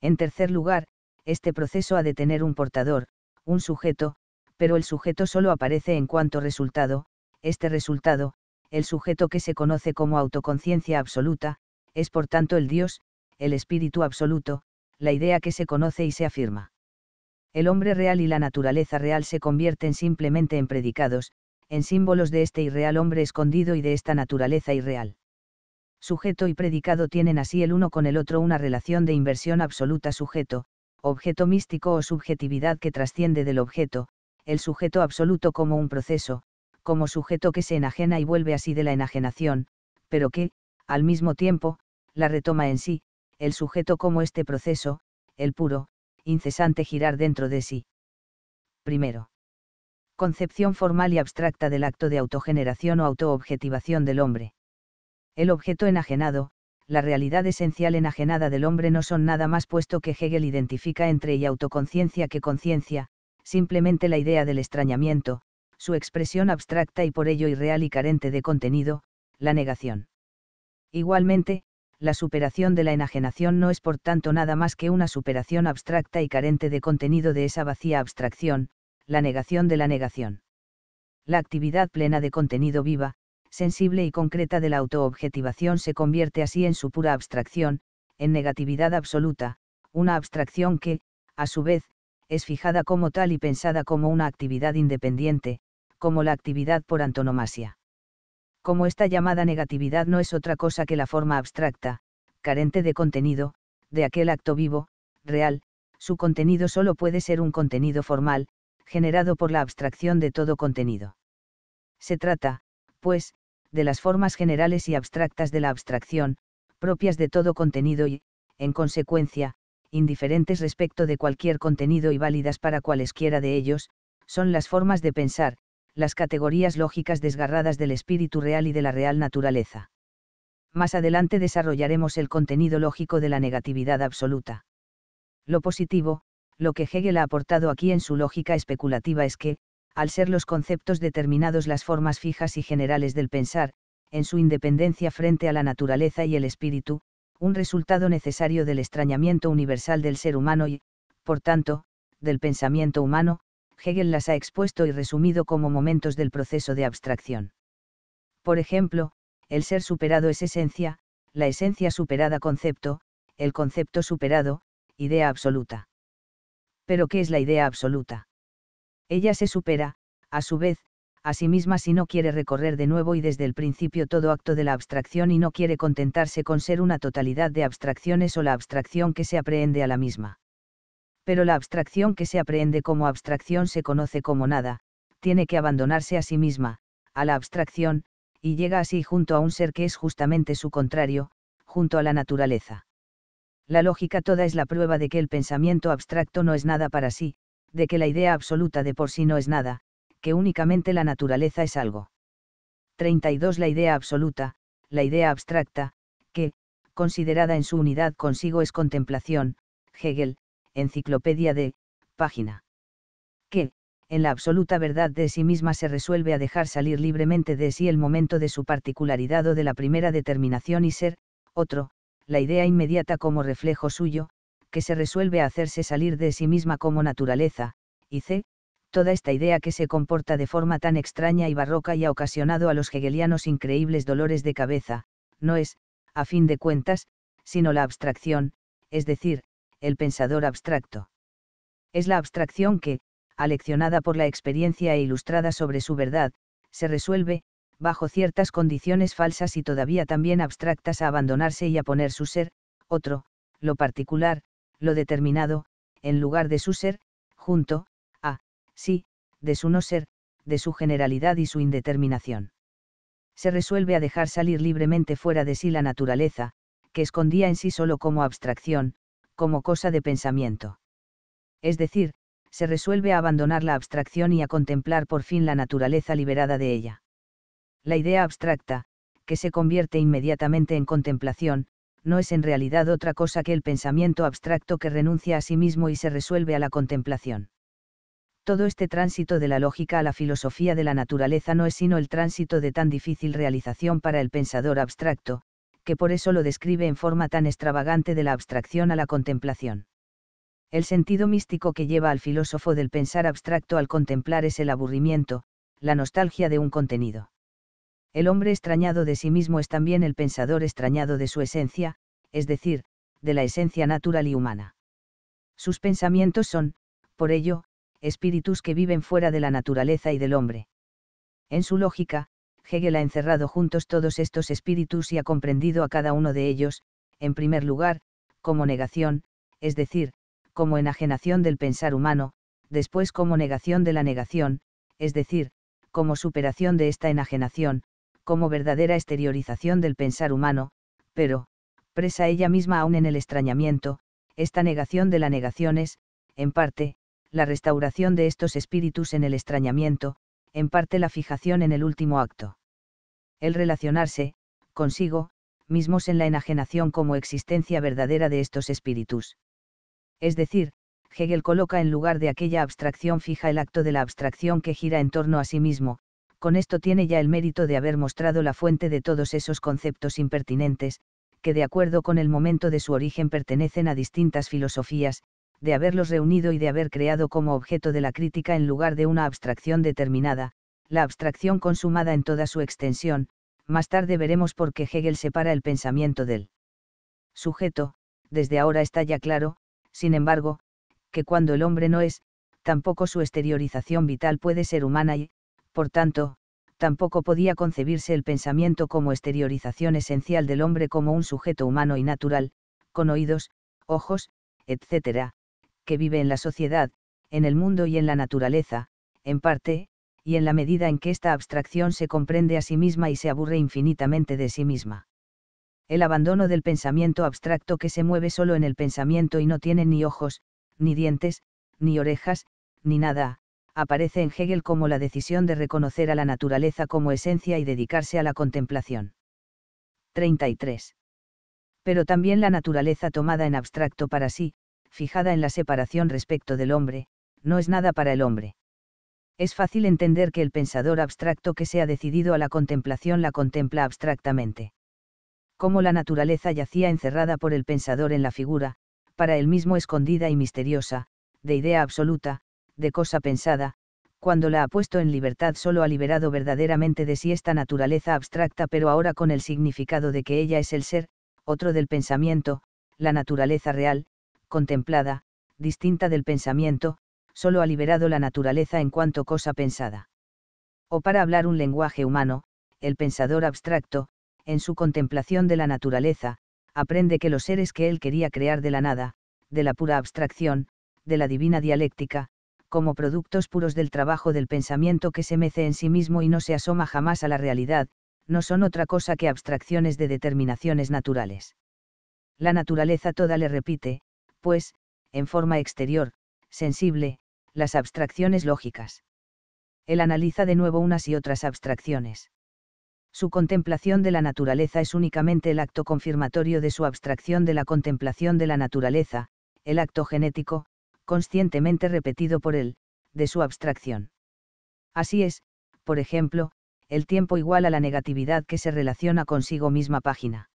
En tercer lugar, este proceso ha de tener un portador, un sujeto, pero el sujeto solo aparece en cuanto resultado, este resultado, el sujeto que se conoce como autoconciencia absoluta, es por tanto el Dios, el espíritu absoluto, la idea que se conoce y se afirma. El hombre real y la naturaleza real se convierten simplemente en predicados, en símbolos de este irreal hombre escondido y de esta naturaleza irreal. Sujeto y predicado tienen así el uno con el otro una relación de inversión absoluta sujeto, objeto místico o subjetividad que trasciende del objeto, el sujeto absoluto como un proceso, como sujeto que se enajena y vuelve así de la enajenación, pero que, al mismo tiempo, la retoma en sí, el sujeto como este proceso, el puro, incesante girar dentro de sí. Primero. Concepción formal y abstracta del acto de autogeneración o autoobjetivación del hombre. El objeto enajenado, la realidad esencial enajenada del hombre no son nada más puesto que Hegel identifica entre y autoconciencia que conciencia, simplemente la idea del extrañamiento, su expresión abstracta y por ello irreal y carente de contenido, la negación. Igualmente, la superación de la enajenación no es por tanto nada más que una superación abstracta y carente de contenido de esa vacía abstracción, la negación de la negación. La actividad plena de contenido viva, sensible y concreta de la autoobjetivación se convierte así en su pura abstracción, en negatividad absoluta, una abstracción que, a su vez, es fijada como tal y pensada como una actividad independiente, como la actividad por antonomasia. Como esta llamada negatividad no es otra cosa que la forma abstracta, carente de contenido, de aquel acto vivo, real, su contenido solo puede ser un contenido formal, generado por la abstracción de todo contenido. Se trata, pues, de las formas generales y abstractas de la abstracción, propias de todo contenido y, en consecuencia, indiferentes respecto de cualquier contenido y válidas para cualesquiera de ellos, son las formas de pensar, las categorías lógicas desgarradas del espíritu real y de la real naturaleza. Más adelante desarrollaremos el contenido lógico de la negatividad absoluta. Lo positivo, lo que Hegel ha aportado aquí en su lógica especulativa es que, al ser los conceptos determinados las formas fijas y generales del pensar, en su independencia frente a la naturaleza y el espíritu, un resultado necesario del extrañamiento universal del ser humano y, por tanto, del pensamiento humano, Hegel las ha expuesto y resumido como momentos del proceso de abstracción. Por ejemplo, el ser superado es esencia, la esencia superada concepto, el concepto superado, idea absoluta. Pero ¿qué es la idea absoluta? Ella se supera, a su vez, a sí misma si no quiere recorrer de nuevo y desde el principio todo acto de la abstracción y no quiere contentarse con ser una totalidad de abstracciones o la abstracción que se aprehende a la misma pero la abstracción que se aprehende como abstracción se conoce como nada, tiene que abandonarse a sí misma, a la abstracción, y llega así junto a un ser que es justamente su contrario, junto a la naturaleza. La lógica toda es la prueba de que el pensamiento abstracto no es nada para sí, de que la idea absoluta de por sí no es nada, que únicamente la naturaleza es algo. 32. La idea absoluta, la idea abstracta, que, considerada en su unidad consigo es contemplación, Hegel, Enciclopedia de, página. Que, en la absoluta verdad de sí misma se resuelve a dejar salir libremente de sí el momento de su particularidad o de la primera determinación y ser, otro, la idea inmediata como reflejo suyo, que se resuelve a hacerse salir de sí misma como naturaleza, y c, toda esta idea que se comporta de forma tan extraña y barroca y ha ocasionado a los hegelianos increíbles dolores de cabeza, no es, a fin de cuentas, sino la abstracción, es decir, el pensador abstracto. Es la abstracción que, aleccionada por la experiencia e ilustrada sobre su verdad, se resuelve, bajo ciertas condiciones falsas y todavía también abstractas a abandonarse y a poner su ser, otro, lo particular, lo determinado, en lugar de su ser, junto, a, sí, de su no ser, de su generalidad y su indeterminación. Se resuelve a dejar salir libremente fuera de sí la naturaleza, que escondía en sí solo como abstracción, como cosa de pensamiento. Es decir, se resuelve a abandonar la abstracción y a contemplar por fin la naturaleza liberada de ella. La idea abstracta, que se convierte inmediatamente en contemplación, no es en realidad otra cosa que el pensamiento abstracto que renuncia a sí mismo y se resuelve a la contemplación. Todo este tránsito de la lógica a la filosofía de la naturaleza no es sino el tránsito de tan difícil realización para el pensador abstracto, que por eso lo describe en forma tan extravagante de la abstracción a la contemplación. El sentido místico que lleva al filósofo del pensar abstracto al contemplar es el aburrimiento, la nostalgia de un contenido. El hombre extrañado de sí mismo es también el pensador extrañado de su esencia, es decir, de la esencia natural y humana. Sus pensamientos son, por ello, espíritus que viven fuera de la naturaleza y del hombre. En su lógica, Hegel ha encerrado juntos todos estos espíritus y ha comprendido a cada uno de ellos, en primer lugar, como negación, es decir, como enajenación del pensar humano, después como negación de la negación, es decir, como superación de esta enajenación, como verdadera exteriorización del pensar humano, pero, presa ella misma aún en el extrañamiento, esta negación de la negación es, en parte, la restauración de estos espíritus en el extrañamiento, en parte la fijación en el último acto. El relacionarse, consigo, mismos en la enajenación como existencia verdadera de estos espíritus. Es decir, Hegel coloca en lugar de aquella abstracción fija el acto de la abstracción que gira en torno a sí mismo, con esto tiene ya el mérito de haber mostrado la fuente de todos esos conceptos impertinentes, que de acuerdo con el momento de su origen pertenecen a distintas filosofías, de haberlos reunido y de haber creado como objeto de la crítica en lugar de una abstracción determinada, la abstracción consumada en toda su extensión, más tarde veremos por qué Hegel separa el pensamiento del sujeto, desde ahora está ya claro, sin embargo, que cuando el hombre no es, tampoco su exteriorización vital puede ser humana y, por tanto, tampoco podía concebirse el pensamiento como exteriorización esencial del hombre como un sujeto humano y natural, con oídos, ojos, etcétera que vive en la sociedad, en el mundo y en la naturaleza, en parte, y en la medida en que esta abstracción se comprende a sí misma y se aburre infinitamente de sí misma. El abandono del pensamiento abstracto que se mueve solo en el pensamiento y no tiene ni ojos, ni dientes, ni orejas, ni nada, aparece en Hegel como la decisión de reconocer a la naturaleza como esencia y dedicarse a la contemplación. 33. Pero también la naturaleza tomada en abstracto para sí, fijada en la separación respecto del hombre, no es nada para el hombre. Es fácil entender que el pensador abstracto que se ha decidido a la contemplación la contempla abstractamente. Como la naturaleza yacía encerrada por el pensador en la figura, para él mismo escondida y misteriosa, de idea absoluta, de cosa pensada, cuando la ha puesto en libertad solo ha liberado verdaderamente de sí esta naturaleza abstracta pero ahora con el significado de que ella es el ser, otro del pensamiento, la naturaleza real, contemplada, distinta del pensamiento, solo ha liberado la naturaleza en cuanto cosa pensada. O para hablar un lenguaje humano, el pensador abstracto, en su contemplación de la naturaleza, aprende que los seres que él quería crear de la nada, de la pura abstracción, de la divina dialéctica, como productos puros del trabajo del pensamiento que se mece en sí mismo y no se asoma jamás a la realidad, no son otra cosa que abstracciones de determinaciones naturales. La naturaleza toda le repite, pues, en forma exterior, sensible, las abstracciones lógicas. Él analiza de nuevo unas y otras abstracciones. Su contemplación de la naturaleza es únicamente el acto confirmatorio de su abstracción de la contemplación de la naturaleza, el acto genético, conscientemente repetido por él, de su abstracción. Así es, por ejemplo, el tiempo igual a la negatividad que se relaciona consigo misma página.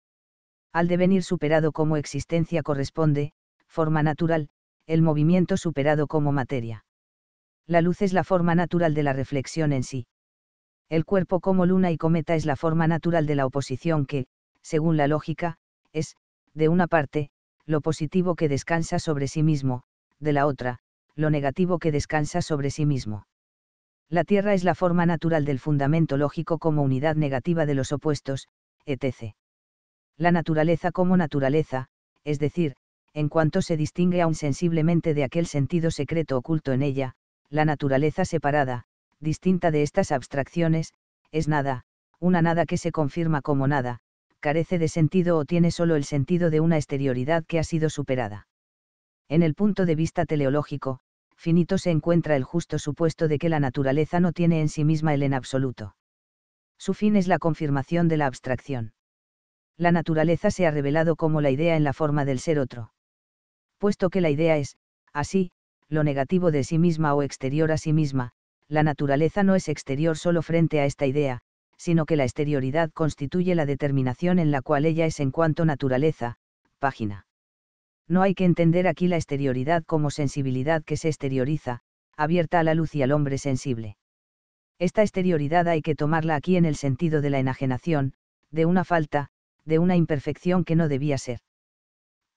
Al devenir superado como existencia corresponde, forma natural, el movimiento superado como materia. La luz es la forma natural de la reflexión en sí. El cuerpo como luna y cometa es la forma natural de la oposición que, según la lógica, es, de una parte, lo positivo que descansa sobre sí mismo, de la otra, lo negativo que descansa sobre sí mismo. La Tierra es la forma natural del fundamento lógico como unidad negativa de los opuestos, etc. La naturaleza como naturaleza, es decir, en cuanto se distingue aún sensiblemente de aquel sentido secreto oculto en ella, la naturaleza separada, distinta de estas abstracciones, es nada, una nada que se confirma como nada, carece de sentido o tiene solo el sentido de una exterioridad que ha sido superada. En el punto de vista teleológico, finito se encuentra el justo supuesto de que la naturaleza no tiene en sí misma el en absoluto. Su fin es la confirmación de la abstracción. La naturaleza se ha revelado como la idea en la forma del ser otro puesto que la idea es, así, lo negativo de sí misma o exterior a sí misma, la naturaleza no es exterior solo frente a esta idea, sino que la exterioridad constituye la determinación en la cual ella es en cuanto naturaleza, página. No hay que entender aquí la exterioridad como sensibilidad que se exterioriza, abierta a la luz y al hombre sensible. Esta exterioridad hay que tomarla aquí en el sentido de la enajenación, de una falta, de una imperfección que no debía ser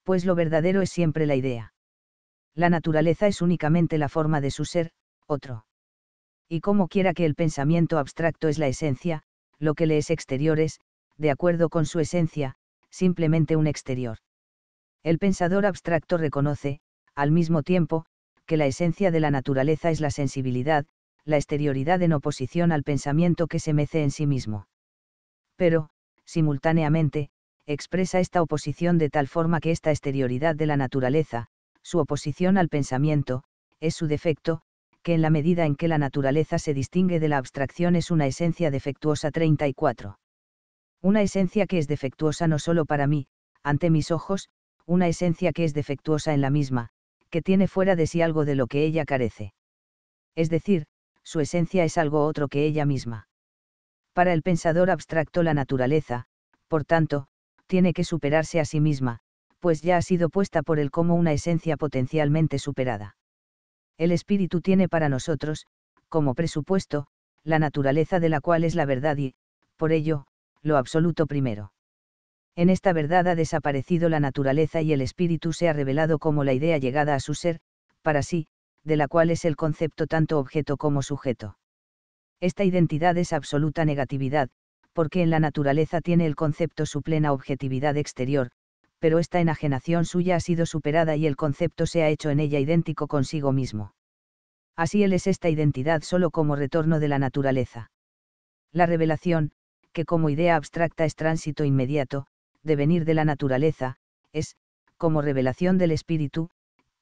pues lo verdadero es siempre la idea. La naturaleza es únicamente la forma de su ser, otro. Y como quiera que el pensamiento abstracto es la esencia, lo que le es exterior es, de acuerdo con su esencia, simplemente un exterior. El pensador abstracto reconoce, al mismo tiempo, que la esencia de la naturaleza es la sensibilidad, la exterioridad en oposición al pensamiento que se mece en sí mismo. Pero, simultáneamente, expresa esta oposición de tal forma que esta exterioridad de la naturaleza, su oposición al pensamiento, es su defecto, que en la medida en que la naturaleza se distingue de la abstracción es una esencia defectuosa 34. Una esencia que es defectuosa no solo para mí, ante mis ojos, una esencia que es defectuosa en la misma, que tiene fuera de sí algo de lo que ella carece. Es decir, su esencia es algo otro que ella misma. Para el pensador abstracto la naturaleza, por tanto, tiene que superarse a sí misma, pues ya ha sido puesta por él como una esencia potencialmente superada. El espíritu tiene para nosotros, como presupuesto, la naturaleza de la cual es la verdad y, por ello, lo absoluto primero. En esta verdad ha desaparecido la naturaleza y el espíritu se ha revelado como la idea llegada a su ser, para sí, de la cual es el concepto tanto objeto como sujeto. Esta identidad es absoluta negatividad, porque en la naturaleza tiene el concepto su plena objetividad exterior, pero esta enajenación suya ha sido superada y el concepto se ha hecho en ella idéntico consigo mismo. Así él es esta identidad solo como retorno de la naturaleza. La revelación, que como idea abstracta es tránsito inmediato, devenir de la naturaleza, es, como revelación del espíritu,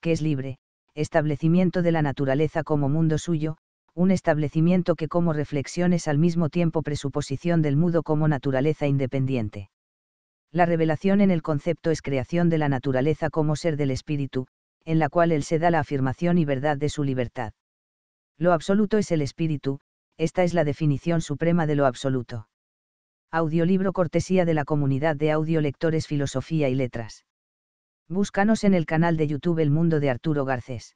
que es libre, establecimiento de la naturaleza como mundo suyo, un establecimiento que como reflexión es al mismo tiempo presuposición del mudo como naturaleza independiente. La revelación en el concepto es creación de la naturaleza como ser del espíritu, en la cual él se da la afirmación y verdad de su libertad. Lo absoluto es el espíritu, esta es la definición suprema de lo absoluto. Audiolibro cortesía de la comunidad de audiolectores Filosofía y Letras. Búscanos en el canal de YouTube El Mundo de Arturo Garcés.